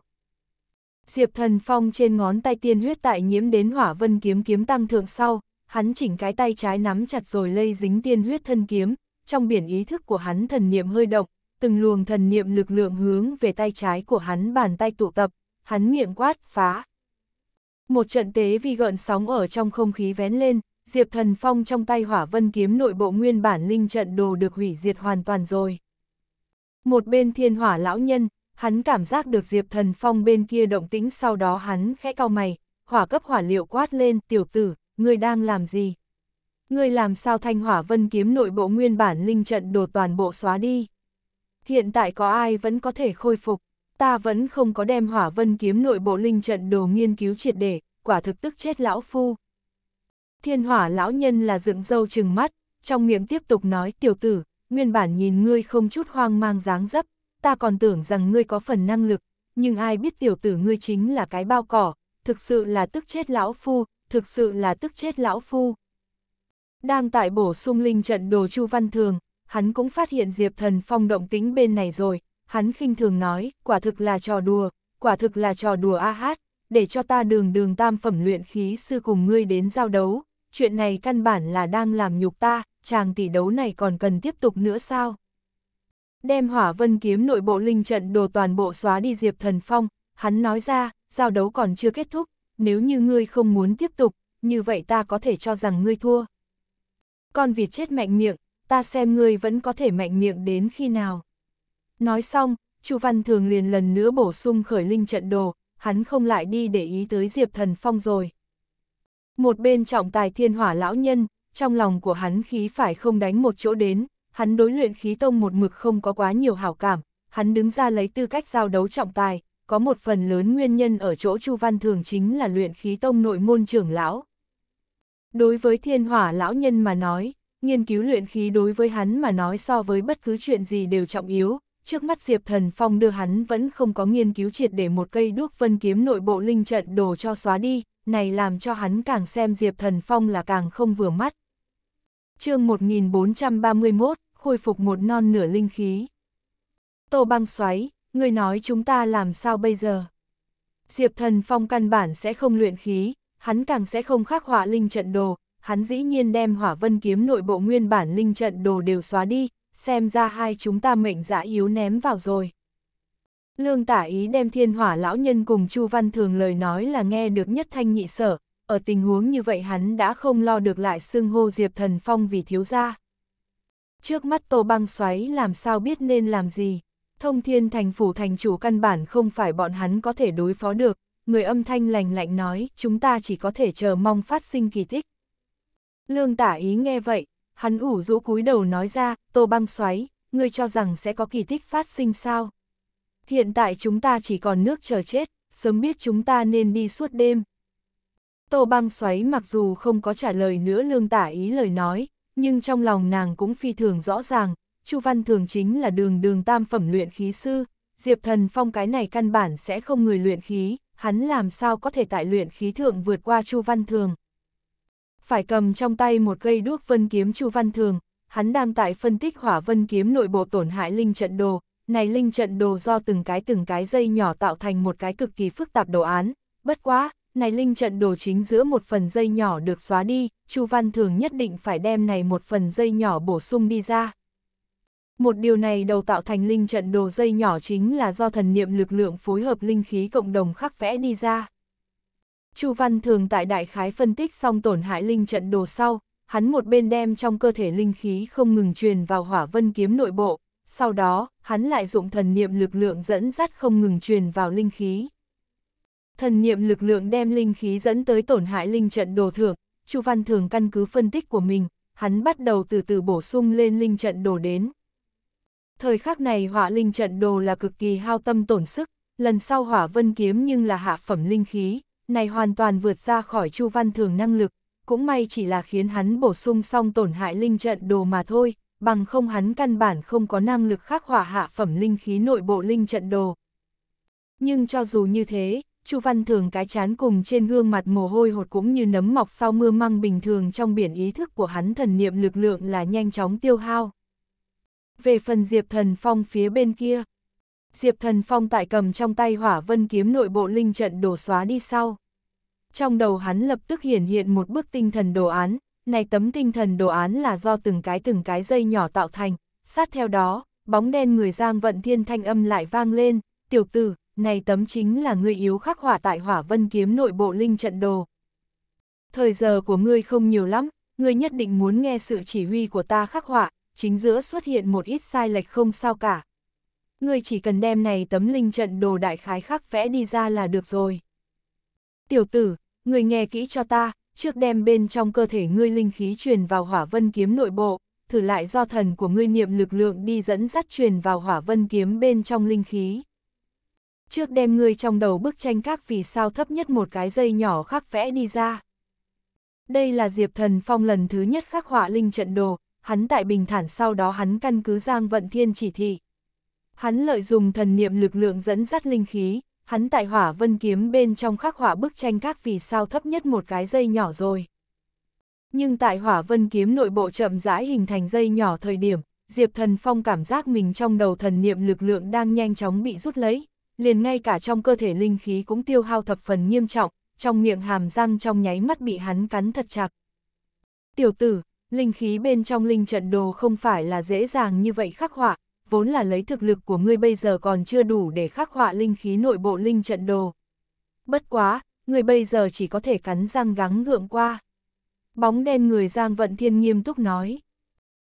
Diệp thần phong trên ngón tay tiên huyết tại nhiễm đến hỏa vân kiếm kiếm tăng thượng sau, hắn chỉnh cái tay trái nắm chặt rồi lây dính tiên huyết thân kiếm, trong biển ý thức của hắn thần niệm hơi động, từng luồng thần niệm lực lượng hướng về tay trái của hắn bàn tay tụ tập, hắn miệng quát, phá. Một trận tế vì gợn sóng ở trong không khí vén lên, Diệp Thần Phong trong tay hỏa vân kiếm nội bộ nguyên bản linh trận đồ được hủy diệt hoàn toàn rồi. Một bên thiên hỏa lão nhân, hắn cảm giác được Diệp Thần Phong bên kia động tĩnh sau đó hắn khẽ cau mày, hỏa cấp hỏa liệu quát lên tiểu tử, ngươi đang làm gì? Ngươi làm sao thanh hỏa vân kiếm nội bộ nguyên bản linh trận đồ toàn bộ xóa đi? Hiện tại có ai vẫn có thể khôi phục, ta vẫn không có đem hỏa vân kiếm nội bộ linh trận đồ nghiên cứu triệt để, quả thực tức chết lão phu. Thiên hỏa lão nhân là dựng dâu chừng mắt, trong miệng tiếp tục nói tiểu tử, nguyên bản nhìn ngươi không chút hoang mang dáng dấp, ta còn tưởng rằng ngươi có phần năng lực, nhưng ai biết tiểu tử ngươi chính là cái bao cỏ, thực sự là tức chết lão phu, thực sự là tức chết lão phu. Đang tại bổ sung linh trận đồ Chu Văn Thường, hắn cũng phát hiện Diệp Thần Phong động tính bên này rồi, hắn khinh thường nói, quả thực là trò đùa, quả thực là trò đùa a hát, để cho ta đường đường tam phẩm luyện khí sư cùng ngươi đến giao đấu, chuyện này căn bản là đang làm nhục ta, chàng tỷ đấu này còn cần tiếp tục nữa sao? Đem hỏa vân kiếm nội bộ linh trận đồ toàn bộ xóa đi Diệp Thần Phong, hắn nói ra, giao đấu còn chưa kết thúc, nếu như ngươi không muốn tiếp tục, như vậy ta có thể cho rằng ngươi thua. Con vịt chết mạnh miệng, ta xem ngươi vẫn có thể mạnh miệng đến khi nào. Nói xong, Chu Văn Thường liền lần nữa bổ sung khởi linh trận đồ, hắn không lại đi để ý tới Diệp Thần Phong rồi. Một bên trọng tài thiên hỏa lão nhân, trong lòng của hắn khí phải không đánh một chỗ đến, hắn đối luyện khí tông một mực không có quá nhiều hảo cảm, hắn đứng ra lấy tư cách giao đấu trọng tài, có một phần lớn nguyên nhân ở chỗ Chu Văn Thường chính là luyện khí tông nội môn trưởng lão. Đối với thiên hỏa lão nhân mà nói, nghiên cứu luyện khí đối với hắn mà nói so với bất cứ chuyện gì đều trọng yếu, trước mắt Diệp Thần Phong đưa hắn vẫn không có nghiên cứu triệt để một cây đuốc vân kiếm nội bộ linh trận đồ cho xóa đi, này làm cho hắn càng xem Diệp Thần Phong là càng không vừa mắt. chương 1431, khôi phục một non nửa linh khí. Tô băng xoáy, người nói chúng ta làm sao bây giờ? Diệp Thần Phong căn bản sẽ không luyện khí, hắn càng sẽ không khắc họa linh trận đồ, hắn dĩ nhiên đem hỏa vân kiếm nội bộ nguyên bản linh trận đồ đều xóa đi, xem ra hai chúng ta mệnh dã yếu ném vào rồi. Lương tả ý đem thiên hỏa lão nhân cùng Chu Văn Thường lời nói là nghe được nhất thanh nhị sở, ở tình huống như vậy hắn đã không lo được lại xưng hô Diệp Thần Phong vì thiếu gia. Trước mắt Tô Băng xoáy làm sao biết nên làm gì, thông thiên thành phủ thành chủ căn bản không phải bọn hắn có thể đối phó được, người âm thanh lành lạnh nói chúng ta chỉ có thể chờ mong phát sinh kỳ tích. Lương tả ý nghe vậy, Hắn ủ rũ cúi đầu nói ra, tô băng xoáy, ngươi cho rằng sẽ có kỳ tích phát sinh sao? Hiện tại chúng ta chỉ còn nước chờ chết, sớm biết chúng ta nên đi suốt đêm. Tô băng xoáy mặc dù không có trả lời nữa lương tả ý lời nói, nhưng trong lòng nàng cũng phi thường rõ ràng, Chu Văn Thường chính là đường đường tam phẩm luyện khí sư, Diệp Thần Phong cái này căn bản sẽ không người luyện khí, hắn làm sao có thể tại luyện khí thượng vượt qua Chu Văn Thường phải cầm trong tay một cây đuốc vân kiếm Chu Văn Thường, hắn đang tại phân tích hỏa vân kiếm nội bộ tổn hại linh trận đồ, này linh trận đồ do từng cái từng cái dây nhỏ tạo thành một cái cực kỳ phức tạp đồ án, bất quá, này linh trận đồ chính giữa một phần dây nhỏ được xóa đi, Chu Văn Thường nhất định phải đem này một phần dây nhỏ bổ sung đi ra. Một điều này đầu tạo thành linh trận đồ dây nhỏ chính là do thần niệm lực lượng phối hợp linh khí cộng đồng khắc vẽ đi ra. Chu Văn Thường tại đại khái phân tích xong tổn hại linh trận đồ sau, hắn một bên đem trong cơ thể linh khí không ngừng truyền vào hỏa vân kiếm nội bộ, sau đó, hắn lại dụng thần niệm lực lượng dẫn dắt không ngừng truyền vào linh khí. Thần niệm lực lượng đem linh khí dẫn tới tổn hại linh trận đồ thượng, Chu Văn Thường căn cứ phân tích của mình, hắn bắt đầu từ từ bổ sung lên linh trận đồ đến. Thời khắc này hỏa linh trận đồ là cực kỳ hao tâm tổn sức, lần sau hỏa vân kiếm nhưng là hạ phẩm linh khí, này hoàn toàn vượt ra khỏi Chu Văn Thường năng lực, cũng may chỉ là khiến hắn bổ sung xong tổn hại linh trận đồ mà thôi, bằng không hắn căn bản không có năng lực khắc hỏa hạ phẩm linh khí nội bộ linh trận đồ. Nhưng cho dù như thế, Chu Văn Thường cái chán cùng trên gương mặt mồ hôi hột cũng như nấm mọc sau mưa măng bình thường trong biển ý thức của hắn thần niệm lực lượng là nhanh chóng tiêu hao. Về phần Diệp Thần Phong phía bên kia, Diệp Thần Phong tại cầm trong tay hỏa vân kiếm nội bộ linh trận đổ xóa đi sau trong đầu hắn lập tức hiển hiện một bức tinh thần đồ án, này tấm tinh thần đồ án là do từng cái từng cái dây nhỏ tạo thành, sát theo đó, bóng đen người Giang Vận Thiên thanh âm lại vang lên, tiểu tử, này tấm chính là người yếu khắc hỏa tại hỏa vân kiếm nội bộ linh trận đồ. Thời giờ của ngươi không nhiều lắm, ngươi nhất định muốn nghe sự chỉ huy của ta khắc họa, chính giữa xuất hiện một ít sai lệch không sao cả. Ngươi chỉ cần đem này tấm linh trận đồ đại khái khắc vẽ đi ra là được rồi. Tiểu tử, người nghe kỹ cho ta, trước đem bên trong cơ thể ngươi linh khí truyền vào hỏa vân kiếm nội bộ, thử lại do thần của ngươi niệm lực lượng đi dẫn dắt truyền vào hỏa vân kiếm bên trong linh khí. Trước đem ngươi trong đầu bức tranh các vì sao thấp nhất một cái dây nhỏ khắc vẽ đi ra. Đây là Diệp Thần Phong lần thứ nhất khắc họa linh trận đồ, hắn tại bình thản sau đó hắn căn cứ Giang Vận Thiên chỉ thị. Hắn lợi dùng thần niệm lực lượng dẫn dắt linh khí, hắn tại hỏa vân kiếm bên trong khắc họa bức tranh các vì sao thấp nhất một cái dây nhỏ rồi. Nhưng tại hỏa vân kiếm nội bộ chậm rãi hình thành dây nhỏ thời điểm, Diệp Thần Phong cảm giác mình trong đầu thần niệm lực lượng đang nhanh chóng bị rút lấy, liền ngay cả trong cơ thể linh khí cũng tiêu hao thập phần nghiêm trọng, trong miệng hàm răng trong nháy mắt bị hắn cắn thật chặt. Tiểu tử, linh khí bên trong linh trận đồ không phải là dễ dàng như vậy khắc họa, vốn là lấy thực lực của ngươi bây giờ còn chưa đủ để khắc họa linh khí nội bộ linh trận đồ. Bất quá, ngươi bây giờ chỉ có thể cắn răng gắng gượng qua. Bóng đen người Giang Vận Thiên nghiêm túc nói.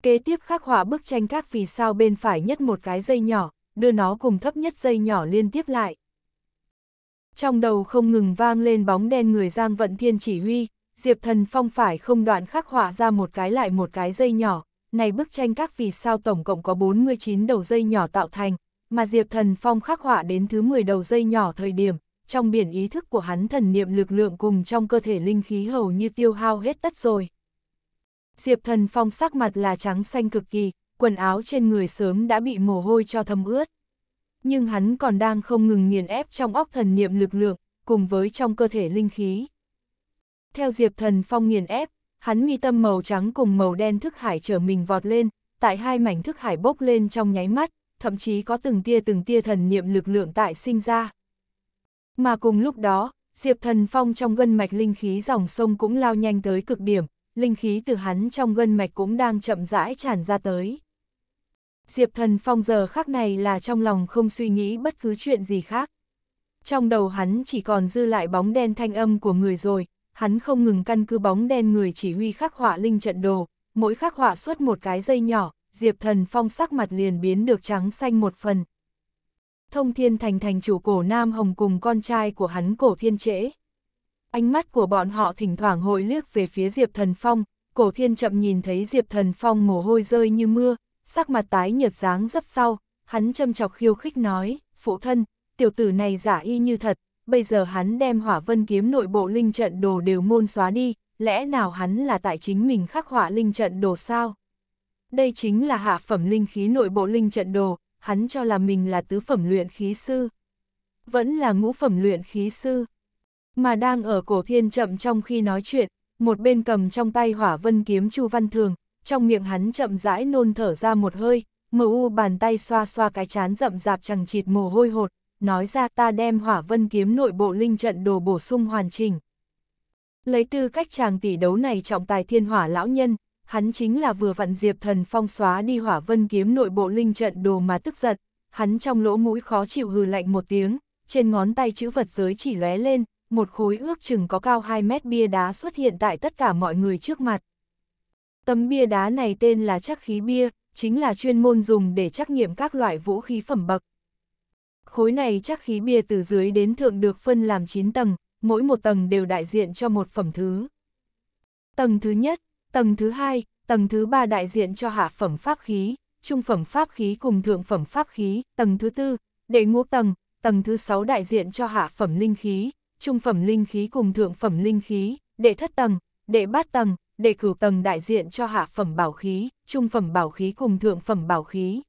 Kế tiếp khắc họa bức tranh các vì sao bên phải nhất một cái dây nhỏ, đưa nó cùng thấp nhất dây nhỏ liên tiếp lại. Trong đầu không ngừng vang lên bóng đen người Giang Vận Thiên chỉ huy, Diệp Thần Phong phải không đoạn khắc họa ra một cái lại một cái dây nhỏ, này bức tranh các vì sao tổng cộng có 49 đầu dây nhỏ tạo thành, mà Diệp Thần Phong khắc họa đến thứ 10 đầu dây nhỏ thời điểm, trong biển ý thức của hắn thần niệm lực lượng cùng trong cơ thể linh khí hầu như tiêu hao hết tất rồi. Diệp Thần Phong sắc mặt là trắng xanh cực kỳ, quần áo trên người sớm đã bị mồ hôi cho thấm ướt. Nhưng hắn còn đang không ngừng nghiền ép trong óc thần niệm lực lượng, cùng với trong cơ thể linh khí. Theo Diệp Thần Phong nghiền ép, hắn mi tâm màu trắng cùng màu đen thức hải trở mình vọt lên, tại hai mảnh thức hải bốc lên trong nháy mắt, thậm chí có từng tia từng tia thần niệm lực lượng tại sinh ra. Mà cùng lúc đó, Diệp Thần Phong trong gân mạch linh khí dòng sông cũng lao nhanh tới cực điểm, linh khí từ hắn trong gân mạch cũng đang chậm rãi tràn ra tới. Diệp Thần Phong giờ khắc này là trong lòng không suy nghĩ bất cứ chuyện gì khác. Trong đầu hắn chỉ còn dư lại bóng đen thanh âm của người rồi, hắn không ngừng căn cứ bóng đen người chỉ huy khắc họa linh trận đồ, mỗi khắc họa suốt một cái dây nhỏ, Diệp Thần Phong sắc mặt liền biến được trắng xanh một phần. Thông Thiên Thành thành chủ cổ Nam Hồng cùng con trai của hắn cổ Thiên Trễ. Ánh mắt của bọn họ thỉnh thoảng hội liếc về phía Diệp Thần Phong, cổ Thiên chậm nhìn thấy Diệp Thần Phong mồ hôi rơi như mưa, sắc mặt tái nhợt dáng dấp sau, hắn châm chọc khiêu khích nói, phụ thân, tiểu tử này giả y như thật, bây giờ hắn đem hỏa vân kiếm nội bộ linh trận đồ đều môn xóa đi, lẽ nào hắn là tại chính mình khắc họa linh trận đồ sao? Đây chính là hạ phẩm linh khí nội bộ linh trận đồ, hắn cho là mình là tứ phẩm luyện khí sư. Vẫn là ngũ phẩm luyện khí sư. Mà đang ở cổ thiên chậm trong khi nói chuyện, một bên cầm trong tay hỏa vân kiếm Chu Văn Thường, trong miệng hắn chậm rãi nôn thở ra một hơi, mờ u bàn tay xoa xoa cái chán rậm rạp chẳng chịt mồ hôi hột, nói ra ta đem hỏa vân kiếm nội bộ linh trận đồ bổ sung hoàn chỉnh. Lấy tư cách chàng tỷ đấu này trọng tài thiên hỏa lão nhân, hắn chính là vừa vặn diệp thần phong xóa đi hỏa vân kiếm nội bộ linh trận đồ mà tức giật, hắn trong lỗ mũi khó chịu hừ lạnh một tiếng, trên ngón tay chữ vật giới chỉ lóe lên, một khối ước chừng có cao 2 mét bia đá xuất hiện tại tất cả mọi người trước mặt. Tấm bia đá này tên là chắc khí bia, chính là chuyên môn dùng để trắc nghiệm các loại vũ khí phẩm bậc, khối này chắc khí bia từ dưới đến thượng được phân làm 9 tầng, mỗi một tầng đều đại diện cho một phẩm thứ. Tầng thứ nhất, tầng thứ hai, tầng thứ ba đại diện cho hạ phẩm pháp khí, trung phẩm pháp khí cùng thượng phẩm pháp khí, tầng thứ tư, đệ ngũ tầng, tầng thứ sáu đại diện cho hạ phẩm linh khí, trung phẩm linh khí cùng thượng phẩm linh khí, đệ thất tầng, đệ bát tầng, đệ cửu tầng đại diện cho hạ phẩm bảo khí, trung phẩm bảo khí cùng thượng phẩm bảo khí.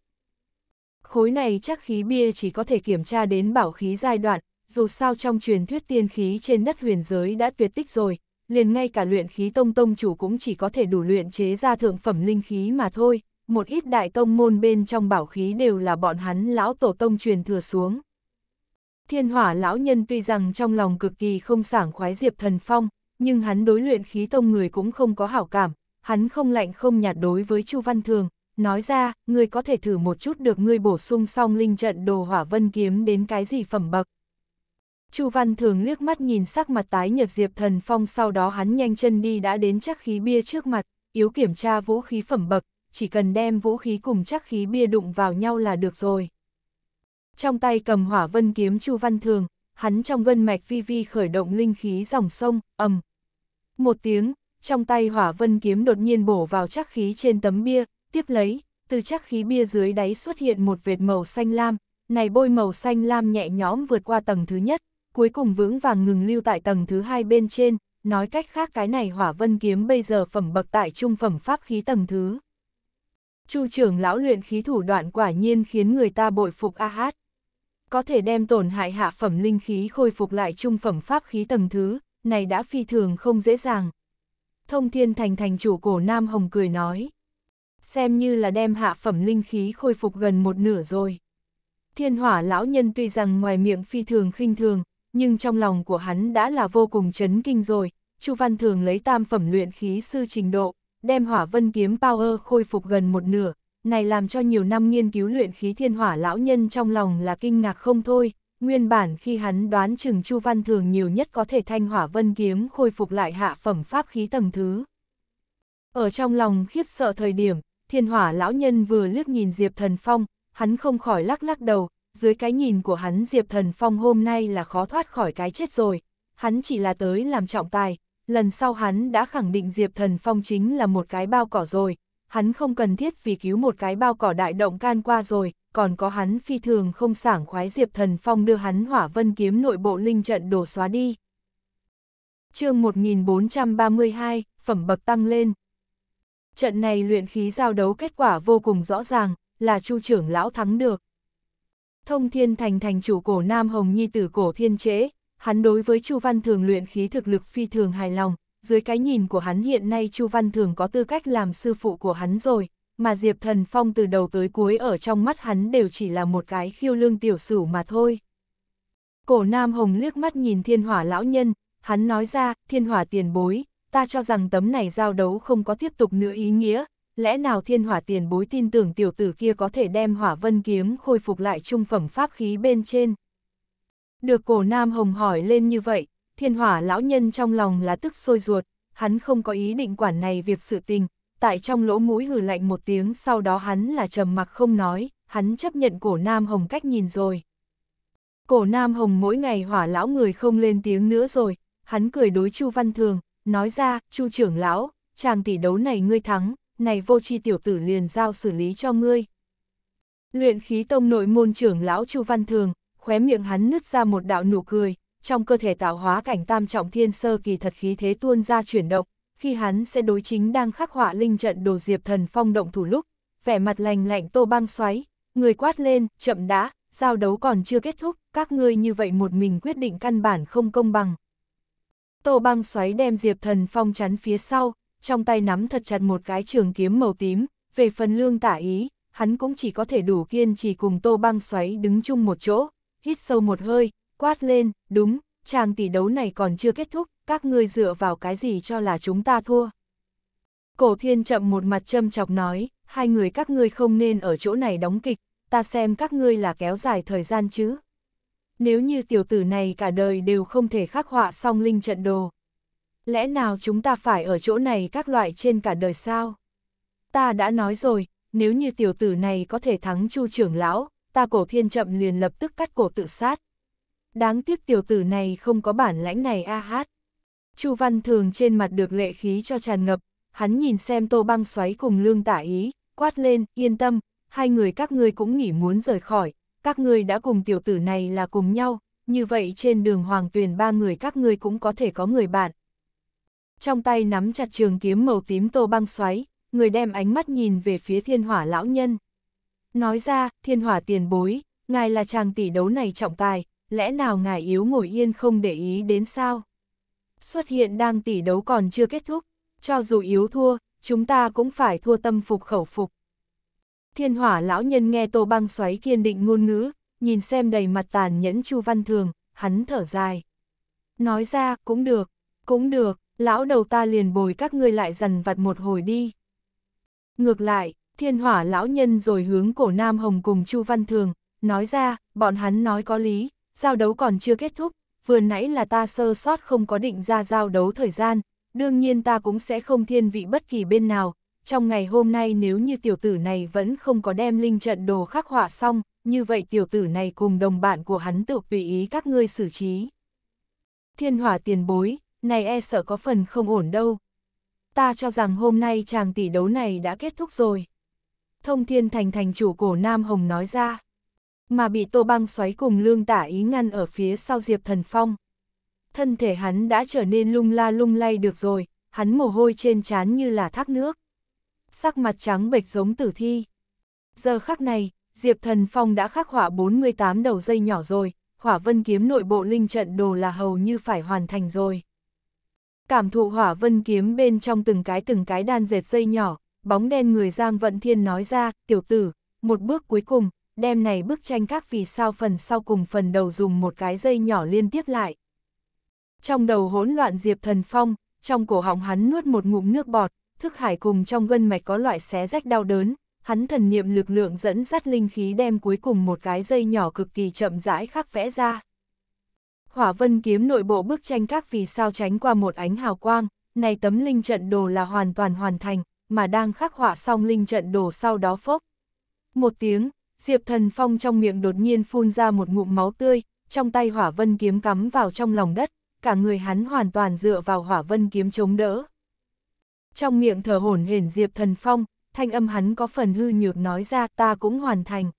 Khối này chắc khí bia chỉ có thể kiểm tra đến bảo khí giai đoạn, dù sao trong truyền thuyết tiên khí trên đất huyền giới đã tuyệt tích rồi, liền ngay cả luyện khí tông tông chủ cũng chỉ có thể đủ luyện chế ra thượng phẩm linh khí mà thôi, một ít đại tông môn bên trong bảo khí đều là bọn hắn lão tổ tông truyền thừa xuống. Thiên hỏa lão nhân tuy rằng trong lòng cực kỳ không sảng khoái diệp thần phong, nhưng hắn đối luyện khí tông người cũng không có hảo cảm, hắn không lạnh không nhạt đối với Chu Văn Thường, nói ra, ngươi có thể thử một chút được ngươi bổ sung xong linh trận đồ hỏa vân kiếm đến cái gì phẩm bậc. Chu Văn thường liếc mắt nhìn sắc mặt tái nhật Diệp Thần Phong sau đó hắn nhanh chân đi đã đến chắc khí bia trước mặt, yếu kiểm tra vũ khí phẩm bậc, chỉ cần đem vũ khí cùng chắc khí bia đụng vào nhau là được rồi. Trong tay cầm hỏa vân kiếm Chu Văn thường, hắn trong gân mạch vi vi khởi động linh khí dòng sông, ầm. Một tiếng, trong tay hỏa vân kiếm đột nhiên bổ vào chắc khí trên tấm bia, Tiếp lấy, từ chắc khí bia dưới đáy xuất hiện một vệt màu xanh lam, này bôi màu xanh lam nhẹ nhõm vượt qua tầng thứ nhất, cuối cùng vững vàng ngừng lưu tại tầng thứ hai bên trên, nói cách khác cái này hỏa vân kiếm bây giờ phẩm bậc tại trung phẩm pháp khí tầng thứ. Chu trưởng lão luyện khí thủ đoạn quả nhiên khiến người ta bội phục a hát. Có thể đem tổn hại hạ phẩm linh khí khôi phục lại trung phẩm pháp khí tầng thứ, này đã phi thường không dễ dàng. Thông thiên thành thành chủ cổ Nam Hồng cười nói xem như là đem hạ phẩm linh khí khôi phục gần một nửa rồi. Thiên hỏa lão nhân tuy rằng ngoài miệng phi thường khinh thường, nhưng trong lòng của hắn đã là vô cùng chấn kinh rồi. Chu Văn Thường lấy tam phẩm luyện khí sư trình độ, đem hỏa vân kiếm power khôi phục gần một nửa, này làm cho nhiều năm nghiên cứu luyện khí thiên hỏa lão nhân trong lòng là kinh ngạc không thôi. Nguyên bản khi hắn đoán chừng Chu Văn Thường nhiều nhất có thể thanh hỏa vân kiếm khôi phục lại hạ phẩm pháp khí tầng thứ. Ở trong lòng khiếp sợ thời điểm, thiên hỏa lão nhân vừa liếc nhìn Diệp Thần Phong, hắn không khỏi lắc lắc đầu, dưới cái nhìn của hắn Diệp Thần Phong hôm nay là khó thoát khỏi cái chết rồi, hắn chỉ là tới làm trọng tài, lần sau hắn đã khẳng định Diệp Thần Phong chính là một cái bao cỏ rồi, hắn không cần thiết vì cứu một cái bao cỏ đại động can qua rồi, còn có hắn phi thường không sảng khoái Diệp Thần Phong đưa hắn hỏa vân kiếm nội bộ linh trận đổ xóa đi. chương 1432, phẩm bậc tăng lên trận này luyện khí giao đấu kết quả vô cùng rõ ràng, là chu trưởng lão thắng được. Thông thiên thành thành chủ cổ Nam Hồng Nhi tử cổ thiên trễ, hắn đối với chu văn thường luyện khí thực lực phi thường hài lòng, dưới cái nhìn của hắn hiện nay chu văn thường có tư cách làm sư phụ của hắn rồi, mà Diệp Thần Phong từ đầu tới cuối ở trong mắt hắn đều chỉ là một cái khiêu lương tiểu sửu mà thôi. Cổ Nam Hồng liếc mắt nhìn thiên hỏa lão nhân, hắn nói ra, thiên hỏa tiền bối, ta cho rằng tấm này giao đấu không có tiếp tục nữa ý nghĩa, lẽ nào thiên hỏa tiền bối tin tưởng tiểu tử kia có thể đem hỏa vân kiếm khôi phục lại trung phẩm pháp khí bên trên. Được cổ nam hồng hỏi lên như vậy, thiên hỏa lão nhân trong lòng là tức sôi ruột, hắn không có ý định quản này việc sự tình, tại trong lỗ mũi hừ lạnh một tiếng sau đó hắn là trầm mặc không nói, hắn chấp nhận cổ nam hồng cách nhìn rồi. Cổ nam hồng mỗi ngày hỏa lão người không lên tiếng nữa rồi, hắn cười đối chu văn thường, nói ra, chu trưởng lão, chàng tỷ đấu này ngươi thắng, này vô chi tiểu tử liền giao xử lý cho ngươi. Luyện khí tông nội môn trưởng lão chu văn thường, khóe miệng hắn nứt ra một đạo nụ cười, trong cơ thể tạo hóa cảnh tam trọng thiên sơ kỳ thật khí thế tuôn ra chuyển động, khi hắn sẽ đối chính đang khắc họa linh trận đồ diệp thần phong động thủ lúc, vẻ mặt lành lạnh tô băng xoáy, người quát lên, chậm đã, giao đấu còn chưa kết thúc, các ngươi như vậy một mình quyết định căn bản không công bằng. Tô băng xoáy đem Diệp Thần Phong chắn phía sau, trong tay nắm thật chặt một cái trường kiếm màu tím, về phần lương tả ý, hắn cũng chỉ có thể đủ kiên trì cùng tô băng xoáy đứng chung một chỗ, hít sâu một hơi, quát lên, đúng, chàng tỷ đấu này còn chưa kết thúc, các ngươi dựa vào cái gì cho là chúng ta thua. Cổ thiên chậm một mặt châm chọc nói, hai người các ngươi không nên ở chỗ này đóng kịch, ta xem các ngươi là kéo dài thời gian chứ, nếu như tiểu tử này cả đời đều không thể khắc họa song linh trận đồ. Lẽ nào chúng ta phải ở chỗ này các loại trên cả đời sao? Ta đã nói rồi, nếu như tiểu tử này có thể thắng chu trưởng lão, ta cổ thiên chậm liền lập tức cắt cổ tự sát. Đáng tiếc tiểu tử này không có bản lãnh này a hát. Chu Văn Thường trên mặt được lệ khí cho tràn ngập, hắn nhìn xem tô băng xoáy cùng lương tả ý, quát lên, yên tâm, hai người các ngươi cũng nghỉ muốn rời khỏi, các ngươi đã cùng tiểu tử này là cùng nhau, như vậy trên đường hoàng tuyển ba người các ngươi cũng có thể có người bạn. Trong tay nắm chặt trường kiếm màu tím tô băng xoáy, người đem ánh mắt nhìn về phía thiên hỏa lão nhân. Nói ra, thiên hỏa tiền bối, ngài là chàng tỷ đấu này trọng tài, lẽ nào ngài yếu ngồi yên không để ý đến sao? Xuất hiện đang tỷ đấu còn chưa kết thúc, cho dù yếu thua, chúng ta cũng phải thua tâm phục khẩu phục. Thiên hỏa lão nhân nghe Tô Băng xoáy kiên định ngôn ngữ, nhìn xem đầy mặt tàn nhẫn Chu Văn Thường, hắn thở dài. Nói ra, cũng được, cũng được, lão đầu ta liền bồi các ngươi lại dần vặt một hồi đi. Ngược lại, thiên hỏa lão nhân rồi hướng cổ Nam Hồng cùng Chu Văn Thường, nói ra, bọn hắn nói có lý, giao đấu còn chưa kết thúc, vừa nãy là ta sơ sót không có định ra giao đấu thời gian, đương nhiên ta cũng sẽ không thiên vị bất kỳ bên nào, trong ngày hôm nay nếu như tiểu tử này vẫn không có đem linh trận đồ khắc họa xong, như vậy tiểu tử này cùng đồng bạn của hắn tự tùy ý các ngươi xử trí. Thiên hỏa tiền bối, này e sợ có phần không ổn đâu. Ta cho rằng hôm nay chàng tỷ đấu này đã kết thúc rồi. Thông thiên thành thành chủ cổ Nam Hồng nói ra. Mà bị tô băng xoáy cùng lương tả ý ngăn ở phía sau Diệp Thần Phong. Thân thể hắn đã trở nên lung la lung lay được rồi, hắn mồ hôi trên trán như là thác nước sắc mặt trắng bệch giống tử thi. Giờ khắc này, Diệp Thần Phong đã khắc họa 48 đầu dây nhỏ rồi, hỏa vân kiếm nội bộ linh trận đồ là hầu như phải hoàn thành rồi. Cảm thụ hỏa vân kiếm bên trong từng cái từng cái đan dệt dây nhỏ, bóng đen người Giang Vận Thiên nói ra, tiểu tử, một bước cuối cùng, đem này bức tranh các vì sao phần sau cùng phần đầu dùng một cái dây nhỏ liên tiếp lại. Trong đầu hỗn loạn Diệp Thần Phong, trong cổ họng hắn nuốt một ngụm nước bọt, thức hải cùng trong gân mạch có loại xé rách đau đớn, hắn thần niệm lực lượng dẫn dắt linh khí đem cuối cùng một cái dây nhỏ cực kỳ chậm rãi khắc vẽ ra. Hỏa vân kiếm nội bộ bức tranh các vì sao tránh qua một ánh hào quang, này tấm linh trận đồ là hoàn toàn hoàn thành, mà đang khắc họa xong linh trận đồ sau đó phốc. Một tiếng, Diệp Thần Phong trong miệng đột nhiên phun ra một ngụm máu tươi, trong tay hỏa vân kiếm cắm vào trong lòng đất, cả người hắn hoàn toàn dựa vào hỏa vân kiếm chống đỡ trong miệng thở hổn hển Diệp Thần Phong, thanh âm hắn có phần hư nhược nói ra ta cũng hoàn thành.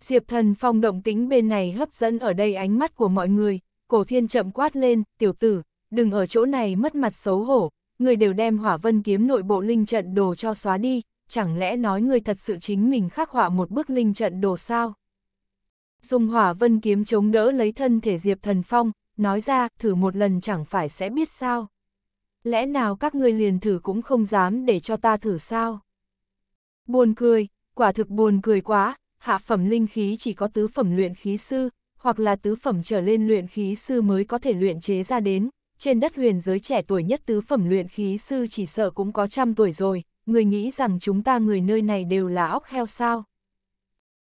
Diệp Thần Phong động tính bên này hấp dẫn ở đây ánh mắt của mọi người, cổ thiên chậm quát lên, tiểu tử, đừng ở chỗ này mất mặt xấu hổ, người đều đem hỏa vân kiếm nội bộ linh trận đồ cho xóa đi, chẳng lẽ nói người thật sự chính mình khắc họa một bức linh trận đồ sao? Dùng hỏa vân kiếm chống đỡ lấy thân thể Diệp Thần Phong, nói ra thử một lần chẳng phải sẽ biết sao lẽ nào các ngươi liền thử cũng không dám để cho ta thử sao? Buồn cười, quả thực buồn cười quá, hạ phẩm linh khí chỉ có tứ phẩm luyện khí sư, hoặc là tứ phẩm trở lên luyện khí sư mới có thể luyện chế ra đến, trên đất huyền giới trẻ tuổi nhất tứ phẩm luyện khí sư chỉ sợ cũng có trăm tuổi rồi, người nghĩ rằng chúng ta người nơi này đều là óc heo sao.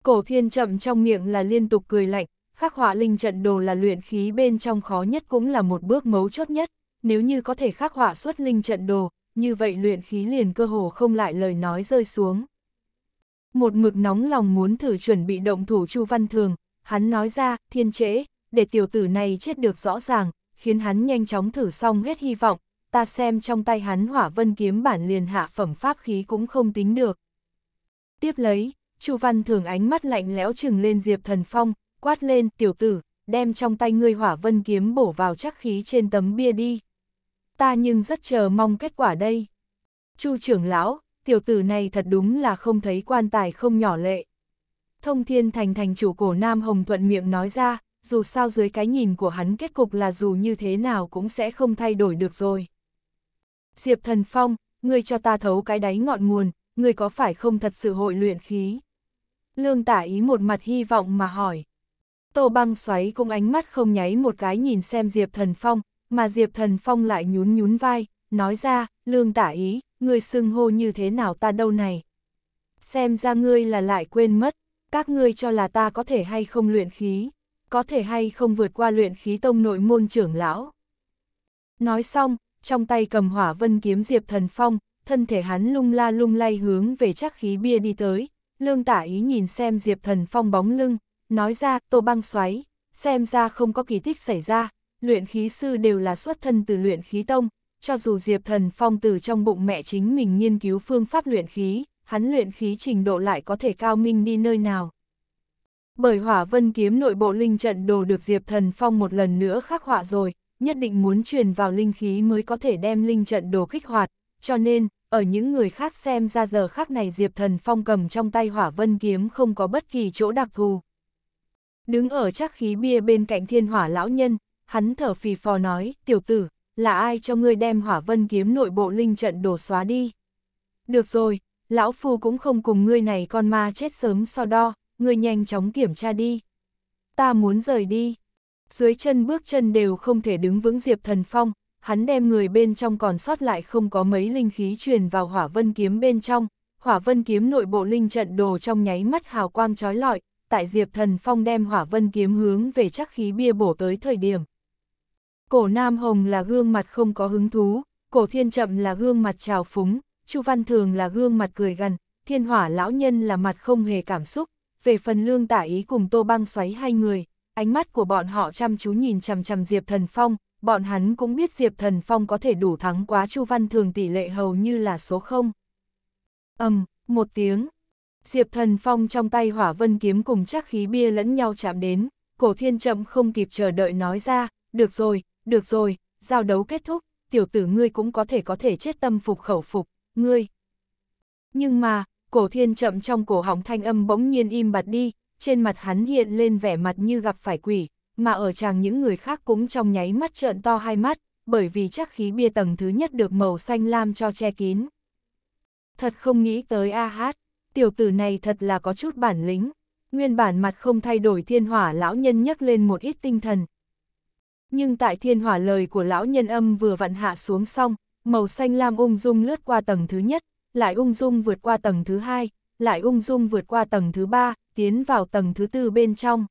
Cổ thiên chậm trong miệng là liên tục cười lạnh, khắc họa linh trận đồ là luyện khí bên trong khó nhất cũng là một bước mấu chốt nhất, nếu như có thể khắc họa xuất linh trận đồ, như vậy luyện khí liền cơ hồ không lại lời nói rơi xuống. Một mực nóng lòng muốn thử chuẩn bị động thủ Chu Văn Thường, hắn nói ra, thiên trễ, để tiểu tử này chết được rõ ràng, khiến hắn nhanh chóng thử xong hết hy vọng, ta xem trong tay hắn hỏa vân kiếm bản liền hạ phẩm pháp khí cũng không tính được. Tiếp lấy, Chu Văn Thường ánh mắt lạnh lẽo chừng lên Diệp Thần Phong, quát lên, tiểu tử, đem trong tay ngươi hỏa vân kiếm bổ vào chắc khí trên tấm bia đi ta nhưng rất chờ mong kết quả đây. Chu trưởng lão, tiểu tử này thật đúng là không thấy quan tài không nhỏ lệ. Thông thiên thành thành chủ cổ Nam Hồng Thuận miệng nói ra, dù sao dưới cái nhìn của hắn kết cục là dù như thế nào cũng sẽ không thay đổi được rồi. Diệp Thần Phong, ngươi cho ta thấu cái đáy ngọn nguồn, ngươi có phải không thật sự hội luyện khí? Lương tả ý một mặt hy vọng mà hỏi. Tô băng xoáy cũng ánh mắt không nháy một cái nhìn xem Diệp Thần Phong, mà Diệp Thần Phong lại nhún nhún vai, nói ra, lương tả ý, người xưng hô như thế nào ta đâu này. Xem ra ngươi là lại quên mất, các ngươi cho là ta có thể hay không luyện khí, có thể hay không vượt qua luyện khí tông nội môn trưởng lão. Nói xong, trong tay cầm hỏa vân kiếm Diệp Thần Phong, thân thể hắn lung la lung lay hướng về chắc khí bia đi tới, lương tả ý nhìn xem Diệp Thần Phong bóng lưng, nói ra tô băng xoáy, xem ra không có kỳ tích xảy ra, luyện khí sư đều là xuất thân từ luyện khí tông, cho dù Diệp Thần Phong từ trong bụng mẹ chính mình nghiên cứu phương pháp luyện khí, hắn luyện khí trình độ lại có thể cao minh đi nơi nào. Bởi hỏa vân kiếm nội bộ linh trận đồ được Diệp Thần Phong một lần nữa khắc họa rồi, nhất định muốn truyền vào linh khí mới có thể đem linh trận đồ kích hoạt, cho nên, ở những người khác xem ra giờ khác này Diệp Thần Phong cầm trong tay hỏa vân kiếm không có bất kỳ chỗ đặc thù. Đứng ở chắc khí bia bên cạnh thiên hỏa lão nhân, hắn thở phì phò nói, tiểu tử, là ai cho ngươi đem hỏa vân kiếm nội bộ linh trận đổ xóa đi? Được rồi, lão phu cũng không cùng ngươi này con ma chết sớm so đo, ngươi nhanh chóng kiểm tra đi. Ta muốn rời đi. Dưới chân bước chân đều không thể đứng vững Diệp Thần Phong, hắn đem người bên trong còn sót lại không có mấy linh khí truyền vào hỏa vân kiếm bên trong. Hỏa vân kiếm nội bộ linh trận đồ trong nháy mắt hào quang trói lọi, tại Diệp Thần Phong đem hỏa vân kiếm hướng về chắc khí bia bổ tới thời điểm cổ Nam Hồng là gương mặt không có hứng thú, cổ Thiên Chậm là gương mặt trào phúng, Chu Văn Thường là gương mặt cười gần, Thiên Hỏa Lão Nhân là mặt không hề cảm xúc, về phần lương tả ý cùng Tô Băng xoáy hai người, ánh mắt của bọn họ chăm chú nhìn chằm chằm Diệp Thần Phong, bọn hắn cũng biết Diệp Thần Phong có thể đủ thắng quá Chu Văn Thường tỷ lệ hầu như là số 0. Ầm, um, một tiếng. Diệp Thần Phong trong tay Hỏa Vân kiếm cùng chắc khí bia lẫn nhau chạm đến, Cổ Thiên Chậm không kịp chờ đợi nói ra, "Được rồi, được rồi, giao đấu kết thúc, tiểu tử ngươi cũng có thể có thể chết tâm phục khẩu phục, ngươi. Nhưng mà, cổ thiên chậm trong cổ họng thanh âm bỗng nhiên im bặt đi, trên mặt hắn hiện lên vẻ mặt như gặp phải quỷ, mà ở chàng những người khác cũng trong nháy mắt trợn to hai mắt, bởi vì chắc khí bia tầng thứ nhất được màu xanh lam cho che kín. Thật không nghĩ tới A Hát, tiểu tử này thật là có chút bản lĩnh. Nguyên bản mặt không thay đổi thiên hỏa lão nhân nhấc lên một ít tinh thần, nhưng tại thiên hỏa lời của lão nhân âm vừa vặn hạ xuống xong, màu xanh lam ung dung lướt qua tầng thứ nhất, lại ung dung vượt qua tầng thứ hai, lại ung dung vượt qua tầng thứ ba, tiến vào tầng thứ tư bên trong.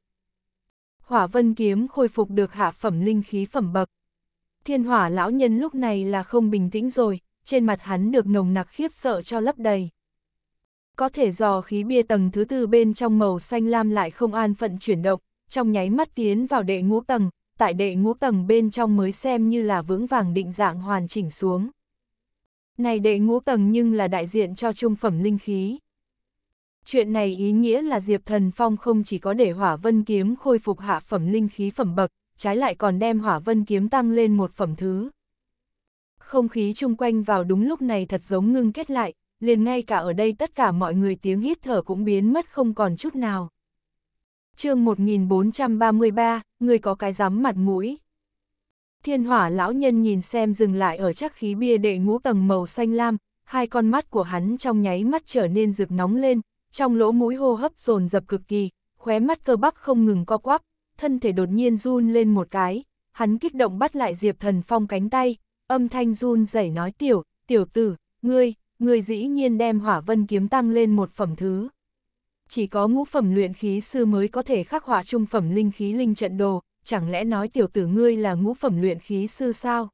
Hỏa vân kiếm khôi phục được hạ phẩm linh khí phẩm bậc. Thiên hỏa lão nhân lúc này là không bình tĩnh rồi, trên mặt hắn được nồng nặc khiếp sợ cho lấp đầy. Có thể dò khí bia tầng thứ tư bên trong màu xanh lam lại không an phận chuyển động, trong nháy mắt tiến vào đệ ngũ tầng, tại đệ ngũ tầng bên trong mới xem như là vững vàng định dạng hoàn chỉnh xuống. Này đệ ngũ tầng nhưng là đại diện cho trung phẩm linh khí. Chuyện này ý nghĩa là Diệp Thần Phong không chỉ có để hỏa vân kiếm khôi phục hạ phẩm linh khí phẩm bậc, trái lại còn đem hỏa vân kiếm tăng lên một phẩm thứ. Không khí chung quanh vào đúng lúc này thật giống ngưng kết lại, liền ngay cả ở đây tất cả mọi người tiếng hít thở cũng biến mất không còn chút nào chương 1433, người có cái dám mặt mũi. Thiên hỏa lão nhân nhìn xem dừng lại ở chắc khí bia đệ ngũ tầng màu xanh lam, hai con mắt của hắn trong nháy mắt trở nên rực nóng lên, trong lỗ mũi hô hấp dồn dập cực kỳ, khóe mắt cơ bắp không ngừng co quắp, thân thể đột nhiên run lên một cái, hắn kích động bắt lại Diệp Thần Phong cánh tay, âm thanh run rẩy nói tiểu, tiểu tử, ngươi, ngươi dĩ nhiên đem hỏa vân kiếm tăng lên một phẩm thứ chỉ có ngũ phẩm luyện khí sư mới có thể khắc họa trung phẩm linh khí linh trận đồ, chẳng lẽ nói tiểu tử ngươi là ngũ phẩm luyện khí sư sao?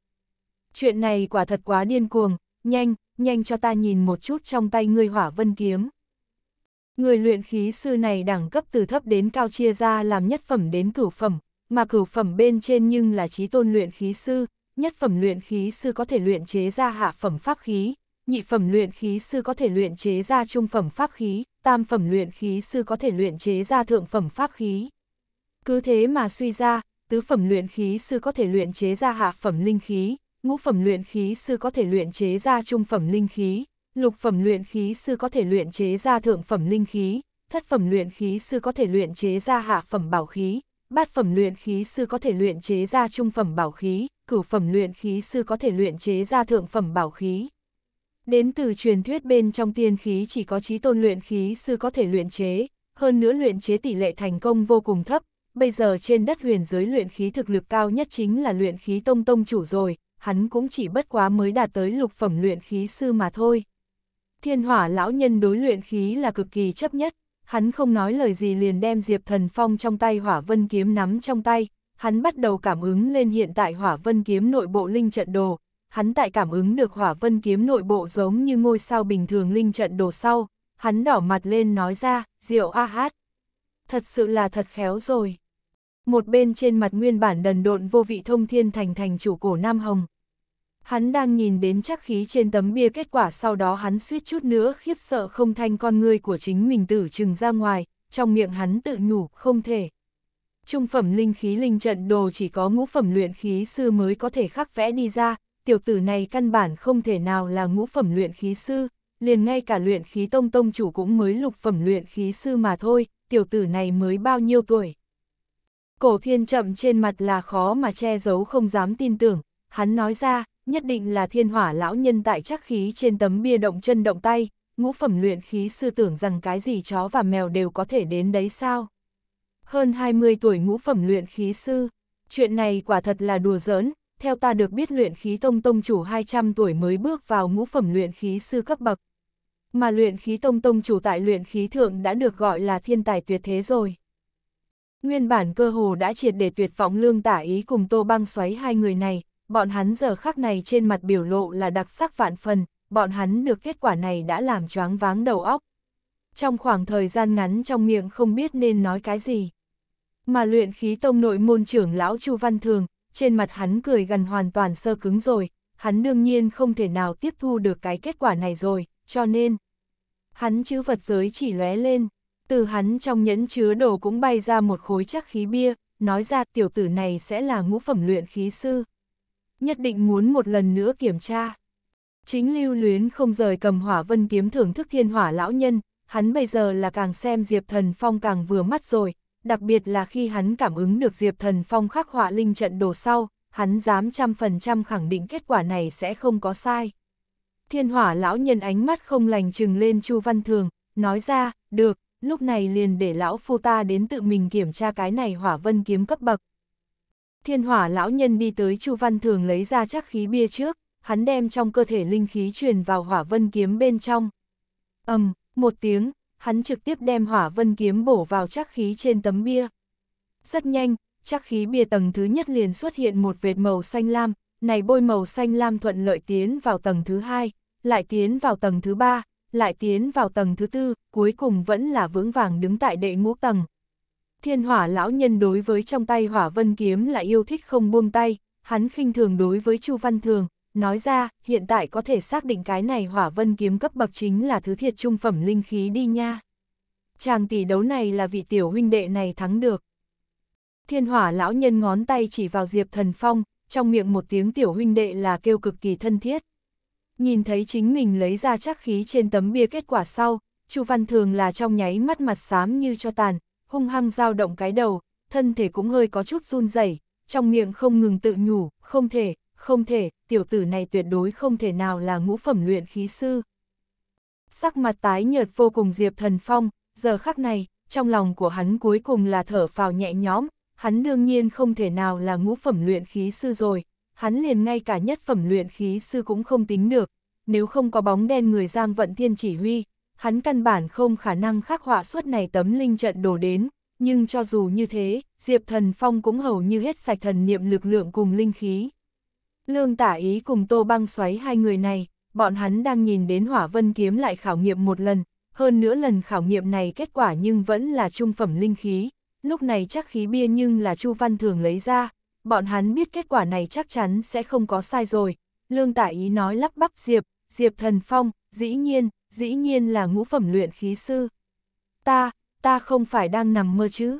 Chuyện này quả thật quá điên cuồng, nhanh, nhanh cho ta nhìn một chút trong tay ngươi hỏa vân kiếm. Người luyện khí sư này đẳng cấp từ thấp đến cao chia ra làm nhất phẩm đến cửu phẩm, mà cửu phẩm bên trên nhưng là trí tôn luyện khí sư, nhất phẩm luyện khí sư có thể luyện chế ra hạ phẩm pháp khí, nhị phẩm luyện khí sư có thể luyện chế ra trung phẩm pháp khí, tam phẩm luyện khí sư có thể luyện chế ra thượng phẩm pháp khí. Cứ thế mà suy ra, tứ phẩm luyện khí sư có thể luyện chế ra hạ phẩm linh khí, ngũ phẩm luyện khí sư có thể luyện chế ra trung phẩm linh khí, lục phẩm luyện khí sư có thể luyện chế ra thượng phẩm linh khí, thất phẩm luyện khí sư có thể luyện chế ra hạ phẩm bảo khí, bát phẩm luyện khí sư có thể luyện chế ra trung phẩm bảo khí, cửu phẩm luyện khí sư có thể luyện chế ra thượng phẩm bảo khí. Đến từ truyền thuyết bên trong tiên khí chỉ có trí tôn luyện khí sư có thể luyện chế, hơn nữa luyện chế tỷ lệ thành công vô cùng thấp, bây giờ trên đất huyền giới luyện khí thực lực cao nhất chính là luyện khí tông tông chủ rồi, hắn cũng chỉ bất quá mới đạt tới lục phẩm luyện khí sư mà thôi. Thiên hỏa lão nhân đối luyện khí là cực kỳ chấp nhất, hắn không nói lời gì liền đem Diệp Thần Phong trong tay hỏa vân kiếm nắm trong tay, hắn bắt đầu cảm ứng lên hiện tại hỏa vân kiếm nội bộ linh trận đồ, hắn tại cảm ứng được hỏa vân kiếm nội bộ giống như ngôi sao bình thường linh trận đổ sau, hắn đỏ mặt lên nói ra, rượu a hát. Thật sự là thật khéo rồi. Một bên trên mặt nguyên bản đần độn vô vị thông thiên thành thành chủ cổ Nam Hồng. Hắn đang nhìn đến chắc khí trên tấm bia kết quả sau đó hắn suýt chút nữa khiếp sợ không thanh con người của chính mình tử trừng ra ngoài, trong miệng hắn tự nhủ không thể. Trung phẩm linh khí linh trận đồ chỉ có ngũ phẩm luyện khí sư mới có thể khắc vẽ đi ra, tiểu tử này căn bản không thể nào là ngũ phẩm luyện khí sư, liền ngay cả luyện khí tông tông chủ cũng mới lục phẩm luyện khí sư mà thôi, tiểu tử này mới bao nhiêu tuổi. Cổ thiên chậm trên mặt là khó mà che giấu không dám tin tưởng, hắn nói ra, nhất định là thiên hỏa lão nhân tại chắc khí trên tấm bia động chân động tay, ngũ phẩm luyện khí sư tưởng rằng cái gì chó và mèo đều có thể đến đấy sao. Hơn 20 tuổi ngũ phẩm luyện khí sư, chuyện này quả thật là đùa giỡn, theo ta được biết luyện khí tông tông chủ 200 tuổi mới bước vào ngũ phẩm luyện khí sư cấp bậc. Mà luyện khí tông tông chủ tại luyện khí thượng đã được gọi là thiên tài tuyệt thế rồi. Nguyên bản cơ hồ đã triệt để tuyệt vọng lương tả ý cùng tô băng xoáy hai người này, bọn hắn giờ khắc này trên mặt biểu lộ là đặc sắc vạn phần, bọn hắn được kết quả này đã làm choáng váng đầu óc. Trong khoảng thời gian ngắn trong miệng không biết nên nói cái gì. Mà luyện khí tông nội môn trưởng lão Chu Văn Thường, trên mặt hắn cười gần hoàn toàn sơ cứng rồi, hắn đương nhiên không thể nào tiếp thu được cái kết quả này rồi, cho nên hắn chữ vật giới chỉ lóe lên, từ hắn trong nhẫn chứa đồ cũng bay ra một khối chắc khí bia, nói ra tiểu tử này sẽ là ngũ phẩm luyện khí sư. Nhất định muốn một lần nữa kiểm tra. Chính lưu luyến không rời cầm hỏa vân kiếm thưởng thức thiên hỏa lão nhân, hắn bây giờ là càng xem Diệp Thần Phong càng vừa mắt rồi, đặc biệt là khi hắn cảm ứng được Diệp Thần Phong khắc họa linh trận đồ sau, hắn dám trăm phần trăm khẳng định kết quả này sẽ không có sai. Thiên hỏa lão nhân ánh mắt không lành trừng lên Chu Văn Thường, nói ra, được, lúc này liền để lão phu ta đến tự mình kiểm tra cái này hỏa vân kiếm cấp bậc. Thiên hỏa lão nhân đi tới Chu Văn Thường lấy ra chắc khí bia trước, hắn đem trong cơ thể linh khí truyền vào hỏa vân kiếm bên trong. ầm, um, một tiếng, hắn trực tiếp đem hỏa vân kiếm bổ vào chắc khí trên tấm bia. Rất nhanh, chắc khí bia tầng thứ nhất liền xuất hiện một vệt màu xanh lam, này bôi màu xanh lam thuận lợi tiến vào tầng thứ hai, lại tiến vào tầng thứ ba, lại tiến vào tầng thứ tư, cuối cùng vẫn là vững vàng đứng tại đệ ngũ tầng. Thiên hỏa lão nhân đối với trong tay hỏa vân kiếm là yêu thích không buông tay, hắn khinh thường đối với Chu Văn Thường, Nói ra, hiện tại có thể xác định cái này hỏa vân kiếm cấp bậc chính là thứ thiệt trung phẩm linh khí đi nha. Chàng tỷ đấu này là vị tiểu huynh đệ này thắng được. Thiên hỏa lão nhân ngón tay chỉ vào Diệp Thần Phong, trong miệng một tiếng tiểu huynh đệ là kêu cực kỳ thân thiết. Nhìn thấy chính mình lấy ra chắc khí trên tấm bia kết quả sau, Chu Văn Thường là trong nháy mắt mặt xám như cho tàn, hung hăng dao động cái đầu, thân thể cũng hơi có chút run rẩy, trong miệng không ngừng tự nhủ, không thể, không thể, tiểu tử này tuyệt đối không thể nào là ngũ phẩm luyện khí sư. Sắc mặt tái nhợt vô cùng Diệp Thần Phong, giờ khắc này, trong lòng của hắn cuối cùng là thở phào nhẹ nhõm, hắn đương nhiên không thể nào là ngũ phẩm luyện khí sư rồi, hắn liền ngay cả nhất phẩm luyện khí sư cũng không tính được, nếu không có bóng đen người Giang Vận Thiên chỉ huy, hắn căn bản không khả năng khắc họa suốt này tấm linh trận đổ đến, nhưng cho dù như thế, Diệp Thần Phong cũng hầu như hết sạch thần niệm lực lượng cùng linh khí. Lương tả ý cùng Tô Băng xoáy hai người này, bọn hắn đang nhìn đến hỏa vân kiếm lại khảo nghiệm một lần, hơn nữa lần khảo nghiệm này kết quả nhưng vẫn là trung phẩm linh khí, lúc này chắc khí bia nhưng là Chu Văn thường lấy ra, bọn hắn biết kết quả này chắc chắn sẽ không có sai rồi. Lương tả ý nói lắp bắp Diệp, Diệp Thần Phong, dĩ nhiên, dĩ nhiên là ngũ phẩm luyện khí sư. Ta, ta không phải đang nằm mơ chứ.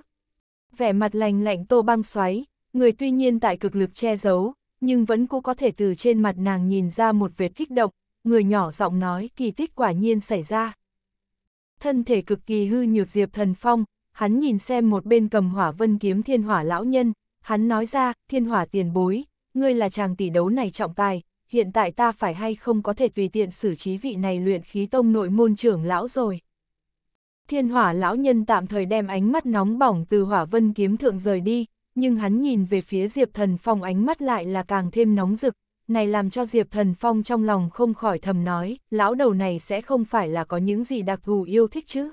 Vẻ mặt lành lạnh tô băng xoáy, người tuy nhiên tại cực lực che giấu, nhưng vẫn cô có thể từ trên mặt nàng nhìn ra một vệt kích động, người nhỏ giọng nói kỳ tích quả nhiên xảy ra. Thân thể cực kỳ hư nhược Diệp Thần Phong, hắn nhìn xem một bên cầm hỏa vân kiếm thiên hỏa lão nhân, hắn nói ra, thiên hỏa tiền bối, ngươi là chàng tỷ đấu này trọng tài, hiện tại ta phải hay không có thể tùy tiện xử trí vị này luyện khí tông nội môn trưởng lão rồi. Thiên hỏa lão nhân tạm thời đem ánh mắt nóng bỏng từ hỏa vân kiếm thượng rời đi, nhưng hắn nhìn về phía Diệp Thần Phong ánh mắt lại là càng thêm nóng rực, này làm cho Diệp Thần Phong trong lòng không khỏi thầm nói, lão đầu này sẽ không phải là có những gì đặc thù yêu thích chứ.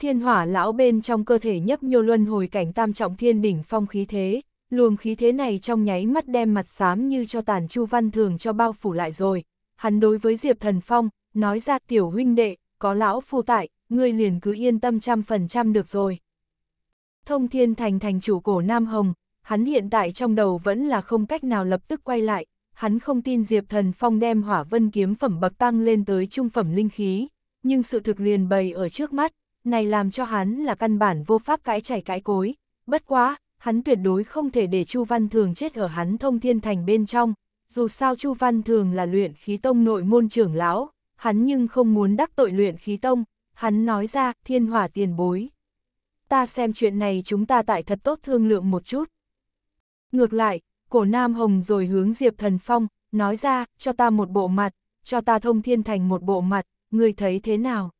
Thiên hỏa lão bên trong cơ thể nhấp nhô luân hồi cảnh tam trọng thiên đỉnh phong khí thế, luồng khí thế này trong nháy mắt đem mặt xám như cho tàn chu văn thường cho bao phủ lại rồi. Hắn đối với Diệp Thần Phong, nói ra tiểu huynh đệ, có lão phu tại, ngươi liền cứ yên tâm trăm phần trăm được rồi. Thông thiên thành thành chủ cổ Nam Hồng, hắn hiện tại trong đầu vẫn là không cách nào lập tức quay lại, hắn không tin Diệp Thần Phong đem hỏa vân kiếm phẩm bậc tăng lên tới trung phẩm linh khí, nhưng sự thực liền bày ở trước mắt, này làm cho hắn là căn bản vô pháp cãi chảy cãi cối, bất quá, hắn tuyệt đối không thể để Chu Văn Thường chết ở hắn thông thiên thành bên trong, dù sao Chu Văn Thường là luyện khí tông nội môn trưởng lão, hắn nhưng không muốn đắc tội luyện khí tông, hắn nói ra thiên hỏa tiền bối, ta xem chuyện này chúng ta tại thật tốt thương lượng một chút. Ngược lại, cổ Nam Hồng rồi hướng Diệp Thần Phong, nói ra, cho ta một bộ mặt, cho ta thông thiên thành một bộ mặt, người thấy thế nào?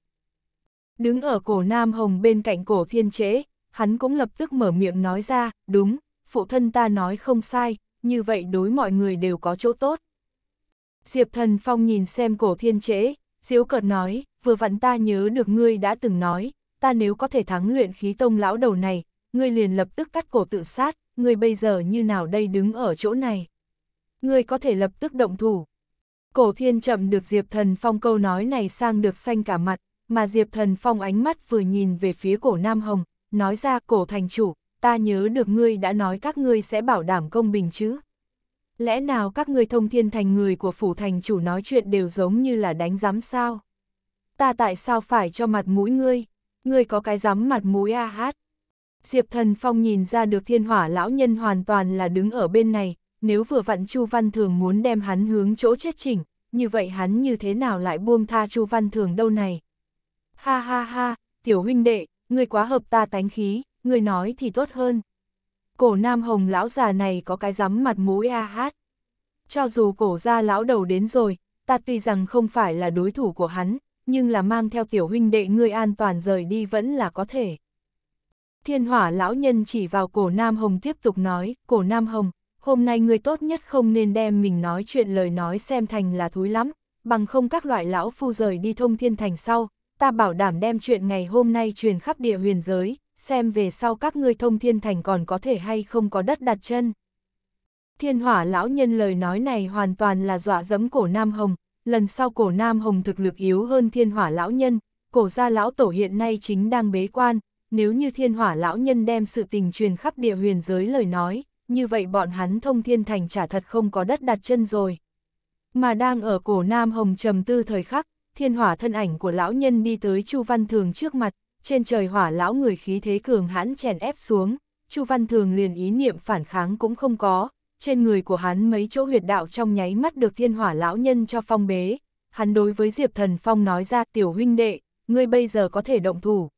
Đứng ở cổ Nam Hồng bên cạnh cổ thiên trễ, hắn cũng lập tức mở miệng nói ra, đúng, phụ thân ta nói không sai, như vậy đối mọi người đều có chỗ tốt. Diệp Thần Phong nhìn xem cổ thiên trễ, diếu cợt nói, vừa vặn ta nhớ được ngươi đã từng nói, ta nếu có thể thắng luyện khí tông lão đầu này, ngươi liền lập tức cắt cổ tự sát, ngươi bây giờ như nào đây đứng ở chỗ này. Ngươi có thể lập tức động thủ. Cổ thiên chậm được Diệp Thần Phong câu nói này sang được xanh cả mặt, mà Diệp Thần Phong ánh mắt vừa nhìn về phía cổ Nam Hồng, nói ra cổ thành chủ, ta nhớ được ngươi đã nói các ngươi sẽ bảo đảm công bình chứ. Lẽ nào các ngươi thông thiên thành người của phủ thành chủ nói chuyện đều giống như là đánh giám sao? Ta tại sao phải cho mặt mũi ngươi? ngươi có cái rắm mặt mũi a hát. Diệp Thần Phong nhìn ra được thiên hỏa lão nhân hoàn toàn là đứng ở bên này, nếu vừa vặn Chu Văn Thường muốn đem hắn hướng chỗ chết chỉnh, như vậy hắn như thế nào lại buông tha Chu Văn Thường đâu này. Ha ha ha, tiểu huynh đệ, ngươi quá hợp ta tánh khí, ngươi nói thì tốt hơn. Cổ nam hồng lão già này có cái rắm mặt mũi a hát. Cho dù cổ gia lão đầu đến rồi, ta tuy rằng không phải là đối thủ của hắn, nhưng là mang theo tiểu huynh đệ ngươi an toàn rời đi vẫn là có thể. Thiên hỏa lão nhân chỉ vào cổ Nam Hồng tiếp tục nói, cổ Nam Hồng, hôm nay ngươi tốt nhất không nên đem mình nói chuyện lời nói xem thành là thúi lắm, bằng không các loại lão phu rời đi thông thiên thành sau, ta bảo đảm đem chuyện ngày hôm nay truyền khắp địa huyền giới, xem về sau các ngươi thông thiên thành còn có thể hay không có đất đặt chân. Thiên hỏa lão nhân lời nói này hoàn toàn là dọa dẫm cổ Nam Hồng, lần sau cổ Nam Hồng thực lực yếu hơn thiên hỏa lão nhân, cổ gia lão tổ hiện nay chính đang bế quan, nếu như thiên hỏa lão nhân đem sự tình truyền khắp địa huyền giới lời nói, như vậy bọn hắn thông thiên thành trả thật không có đất đặt chân rồi. Mà đang ở cổ Nam Hồng trầm tư thời khắc, thiên hỏa thân ảnh của lão nhân đi tới Chu Văn Thường trước mặt, trên trời hỏa lão người khí thế cường hãn chèn ép xuống, Chu Văn Thường liền ý niệm phản kháng cũng không có, trên người của hắn mấy chỗ huyệt đạo trong nháy mắt được thiên hỏa lão nhân cho phong bế. Hắn đối với Diệp Thần Phong nói ra tiểu huynh đệ, ngươi bây giờ có thể động thủ.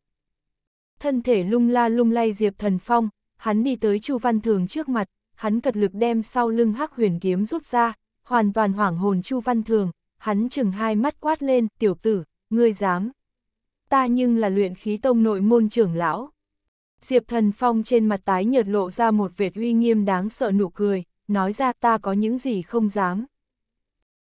Thân thể lung la lung lay Diệp Thần Phong, hắn đi tới Chu Văn Thường trước mặt, hắn cật lực đem sau lưng hắc huyền kiếm rút ra, hoàn toàn hoảng hồn Chu Văn Thường, hắn chừng hai mắt quát lên, tiểu tử, ngươi dám. Ta nhưng là luyện khí tông nội môn trưởng lão. Diệp Thần Phong trên mặt tái nhợt lộ ra một vệt uy nghiêm đáng sợ nụ cười, nói ra ta có những gì không dám.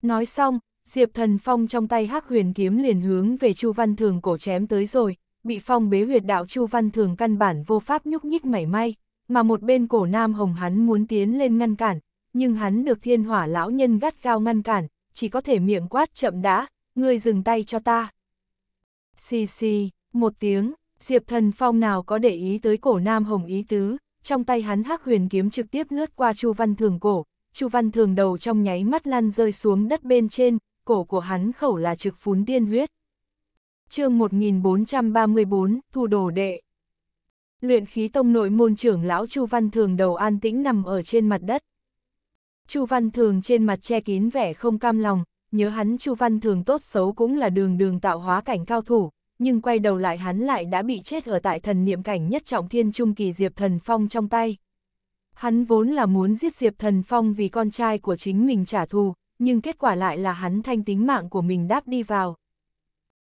Nói xong, Diệp Thần Phong trong tay hắc huyền kiếm liền hướng về Chu Văn Thường cổ chém tới rồi, bị phong bế huyệt đạo Chu Văn Thường căn bản vô pháp nhúc nhích mảy may, mà một bên cổ nam hồng hắn muốn tiến lên ngăn cản, nhưng hắn được thiên hỏa lão nhân gắt gao ngăn cản, chỉ có thể miệng quát chậm đã, ngươi dừng tay cho ta. Xì xì, một tiếng, Diệp Thần Phong nào có để ý tới cổ nam hồng ý tứ, trong tay hắn hắc huyền kiếm trực tiếp lướt qua Chu Văn Thường cổ, Chu Văn Thường đầu trong nháy mắt lăn rơi xuống đất bên trên, cổ của hắn khẩu là trực phún tiên huyết. chương 1434, Thu Đồ Đệ Luyện khí tông nội môn trưởng lão Chu Văn Thường đầu an tĩnh nằm ở trên mặt đất. Chu Văn Thường trên mặt che kín vẻ không cam lòng, nhớ hắn Chu Văn Thường tốt xấu cũng là đường đường tạo hóa cảnh cao thủ, nhưng quay đầu lại hắn lại đã bị chết ở tại thần niệm cảnh nhất trọng thiên trung kỳ Diệp Thần Phong trong tay. Hắn vốn là muốn giết Diệp Thần Phong vì con trai của chính mình trả thù, nhưng kết quả lại là hắn thanh tính mạng của mình đáp đi vào.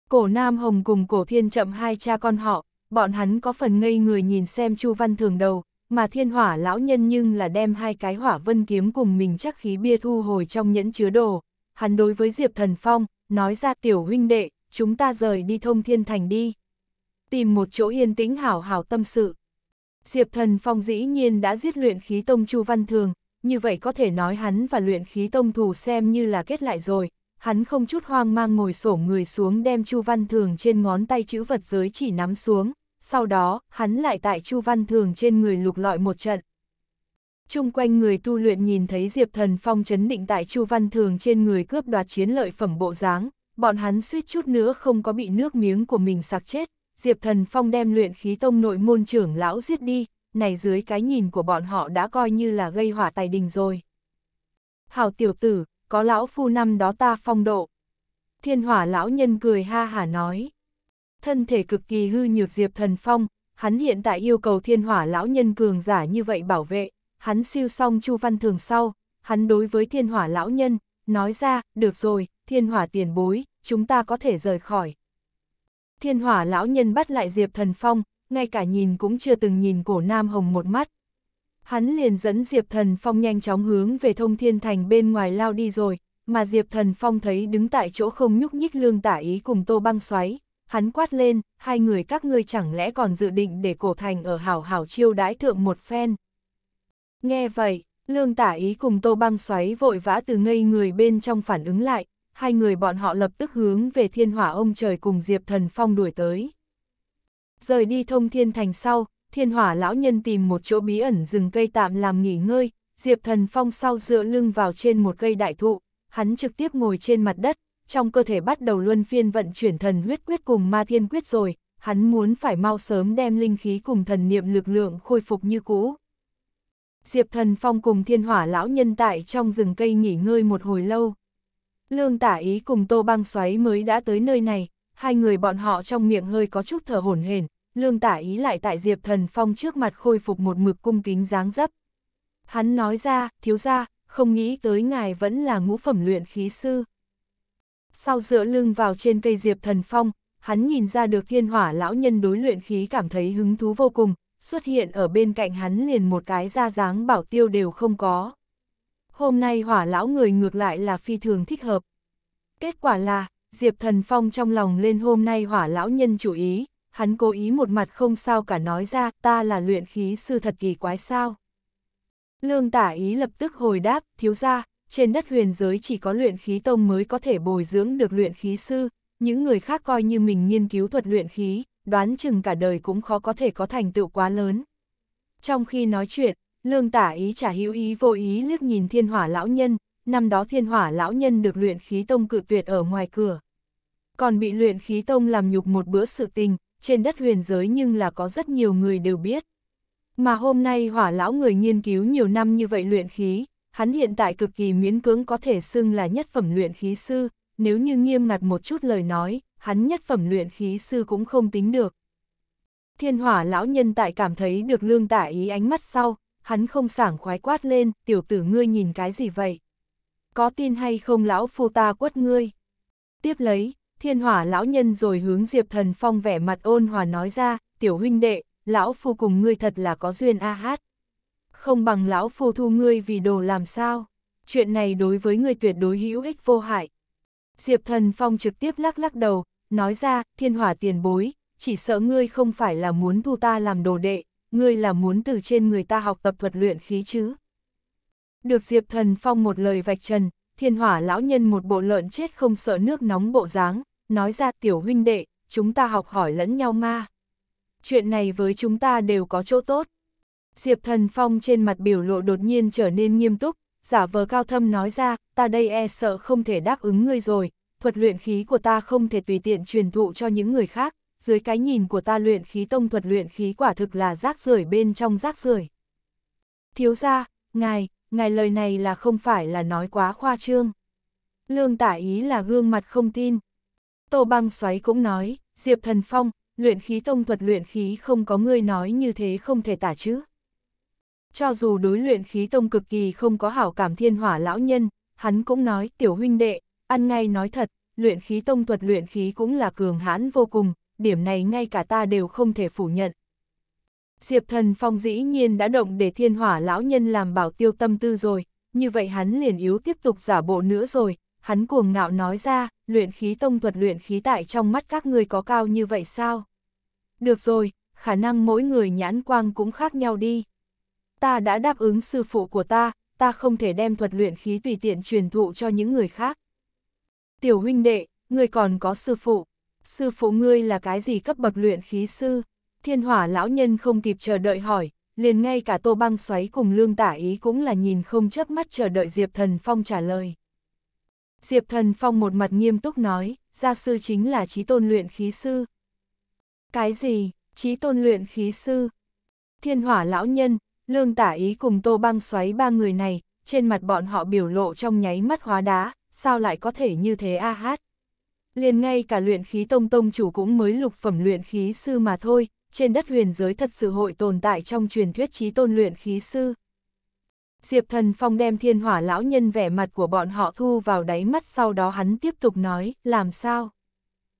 Cổ Nam Hồng cùng cổ thiên chậm hai cha con họ, bọn hắn có phần ngây người nhìn xem Chu Văn Thường đầu, mà thiên hỏa lão nhân nhưng là đem hai cái hỏa vân kiếm cùng mình chắc khí bia thu hồi trong nhẫn chứa đồ. Hắn đối với Diệp Thần Phong, nói ra tiểu huynh đệ, chúng ta rời đi thông thiên thành đi. Tìm một chỗ yên tĩnh hảo hảo tâm sự. Diệp thần phong dĩ nhiên đã giết luyện khí tông Chu Văn Thường, như vậy có thể nói hắn và luyện khí tông thù xem như là kết lại rồi. Hắn không chút hoang mang ngồi sổ người xuống đem Chu Văn Thường trên ngón tay chữ vật giới chỉ nắm xuống, sau đó, hắn lại tại Chu Văn Thường trên người lục lọi một trận. Trung quanh người tu luyện nhìn thấy Diệp Thần Phong chấn định tại Chu Văn Thường trên người cướp đoạt chiến lợi phẩm bộ dáng, bọn hắn suýt chút nữa không có bị nước miếng của mình sạc chết, Diệp Thần Phong đem luyện khí tông nội môn trưởng lão giết đi, này dưới cái nhìn của bọn họ đã coi như là gây hỏa tài đình rồi. Hảo tiểu tử, có lão phu năm đó ta phong độ. Thiên hỏa lão nhân cười ha hả nói. Thân thể cực kỳ hư nhược Diệp Thần Phong, hắn hiện tại yêu cầu thiên hỏa lão nhân cường giả như vậy bảo vệ, hắn siêu xong Chu Văn Thường sau, hắn đối với thiên hỏa lão nhân, nói ra, được rồi, thiên hỏa tiền bối, chúng ta có thể rời khỏi. Thiên hỏa lão nhân bắt lại Diệp Thần Phong, ngay cả nhìn cũng chưa từng nhìn cổ Nam Hồng một mắt. Hắn liền dẫn Diệp Thần Phong nhanh chóng hướng về thông thiên thành bên ngoài lao đi rồi, mà Diệp Thần Phong thấy đứng tại chỗ không nhúc nhích lương tả ý cùng tô băng xoáy. Hắn quát lên, hai người các ngươi chẳng lẽ còn dự định để cổ thành ở hảo hảo chiêu đãi thượng một phen. Nghe vậy, lương tả ý cùng tô băng xoáy vội vã từ ngây người bên trong phản ứng lại, hai người bọn họ lập tức hướng về thiên hỏa ông trời cùng Diệp Thần Phong đuổi tới. Rời đi thông thiên thành sau, thiên hỏa lão nhân tìm một chỗ bí ẩn rừng cây tạm làm nghỉ ngơi, Diệp Thần Phong sau dựa lưng vào trên một cây đại thụ, hắn trực tiếp ngồi trên mặt đất, trong cơ thể bắt đầu luân phiên vận chuyển thần huyết quyết cùng ma thiên quyết rồi, hắn muốn phải mau sớm đem linh khí cùng thần niệm lực lượng khôi phục như cũ. Diệp Thần Phong cùng thiên hỏa lão nhân tại trong rừng cây nghỉ ngơi một hồi lâu. Lương tả ý cùng tô băng xoáy mới đã tới nơi này, hai người bọn họ trong miệng hơi có chút thở hổn hển, lương tả ý lại tại Diệp Thần Phong trước mặt khôi phục một mực cung kính dáng dấp. Hắn nói ra, thiếu ra, không nghĩ tới ngài vẫn là ngũ phẩm luyện khí sư. Sau dựa lưng vào trên cây Diệp Thần Phong, hắn nhìn ra được thiên hỏa lão nhân đối luyện khí cảm thấy hứng thú vô cùng, xuất hiện ở bên cạnh hắn liền một cái da dáng bảo tiêu đều không có hôm nay hỏa lão người ngược lại là phi thường thích hợp. Kết quả là, Diệp Thần Phong trong lòng lên hôm nay hỏa lão nhân chủ ý, hắn cố ý một mặt không sao cả nói ra ta là luyện khí sư thật kỳ quái sao. Lương tả ý lập tức hồi đáp, thiếu ra, trên đất huyền giới chỉ có luyện khí tông mới có thể bồi dưỡng được luyện khí sư, những người khác coi như mình nghiên cứu thuật luyện khí, đoán chừng cả đời cũng khó có thể có thành tựu quá lớn. Trong khi nói chuyện, lương tả ý trả hữu ý vô ý liếc nhìn thiên hỏa lão nhân, năm đó thiên hỏa lão nhân được luyện khí tông cự tuyệt ở ngoài cửa. Còn bị luyện khí tông làm nhục một bữa sự tình, trên đất huyền giới nhưng là có rất nhiều người đều biết. Mà hôm nay hỏa lão người nghiên cứu nhiều năm như vậy luyện khí, hắn hiện tại cực kỳ miễn cưỡng có thể xưng là nhất phẩm luyện khí sư, nếu như nghiêm ngặt một chút lời nói, hắn nhất phẩm luyện khí sư cũng không tính được. Thiên hỏa lão nhân tại cảm thấy được lương tả ý ánh mắt sau, hắn không sảng khoái quát lên, tiểu tử ngươi nhìn cái gì vậy? Có tin hay không lão phu ta quất ngươi? Tiếp lấy, thiên hỏa lão nhân rồi hướng Diệp Thần Phong vẻ mặt ôn hòa nói ra, tiểu huynh đệ, lão phu cùng ngươi thật là có duyên a hát. Không bằng lão phu thu ngươi vì đồ làm sao? Chuyện này đối với ngươi tuyệt đối hữu ích vô hại. Diệp Thần Phong trực tiếp lắc lắc đầu, nói ra, thiên hỏa tiền bối, chỉ sợ ngươi không phải là muốn thu ta làm đồ đệ, ngươi là muốn từ trên người ta học tập thuật luyện khí chứ. Được Diệp Thần Phong một lời vạch trần, thiên hỏa lão nhân một bộ lợn chết không sợ nước nóng bộ dáng, nói ra tiểu huynh đệ, chúng ta học hỏi lẫn nhau ma. Chuyện này với chúng ta đều có chỗ tốt. Diệp Thần Phong trên mặt biểu lộ đột nhiên trở nên nghiêm túc, giả vờ cao thâm nói ra, ta đây e sợ không thể đáp ứng ngươi rồi, thuật luyện khí của ta không thể tùy tiện truyền thụ cho những người khác, dưới cái nhìn của ta luyện khí tông thuật luyện khí quả thực là rác rưởi bên trong rác rưởi. Thiếu ra, ngài, ngài lời này là không phải là nói quá khoa trương. Lương tả ý là gương mặt không tin. Tô băng xoáy cũng nói, Diệp Thần Phong, luyện khí tông thuật luyện khí không có người nói như thế không thể tả chứ. Cho dù đối luyện khí tông cực kỳ không có hảo cảm thiên hỏa lão nhân, hắn cũng nói tiểu huynh đệ, ăn ngay nói thật, luyện khí tông thuật luyện khí cũng là cường hãn vô cùng, điểm này ngay cả ta đều không thể phủ nhận. Diệp thần phong dĩ nhiên đã động để thiên hỏa lão nhân làm bảo tiêu tâm tư rồi, như vậy hắn liền yếu tiếp tục giả bộ nữa rồi, hắn cuồng ngạo nói ra, luyện khí tông thuật luyện khí tại trong mắt các người có cao như vậy sao? Được rồi, khả năng mỗi người nhãn quang cũng khác nhau đi. Ta đã đáp ứng sư phụ của ta, ta không thể đem thuật luyện khí tùy tiện truyền thụ cho những người khác. Tiểu huynh đệ, người còn có sư phụ sư phụ ngươi là cái gì cấp bậc luyện khí sư? Thiên hỏa lão nhân không kịp chờ đợi hỏi, liền ngay cả tô băng xoáy cùng lương tả ý cũng là nhìn không chớp mắt chờ đợi Diệp Thần Phong trả lời. Diệp Thần Phong một mặt nghiêm túc nói, gia sư chính là trí tôn luyện khí sư. Cái gì, trí tôn luyện khí sư? Thiên hỏa lão nhân, lương tả ý cùng tô băng xoáy ba người này, trên mặt bọn họ biểu lộ trong nháy mắt hóa đá, sao lại có thể như thế a à hát? liền ngay cả luyện khí tông tông chủ cũng mới lục phẩm luyện khí sư mà thôi, trên đất huyền giới thật sự hội tồn tại trong truyền thuyết trí tôn luyện khí sư. Diệp Thần Phong đem thiên hỏa lão nhân vẻ mặt của bọn họ thu vào đáy mắt sau đó hắn tiếp tục nói, làm sao?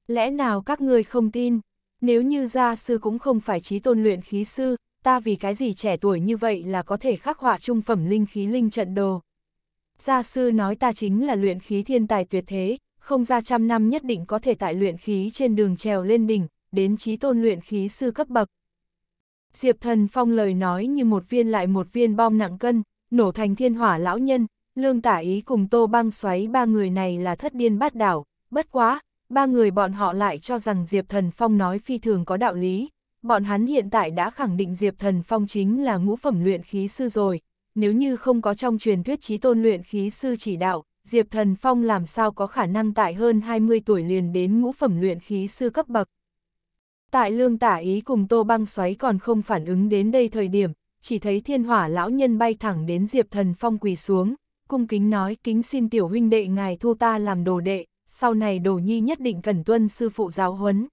Lẽ nào các ngươi không tin? Nếu như gia sư cũng không phải trí tôn luyện khí sư, ta vì cái gì trẻ tuổi như vậy là có thể khắc họa trung phẩm linh khí linh trận đồ. Gia sư nói ta chính là luyện khí thiên tài tuyệt thế, không ra trăm năm nhất định có thể tại luyện khí trên đường trèo lên đỉnh, đến trí tôn luyện khí sư cấp bậc. Diệp Thần Phong lời nói như một viên lại một viên bom nặng cân, nổ thành thiên hỏa lão nhân, lương tả ý cùng tô băng xoáy ba người này là thất điên bát đảo, bất quá, ba người bọn họ lại cho rằng Diệp Thần Phong nói phi thường có đạo lý, bọn hắn hiện tại đã khẳng định Diệp Thần Phong chính là ngũ phẩm luyện khí sư rồi, nếu như không có trong truyền thuyết trí tôn luyện khí sư chỉ đạo, Diệp Thần Phong làm sao có khả năng tại hơn 20 tuổi liền đến ngũ phẩm luyện khí sư cấp bậc. Tại lương tả ý cùng tô băng xoáy còn không phản ứng đến đây thời điểm, chỉ thấy thiên hỏa lão nhân bay thẳng đến Diệp Thần Phong quỳ xuống, cung kính nói kính xin tiểu huynh đệ ngài thu ta làm đồ đệ, sau này đồ nhi nhất định cần tuân sư phụ giáo huấn.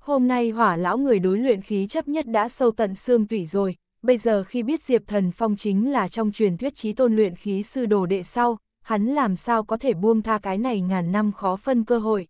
Hôm nay hỏa lão người đối luyện khí chấp nhất đã sâu tận xương tủy rồi, bây giờ khi biết Diệp Thần Phong chính là trong truyền thuyết trí tôn luyện khí sư đồ đệ sau, hắn làm sao có thể buông tha cái này ngàn năm khó phân cơ hội.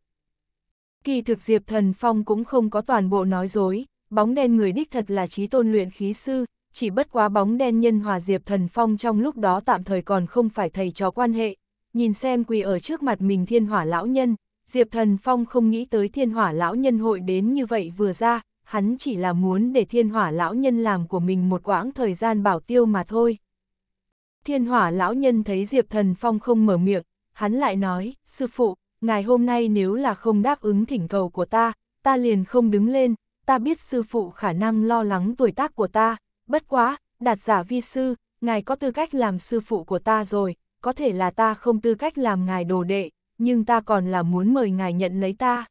Kỳ thực Diệp Thần Phong cũng không có toàn bộ nói dối, bóng đen người đích thật là trí tôn luyện khí sư, chỉ bất quá bóng đen nhân hòa Diệp Thần Phong trong lúc đó tạm thời còn không phải thầy trò quan hệ, nhìn xem quỳ ở trước mặt mình thiên hỏa lão nhân, Diệp Thần Phong không nghĩ tới thiên hỏa lão nhân hội đến như vậy vừa ra, hắn chỉ là muốn để thiên hỏa lão nhân làm của mình một quãng thời gian bảo tiêu mà thôi. Thiên hỏa lão nhân thấy Diệp Thần Phong không mở miệng, hắn lại nói, sư phụ, ngài hôm nay nếu là không đáp ứng thỉnh cầu của ta, ta liền không đứng lên, ta biết sư phụ khả năng lo lắng tuổi tác của ta, bất quá, đạt giả vi sư, ngài có tư cách làm sư phụ của ta rồi, có thể là ta không tư cách làm ngài đồ đệ, nhưng ta còn là muốn mời ngài nhận lấy ta.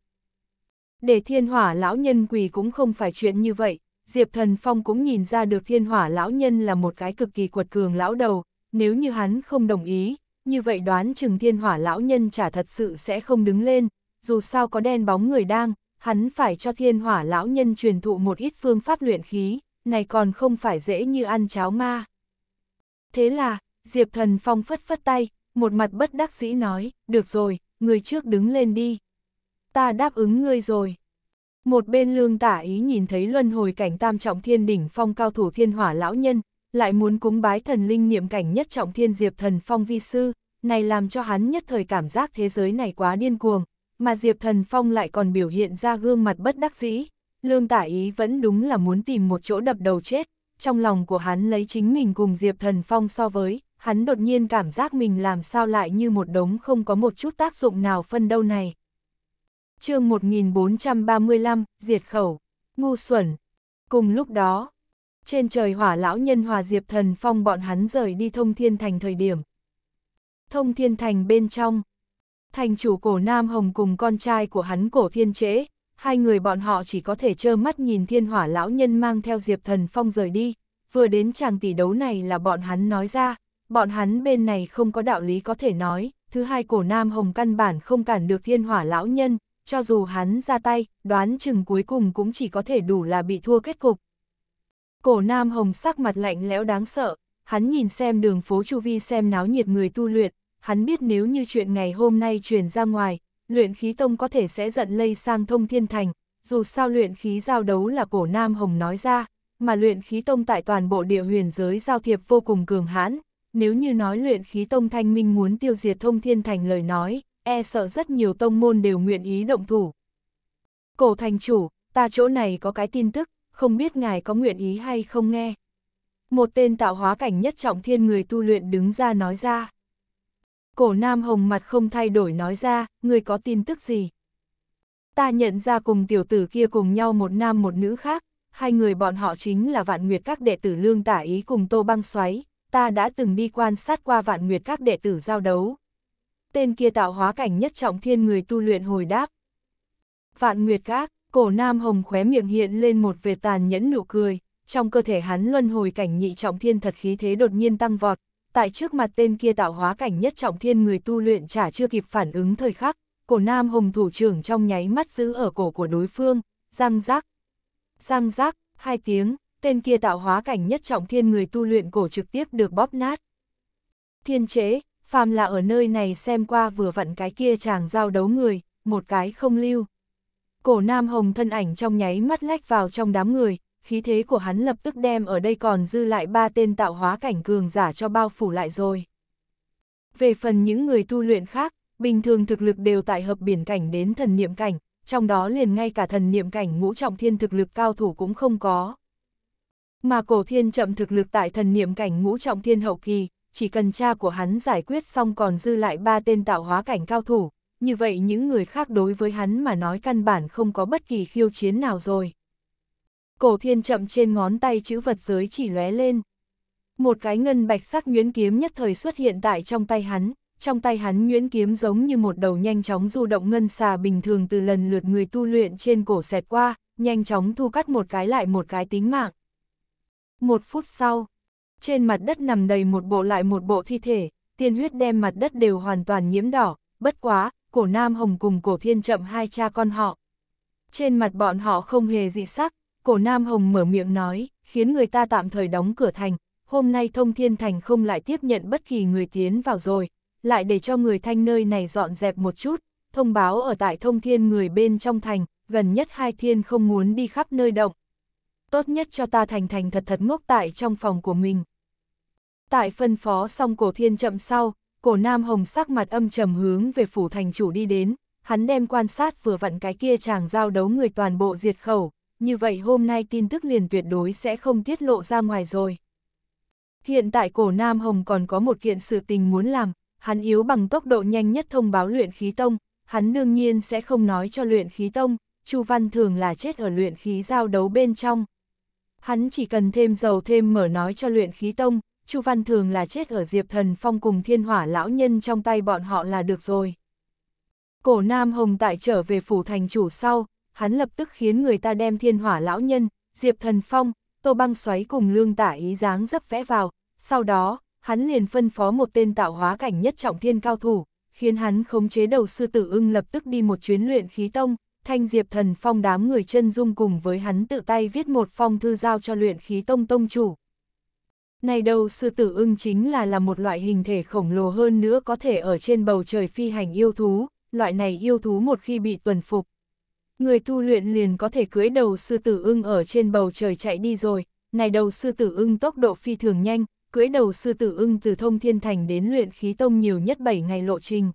Để thiên hỏa lão nhân quỳ cũng không phải chuyện như vậy, Diệp Thần Phong cũng nhìn ra được thiên hỏa lão nhân là một cái cực kỳ quật cường lão đầu, nếu như hắn không đồng ý, như vậy đoán chừng thiên hỏa lão nhân chả thật sự sẽ không đứng lên, dù sao có đen bóng người đang, hắn phải cho thiên hỏa lão nhân truyền thụ một ít phương pháp luyện khí, này còn không phải dễ như ăn cháo ma. Thế là, Diệp Thần Phong phất phất tay, một mặt bất đắc dĩ nói, được rồi, người trước đứng lên đi. Ta đáp ứng ngươi rồi. Một bên lương tả ý nhìn thấy luân hồi cảnh tam trọng thiên đỉnh phong cao thủ thiên hỏa lão nhân, lại muốn cúng bái thần linh niệm cảnh nhất trọng thiên Diệp Thần Phong vi sư, này làm cho hắn nhất thời cảm giác thế giới này quá điên cuồng, mà Diệp Thần Phong lại còn biểu hiện ra gương mặt bất đắc dĩ, lương tả ý vẫn đúng là muốn tìm một chỗ đập đầu chết, trong lòng của hắn lấy chính mình cùng Diệp Thần Phong so với, hắn đột nhiên cảm giác mình làm sao lại như một đống không có một chút tác dụng nào phân đâu này. chương 1435, Diệt Khẩu, Ngu Xuẩn Cùng lúc đó, trên trời hỏa lão nhân hòa diệp thần phong bọn hắn rời đi thông thiên thành thời điểm. Thông thiên thành bên trong, thành chủ cổ Nam Hồng cùng con trai của hắn cổ thiên trễ, hai người bọn họ chỉ có thể trơ mắt nhìn thiên hỏa lão nhân mang theo diệp thần phong rời đi, vừa đến chàng tỷ đấu này là bọn hắn nói ra, bọn hắn bên này không có đạo lý có thể nói, thứ hai cổ Nam Hồng căn bản không cản được thiên hỏa lão nhân, cho dù hắn ra tay, đoán chừng cuối cùng cũng chỉ có thể đủ là bị thua kết cục, Cổ Nam Hồng sắc mặt lạnh lẽo đáng sợ, hắn nhìn xem đường phố chu vi xem náo nhiệt người tu luyện, hắn biết nếu như chuyện ngày hôm nay truyền ra ngoài, luyện khí tông có thể sẽ giận lây sang thông thiên thành, dù sao luyện khí giao đấu là cổ Nam Hồng nói ra, mà luyện khí tông tại toàn bộ địa huyền giới giao thiệp vô cùng cường hãn, nếu như nói luyện khí tông thanh minh muốn tiêu diệt thông thiên thành lời nói, e sợ rất nhiều tông môn đều nguyện ý động thủ. Cổ thành chủ, ta chỗ này có cái tin tức, không biết ngài có nguyện ý hay không nghe. Một tên tạo hóa cảnh nhất trọng thiên người tu luyện đứng ra nói ra. Cổ nam hồng mặt không thay đổi nói ra, người có tin tức gì? Ta nhận ra cùng tiểu tử kia cùng nhau một nam một nữ khác, hai người bọn họ chính là vạn nguyệt các đệ tử lương tả ý cùng tô băng xoáy, ta đã từng đi quan sát qua vạn nguyệt các đệ tử giao đấu. Tên kia tạo hóa cảnh nhất trọng thiên người tu luyện hồi đáp. Vạn nguyệt các, Cổ Nam Hồng khóe miệng hiện lên một vệt tàn nhẫn nụ cười, trong cơ thể hắn luân hồi cảnh nhị trọng thiên thật khí thế đột nhiên tăng vọt, tại trước mặt tên kia tạo hóa cảnh nhất trọng thiên người tu luyện chả chưa kịp phản ứng thời khắc, cổ Nam Hồng thủ trưởng trong nháy mắt giữ ở cổ của đối phương, răng rác. Răng rác, hai tiếng, tên kia tạo hóa cảnh nhất trọng thiên người tu luyện cổ trực tiếp được bóp nát. Thiên chế, phàm là ở nơi này xem qua vừa vặn cái kia chàng giao đấu người, một cái không lưu. Cổ Nam Hồng thân ảnh trong nháy mắt lách vào trong đám người, khí thế của hắn lập tức đem ở đây còn dư lại ba tên tạo hóa cảnh cường giả cho bao phủ lại rồi. Về phần những người tu luyện khác, bình thường thực lực đều tại hợp biển cảnh đến thần niệm cảnh, trong đó liền ngay cả thần niệm cảnh ngũ trọng thiên thực lực cao thủ cũng không có. Mà cổ thiên chậm thực lực tại thần niệm cảnh ngũ trọng thiên hậu kỳ, chỉ cần cha của hắn giải quyết xong còn dư lại ba tên tạo hóa cảnh cao thủ, như vậy những người khác đối với hắn mà nói căn bản không có bất kỳ khiêu chiến nào rồi. Cổ thiên chậm trên ngón tay chữ vật giới chỉ lóe lên. Một cái ngân bạch sắc nhuyễn kiếm nhất thời xuất hiện tại trong tay hắn, trong tay hắn nhuyễn kiếm giống như một đầu nhanh chóng du động ngân xà bình thường từ lần lượt người tu luyện trên cổ xẹt qua, nhanh chóng thu cắt một cái lại một cái tính mạng. Một phút sau, trên mặt đất nằm đầy một bộ lại một bộ thi thể, tiên huyết đem mặt đất đều hoàn toàn nhiễm đỏ, bất quá, cổ Nam Hồng cùng cổ Thiên Trậm hai cha con họ. Trên mặt bọn họ không hề dị sắc, cổ Nam Hồng mở miệng nói, khiến người ta tạm thời đóng cửa thành, hôm nay thông thiên thành không lại tiếp nhận bất kỳ người tiến vào rồi, lại để cho người thanh nơi này dọn dẹp một chút, thông báo ở tại thông thiên người bên trong thành, gần nhất hai thiên không muốn đi khắp nơi động. Tốt nhất cho ta thành thành thật thật ngốc tại trong phòng của mình. Tại phân phó xong cổ thiên chậm sau, cổ nam hồng sắc mặt âm trầm hướng về phủ thành chủ đi đến, hắn đem quan sát vừa vặn cái kia chàng giao đấu người toàn bộ diệt khẩu, như vậy hôm nay tin tức liền tuyệt đối sẽ không tiết lộ ra ngoài rồi. Hiện tại cổ Nam Hồng còn có một kiện sự tình muốn làm, hắn yếu bằng tốc độ nhanh nhất thông báo luyện khí tông, hắn đương nhiên sẽ không nói cho luyện khí tông, Chu Văn thường là chết ở luyện khí giao đấu bên trong. Hắn chỉ cần thêm dầu thêm mở nói cho luyện khí tông, Chu Văn Thường là chết ở Diệp Thần Phong cùng thiên hỏa lão nhân trong tay bọn họ là được rồi. Cổ Nam Hồng Tại trở về phủ thành chủ sau, hắn lập tức khiến người ta đem thiên hỏa lão nhân, Diệp Thần Phong, Tô Băng xoáy cùng lương tả ý dáng dấp vẽ vào, sau đó, hắn liền phân phó một tên tạo hóa cảnh nhất trọng thiên cao thủ, khiến hắn khống chế đầu sư tử ưng lập tức đi một chuyến luyện khí tông, thanh diệp thần phong đám người chân dung cùng với hắn tự tay viết một phong thư giao cho luyện khí tông tông chủ, này đầu sư tử ưng chính là là một loại hình thể khổng lồ hơn nữa có thể ở trên bầu trời phi hành yêu thú, loại này yêu thú một khi bị tuần phục. Người tu luyện liền có thể cưỡi đầu sư tử ưng ở trên bầu trời chạy đi rồi, này đầu sư tử ưng tốc độ phi thường nhanh, cưỡi đầu sư tử ưng từ thông thiên thành đến luyện khí tông nhiều nhất 7 ngày lộ trình.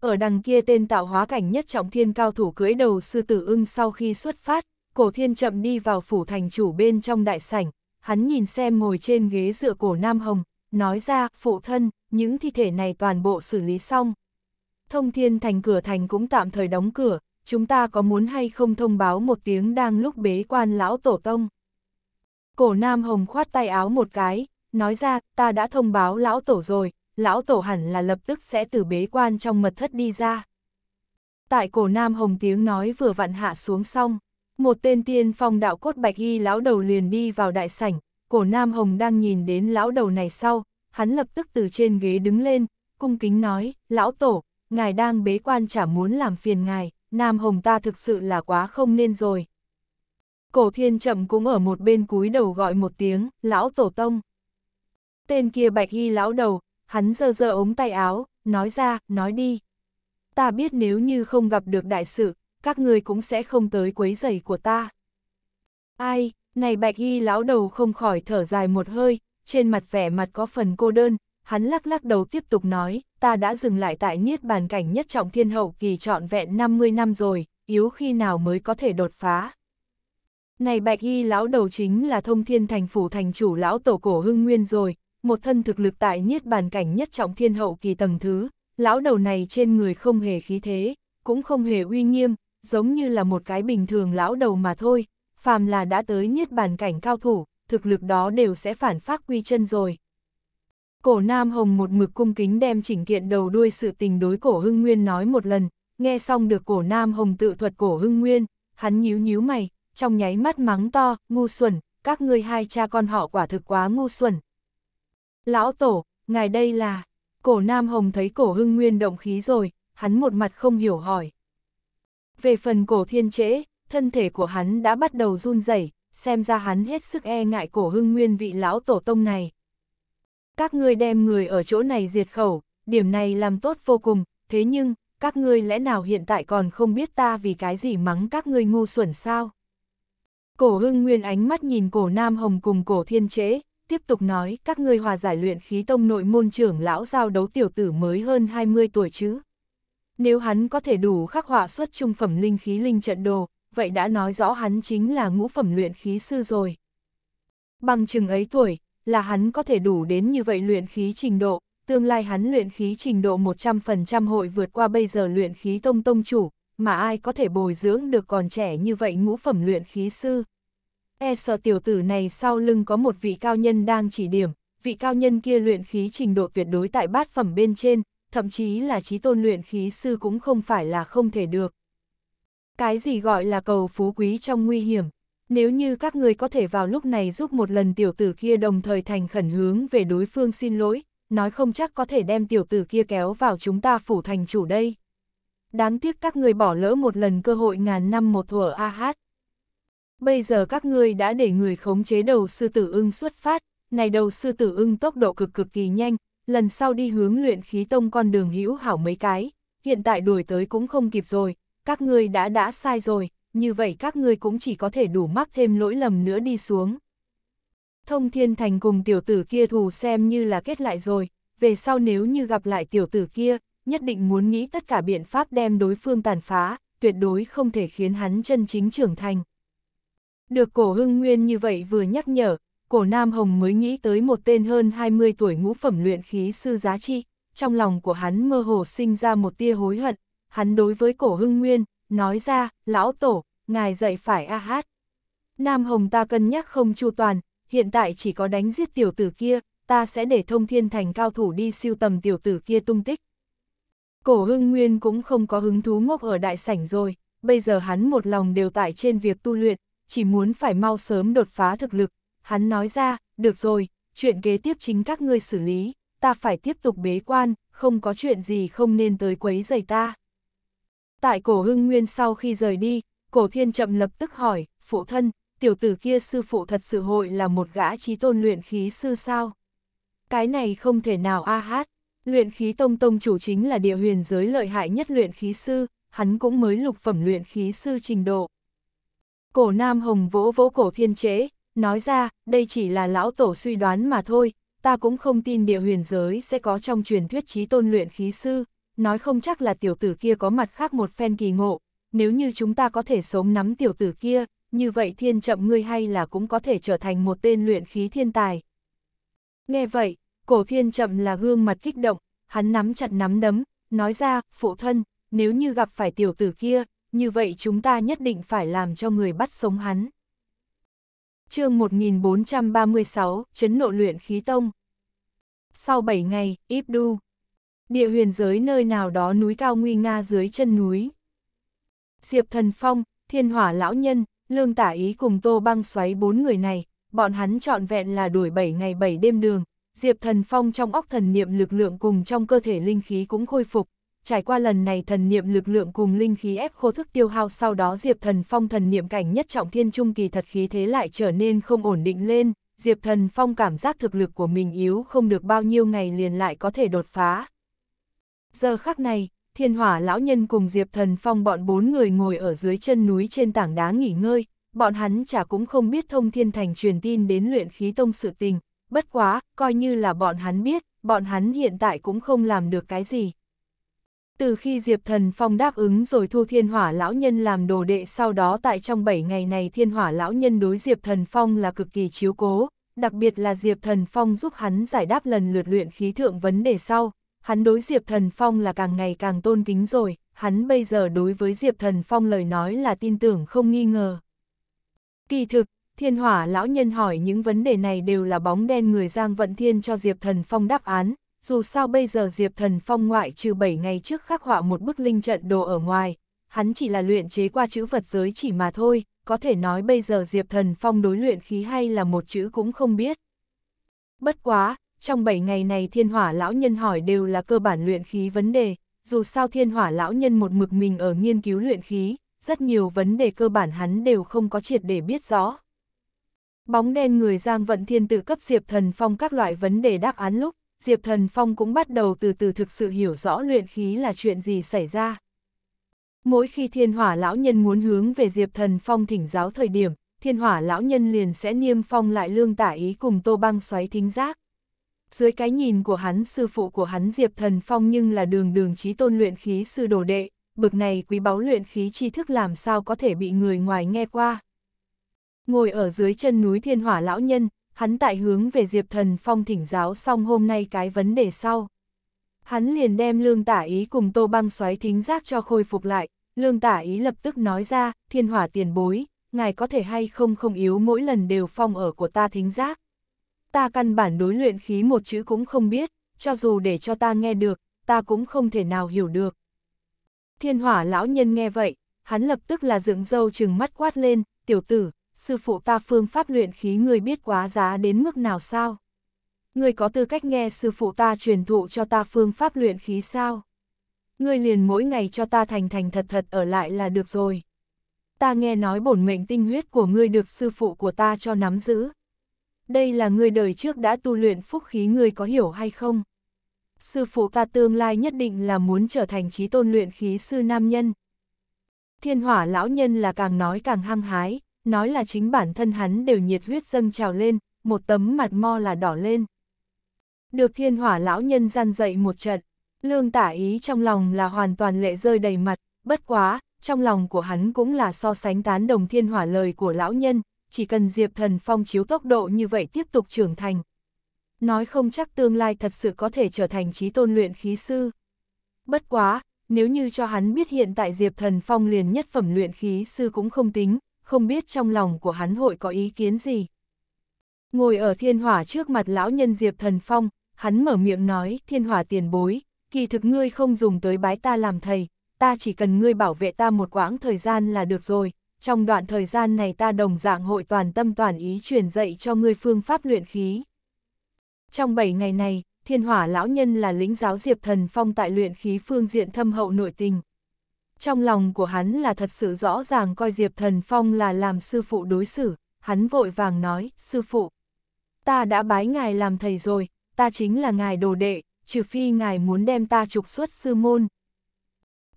Ở đằng kia tên tạo hóa cảnh nhất trọng thiên cao thủ cưỡi đầu sư tử ưng sau khi xuất phát, cổ thiên chậm đi vào phủ thành chủ bên trong đại sảnh, hắn nhìn xem ngồi trên ghế dựa cổ Nam Hồng, nói ra, phụ thân, những thi thể này toàn bộ xử lý xong. Thông thiên thành cửa thành cũng tạm thời đóng cửa, chúng ta có muốn hay không thông báo một tiếng đang lúc bế quan lão tổ tông. Cổ Nam Hồng khoát tay áo một cái, nói ra, ta đã thông báo lão tổ rồi, lão tổ hẳn là lập tức sẽ từ bế quan trong mật thất đi ra. Tại cổ Nam Hồng tiếng nói vừa vặn hạ xuống xong. Một tên tiên phong đạo cốt bạch y lão đầu liền đi vào đại sảnh, cổ Nam Hồng đang nhìn đến lão đầu này sau, hắn lập tức từ trên ghế đứng lên, cung kính nói, lão tổ, ngài đang bế quan chả muốn làm phiền ngài, Nam Hồng ta thực sự là quá không nên rồi. Cổ thiên chậm cũng ở một bên cúi đầu gọi một tiếng, lão tổ tông. Tên kia bạch y lão đầu, hắn dơ dơ ống tay áo, nói ra, nói đi. Ta biết nếu như không gặp được đại sự, các người cũng sẽ không tới quấy giày của ta. Ai, này bạch y lão đầu không khỏi thở dài một hơi, trên mặt vẻ mặt có phần cô đơn, hắn lắc lắc đầu tiếp tục nói, ta đã dừng lại tại niết bàn cảnh nhất trọng thiên hậu kỳ trọn vẹn 50 năm rồi, yếu khi nào mới có thể đột phá. Này bạch y lão đầu chính là thông thiên thành phủ thành chủ lão tổ cổ hưng nguyên rồi, một thân thực lực tại niết bàn cảnh nhất trọng thiên hậu kỳ tầng thứ, lão đầu này trên người không hề khí thế, cũng không hề uy nghiêm, giống như là một cái bình thường lão đầu mà thôi, phàm là đã tới niết bàn cảnh cao thủ, thực lực đó đều sẽ phản phát quy chân rồi. Cổ Nam Hồng một mực cung kính đem chỉnh kiện đầu đuôi sự tình đối cổ hưng nguyên nói một lần, nghe xong được cổ Nam Hồng tự thuật cổ hưng nguyên, hắn nhíu nhíu mày, trong nháy mắt mắng to, ngu xuẩn, các ngươi hai cha con họ quả thực quá ngu xuẩn. Lão Tổ, ngài đây là, cổ Nam Hồng thấy cổ hưng nguyên động khí rồi, hắn một mặt không hiểu hỏi. Về phần cổ thiên trễ, thân thể của hắn đã bắt đầu run rẩy, xem ra hắn hết sức e ngại cổ hưng nguyên vị lão tổ tông này. Các ngươi đem người ở chỗ này diệt khẩu, điểm này làm tốt vô cùng, thế nhưng, các ngươi lẽ nào hiện tại còn không biết ta vì cái gì mắng các ngươi ngu xuẩn sao? Cổ hưng nguyên ánh mắt nhìn cổ nam hồng cùng cổ thiên trễ, tiếp tục nói các ngươi hòa giải luyện khí tông nội môn trưởng lão giao đấu tiểu tử mới hơn 20 tuổi chứ. Nếu hắn có thể đủ khắc họa xuất trung phẩm linh khí linh trận đồ, vậy đã nói rõ hắn chính là ngũ phẩm luyện khí sư rồi. Bằng chừng ấy tuổi, là hắn có thể đủ đến như vậy luyện khí trình độ, tương lai hắn luyện khí trình độ 100% hội vượt qua bây giờ luyện khí tông tông chủ, mà ai có thể bồi dưỡng được còn trẻ như vậy ngũ phẩm luyện khí sư. E sợ tiểu tử này sau lưng có một vị cao nhân đang chỉ điểm, vị cao nhân kia luyện khí trình độ tuyệt đối tại bát phẩm bên trên, thậm chí là trí tôn luyện khí sư cũng không phải là không thể được. Cái gì gọi là cầu phú quý trong nguy hiểm, nếu như các người có thể vào lúc này giúp một lần tiểu tử kia đồng thời thành khẩn hướng về đối phương xin lỗi, nói không chắc có thể đem tiểu tử kia kéo vào chúng ta phủ thành chủ đây. Đáng tiếc các người bỏ lỡ một lần cơ hội ngàn năm một thuở ah Bây giờ các người đã để người khống chế đầu sư tử ưng xuất phát, này đầu sư tử ưng tốc độ cực cực kỳ nhanh, lần sau đi hướng luyện khí tông con đường hữu hảo mấy cái, hiện tại đuổi tới cũng không kịp rồi, các ngươi đã đã sai rồi, như vậy các ngươi cũng chỉ có thể đủ mắc thêm lỗi lầm nữa đi xuống. Thông Thiên Thành cùng tiểu tử kia thù xem như là kết lại rồi, về sau nếu như gặp lại tiểu tử kia, nhất định muốn nghĩ tất cả biện pháp đem đối phương tàn phá, tuyệt đối không thể khiến hắn chân chính trưởng thành. Được cổ hưng nguyên như vậy vừa nhắc nhở, cổ Nam Hồng mới nghĩ tới một tên hơn 20 tuổi ngũ phẩm luyện khí sư giá trị, trong lòng của hắn mơ hồ sinh ra một tia hối hận, hắn đối với cổ hưng nguyên, nói ra, lão tổ, ngài dạy phải a hát. Nam Hồng ta cân nhắc không chu toàn, hiện tại chỉ có đánh giết tiểu tử kia, ta sẽ để thông thiên thành cao thủ đi siêu tầm tiểu tử kia tung tích. Cổ hưng nguyên cũng không có hứng thú ngốc ở đại sảnh rồi, bây giờ hắn một lòng đều tại trên việc tu luyện, chỉ muốn phải mau sớm đột phá thực lực, hắn nói ra, được rồi, chuyện kế tiếp chính các ngươi xử lý, ta phải tiếp tục bế quan, không có chuyện gì không nên tới quấy giày ta. Tại cổ hưng nguyên sau khi rời đi, cổ thiên chậm lập tức hỏi, phụ thân, tiểu tử kia sư phụ thật sự hội là một gã trí tôn luyện khí sư sao? Cái này không thể nào a hát, luyện khí tông tông chủ chính là địa huyền giới lợi hại nhất luyện khí sư, hắn cũng mới lục phẩm luyện khí sư trình độ. Cổ Nam Hồng vỗ vỗ cổ thiên chế, Nói ra, đây chỉ là lão tổ suy đoán mà thôi, ta cũng không tin địa huyền giới sẽ có trong truyền thuyết trí tôn luyện khí sư, nói không chắc là tiểu tử kia có mặt khác một phen kỳ ngộ, nếu như chúng ta có thể sống nắm tiểu tử kia, như vậy thiên chậm ngươi hay là cũng có thể trở thành một tên luyện khí thiên tài. Nghe vậy, cổ thiên chậm là gương mặt kích động, hắn nắm chặt nắm đấm, nói ra, phụ thân, nếu như gặp phải tiểu tử kia, như vậy chúng ta nhất định phải làm cho người bắt sống hắn chương 1436, chấn nộ luyện khí tông. Sau 7 ngày, Íp Đu. Địa huyền giới nơi nào đó núi cao nguy nga dưới chân núi. Diệp Thần Phong, Thiên Hỏa Lão Nhân, Lương Tả Ý cùng Tô Băng xoáy bốn người này, bọn hắn trọn vẹn là đuổi 7 ngày 7 đêm đường. Diệp Thần Phong trong óc thần niệm lực lượng cùng trong cơ thể linh khí cũng khôi phục, trải qua lần này thần niệm lực lượng cùng linh khí ép khô thức tiêu hao sau đó Diệp Thần Phong thần niệm cảnh nhất trọng thiên trung kỳ thật khí thế lại trở nên không ổn định lên, Diệp Thần Phong cảm giác thực lực của mình yếu không được bao nhiêu ngày liền lại có thể đột phá. Giờ khắc này, thiên hỏa lão nhân cùng Diệp Thần Phong bọn bốn người ngồi ở dưới chân núi trên tảng đá nghỉ ngơi, bọn hắn chả cũng không biết thông thiên thành truyền tin đến luyện khí tông sự tình, bất quá, coi như là bọn hắn biết, bọn hắn hiện tại cũng không làm được cái gì. Từ khi Diệp Thần Phong đáp ứng rồi thu thiên hỏa lão nhân làm đồ đệ sau đó tại trong 7 ngày này thiên hỏa lão nhân đối Diệp Thần Phong là cực kỳ chiếu cố, đặc biệt là Diệp Thần Phong giúp hắn giải đáp lần lượt luyện khí thượng vấn đề sau, hắn đối Diệp Thần Phong là càng ngày càng tôn kính rồi, hắn bây giờ đối với Diệp Thần Phong lời nói là tin tưởng không nghi ngờ. Kỳ thực, thiên hỏa lão nhân hỏi những vấn đề này đều là bóng đen người Giang Vận Thiên cho Diệp Thần Phong đáp án, dù sao bây giờ Diệp Thần Phong ngoại trừ 7 ngày trước khắc họa một bức linh trận đồ ở ngoài, hắn chỉ là luyện chế qua chữ vật giới chỉ mà thôi, có thể nói bây giờ Diệp Thần Phong đối luyện khí hay là một chữ cũng không biết. Bất quá, trong 7 ngày này thiên hỏa lão nhân hỏi đều là cơ bản luyện khí vấn đề, dù sao thiên hỏa lão nhân một mực mình ở nghiên cứu luyện khí, rất nhiều vấn đề cơ bản hắn đều không có triệt để biết rõ. Bóng đen người Giang Vận Thiên tự cấp Diệp Thần Phong các loại vấn đề đáp án lúc, Diệp Thần Phong cũng bắt đầu từ từ thực sự hiểu rõ luyện khí là chuyện gì xảy ra. Mỗi khi thiên hỏa lão nhân muốn hướng về Diệp Thần Phong thỉnh giáo thời điểm, thiên hỏa lão nhân liền sẽ niêm phong lại lương tả ý cùng tô băng xoáy thính giác. Dưới cái nhìn của hắn sư phụ của hắn Diệp Thần Phong nhưng là đường đường trí tôn luyện khí sư đồ đệ, bực này quý báu luyện khí tri thức làm sao có thể bị người ngoài nghe qua. Ngồi ở dưới chân núi thiên hỏa lão nhân, hắn tại hướng về Diệp Thần Phong thỉnh giáo xong hôm nay cái vấn đề sau. Hắn liền đem lương tả ý cùng tô băng xoáy thính giác cho khôi phục lại, lương tả ý lập tức nói ra, thiên hỏa tiền bối, ngài có thể hay không không yếu mỗi lần đều phong ở của ta thính giác. Ta căn bản đối luyện khí một chữ cũng không biết, cho dù để cho ta nghe được, ta cũng không thể nào hiểu được. Thiên hỏa lão nhân nghe vậy, hắn lập tức là dựng dâu chừng mắt quát lên, tiểu tử, sư phụ ta phương pháp luyện khí người biết quá giá đến mức nào sao? Người có tư cách nghe sư phụ ta truyền thụ cho ta phương pháp luyện khí sao? Người liền mỗi ngày cho ta thành thành thật thật ở lại là được rồi. Ta nghe nói bổn mệnh tinh huyết của ngươi được sư phụ của ta cho nắm giữ. Đây là ngươi đời trước đã tu luyện phúc khí ngươi có hiểu hay không? Sư phụ ta tương lai nhất định là muốn trở thành trí tôn luyện khí sư nam nhân. Thiên hỏa lão nhân là càng nói càng hăng hái, nói là chính bản thân hắn đều nhiệt huyết dâng trào lên, một tấm mặt mo là đỏ lên. Được thiên hỏa lão nhân gian dậy một trận, lương tả ý trong lòng là hoàn toàn lệ rơi đầy mặt, bất quá, trong lòng của hắn cũng là so sánh tán đồng thiên hỏa lời của lão nhân, chỉ cần Diệp Thần Phong chiếu tốc độ như vậy tiếp tục trưởng thành. Nói không chắc tương lai thật sự có thể trở thành trí tôn luyện khí sư. Bất quá, nếu như cho hắn biết hiện tại Diệp Thần Phong liền nhất phẩm luyện khí sư cũng không tính, không biết trong lòng của hắn hội có ý kiến gì. Ngồi ở thiên hỏa trước mặt lão nhân Diệp Thần Phong, hắn mở miệng nói, thiên hỏa tiền bối, kỳ thực ngươi không dùng tới bái ta làm thầy, ta chỉ cần ngươi bảo vệ ta một quãng thời gian là được rồi, trong đoạn thời gian này ta đồng dạng hội toàn tâm toàn ý truyền dạy cho ngươi phương pháp luyện khí. Trong 7 ngày này, thiên hỏa lão nhân là lĩnh giáo Diệp Thần Phong tại luyện khí phương diện thâm hậu nội tình, trong lòng của hắn là thật sự rõ ràng coi Diệp Thần Phong là làm sư phụ đối xử, hắn vội vàng nói, sư phụ. Ta đã bái ngài làm thầy rồi, ta chính là ngài đồ đệ, trừ phi ngài muốn đem ta trục xuất sư môn.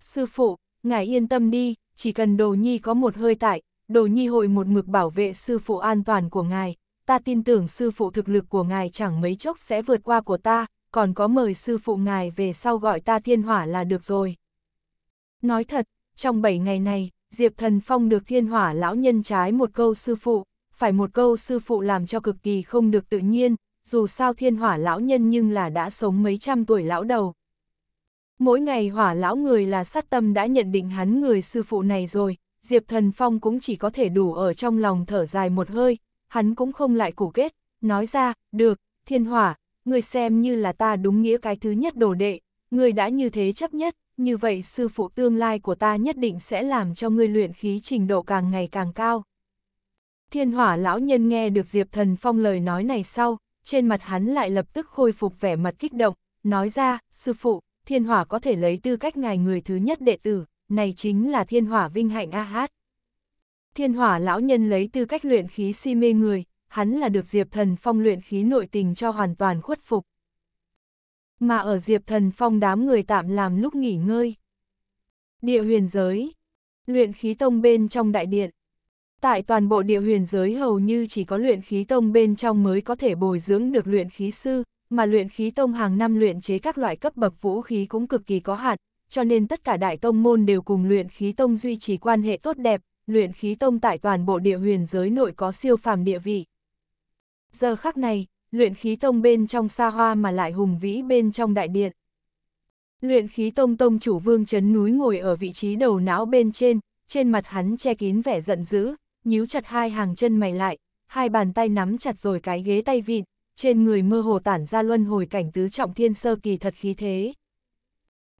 Sư phụ, ngài yên tâm đi, chỉ cần đồ nhi có một hơi tại, đồ nhi hội một mực bảo vệ sư phụ an toàn của ngài, ta tin tưởng sư phụ thực lực của ngài chẳng mấy chốc sẽ vượt qua của ta, còn có mời sư phụ ngài về sau gọi ta thiên hỏa là được rồi. Nói thật, trong 7 ngày này, Diệp Thần Phong được thiên hỏa lão nhân trái một câu sư phụ, phải một câu sư phụ làm cho cực kỳ không được tự nhiên, dù sao thiên hỏa lão nhân nhưng là đã sống mấy trăm tuổi lão đầu. Mỗi ngày hỏa lão người là sát tâm đã nhận định hắn người sư phụ này rồi, Diệp Thần Phong cũng chỉ có thể đủ ở trong lòng thở dài một hơi, hắn cũng không lại củ kết, nói ra, được, thiên hỏa, người xem như là ta đúng nghĩa cái thứ nhất đồ đệ, người đã như thế chấp nhất, như vậy sư phụ tương lai của ta nhất định sẽ làm cho ngươi luyện khí trình độ càng ngày càng cao. Thiên hỏa lão nhân nghe được Diệp Thần Phong lời nói này sau, trên mặt hắn lại lập tức khôi phục vẻ mặt kích động, nói ra, sư phụ, thiên hỏa có thể lấy tư cách ngài người thứ nhất đệ tử, này chính là thiên hỏa vinh hạnh a hát. Thiên hỏa lão nhân lấy tư cách luyện khí si mê người, hắn là được Diệp Thần Phong luyện khí nội tình cho hoàn toàn khuất phục mà ở Diệp Thần Phong đám người tạm làm lúc nghỉ ngơi. Địa huyền giới, luyện khí tông bên trong đại điện. Tại toàn bộ địa huyền giới hầu như chỉ có luyện khí tông bên trong mới có thể bồi dưỡng được luyện khí sư, mà luyện khí tông hàng năm luyện chế các loại cấp bậc vũ khí cũng cực kỳ có hạn, cho nên tất cả đại tông môn đều cùng luyện khí tông duy trì quan hệ tốt đẹp, luyện khí tông tại toàn bộ địa huyền giới nội có siêu phàm địa vị. Giờ khắc này, luyện khí tông bên trong xa hoa mà lại hùng vĩ bên trong đại điện. Luyện khí tông tông chủ vương chấn núi ngồi ở vị trí đầu não bên trên, trên mặt hắn che kín vẻ giận dữ, nhíu chặt hai hàng chân mày lại, hai bàn tay nắm chặt rồi cái ghế tay vịn, trên người mơ hồ tản ra luân hồi cảnh tứ trọng thiên sơ kỳ thật khí thế.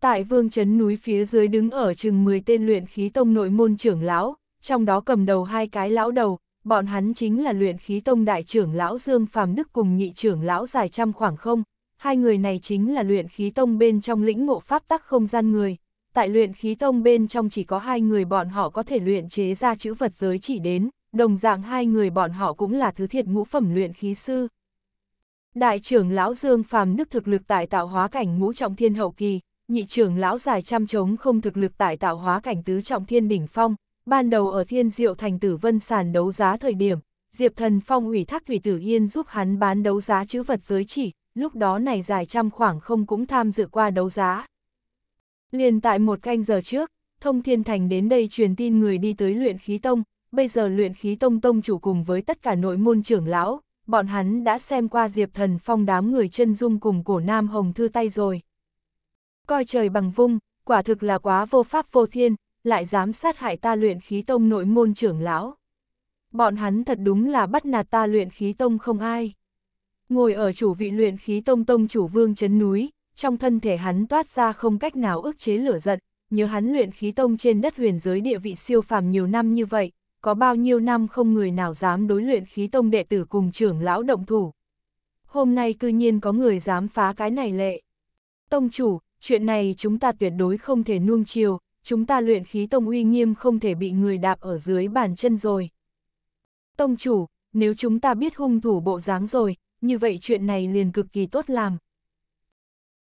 Tại vương chấn núi phía dưới đứng ở chừng 10 tên luyện khí tông nội môn trưởng lão, trong đó cầm đầu hai cái lão đầu, bọn hắn chính là luyện khí tông đại trưởng lão Dương Phàm Đức cùng nhị trưởng lão dài trăm khoảng không, hai người này chính là luyện khí tông bên trong lĩnh ngộ pháp tắc không gian người. Tại luyện khí tông bên trong chỉ có hai người bọn họ có thể luyện chế ra chữ vật giới chỉ đến, đồng dạng hai người bọn họ cũng là thứ thiệt ngũ phẩm luyện khí sư. Đại trưởng lão Dương Phàm Đức thực lực tại tạo hóa cảnh ngũ trọng thiên hậu kỳ, nhị trưởng lão dài trăm trống không thực lực tại tạo hóa cảnh tứ trọng thiên đỉnh phong, ban đầu ở thiên diệu thành tử vân sàn đấu giá thời điểm, Diệp Thần Phong ủy thác Thủy Tử Yên giúp hắn bán đấu giá chữ vật giới chỉ, lúc đó này dài trăm khoảng không cũng tham dự qua đấu giá. Liền tại một canh giờ trước, Thông Thiên Thành đến đây truyền tin người đi tới luyện khí tông, bây giờ luyện khí tông tông chủ cùng với tất cả nội môn trưởng lão, bọn hắn đã xem qua Diệp Thần Phong đám người chân dung cùng cổ Nam Hồng Thư tay rồi. Coi trời bằng vung, quả thực là quá vô pháp vô thiên, lại dám sát hại ta luyện khí tông nội môn trưởng lão. Bọn hắn thật đúng là bắt nạt ta luyện khí tông không ai. Ngồi ở chủ vị luyện khí tông tông chủ vương chấn núi, trong thân thể hắn toát ra không cách nào ức chế lửa giận, nhớ hắn luyện khí tông trên đất huyền giới địa vị siêu phàm nhiều năm như vậy, có bao nhiêu năm không người nào dám đối luyện khí tông đệ tử cùng trưởng lão động thủ. Hôm nay cư nhiên có người dám phá cái này lệ. Tông chủ, chuyện này chúng ta tuyệt đối không thể nuông chiều, chúng ta luyện khí tông uy nghiêm không thể bị người đạp ở dưới bàn chân rồi. Tông chủ, nếu chúng ta biết hung thủ bộ dáng rồi, như vậy chuyện này liền cực kỳ tốt làm.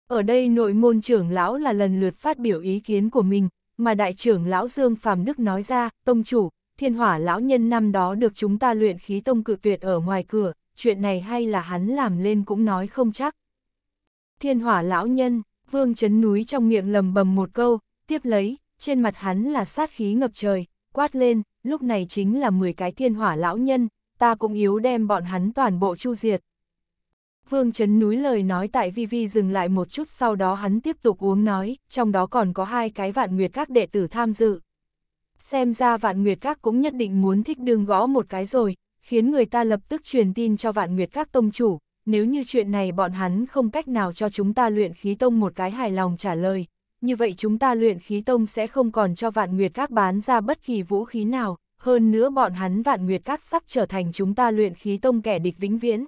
Ở đây nội môn trưởng lão là lần lượt phát biểu ý kiến của mình, mà đại trưởng lão Dương Phàm Đức nói ra, tông chủ, thiên hỏa lão nhân năm đó được chúng ta luyện khí tông cự tuyệt ở ngoài cửa, chuyện này hay là hắn làm lên cũng nói không chắc. Thiên hỏa lão nhân, vương chấn núi trong miệng lầm bầm một câu, tiếp lấy, trên mặt hắn là sát khí ngập trời, quát lên, lúc này chính là 10 cái thiên hỏa lão nhân, ta cũng yếu đem bọn hắn toàn bộ chu diệt. Vương Trấn núi lời nói tại Vi Vi dừng lại một chút sau đó hắn tiếp tục uống nói, trong đó còn có hai cái vạn nguyệt các đệ tử tham dự. Xem ra vạn nguyệt các cũng nhất định muốn thích đường gõ một cái rồi, khiến người ta lập tức truyền tin cho vạn nguyệt các tông chủ, nếu như chuyện này bọn hắn không cách nào cho chúng ta luyện khí tông một cái hài lòng trả lời, như vậy chúng ta luyện khí tông sẽ không còn cho vạn nguyệt các bán ra bất kỳ vũ khí nào, hơn nữa bọn hắn vạn nguyệt các sắp trở thành chúng ta luyện khí tông kẻ địch vĩnh viễn.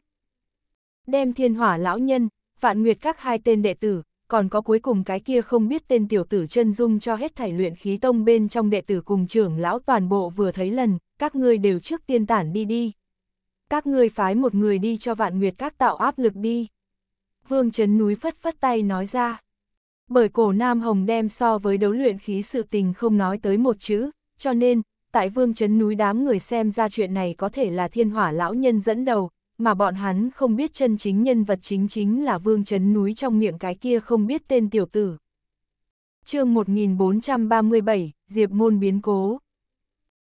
Đem thiên hỏa lão nhân, vạn nguyệt các hai tên đệ tử, còn có cuối cùng cái kia không biết tên tiểu tử chân dung cho hết thảy luyện khí tông bên trong đệ tử cùng trưởng lão toàn bộ vừa thấy lần, các ngươi đều trước tiên tản đi đi. Các ngươi phái một người đi cho vạn nguyệt các tạo áp lực đi. Vương chấn núi phất phất tay nói ra. Bởi cổ Nam Hồng đem so với đấu luyện khí sự tình không nói tới một chữ, cho nên, tại vương chấn núi đám người xem ra chuyện này có thể là thiên hỏa lão nhân dẫn đầu, mà bọn hắn không biết chân chính nhân vật chính chính là vương chấn núi trong miệng cái kia không biết tên tiểu tử. chương 1437, Diệp Môn biến cố.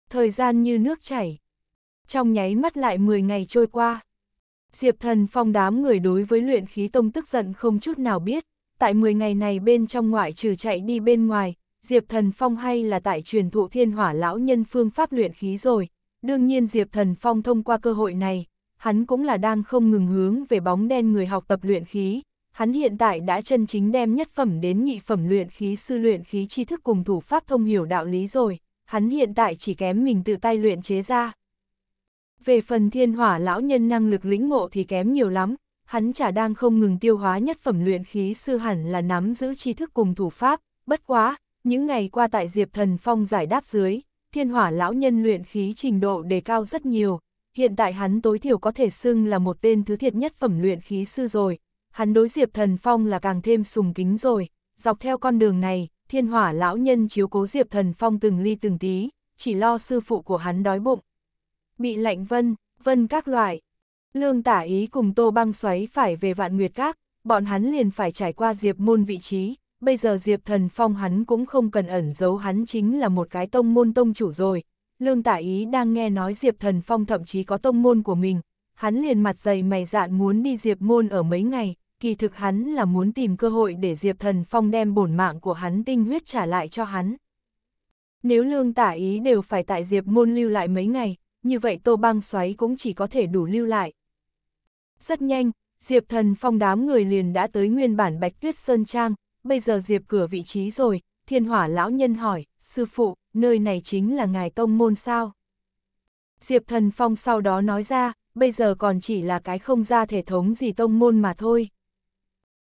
Thời gian như nước chảy. Trong nháy mắt lại 10 ngày trôi qua. Diệp thần phong đám người đối với luyện khí tông tức giận không chút nào biết, tại 10 ngày này bên trong ngoại trừ chạy đi bên ngoài, Diệp Thần Phong hay là tại truyền thụ thiên hỏa lão nhân phương pháp luyện khí rồi. Đương nhiên Diệp Thần Phong thông qua cơ hội này, hắn cũng là đang không ngừng hướng về bóng đen người học tập luyện khí. Hắn hiện tại đã chân chính đem nhất phẩm đến nhị phẩm luyện khí sư luyện khí tri thức cùng thủ pháp thông hiểu đạo lý rồi, hắn hiện tại chỉ kém mình tự tay luyện chế ra. Về phần thiên hỏa lão nhân năng lực lĩnh ngộ thì kém nhiều lắm, hắn chả đang không ngừng tiêu hóa nhất phẩm luyện khí sư hẳn là nắm giữ tri thức cùng thủ pháp, bất quá, những ngày qua tại Diệp Thần Phong giải đáp dưới, thiên hỏa lão nhân luyện khí trình độ đề cao rất nhiều, hiện tại hắn tối thiểu có thể xưng là một tên thứ thiệt nhất phẩm luyện khí sư rồi, hắn đối Diệp Thần Phong là càng thêm sùng kính rồi, dọc theo con đường này, thiên hỏa lão nhân chiếu cố Diệp Thần Phong từng ly từng tí, chỉ lo sư phụ của hắn đói bụng. Bị lạnh vân, vân các loại, Lương tả ý cùng Tô Băng xoáy phải về vạn nguyệt các, bọn hắn liền phải trải qua Diệp môn vị trí, bây giờ Diệp thần phong hắn cũng không cần ẩn giấu hắn chính là một cái tông môn tông chủ rồi. Lương tả ý đang nghe nói Diệp thần phong thậm chí có tông môn của mình, hắn liền mặt dày mày dạn muốn đi Diệp môn ở mấy ngày, kỳ thực hắn là muốn tìm cơ hội để Diệp thần phong đem bổn mạng của hắn tinh huyết trả lại cho hắn. Nếu lương tả ý đều phải tại Diệp môn lưu lại mấy ngày, như vậy tô băng xoáy cũng chỉ có thể đủ lưu lại, rất nhanh, Diệp Thần Phong đám người liền đã tới nguyên bản Bạch Tuyết Sơn Trang, bây giờ Diệp cửa vị trí rồi, thiên hỏa lão nhân hỏi, sư phụ, nơi này chính là ngài tông môn sao? Diệp Thần Phong sau đó nói ra, bây giờ còn chỉ là cái không ra thể thống gì tông môn mà thôi.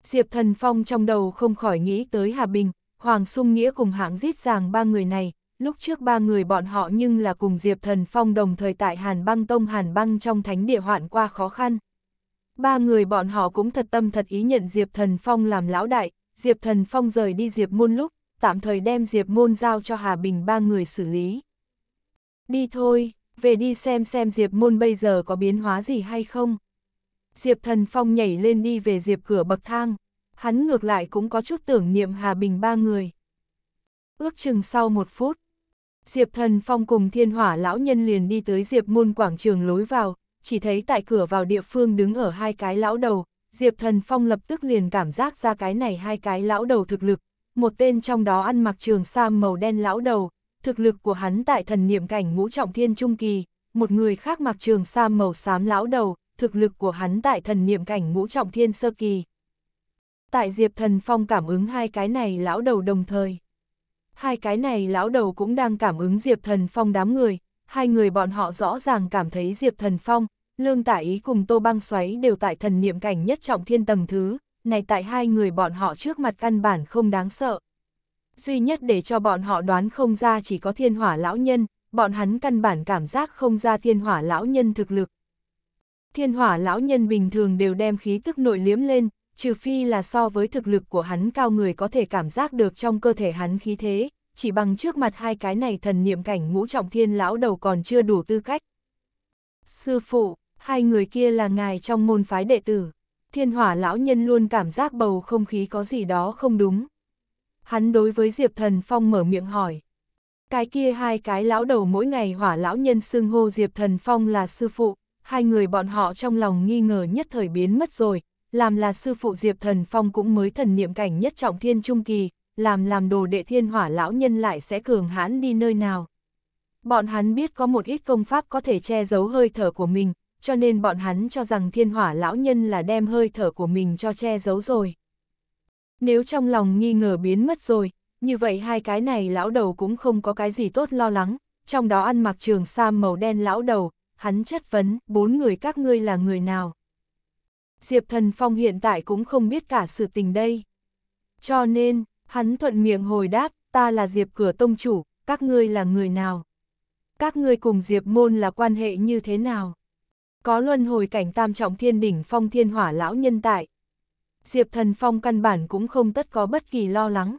Diệp Thần Phong trong đầu không khỏi nghĩ tới Hà Bình, Hoàng Xung Nghĩa cùng hãng giết ràng ba người này, lúc trước ba người bọn họ nhưng là cùng Diệp Thần Phong đồng thời tại Hàn Băng Tông Hàn Băng trong thánh địa hoạn qua khó khăn ba người bọn họ cũng thật tâm thật ý nhận Diệp Thần Phong làm lão đại, Diệp Thần Phong rời đi Diệp Môn lúc, tạm thời đem Diệp Môn giao cho Hà Bình ba người xử lý. Đi thôi, về đi xem xem Diệp Môn bây giờ có biến hóa gì hay không. Diệp Thần Phong nhảy lên đi về Diệp cửa bậc thang, hắn ngược lại cũng có chút tưởng niệm Hà Bình ba người. Ước chừng sau một phút, Diệp Thần Phong cùng thiên hỏa lão nhân liền đi tới Diệp Môn quảng trường lối vào, chỉ thấy tại cửa vào địa phương đứng ở hai cái lão đầu, Diệp Thần Phong lập tức liền cảm giác ra cái này hai cái lão đầu thực lực, một tên trong đó ăn mặc trường sa màu đen lão đầu, thực lực của hắn tại thần niệm cảnh ngũ trọng thiên trung kỳ, một người khác mặc trường sa màu xám lão đầu, thực lực của hắn tại thần niệm cảnh ngũ trọng thiên sơ kỳ. Tại Diệp Thần Phong cảm ứng hai cái này lão đầu đồng thời. Hai cái này lão đầu cũng đang cảm ứng Diệp Thần Phong đám người, hai người bọn họ rõ ràng cảm thấy Diệp Thần Phong, Lương Tả Ý cùng Tô Băng Xoáy đều tại thần niệm cảnh nhất trọng thiên tầng thứ, này tại hai người bọn họ trước mặt căn bản không đáng sợ. Duy nhất để cho bọn họ đoán không ra chỉ có thiên hỏa lão nhân, bọn hắn căn bản cảm giác không ra thiên hỏa lão nhân thực lực. Thiên hỏa lão nhân bình thường đều đem khí tức nội liếm lên, trừ phi là so với thực lực của hắn cao người có thể cảm giác được trong cơ thể hắn khí thế, chỉ bằng trước mặt hai cái này thần niệm cảnh ngũ trọng thiên lão đầu còn chưa đủ tư cách. Sư phụ, hai người kia là ngài trong môn phái đệ tử, thiên hỏa lão nhân luôn cảm giác bầu không khí có gì đó không đúng. Hắn đối với Diệp Thần Phong mở miệng hỏi. Cái kia hai cái lão đầu mỗi ngày hỏa lão nhân xưng hô Diệp Thần Phong là sư phụ, hai người bọn họ trong lòng nghi ngờ nhất thời biến mất rồi, làm là sư phụ Diệp Thần Phong cũng mới thần niệm cảnh nhất trọng thiên trung kỳ, làm làm đồ đệ thiên hỏa lão nhân lại sẽ cường hãn đi nơi nào. Bọn hắn biết có một ít công pháp có thể che giấu hơi thở của mình, cho nên bọn hắn cho rằng thiên hỏa lão nhân là đem hơi thở của mình cho che giấu rồi. Nếu trong lòng nghi ngờ biến mất rồi, như vậy hai cái này lão đầu cũng không có cái gì tốt lo lắng, trong đó ăn mặc trường sa màu đen lão đầu, hắn chất vấn, bốn người các ngươi là người nào. Diệp Thần Phong hiện tại cũng không biết cả sự tình đây. Cho nên, Hắn thuận miệng hồi đáp, ta là Diệp cửa tông chủ, các ngươi là người nào? Các ngươi cùng Diệp môn là quan hệ như thế nào? Có luân hồi cảnh tam trọng thiên đỉnh phong thiên hỏa lão nhân tại. Diệp thần phong căn bản cũng không tất có bất kỳ lo lắng.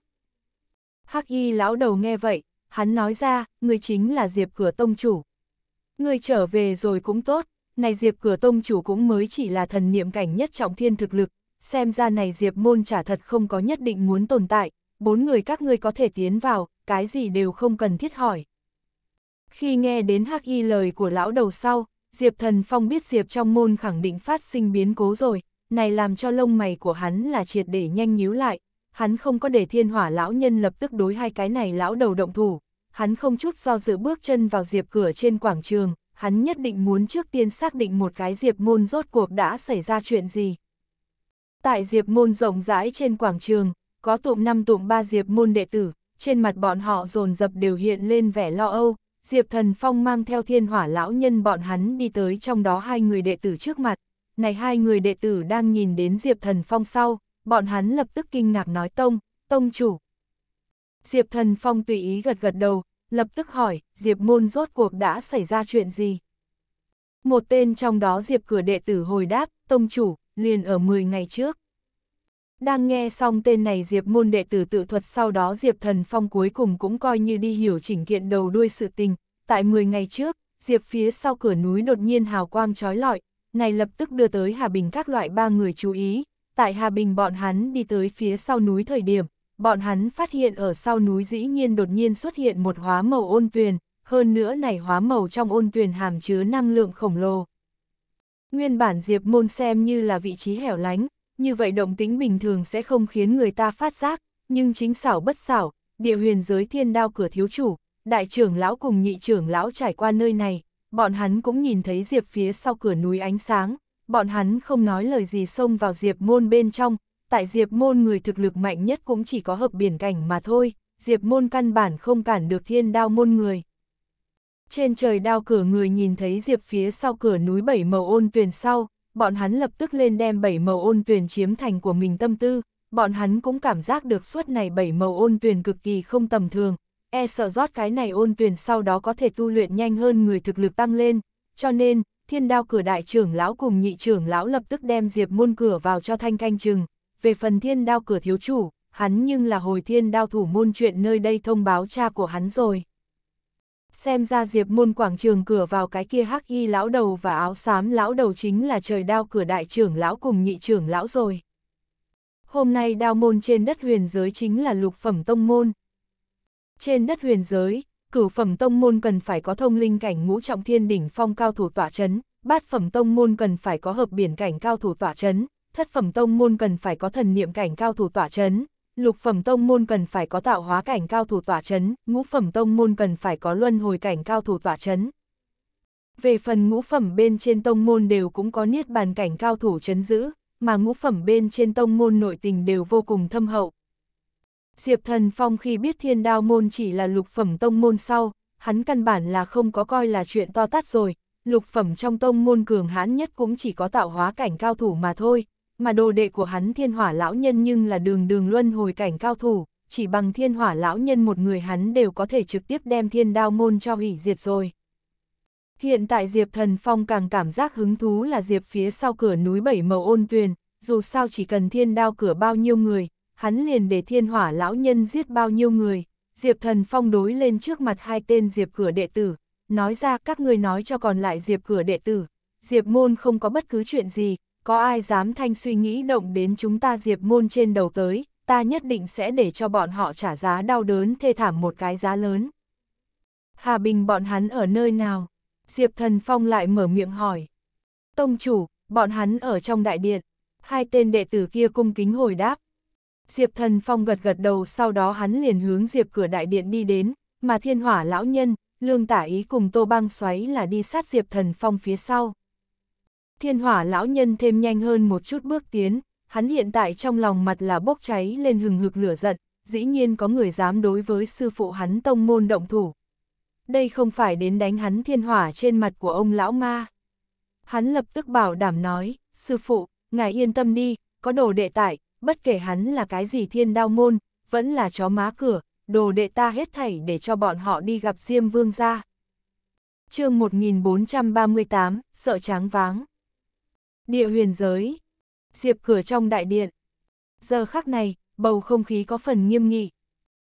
Hắc y lão đầu nghe vậy, hắn nói ra, người chính là Diệp cửa tông chủ. Người trở về rồi cũng tốt, này Diệp cửa tông chủ cũng mới chỉ là thần niệm cảnh nhất trọng thiên thực lực, xem ra này Diệp môn trả thật không có nhất định muốn tồn tại, bốn người các ngươi có thể tiến vào, cái gì đều không cần thiết hỏi. Khi nghe đến hắc y lời của lão đầu sau, Diệp Thần Phong biết Diệp trong môn khẳng định phát sinh biến cố rồi, này làm cho lông mày của hắn là triệt để nhanh nhíu lại, hắn không có để thiên hỏa lão nhân lập tức đối hai cái này lão đầu động thủ, hắn không chút do dự bước chân vào Diệp cửa trên quảng trường, hắn nhất định muốn trước tiên xác định một cái Diệp môn rốt cuộc đã xảy ra chuyện gì. Tại Diệp môn rộng rãi trên quảng trường, có tụm năm tụm ba Diệp môn đệ tử, trên mặt bọn họ dồn dập đều hiện lên vẻ lo âu, Diệp Thần Phong mang theo thiên hỏa lão nhân bọn hắn đi tới trong đó hai người đệ tử trước mặt. Này hai người đệ tử đang nhìn đến Diệp Thần Phong sau, bọn hắn lập tức kinh ngạc nói Tông, Tông chủ. Diệp Thần Phong tùy ý gật gật đầu, lập tức hỏi, Diệp môn rốt cuộc đã xảy ra chuyện gì? Một tên trong đó Diệp cửa đệ tử hồi đáp, Tông chủ, liền ở 10 ngày trước. Đang nghe xong tên này Diệp môn đệ tử tự thuật sau đó Diệp Thần Phong cuối cùng cũng coi như đi hiểu chỉnh kiện đầu đuôi sự tình. Tại 10 ngày trước, Diệp phía sau cửa núi đột nhiên hào quang trói lọi, này lập tức đưa tới Hà Bình các loại ba người chú ý. Tại Hà Bình bọn hắn đi tới phía sau núi thời điểm, bọn hắn phát hiện ở sau núi dĩ nhiên đột nhiên xuất hiện một hóa màu ôn tuyền, hơn nữa này hóa màu trong ôn tuyền hàm chứa năng lượng khổng lồ. Nguyên bản Diệp môn xem như là vị trí hẻo lánh, như vậy động tính bình thường sẽ không khiến người ta phát giác, nhưng chính xảo bất xảo, địa huyền giới thiên đao cửa thiếu chủ, đại trưởng lão cùng nhị trưởng lão trải qua nơi này, bọn hắn cũng nhìn thấy Diệp phía sau cửa núi ánh sáng, bọn hắn không nói lời gì xông vào Diệp môn bên trong, tại Diệp môn người thực lực mạnh nhất cũng chỉ có hợp biển cảnh mà thôi, Diệp môn căn bản không cản được thiên đao môn người. Trên trời đao cửa người nhìn thấy Diệp phía sau cửa núi bảy màu ôn tuyền sau, bọn hắn lập tức lên đem bảy màu ôn tuyền chiếm thành của mình tâm tư, bọn hắn cũng cảm giác được suốt này bảy màu ôn tuyền cực kỳ không tầm thường, e sợ rót cái này ôn tuyền sau đó có thể tu luyện nhanh hơn người thực lực tăng lên, cho nên, thiên đao cửa đại trưởng lão cùng nhị trưởng lão lập tức đem diệp môn cửa vào cho thanh canh chừng, về phần thiên đao cửa thiếu chủ, hắn nhưng là hồi thiên đao thủ môn chuyện nơi đây thông báo cha của hắn rồi. Xem ra diệp môn quảng trường cửa vào cái kia hắc y lão đầu và áo xám lão đầu chính là trời đao cửa đại trưởng lão cùng nhị trưởng lão rồi. Hôm nay đao môn trên đất huyền giới chính là lục phẩm tông môn. Trên đất huyền giới, cửu phẩm tông môn cần phải có thông linh cảnh ngũ trọng thiên đỉnh phong cao thủ tỏa chấn, bát phẩm tông môn cần phải có hợp biển cảnh cao thủ tỏa chấn, thất phẩm tông môn cần phải có thần niệm cảnh cao thủ tỏa chấn, lục phẩm tông môn cần phải có tạo hóa cảnh cao thủ tỏa chấn, ngũ phẩm tông môn cần phải có luân hồi cảnh cao thủ tỏa chấn. Về phần ngũ phẩm bên trên tông môn đều cũng có niết bàn cảnh cao thủ chấn giữ, mà ngũ phẩm bên trên tông môn nội tình đều vô cùng thâm hậu. Diệp Thần Phong khi biết thiên đao môn chỉ là lục phẩm tông môn sau, hắn căn bản là không có coi là chuyện to tát rồi, lục phẩm trong tông môn cường hãn nhất cũng chỉ có tạo hóa cảnh cao thủ mà thôi, mà đồ đệ của hắn thiên hỏa lão nhân nhưng là đường đường luân hồi cảnh cao thủ, chỉ bằng thiên hỏa lão nhân một người hắn đều có thể trực tiếp đem thiên đao môn cho hủy diệt rồi. Hiện tại Diệp Thần Phong càng cảm giác hứng thú là Diệp phía sau cửa núi bảy màu ôn tuyền, dù sao chỉ cần thiên đao cửa bao nhiêu người, hắn liền để thiên hỏa lão nhân giết bao nhiêu người. Diệp Thần Phong đối lên trước mặt hai tên Diệp cửa đệ tử, nói ra các người nói cho còn lại Diệp cửa đệ tử. Diệp môn không có bất cứ chuyện gì, có ai dám thanh suy nghĩ động đến chúng ta diệp môn trên đầu tới, ta nhất định sẽ để cho bọn họ trả giá đau đớn thê thảm một cái giá lớn. Hà Bình bọn hắn ở nơi nào? Diệp Thần Phong lại mở miệng hỏi. Tông chủ, bọn hắn ở trong đại điện. Hai tên đệ tử kia cung kính hồi đáp. Diệp Thần Phong gật gật đầu sau đó hắn liền hướng Diệp cửa đại điện đi đến, mà thiên hỏa lão nhân, lương tả ý cùng tô băng xoáy là đi sát Diệp Thần Phong phía sau thiên hỏa lão nhân thêm nhanh hơn một chút bước tiến, hắn hiện tại trong lòng mặt là bốc cháy lên hừng hực lửa giận, dĩ nhiên có người dám đối với sư phụ hắn tông môn động thủ. Đây không phải đến đánh hắn thiên hỏa trên mặt của ông lão ma. Hắn lập tức bảo đảm nói, sư phụ, ngài yên tâm đi, có đồ đệ tại, bất kể hắn là cái gì thiên đao môn, vẫn là chó má cửa, đồ đệ ta hết thảy để cho bọn họ đi gặp Diêm Vương ra. chương 1438, sợ tráng váng. Địa huyền giới. Diệp cửa trong đại điện. Giờ khắc này, bầu không khí có phần nghiêm nghị.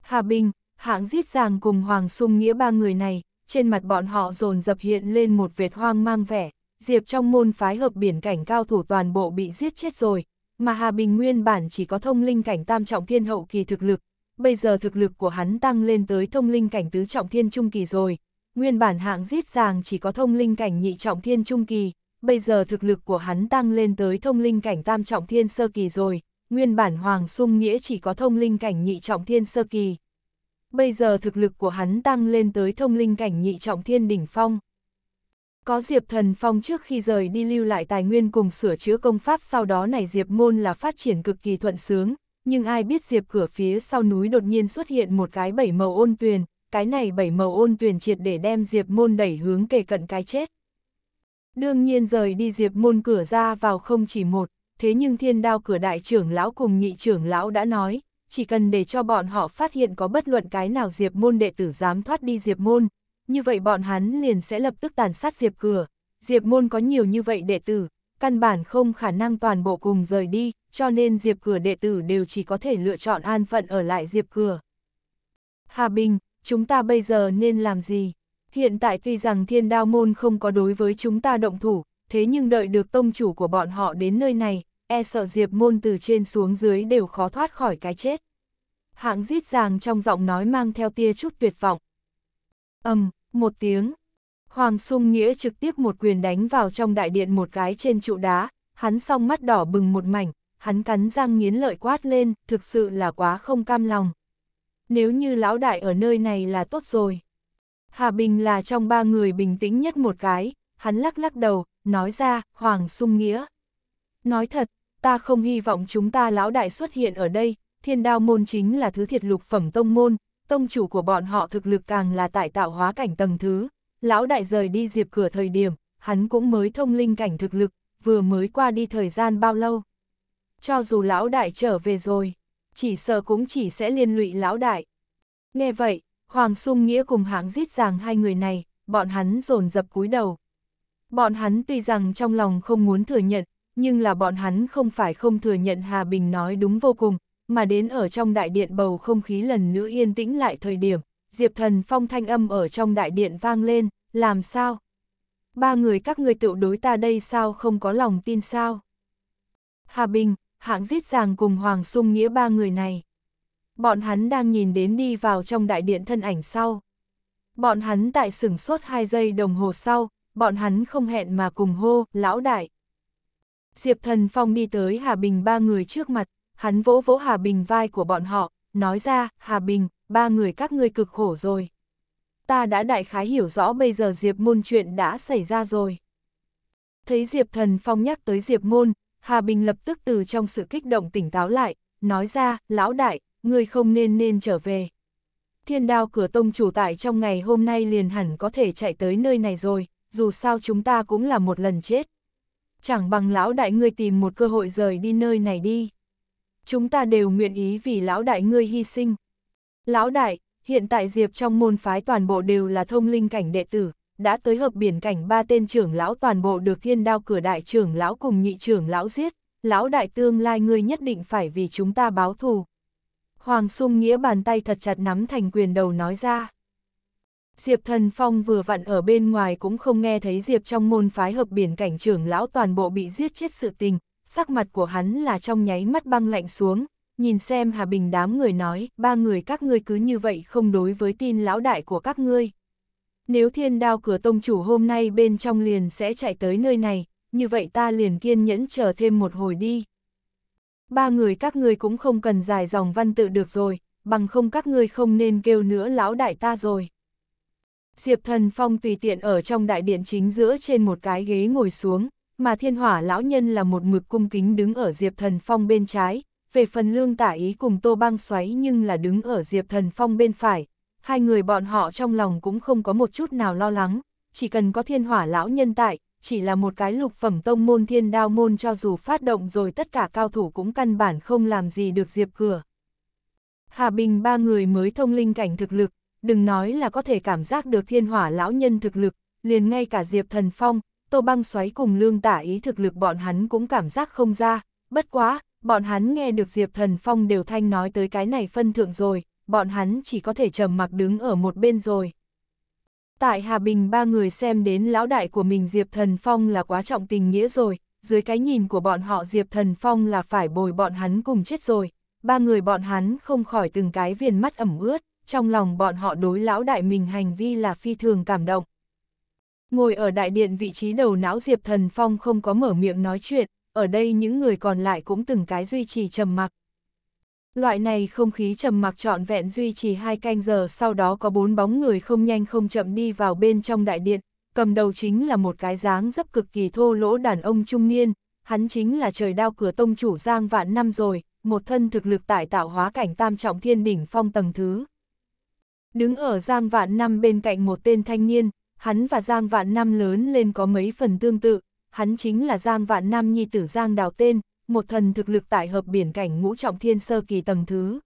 Hà Bình, hạng giết giàng cùng Hoàng Sung Nghĩa ba người này, trên mặt bọn họ dồn dập hiện lên một vệt hoang mang vẻ. Diệp trong môn phái hợp biển cảnh cao thủ toàn bộ bị giết chết rồi, mà Hà Bình nguyên bản chỉ có thông linh cảnh tam trọng thiên hậu kỳ thực lực. Bây giờ thực lực của hắn tăng lên tới thông linh cảnh tứ trọng thiên trung kỳ rồi. Nguyên bản hạng giết giàng chỉ có thông linh cảnh nhị trọng thiên trung kỳ, bây giờ thực lực của hắn tăng lên tới thông linh cảnh tam trọng thiên sơ kỳ rồi, nguyên bản Hoàng Sung Nghĩa chỉ có thông linh cảnh nhị trọng thiên sơ kỳ. Bây giờ thực lực của hắn tăng lên tới thông linh cảnh nhị trọng thiên đỉnh phong. Có Diệp Thần Phong trước khi rời đi lưu lại tài nguyên cùng sửa chữa công pháp sau đó này Diệp Môn là phát triển cực kỳ thuận sướng, nhưng ai biết Diệp cửa phía sau núi đột nhiên xuất hiện một cái bảy màu ôn tuyền, cái này bảy màu ôn tuyền triệt để đem Diệp Môn đẩy hướng kề cận cái chết. Đương nhiên rời đi diệp môn cửa ra vào không chỉ một, thế nhưng thiên đao cửa đại trưởng lão cùng nhị trưởng lão đã nói, chỉ cần để cho bọn họ phát hiện có bất luận cái nào diệp môn đệ tử dám thoát đi diệp môn, như vậy bọn hắn liền sẽ lập tức tàn sát diệp cửa. Diệp môn có nhiều như vậy đệ tử, căn bản không khả năng toàn bộ cùng rời đi, cho nên diệp cửa đệ tử đều chỉ có thể lựa chọn an phận ở lại diệp cửa. Hà Bình, chúng ta bây giờ nên làm gì? Hiện tại tuy rằng thiên đao môn không có đối với chúng ta động thủ, thế nhưng đợi được tông chủ của bọn họ đến nơi này, e sợ diệp môn từ trên xuống dưới đều khó thoát khỏi cái chết. Hạng giết ràng trong giọng nói mang theo tia chút tuyệt vọng. âm um, một tiếng. Hoàng Sung Nghĩa trực tiếp một quyền đánh vào trong đại điện một cái trên trụ đá, hắn song mắt đỏ bừng một mảnh, hắn cắn răng nghiến lợi quát lên, thực sự là quá không cam lòng. Nếu như lão đại ở nơi này là tốt rồi. Hà Bình là trong ba người bình tĩnh nhất một cái, hắn lắc lắc đầu, nói ra, Hoàng Sung Nghĩa. Nói thật, ta không hy vọng chúng ta lão đại xuất hiện ở đây, thiên đao môn chính là thứ thiệt lục phẩm tông môn, tông chủ của bọn họ thực lực càng là tại tạo hóa cảnh tầng thứ. Lão đại rời đi diệp cửa thời điểm, hắn cũng mới thông linh cảnh thực lực, vừa mới qua đi thời gian bao lâu. Cho dù lão đại trở về rồi, chỉ sợ cũng chỉ sẽ liên lụy lão đại. Nghe vậy, Hoàng Sung Nghĩa cùng hãng giết rằng hai người này, bọn hắn dồn dập cúi đầu. Bọn hắn tuy rằng trong lòng không muốn thừa nhận, nhưng là bọn hắn không phải không thừa nhận Hà Bình nói đúng vô cùng, mà đến ở trong đại điện bầu không khí lần nữa yên tĩnh lại thời điểm, Diệp Thần Phong thanh âm ở trong đại điện vang lên, làm sao? Ba người các ngươi tự đối ta đây sao không có lòng tin sao? Hà Bình, hạng giết giàng cùng Hoàng Sung Nghĩa ba người này. Bọn hắn đang nhìn đến đi vào trong đại điện thân ảnh sau. Bọn hắn tại sửng sốt hai giây đồng hồ sau, bọn hắn không hẹn mà cùng hô, lão đại. Diệp Thần Phong đi tới Hà Bình ba người trước mặt, hắn vỗ vỗ Hà Bình vai của bọn họ, nói ra, Hà Bình, ba người các ngươi cực khổ rồi. Ta đã đại khái hiểu rõ bây giờ Diệp Môn chuyện đã xảy ra rồi. Thấy Diệp Thần Phong nhắc tới Diệp Môn, Hà Bình lập tức từ trong sự kích động tỉnh táo lại, nói ra, lão đại, ngươi không nên nên trở về. Thiên đao cửa tông chủ tại trong ngày hôm nay liền hẳn có thể chạy tới nơi này rồi, dù sao chúng ta cũng là một lần chết. Chẳng bằng lão đại ngươi tìm một cơ hội rời đi nơi này đi. Chúng ta đều nguyện ý vì lão đại ngươi hy sinh. Lão đại, hiện tại Diệp trong môn phái toàn bộ đều là thông linh cảnh đệ tử, đã tới hợp biển cảnh ba tên trưởng lão toàn bộ được thiên đao cửa đại trưởng lão cùng nhị trưởng lão giết, lão đại tương lai ngươi nhất định phải vì chúng ta báo thù. Hoàng Sung Nghĩa bàn tay thật chặt nắm thành quyền đầu nói ra. Diệp Thần Phong vừa vặn ở bên ngoài cũng không nghe thấy Diệp trong môn phái hợp biển cảnh trưởng lão toàn bộ bị giết chết sự tình, sắc mặt của hắn là trong nháy mắt băng lạnh xuống, nhìn xem Hà Bình đám người nói, ba người các ngươi cứ như vậy không đối với tin lão đại của các ngươi. Nếu thiên đao cửa tông chủ hôm nay bên trong liền sẽ chạy tới nơi này, như vậy ta liền kiên nhẫn chờ thêm một hồi đi ba người các ngươi cũng không cần dài dòng văn tự được rồi, bằng không các ngươi không nên kêu nữa lão đại ta rồi. Diệp thần phong tùy tiện ở trong đại điện chính giữa trên một cái ghế ngồi xuống, mà thiên hỏa lão nhân là một mực cung kính đứng ở diệp thần phong bên trái, về phần lương tả ý cùng tô băng xoáy nhưng là đứng ở diệp thần phong bên phải, hai người bọn họ trong lòng cũng không có một chút nào lo lắng, chỉ cần có thiên hỏa lão nhân tại, chỉ là một cái lục phẩm tông môn thiên đao môn cho dù phát động rồi tất cả cao thủ cũng căn bản không làm gì được Diệp Cửa. Hà Bình ba người mới thông linh cảnh thực lực, đừng nói là có thể cảm giác được thiên hỏa lão nhân thực lực, liền ngay cả Diệp Thần Phong, Tô Băng Xoáy cùng Lương Tả Ý thực lực bọn hắn cũng cảm giác không ra, bất quá, bọn hắn nghe được Diệp Thần Phong đều thanh nói tới cái này phân thượng rồi, bọn hắn chỉ có thể trầm mặc đứng ở một bên rồi. Tại Hà Bình ba người xem đến lão đại của mình Diệp Thần Phong là quá trọng tình nghĩa rồi, dưới cái nhìn của bọn họ Diệp Thần Phong là phải bồi bọn hắn cùng chết rồi. Ba người bọn hắn không khỏi từng cái viền mắt ẩm ướt, trong lòng bọn họ đối lão đại mình hành vi là phi thường cảm động. Ngồi ở đại điện vị trí đầu não Diệp Thần Phong không có mở miệng nói chuyện, ở đây những người còn lại cũng từng cái duy trì trầm mặc. Loại này không khí trầm mặc trọn vẹn duy trì hai canh giờ sau đó có bốn bóng người không nhanh không chậm đi vào bên trong đại điện, cầm đầu chính là một cái dáng dấp cực kỳ thô lỗ đàn ông trung niên, hắn chính là trời đao cửa tông chủ giang vạn năm rồi, một thân thực lực tại tạo hóa cảnh tam trọng thiên đỉnh phong tầng thứ. Đứng ở giang vạn năm bên cạnh một tên thanh niên, hắn và giang vạn năm lớn lên có mấy phần tương tự, hắn chính là giang vạn năm nhi tử giang đào tên, một thần thực lực tại hợp biển cảnh ngũ trọng thiên sơ kỳ tầng thứ.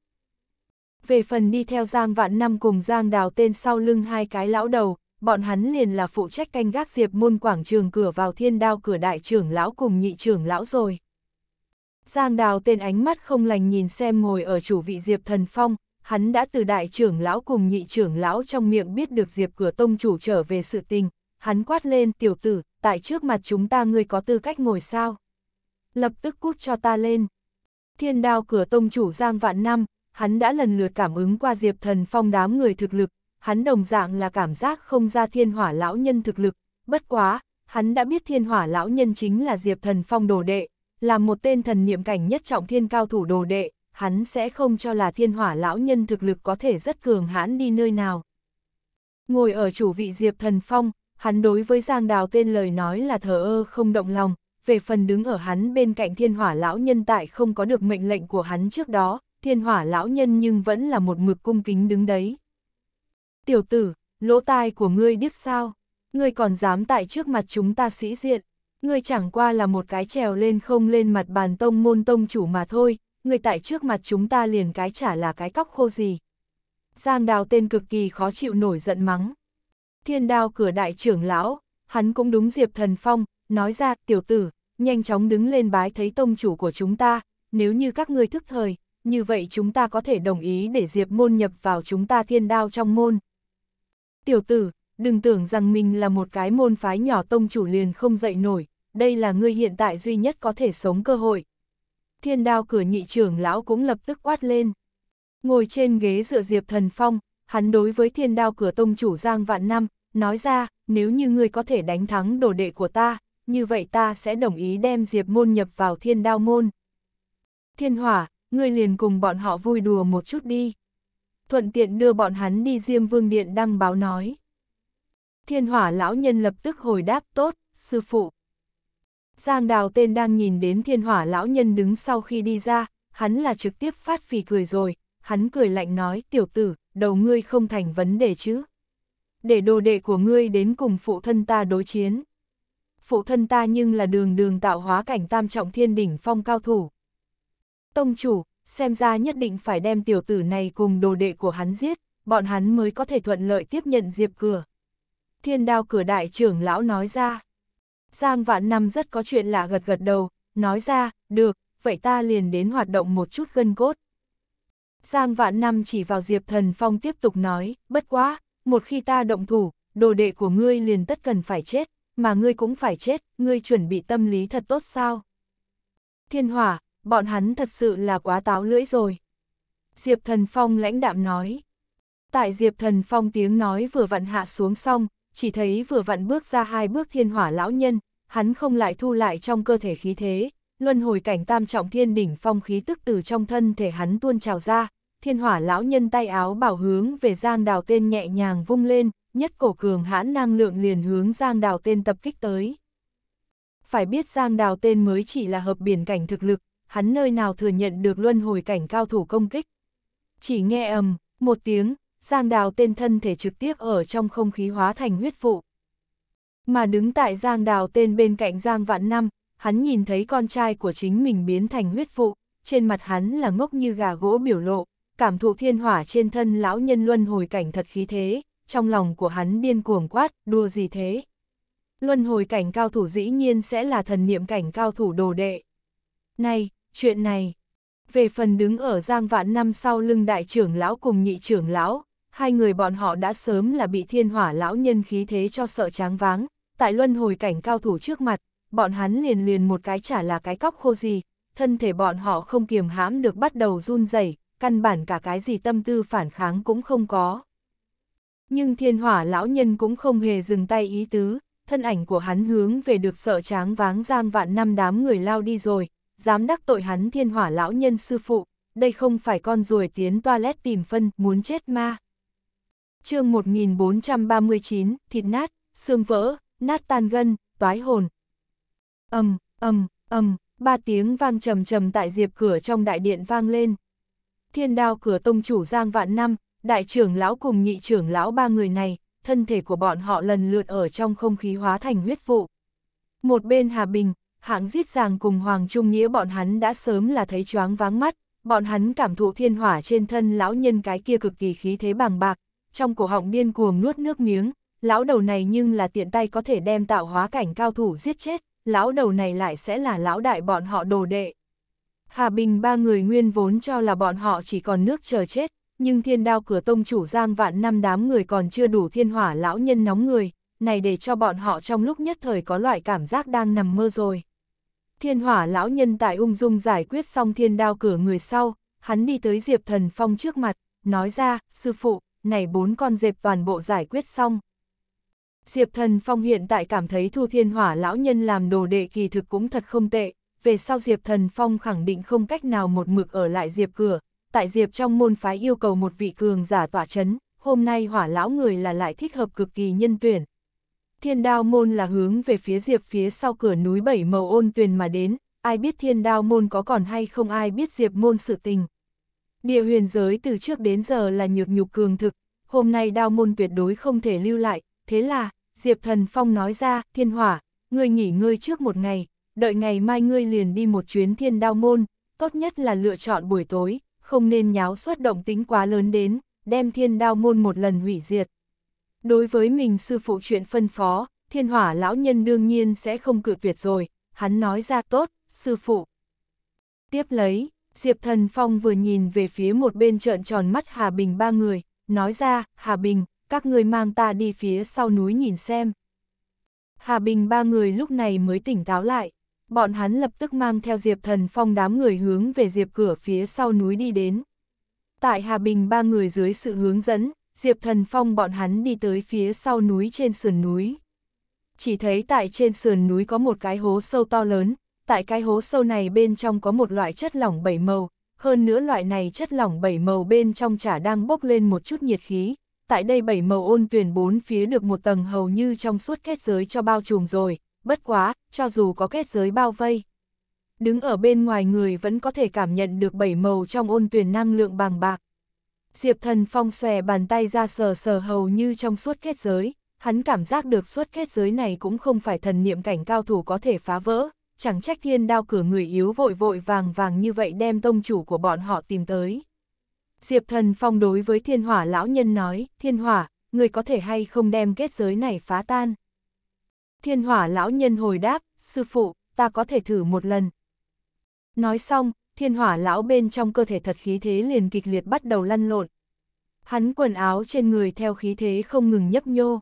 Về phần đi theo Giang Vạn Năm cùng Giang Đào tên sau lưng hai cái lão đầu, bọn hắn liền là phụ trách canh gác diệp môn quảng trường cửa vào thiên đao cửa đại trưởng lão cùng nhị trưởng lão rồi. Giang Đào tên ánh mắt không lành nhìn xem ngồi ở chủ vị diệp thần phong, hắn đã từ đại trưởng lão cùng nhị trưởng lão trong miệng biết được diệp cửa tông chủ trở về sự tình, hắn quát lên tiểu tử, tại trước mặt chúng ta ngươi có tư cách ngồi sao? lập tức cút cho ta lên. Thiên đao cửa tông chủ Giang Vạn Năm, hắn đã lần lượt cảm ứng qua Diệp Thần Phong đám người thực lực, hắn đồng dạng là cảm giác không ra thiên hỏa lão nhân thực lực, bất quá, hắn đã biết thiên hỏa lão nhân chính là Diệp Thần Phong đồ đệ, là một tên thần niệm cảnh nhất trọng thiên cao thủ đồ đệ, hắn sẽ không cho là thiên hỏa lão nhân thực lực có thể rất cường hãn đi nơi nào. Ngồi ở chủ vị Diệp Thần Phong, hắn đối với Giang Đào tên lời nói là thờ ơ không động lòng, về phần đứng ở hắn bên cạnh thiên hỏa lão nhân tại không có được mệnh lệnh của hắn trước đó, thiên hỏa lão nhân nhưng vẫn là một mực cung kính đứng đấy. Tiểu tử, lỗ tai của ngươi điếc sao? Ngươi còn dám tại trước mặt chúng ta sĩ diện, ngươi chẳng qua là một cái trèo lên không lên mặt bàn tông môn tông chủ mà thôi, ngươi tại trước mặt chúng ta liền cái chả là cái cóc khô gì. Giang đào tên cực kỳ khó chịu nổi giận mắng. Thiên đào cửa đại trưởng lão, hắn cũng đúng Diệp Thần Phong, nói ra tiểu tử, nhanh chóng đứng lên bái thấy tông chủ của chúng ta, nếu như các ngươi thức thời, như vậy chúng ta có thể đồng ý để Diệp môn nhập vào chúng ta thiên đao trong môn. Tiểu tử, đừng tưởng rằng mình là một cái môn phái nhỏ tông chủ liền không dậy nổi, đây là ngươi hiện tại duy nhất có thể sống cơ hội. Thiên đao cửa nhị trưởng lão cũng lập tức quát lên. Ngồi trên ghế dựa Diệp Thần Phong, hắn đối với thiên đao cửa tông chủ Giang Vạn Năm, nói ra, nếu như ngươi có thể đánh thắng đồ đệ của ta, như vậy ta sẽ đồng ý đem Diệp Môn nhập vào thiên đao môn. Thiên hỏa, ngươi liền cùng bọn họ vui đùa một chút đi. Thuận tiện đưa bọn hắn đi Diêm Vương Điện đăng báo nói. Thiên hỏa lão nhân lập tức hồi đáp tốt, sư phụ. Giang đào tên đang nhìn đến thiên hỏa lão nhân đứng sau khi đi ra, hắn là trực tiếp phát phì cười rồi, hắn cười lạnh nói tiểu tử, đầu ngươi không thành vấn đề chứ. Để đồ đệ của ngươi đến cùng phụ thân ta đối chiến phụ thân ta nhưng là đường đường tạo hóa cảnh tam trọng thiên đỉnh phong cao thủ. Tông chủ, xem ra nhất định phải đem tiểu tử này cùng đồ đệ của hắn giết, bọn hắn mới có thể thuận lợi tiếp nhận diệp cửa. Thiên đao cửa đại trưởng lão nói ra. Giang vạn năm rất có chuyện lạ gật gật đầu, nói ra, được, vậy ta liền đến hoạt động một chút gân cốt. Giang vạn năm chỉ vào diệp thần phong tiếp tục nói, bất quá, một khi ta động thủ, đồ đệ của ngươi liền tất cần phải chết mà ngươi cũng phải chết, ngươi chuẩn bị tâm lý thật tốt sao? Thiên hỏa, bọn hắn thật sự là quá táo lưỡi rồi. Diệp Thần Phong lãnh đạm nói. Tại Diệp Thần Phong tiếng nói vừa vặn hạ xuống xong, chỉ thấy vừa vặn bước ra hai bước thiên hỏa lão nhân, hắn không lại thu lại trong cơ thể khí thế, luân hồi cảnh tam trọng thiên đỉnh phong khí tức từ trong thân thể hắn tuôn trào ra, thiên hỏa lão nhân tay áo bảo hướng về giang đào tên nhẹ nhàng vung lên, nhất cổ cường hãn năng lượng liền hướng Giang Đào tên tập kích tới. Phải biết Giang Đào tên mới chỉ là hợp biển cảnh thực lực, hắn nơi nào thừa nhận được luân hồi cảnh cao thủ công kích. Chỉ nghe ầm, một tiếng, Giang Đào tên thân thể trực tiếp ở trong không khí hóa thành huyết vụ. Mà đứng tại Giang Đào tên bên cạnh Giang Vạn Năm, hắn nhìn thấy con trai của chính mình biến thành huyết vụ, trên mặt hắn là ngốc như gà gỗ biểu lộ, cảm thụ thiên hỏa trên thân lão nhân luân hồi cảnh thật khí thế trong lòng của hắn điên cuồng quát, đua gì thế? Luân hồi cảnh cao thủ dĩ nhiên sẽ là thần niệm cảnh cao thủ đồ đệ. Này, chuyện này. Về phần đứng ở giang vạn năm sau lưng đại trưởng lão cùng nhị trưởng lão, hai người bọn họ đã sớm là bị thiên hỏa lão nhân khí thế cho sợ tráng váng, tại luân hồi cảnh cao thủ trước mặt, bọn hắn liền liền một cái chả là cái cóc khô gì, thân thể bọn họ không kiềm hãm được bắt đầu run rẩy, căn bản cả cái gì tâm tư phản kháng cũng không có. Nhưng thiên hỏa lão nhân cũng không hề dừng tay ý tứ, thân ảnh của hắn hướng về được sợ tráng váng giang vạn năm đám người lao đi rồi, dám đắc tội hắn thiên hỏa lão nhân sư phụ, đây không phải con ruồi tiến toilet tìm phân, muốn chết ma. chương 1439, thịt nát, xương vỡ, nát tan gân, toái hồn. Âm, âm, âm, ba tiếng vang trầm trầm tại diệp cửa trong đại điện vang lên. Thiên đao cửa tông chủ giang vạn năm, Đại trưởng lão cùng nhị trưởng lão ba người này, thân thể của bọn họ lần lượt ở trong không khí hóa thành huyết vụ. Một bên Hà Bình, hạng giết giàng cùng Hoàng Trung Nghĩa bọn hắn đã sớm là thấy choáng váng mắt, bọn hắn cảm thụ thiên hỏa trên thân lão nhân cái kia cực kỳ khí thế bàng bạc, trong cổ họng điên cuồng nuốt nước miếng, lão đầu này nhưng là tiện tay có thể đem tạo hóa cảnh cao thủ giết chết, lão đầu này lại sẽ là lão đại bọn họ đồ đệ. Hà Bình ba người nguyên vốn cho là bọn họ chỉ còn nước chờ chết, nhưng thiên đao cửa tông chủ giang vạn năm đám người còn chưa đủ thiên hỏa lão nhân nóng người, này để cho bọn họ trong lúc nhất thời có loại cảm giác đang nằm mơ rồi. Thiên hỏa lão nhân tại ung dung giải quyết xong thiên đao cửa người sau, hắn đi tới Diệp Thần Phong trước mặt, nói ra, sư phụ, này bốn con dẹp toàn bộ giải quyết xong. Diệp Thần Phong hiện tại cảm thấy Thu Thiên Hỏa lão nhân làm đồ đệ kỳ thực cũng thật không tệ, về sau Diệp Thần Phong khẳng định không cách nào một mực ở lại Diệp cửa, tại Diệp trong môn phái yêu cầu một vị cường giả tỏa chấn, hôm nay hỏa lão người là lại thích hợp cực kỳ nhân tuyển. Thiên đao môn là hướng về phía Diệp phía sau cửa núi bảy màu ôn tuyền mà đến, ai biết thiên đao môn có còn hay không ai biết Diệp môn sự tình. Địa huyền giới từ trước đến giờ là nhược nhục cường thực, hôm nay đao môn tuyệt đối không thể lưu lại, thế là, Diệp thần phong nói ra, thiên hỏa, ngươi nghỉ ngơi trước một ngày, đợi ngày mai ngươi liền đi một chuyến thiên đao môn, tốt nhất là lựa chọn buổi tối, không nên nháo suất động tính quá lớn đến, đem thiên đao môn một lần hủy diệt. Đối với mình sư phụ chuyện phân phó, thiên hỏa lão nhân đương nhiên sẽ không cự tuyệt rồi, hắn nói ra tốt, sư phụ. Tiếp lấy, Diệp Thần Phong vừa nhìn về phía một bên trợn tròn mắt Hà Bình ba người, nói ra, Hà Bình, các người mang ta đi phía sau núi nhìn xem. Hà Bình ba người lúc này mới tỉnh táo lại bọn hắn lập tức mang theo Diệp Thần Phong đám người hướng về Diệp cửa phía sau núi đi đến. Tại Hà Bình ba người dưới sự hướng dẫn, Diệp Thần Phong bọn hắn đi tới phía sau núi trên sườn núi. Chỉ thấy tại trên sườn núi có một cái hố sâu to lớn, tại cái hố sâu này bên trong có một loại chất lỏng bảy màu, hơn nữa loại này chất lỏng bảy màu bên trong chả đang bốc lên một chút nhiệt khí. Tại đây bảy màu ôn tuyển bốn phía được một tầng hầu như trong suốt kết giới cho bao trùm rồi, bất quá, cho dù có kết giới bao vây. Đứng ở bên ngoài người vẫn có thể cảm nhận được bảy màu trong ôn tuyển năng lượng bàng bạc. Diệp thần phong xòe bàn tay ra sờ sờ hầu như trong suốt kết giới, hắn cảm giác được suốt kết giới này cũng không phải thần niệm cảnh cao thủ có thể phá vỡ, chẳng trách thiên đao cửa người yếu vội vội vàng vàng như vậy đem tông chủ của bọn họ tìm tới. Diệp thần phong đối với thiên hỏa lão nhân nói, thiên hỏa, người có thể hay không đem kết giới này phá tan. Thiên hỏa lão nhân hồi đáp, sư phụ, ta có thể thử một lần. Nói xong, thiên hỏa lão bên trong cơ thể thật khí thế liền kịch liệt bắt đầu lăn lộn. Hắn quần áo trên người theo khí thế không ngừng nhấp nhô.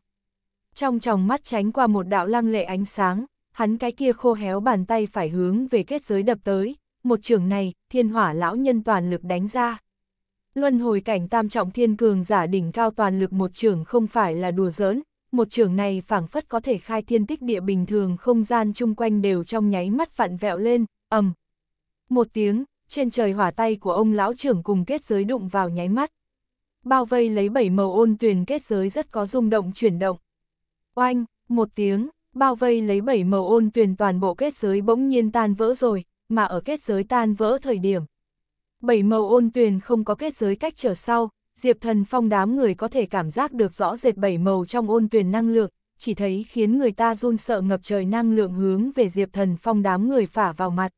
Trong tròng mắt tránh qua một đạo lăng lệ ánh sáng, hắn cái kia khô héo bàn tay phải hướng về kết giới đập tới, một trường này, thiên hỏa lão nhân toàn lực đánh ra. Luân hồi cảnh tam trọng thiên cường giả đỉnh cao toàn lực một trường không phải là đùa giỡn, một trưởng này phảng phất có thể khai thiên tích địa bình thường không gian chung quanh đều trong nháy mắt vặn vẹo lên, ầm. Một tiếng, trên trời hỏa tay của ông lão trưởng cùng kết giới đụng vào nháy mắt. Bao vây lấy bảy màu ôn tuyền kết giới rất có rung động chuyển động. Oanh, một tiếng, bao vây lấy bảy màu ôn tuyền toàn bộ kết giới bỗng nhiên tan vỡ rồi, mà ở kết giới tan vỡ thời điểm. Bảy màu ôn tuyền không có kết giới cách trở sau, Diệp Thần Phong đám người có thể cảm giác được rõ rệt bảy màu trong ôn tuyền năng lượng, chỉ thấy khiến người ta run sợ ngập trời năng lượng hướng về Diệp Thần Phong đám người phả vào mặt.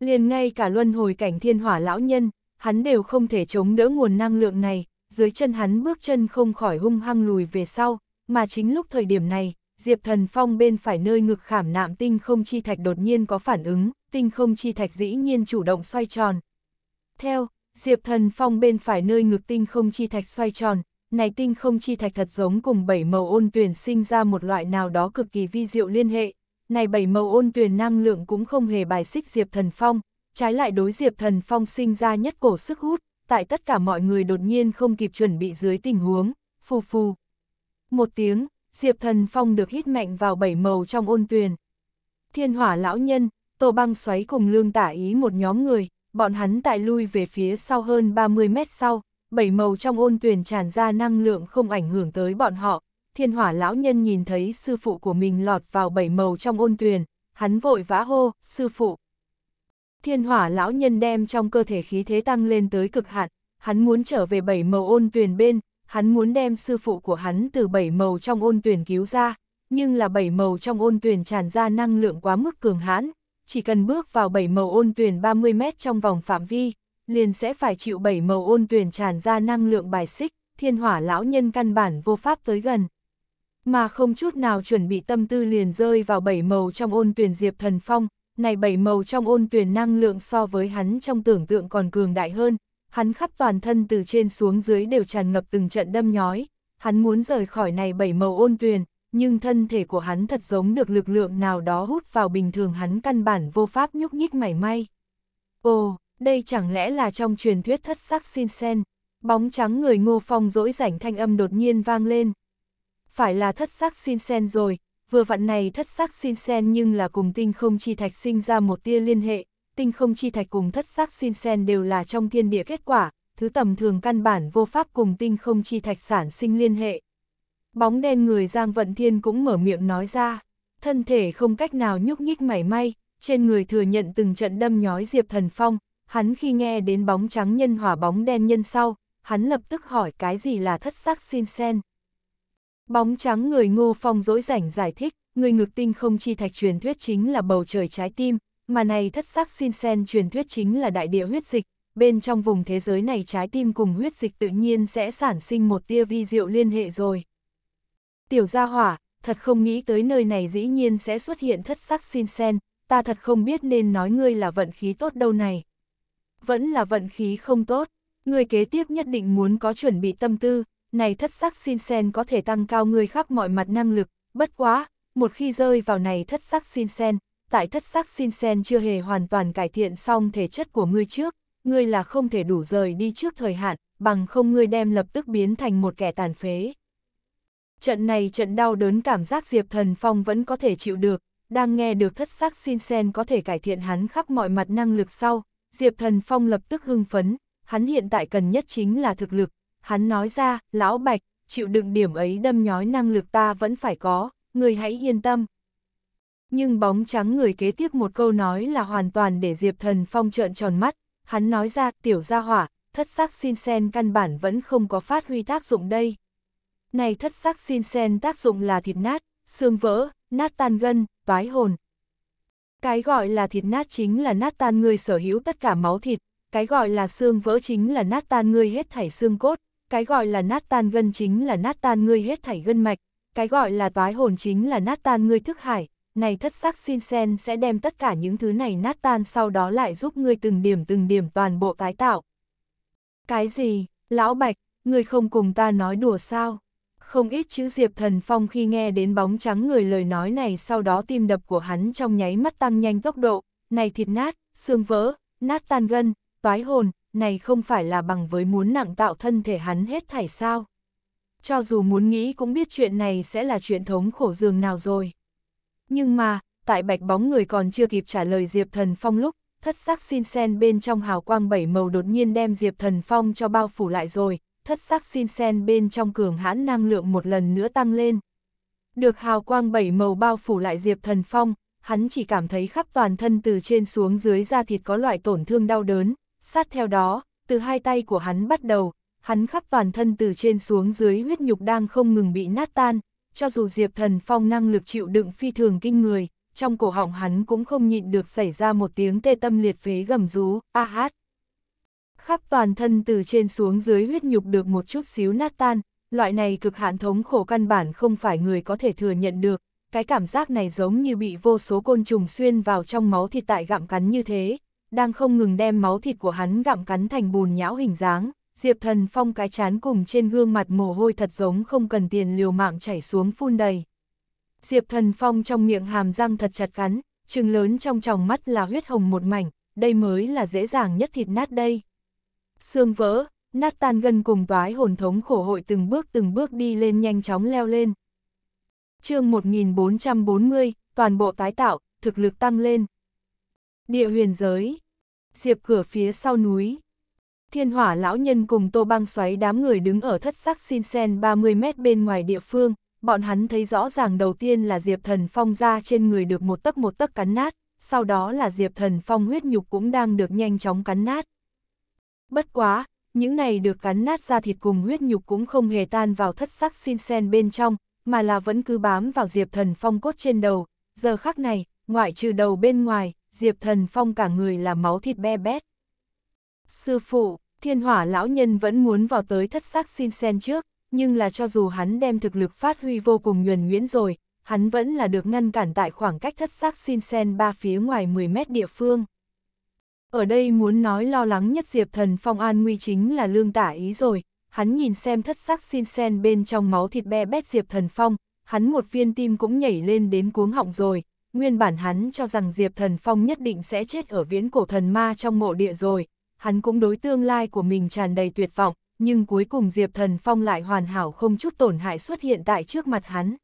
Liền ngay cả luân hồi cảnh thiên hỏa lão nhân, hắn đều không thể chống đỡ nguồn năng lượng này, dưới chân hắn bước chân không khỏi hung hăng lùi về sau, mà chính lúc thời điểm này, Diệp Thần Phong bên phải nơi ngực khảm nạm tinh không chi thạch đột nhiên có phản ứng, tinh không chi thạch dĩ nhiên chủ động xoay tròn. Theo, Diệp Thần Phong bên phải nơi ngực tinh không chi thạch xoay tròn, này tinh không chi thạch thật giống cùng bảy màu ôn tuyển sinh ra một loại nào đó cực kỳ vi diệu liên hệ. Này bảy màu ôn tuyển năng lượng cũng không hề bài xích Diệp Thần Phong, trái lại đối Diệp Thần Phong sinh ra nhất cổ sức hút, tại tất cả mọi người đột nhiên không kịp chuẩn bị dưới tình huống, phù phù. Một tiếng, Diệp Thần Phong được hít mạnh vào bảy màu trong ôn tuyền. Thiên hỏa lão nhân, tổ băng xoáy cùng lương tả ý một nhóm người, bọn hắn tại lui về phía sau hơn 30 mét sau, bảy màu trong ôn tuyển tràn ra năng lượng không ảnh hưởng tới bọn họ. Thiên hỏa lão nhân nhìn thấy sư phụ của mình lọt vào bảy màu trong ôn tuyển, hắn vội vã hô, sư phụ. Thiên hỏa lão nhân đem trong cơ thể khí thế tăng lên tới cực hạn, hắn muốn trở về bảy màu ôn tuyển bên, hắn muốn đem sư phụ của hắn từ bảy màu trong ôn tuyển cứu ra, nhưng là bảy màu trong ôn tuyển tràn ra năng lượng quá mức cường hãn, chỉ cần bước vào bảy màu ôn tuyển 30 mét trong vòng phạm vi, liền sẽ phải chịu bảy màu ôn tuyển tràn ra năng lượng bài xích, thiên hỏa lão nhân căn bản vô pháp tới gần. Mà không chút nào chuẩn bị tâm tư liền rơi vào bảy màu trong ôn tuyển diệp thần phong, này bảy màu trong ôn tuyển năng lượng so với hắn trong tưởng tượng còn cường đại hơn, hắn khắp toàn thân từ trên xuống dưới đều tràn ngập từng trận đâm nhói, hắn muốn rời khỏi này bảy màu ôn tuyển, nhưng thân thể của hắn thật giống được lực lượng nào đó hút vào bình thường hắn căn bản vô pháp nhúc nhích mảy may. Ồ, đây chẳng lẽ là trong truyền thuyết thất sắc xin sen, bóng trắng người ngô phong dỗi rảnh thanh âm đột nhiên vang lên. Phải là thất sắc xin sen rồi, vừa vặn này thất sắc xin sen nhưng là cùng tinh không chi thạch sinh ra một tia liên hệ, tinh không chi thạch cùng thất sắc xin sen đều là trong thiên địa kết quả, thứ tầm thường căn bản vô pháp cùng tinh không chi thạch sản sinh liên hệ. Bóng đen người Giang Vận Thiên cũng mở miệng nói ra, thân thể không cách nào nhúc nhích mảy may, trên người thừa nhận từng trận đâm nhói Diệp Thần Phong, hắn khi nghe đến bóng trắng nhân hỏa bóng đen nhân sau, hắn lập tức hỏi cái gì là thất sắc xin sen. Bóng trắng người ngô phong dỗi rảnh giải thích, người ngực tinh không chi thạch truyền thuyết chính là bầu trời trái tim, mà này thất sắc xin sen truyền thuyết chính là đại địa huyết dịch, bên trong vùng thế giới này trái tim cùng huyết dịch tự nhiên sẽ sản sinh một tia vi diệu liên hệ rồi. Tiểu gia hỏa, thật không nghĩ tới nơi này dĩ nhiên sẽ xuất hiện thất sắc xin sen, ta thật không biết nên nói ngươi là vận khí tốt đâu này. Vẫn là vận khí không tốt, ngươi kế tiếp nhất định muốn có chuẩn bị tâm tư, này thất sắc xin sen có thể tăng cao ngươi khắp mọi mặt năng lực, bất quá, một khi rơi vào này thất sắc xin sen, tại thất sắc xin sen chưa hề hoàn toàn cải thiện xong thể chất của ngươi trước, ngươi là không thể đủ rời đi trước thời hạn, bằng không ngươi đem lập tức biến thành một kẻ tàn phế trận này trận đau đớn cảm giác Diệp Thần Phong vẫn có thể chịu được, đang nghe được thất sắc xin sen có thể cải thiện hắn khắp mọi mặt năng lực sau, Diệp Thần Phong lập tức hưng phấn, hắn hiện tại cần nhất chính là thực lực, hắn nói ra, lão bạch, chịu đựng điểm ấy đâm nhói năng lực ta vẫn phải có, người hãy yên tâm. Nhưng bóng trắng người kế tiếp một câu nói là hoàn toàn để Diệp Thần Phong trợn tròn mắt, hắn nói ra tiểu gia hỏa, thất sắc xin sen căn bản vẫn không có phát huy tác dụng đây. Này thất sắc xin sen tác dụng là thịt nát, xương vỡ, nát tan gân, toái hồn. Cái gọi là thịt nát chính là nát tan người sở hữu tất cả máu thịt, cái gọi là xương vỡ chính là nát tan người hết thảy xương cốt, cái gọi là nát tan gân chính là nát tan người hết thảy gân mạch, cái gọi là toái hồn chính là nát tan người thức hải, này thất sắc xin sen sẽ đem tất cả những thứ này nát tan sau đó lại giúp ngươi từng điểm từng điểm toàn bộ tái tạo. Cái gì, lão bạch, ngươi không cùng ta nói đùa sao? Không ít chữ Diệp Thần Phong khi nghe đến bóng trắng người lời nói này sau đó tim đập của hắn trong nháy mắt tăng nhanh tốc độ, này thịt nát, xương vỡ, nát tan gân, toái hồn, này không phải là bằng với muốn nặng tạo thân thể hắn hết thảy sao. Cho dù muốn nghĩ cũng biết chuyện này sẽ là chuyện thống khổ dường nào rồi. Nhưng mà, tại bạch bóng người còn chưa kịp trả lời Diệp Thần Phong lúc, thất sắc xin sen bên trong hào quang bảy màu đột nhiên đem Diệp Thần Phong cho bao phủ lại rồi, thất sắc xin sen bên trong cường hãn năng lượng một lần nữa tăng lên. Được hào quang bảy màu bao phủ lại Diệp Thần Phong, hắn chỉ cảm thấy khắp toàn thân từ trên xuống dưới da thịt có loại tổn thương đau đớn, sát theo đó, từ hai tay của hắn bắt đầu, hắn khắp toàn thân từ trên xuống dưới huyết nhục đang không ngừng bị nát tan, cho dù Diệp Thần Phong năng lực chịu đựng phi thường kinh người, trong cổ họng hắn cũng không nhịn được xảy ra một tiếng tê tâm liệt phế gầm rú, a hát khắp toàn thân từ trên xuống dưới huyết nhục được một chút xíu nát tan, loại này cực hạn thống khổ căn bản không phải người có thể thừa nhận được, cái cảm giác này giống như bị vô số côn trùng xuyên vào trong máu thịt tại gặm cắn như thế, đang không ngừng đem máu thịt của hắn gặm cắn thành bùn nhão hình dáng, Diệp Thần Phong cái chán cùng trên gương mặt mồ hôi thật giống không cần tiền liều mạng chảy xuống phun đầy. Diệp Thần Phong trong miệng hàm răng thật chặt cắn, trừng lớn trong tròng mắt là huyết hồng một mảnh, đây mới là dễ dàng nhất thịt nát đây xương vỡ, nát tan gân cùng toái hồn thống khổ hội từng bước từng bước đi lên nhanh chóng leo lên. chương 1440, toàn bộ tái tạo, thực lực tăng lên. Địa huyền giới, diệp cửa phía sau núi. Thiên hỏa lão nhân cùng tô băng xoáy đám người đứng ở thất sắc xin sen 30 mét bên ngoài địa phương, bọn hắn thấy rõ ràng đầu tiên là diệp thần phong ra trên người được một tấc một tấc cắn nát, sau đó là diệp thần phong huyết nhục cũng đang được nhanh chóng cắn nát bất quá, những này được cắn nát ra thịt cùng huyết nhục cũng không hề tan vào thất sắc xin sen bên trong, mà là vẫn cứ bám vào Diệp Thần Phong cốt trên đầu, giờ khắc này, ngoại trừ đầu bên ngoài, Diệp Thần Phong cả người là máu thịt be bét. Sư phụ, thiên hỏa lão nhân vẫn muốn vào tới thất sắc xin sen trước, nhưng là cho dù hắn đem thực lực phát huy vô cùng nhuần nguyễn rồi, hắn vẫn là được ngăn cản tại khoảng cách thất sắc xin sen ba phía ngoài 10 mét địa phương. Ở đây muốn nói lo lắng nhất Diệp Thần Phong an nguy chính là lương tả ý rồi, hắn nhìn xem thất sắc xin sen bên trong máu thịt be bét Diệp Thần Phong, hắn một viên tim cũng nhảy lên đến cuống họng rồi, nguyên bản hắn cho rằng Diệp Thần Phong nhất định sẽ chết ở viễn cổ thần ma trong mộ địa rồi, hắn cũng đối tương lai của mình tràn đầy tuyệt vọng, nhưng cuối cùng Diệp Thần Phong lại hoàn hảo không chút tổn hại xuất hiện tại trước mặt hắn.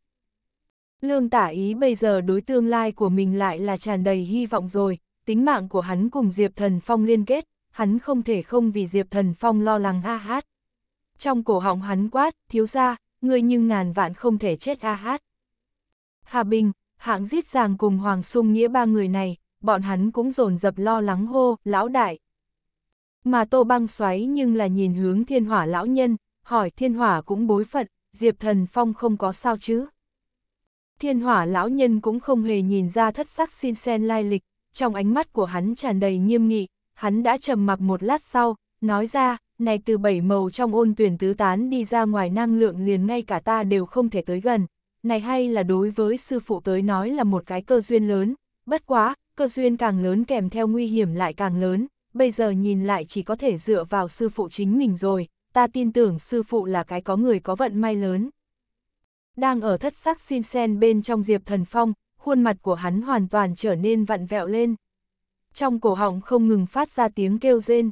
Lương tả ý bây giờ đối tương lai của mình lại là tràn đầy hy vọng rồi, tính mạng của hắn cùng Diệp Thần Phong liên kết, hắn không thể không vì Diệp Thần Phong lo lắng a hát. Trong cổ họng hắn quát, thiếu ra, ngươi nhưng ngàn vạn không thể chết a hát. Hà Bình, hạng giết giàng cùng Hoàng xung Nghĩa ba người này, bọn hắn cũng dồn dập lo lắng hô, lão đại. Mà tô băng xoáy nhưng là nhìn hướng thiên hỏa lão nhân, hỏi thiên hỏa cũng bối phận, Diệp Thần Phong không có sao chứ. Thiên hỏa lão nhân cũng không hề nhìn ra thất sắc xin sen lai lịch, trong ánh mắt của hắn tràn đầy nghiêm nghị, hắn đã trầm mặc một lát sau, nói ra, này từ bảy màu trong ôn tuyển tứ tán đi ra ngoài năng lượng liền ngay cả ta đều không thể tới gần, này hay là đối với sư phụ tới nói là một cái cơ duyên lớn, bất quá, cơ duyên càng lớn kèm theo nguy hiểm lại càng lớn, bây giờ nhìn lại chỉ có thể dựa vào sư phụ chính mình rồi, ta tin tưởng sư phụ là cái có người có vận may lớn. Đang ở thất sắc xin sen bên trong Diệp Thần Phong, khuôn mặt của hắn hoàn toàn trở nên vặn vẹo lên. Trong cổ họng không ngừng phát ra tiếng kêu rên.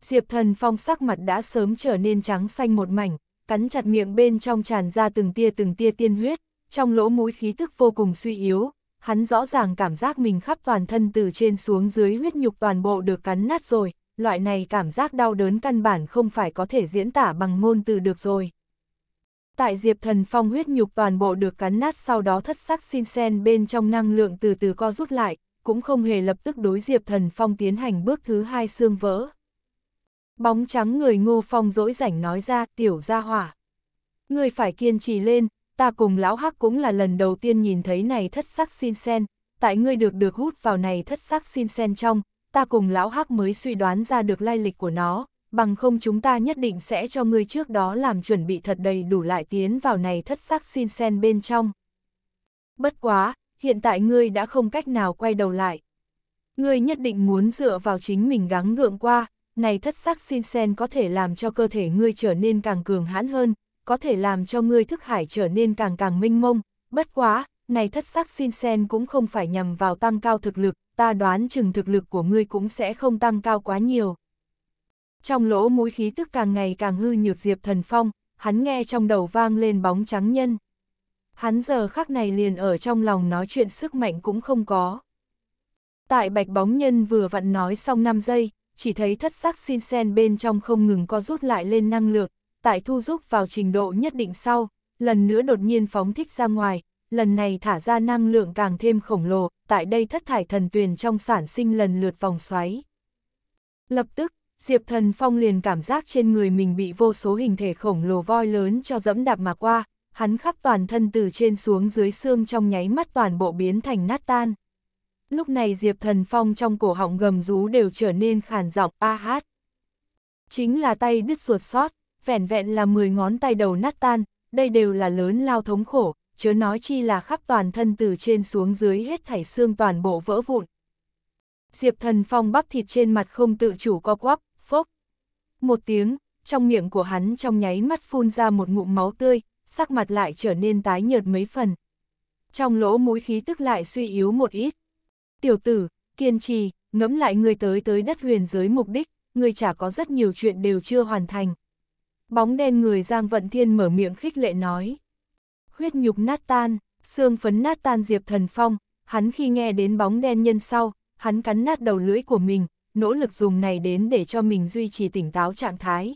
Diệp thần phong sắc mặt đã sớm trở nên trắng xanh một mảnh, cắn chặt miệng bên trong tràn ra từng tia từng tia tiên huyết, trong lỗ mũi khí tức vô cùng suy yếu, hắn rõ ràng cảm giác mình khắp toàn thân từ trên xuống dưới huyết nhục toàn bộ được cắn nát rồi, loại này cảm giác đau đớn căn bản không phải có thể diễn tả bằng ngôn từ được rồi tại Diệp Thần Phong huyết nhục toàn bộ được cắn nát sau đó thất sắc xin sen bên trong năng lượng từ từ co rút lại, cũng không hề lập tức đối Diệp Thần Phong tiến hành bước thứ hai xương vỡ. Bóng trắng người ngô phong dỗi rảnh nói ra tiểu ra hỏa. Người phải kiên trì lên, ta cùng lão hắc cũng là lần đầu tiên nhìn thấy này thất sắc xin sen, tại ngươi được được hút vào này thất sắc xin sen trong, ta cùng lão hắc mới suy đoán ra được lai lịch của nó, bằng không chúng ta nhất định sẽ cho ngươi trước đó làm chuẩn bị thật đầy đủ lại tiến vào này thất sắc xin sen bên trong. Bất quá, hiện tại ngươi đã không cách nào quay đầu lại. Ngươi nhất định muốn dựa vào chính mình gắng gượng qua, này thất sắc xin sen có thể làm cho cơ thể ngươi trở nên càng cường hãn hơn, có thể làm cho ngươi thức hải trở nên càng càng minh mông, bất quá, này thất sắc xin sen cũng không phải nhằm vào tăng cao thực lực, ta đoán chừng thực lực của ngươi cũng sẽ không tăng cao quá nhiều. Trong lỗ mũi khí tức càng ngày càng hư nhược Diệp Thần Phong, hắn nghe trong đầu vang lên bóng trắng nhân. Hắn giờ khắc này liền ở trong lòng nói chuyện sức mạnh cũng không có. Tại bạch bóng nhân vừa vặn nói xong 5 giây, chỉ thấy thất sắc xin sen bên trong không ngừng co rút lại lên năng lượng, tại thu rút vào trình độ nhất định sau, lần nữa đột nhiên phóng thích ra ngoài, lần này thả ra năng lượng càng thêm khổng lồ, tại đây thất thải thần tuyền trong sản sinh lần lượt vòng xoáy. Lập tức, Diệp Thần Phong liền cảm giác trên người mình bị vô số hình thể khổng lồ voi lớn cho dẫm đạp mà qua, hắn khắp toàn thân từ trên xuống dưới xương trong nháy mắt toàn bộ biến thành nát tan. Lúc này Diệp Thần Phong trong cổ họng gầm rú đều trở nên khàn giọng a hát. Chính là tay đứt ruột sót, vẻn vẹn là 10 ngón tay đầu nát tan, đây đều là lớn lao thống khổ, chớ nói chi là khắp toàn thân từ trên xuống dưới hết thảy xương toàn bộ vỡ vụn. Diệp Thần Phong bắp thịt trên mặt không tự chủ co quắp, một tiếng, trong miệng của hắn trong nháy mắt phun ra một ngụm máu tươi, sắc mặt lại trở nên tái nhợt mấy phần. Trong lỗ mũi khí tức lại suy yếu một ít. Tiểu tử, kiên trì, ngẫm lại người tới tới đất huyền giới mục đích, người chả có rất nhiều chuyện đều chưa hoàn thành. Bóng đen người Giang Vận Thiên mở miệng khích lệ nói. Huyết nhục nát tan, xương phấn nát tan Diệp Thần Phong, hắn khi nghe đến bóng đen nhân sau, hắn cắn nát đầu lưỡi của mình, nỗ lực dùng này đến để cho mình duy trì tỉnh táo trạng thái.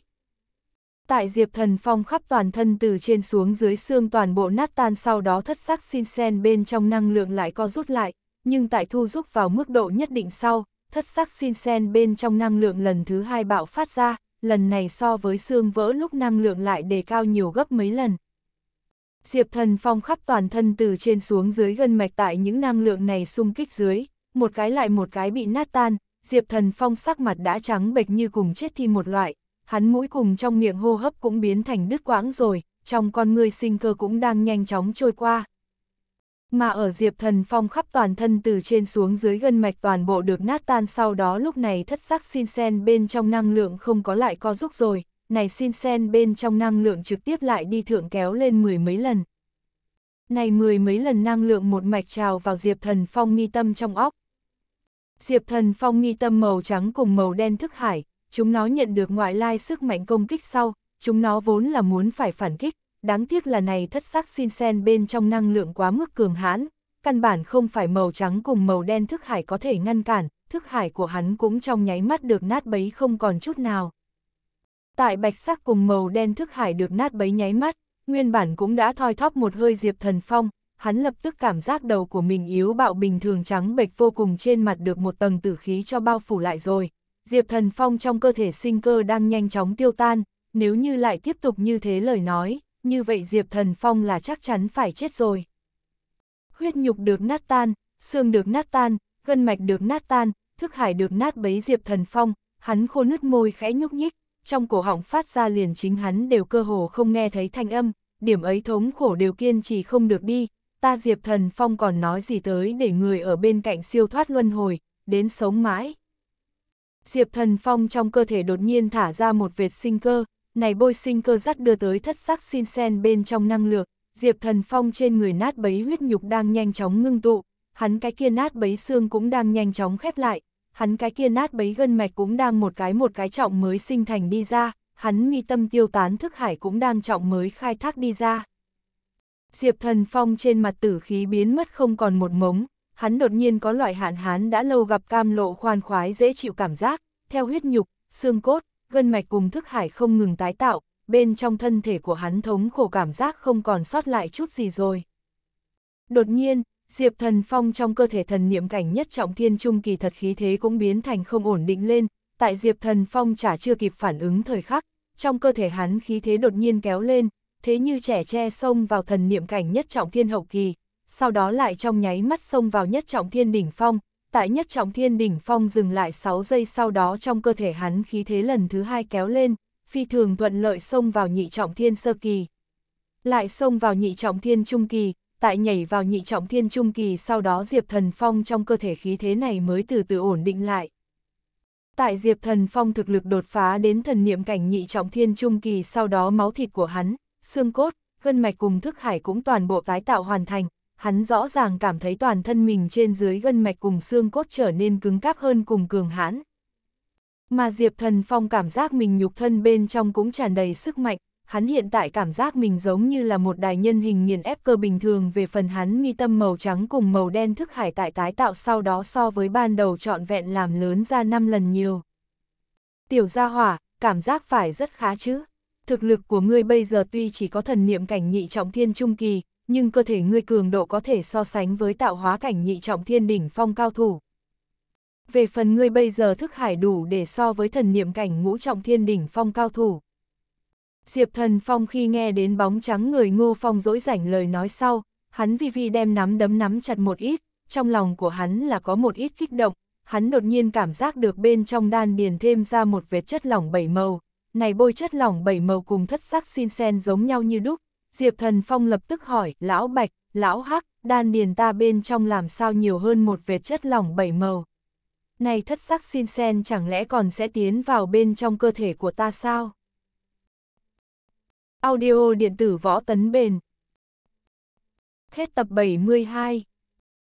Tại Diệp Thần Phong khắp toàn thân từ trên xuống dưới xương toàn bộ nát tan sau đó thất sắc xin sen bên trong năng lượng lại co rút lại, nhưng tại thu rút vào mức độ nhất định sau, thất sắc xin sen bên trong năng lượng lần thứ hai bạo phát ra, lần này so với xương vỡ lúc năng lượng lại đề cao nhiều gấp mấy lần. Diệp thần phong khắp toàn thân từ trên xuống dưới gân mạch tại những năng lượng này xung kích dưới, một cái lại một cái bị nát tan, Diệp Thần Phong sắc mặt đã trắng bệch như cùng chết thi một loại, hắn mũi cùng trong miệng hô hấp cũng biến thành đứt quãng rồi, trong con người sinh cơ cũng đang nhanh chóng trôi qua. Mà ở Diệp Thần Phong khắp toàn thân từ trên xuống dưới gân mạch toàn bộ được nát tan sau đó lúc này thất sắc xin sen bên trong năng lượng không có lại co rút rồi, này xin sen bên trong năng lượng trực tiếp lại đi thượng kéo lên mười mấy lần. Này mười mấy lần năng lượng một mạch trào vào Diệp Thần Phong mi tâm trong óc, Diệp Thần Phong nghi tâm màu trắng cùng màu đen thức hải, chúng nó nhận được ngoại lai sức mạnh công kích sau, chúng nó vốn là muốn phải phản kích, đáng tiếc là này thất sắc xin sen bên trong năng lượng quá mức cường hãn, căn bản không phải màu trắng cùng màu đen thức hải có thể ngăn cản, thức hải của hắn cũng trong nháy mắt được nát bấy không còn chút nào. Tại bạch sắc cùng màu đen thức hải được nát bấy nháy mắt, nguyên bản cũng đã thoi thóp một hơi Diệp Thần Phong, hắn lập tức cảm giác đầu của mình yếu bạo bình thường trắng bệch vô cùng trên mặt được một tầng tử khí cho bao phủ lại rồi. Diệp Thần Phong trong cơ thể sinh cơ đang nhanh chóng tiêu tan, nếu như lại tiếp tục như thế lời nói, như vậy Diệp Thần Phong là chắc chắn phải chết rồi. Huyết nhục được nát tan, xương được nát tan, gân mạch được nát tan, thức hải được nát bấy Diệp Thần Phong, hắn khô nứt môi khẽ nhúc nhích, trong cổ họng phát ra liền chính hắn đều cơ hồ không nghe thấy thanh âm, điểm ấy thống khổ đều kiên trì không được đi, ta Diệp Thần Phong còn nói gì tới để người ở bên cạnh siêu thoát luân hồi, đến sống mãi. Diệp Thần Phong trong cơ thể đột nhiên thả ra một vệt sinh cơ, này bôi sinh cơ dắt đưa tới thất sắc xin sen bên trong năng lượng, Diệp Thần Phong trên người nát bấy huyết nhục đang nhanh chóng ngưng tụ, hắn cái kia nát bấy xương cũng đang nhanh chóng khép lại, hắn cái kia nát bấy gân mạch cũng đang một cái một cái trọng mới sinh thành đi ra, hắn mi tâm tiêu tán thức hải cũng đang trọng mới khai thác đi ra. Diệp Thần Phong trên mặt tử khí biến mất không còn một mống, hắn đột nhiên có loại hạn hán đã lâu gặp cam lộ khoan khoái dễ chịu cảm giác, theo huyết nhục, xương cốt, gân mạch cùng thức hải không ngừng tái tạo, bên trong thân thể của hắn thống khổ cảm giác không còn sót lại chút gì rồi. Đột nhiên, Diệp Thần Phong trong cơ thể thần niệm cảnh nhất trọng thiên trung kỳ thật khí thế cũng biến thành không ổn định lên, tại Diệp Thần Phong chả chưa kịp phản ứng thời khắc, trong cơ thể hắn khí thế đột nhiên kéo lên, thế như trẻ tre xông vào thần niệm cảnh nhất trọng thiên hậu kỳ, sau đó lại trong nháy mắt xông vào nhất trọng thiên đỉnh phong, tại nhất trọng thiên đỉnh phong dừng lại 6 giây sau đó trong cơ thể hắn khí thế lần thứ hai kéo lên, phi thường thuận lợi xông vào nhị trọng thiên sơ kỳ. Lại xông vào nhị trọng thiên trung kỳ, tại nhảy vào nhị trọng thiên trung kỳ sau đó Diệp Thần Phong trong cơ thể khí thế này mới từ từ ổn định lại. Tại Diệp Thần Phong thực lực đột phá đến thần niệm cảnh nhị trọng thiên trung kỳ sau đó máu thịt của hắn, xương cốt, gân mạch cùng thức hải cũng toàn bộ tái tạo hoàn thành, hắn rõ ràng cảm thấy toàn thân mình trên dưới gân mạch cùng xương cốt trở nên cứng cáp hơn cùng cường hãn. Mà Diệp Thần Phong cảm giác mình nhục thân bên trong cũng tràn đầy sức mạnh, hắn hiện tại cảm giác mình giống như là một đài nhân hình nghiền ép cơ bình thường về phần hắn mi tâm màu trắng cùng màu đen thức hải tại tái tạo sau đó so với ban đầu trọn vẹn làm lớn ra 5 lần nhiều. Tiểu gia hỏa, cảm giác phải rất khá chứ thực lực của ngươi bây giờ tuy chỉ có thần niệm cảnh nhị trọng thiên trung kỳ, nhưng cơ thể ngươi cường độ có thể so sánh với tạo hóa cảnh nhị trọng thiên đỉnh phong cao thủ. Về phần ngươi bây giờ thức hải đủ để so với thần niệm cảnh ngũ trọng thiên đỉnh phong cao thủ. Diệp thần phong khi nghe đến bóng trắng người ngô phong dỗi rảnh lời nói sau, hắn vi vi đem nắm đấm nắm chặt một ít, trong lòng của hắn là có một ít kích động, hắn đột nhiên cảm giác được bên trong đan điền thêm ra một vết chất lỏng bảy màu, này bôi chất lỏng bảy màu cùng thất sắc xin sen giống nhau như đúc. Diệp Thần Phong lập tức hỏi, lão bạch, lão hắc, đan điền ta bên trong làm sao nhiều hơn một vệt chất lỏng bảy màu. Này thất sắc xin sen chẳng lẽ còn sẽ tiến vào bên trong cơ thể của ta sao? Audio điện tử võ tấn bền Hết tập 72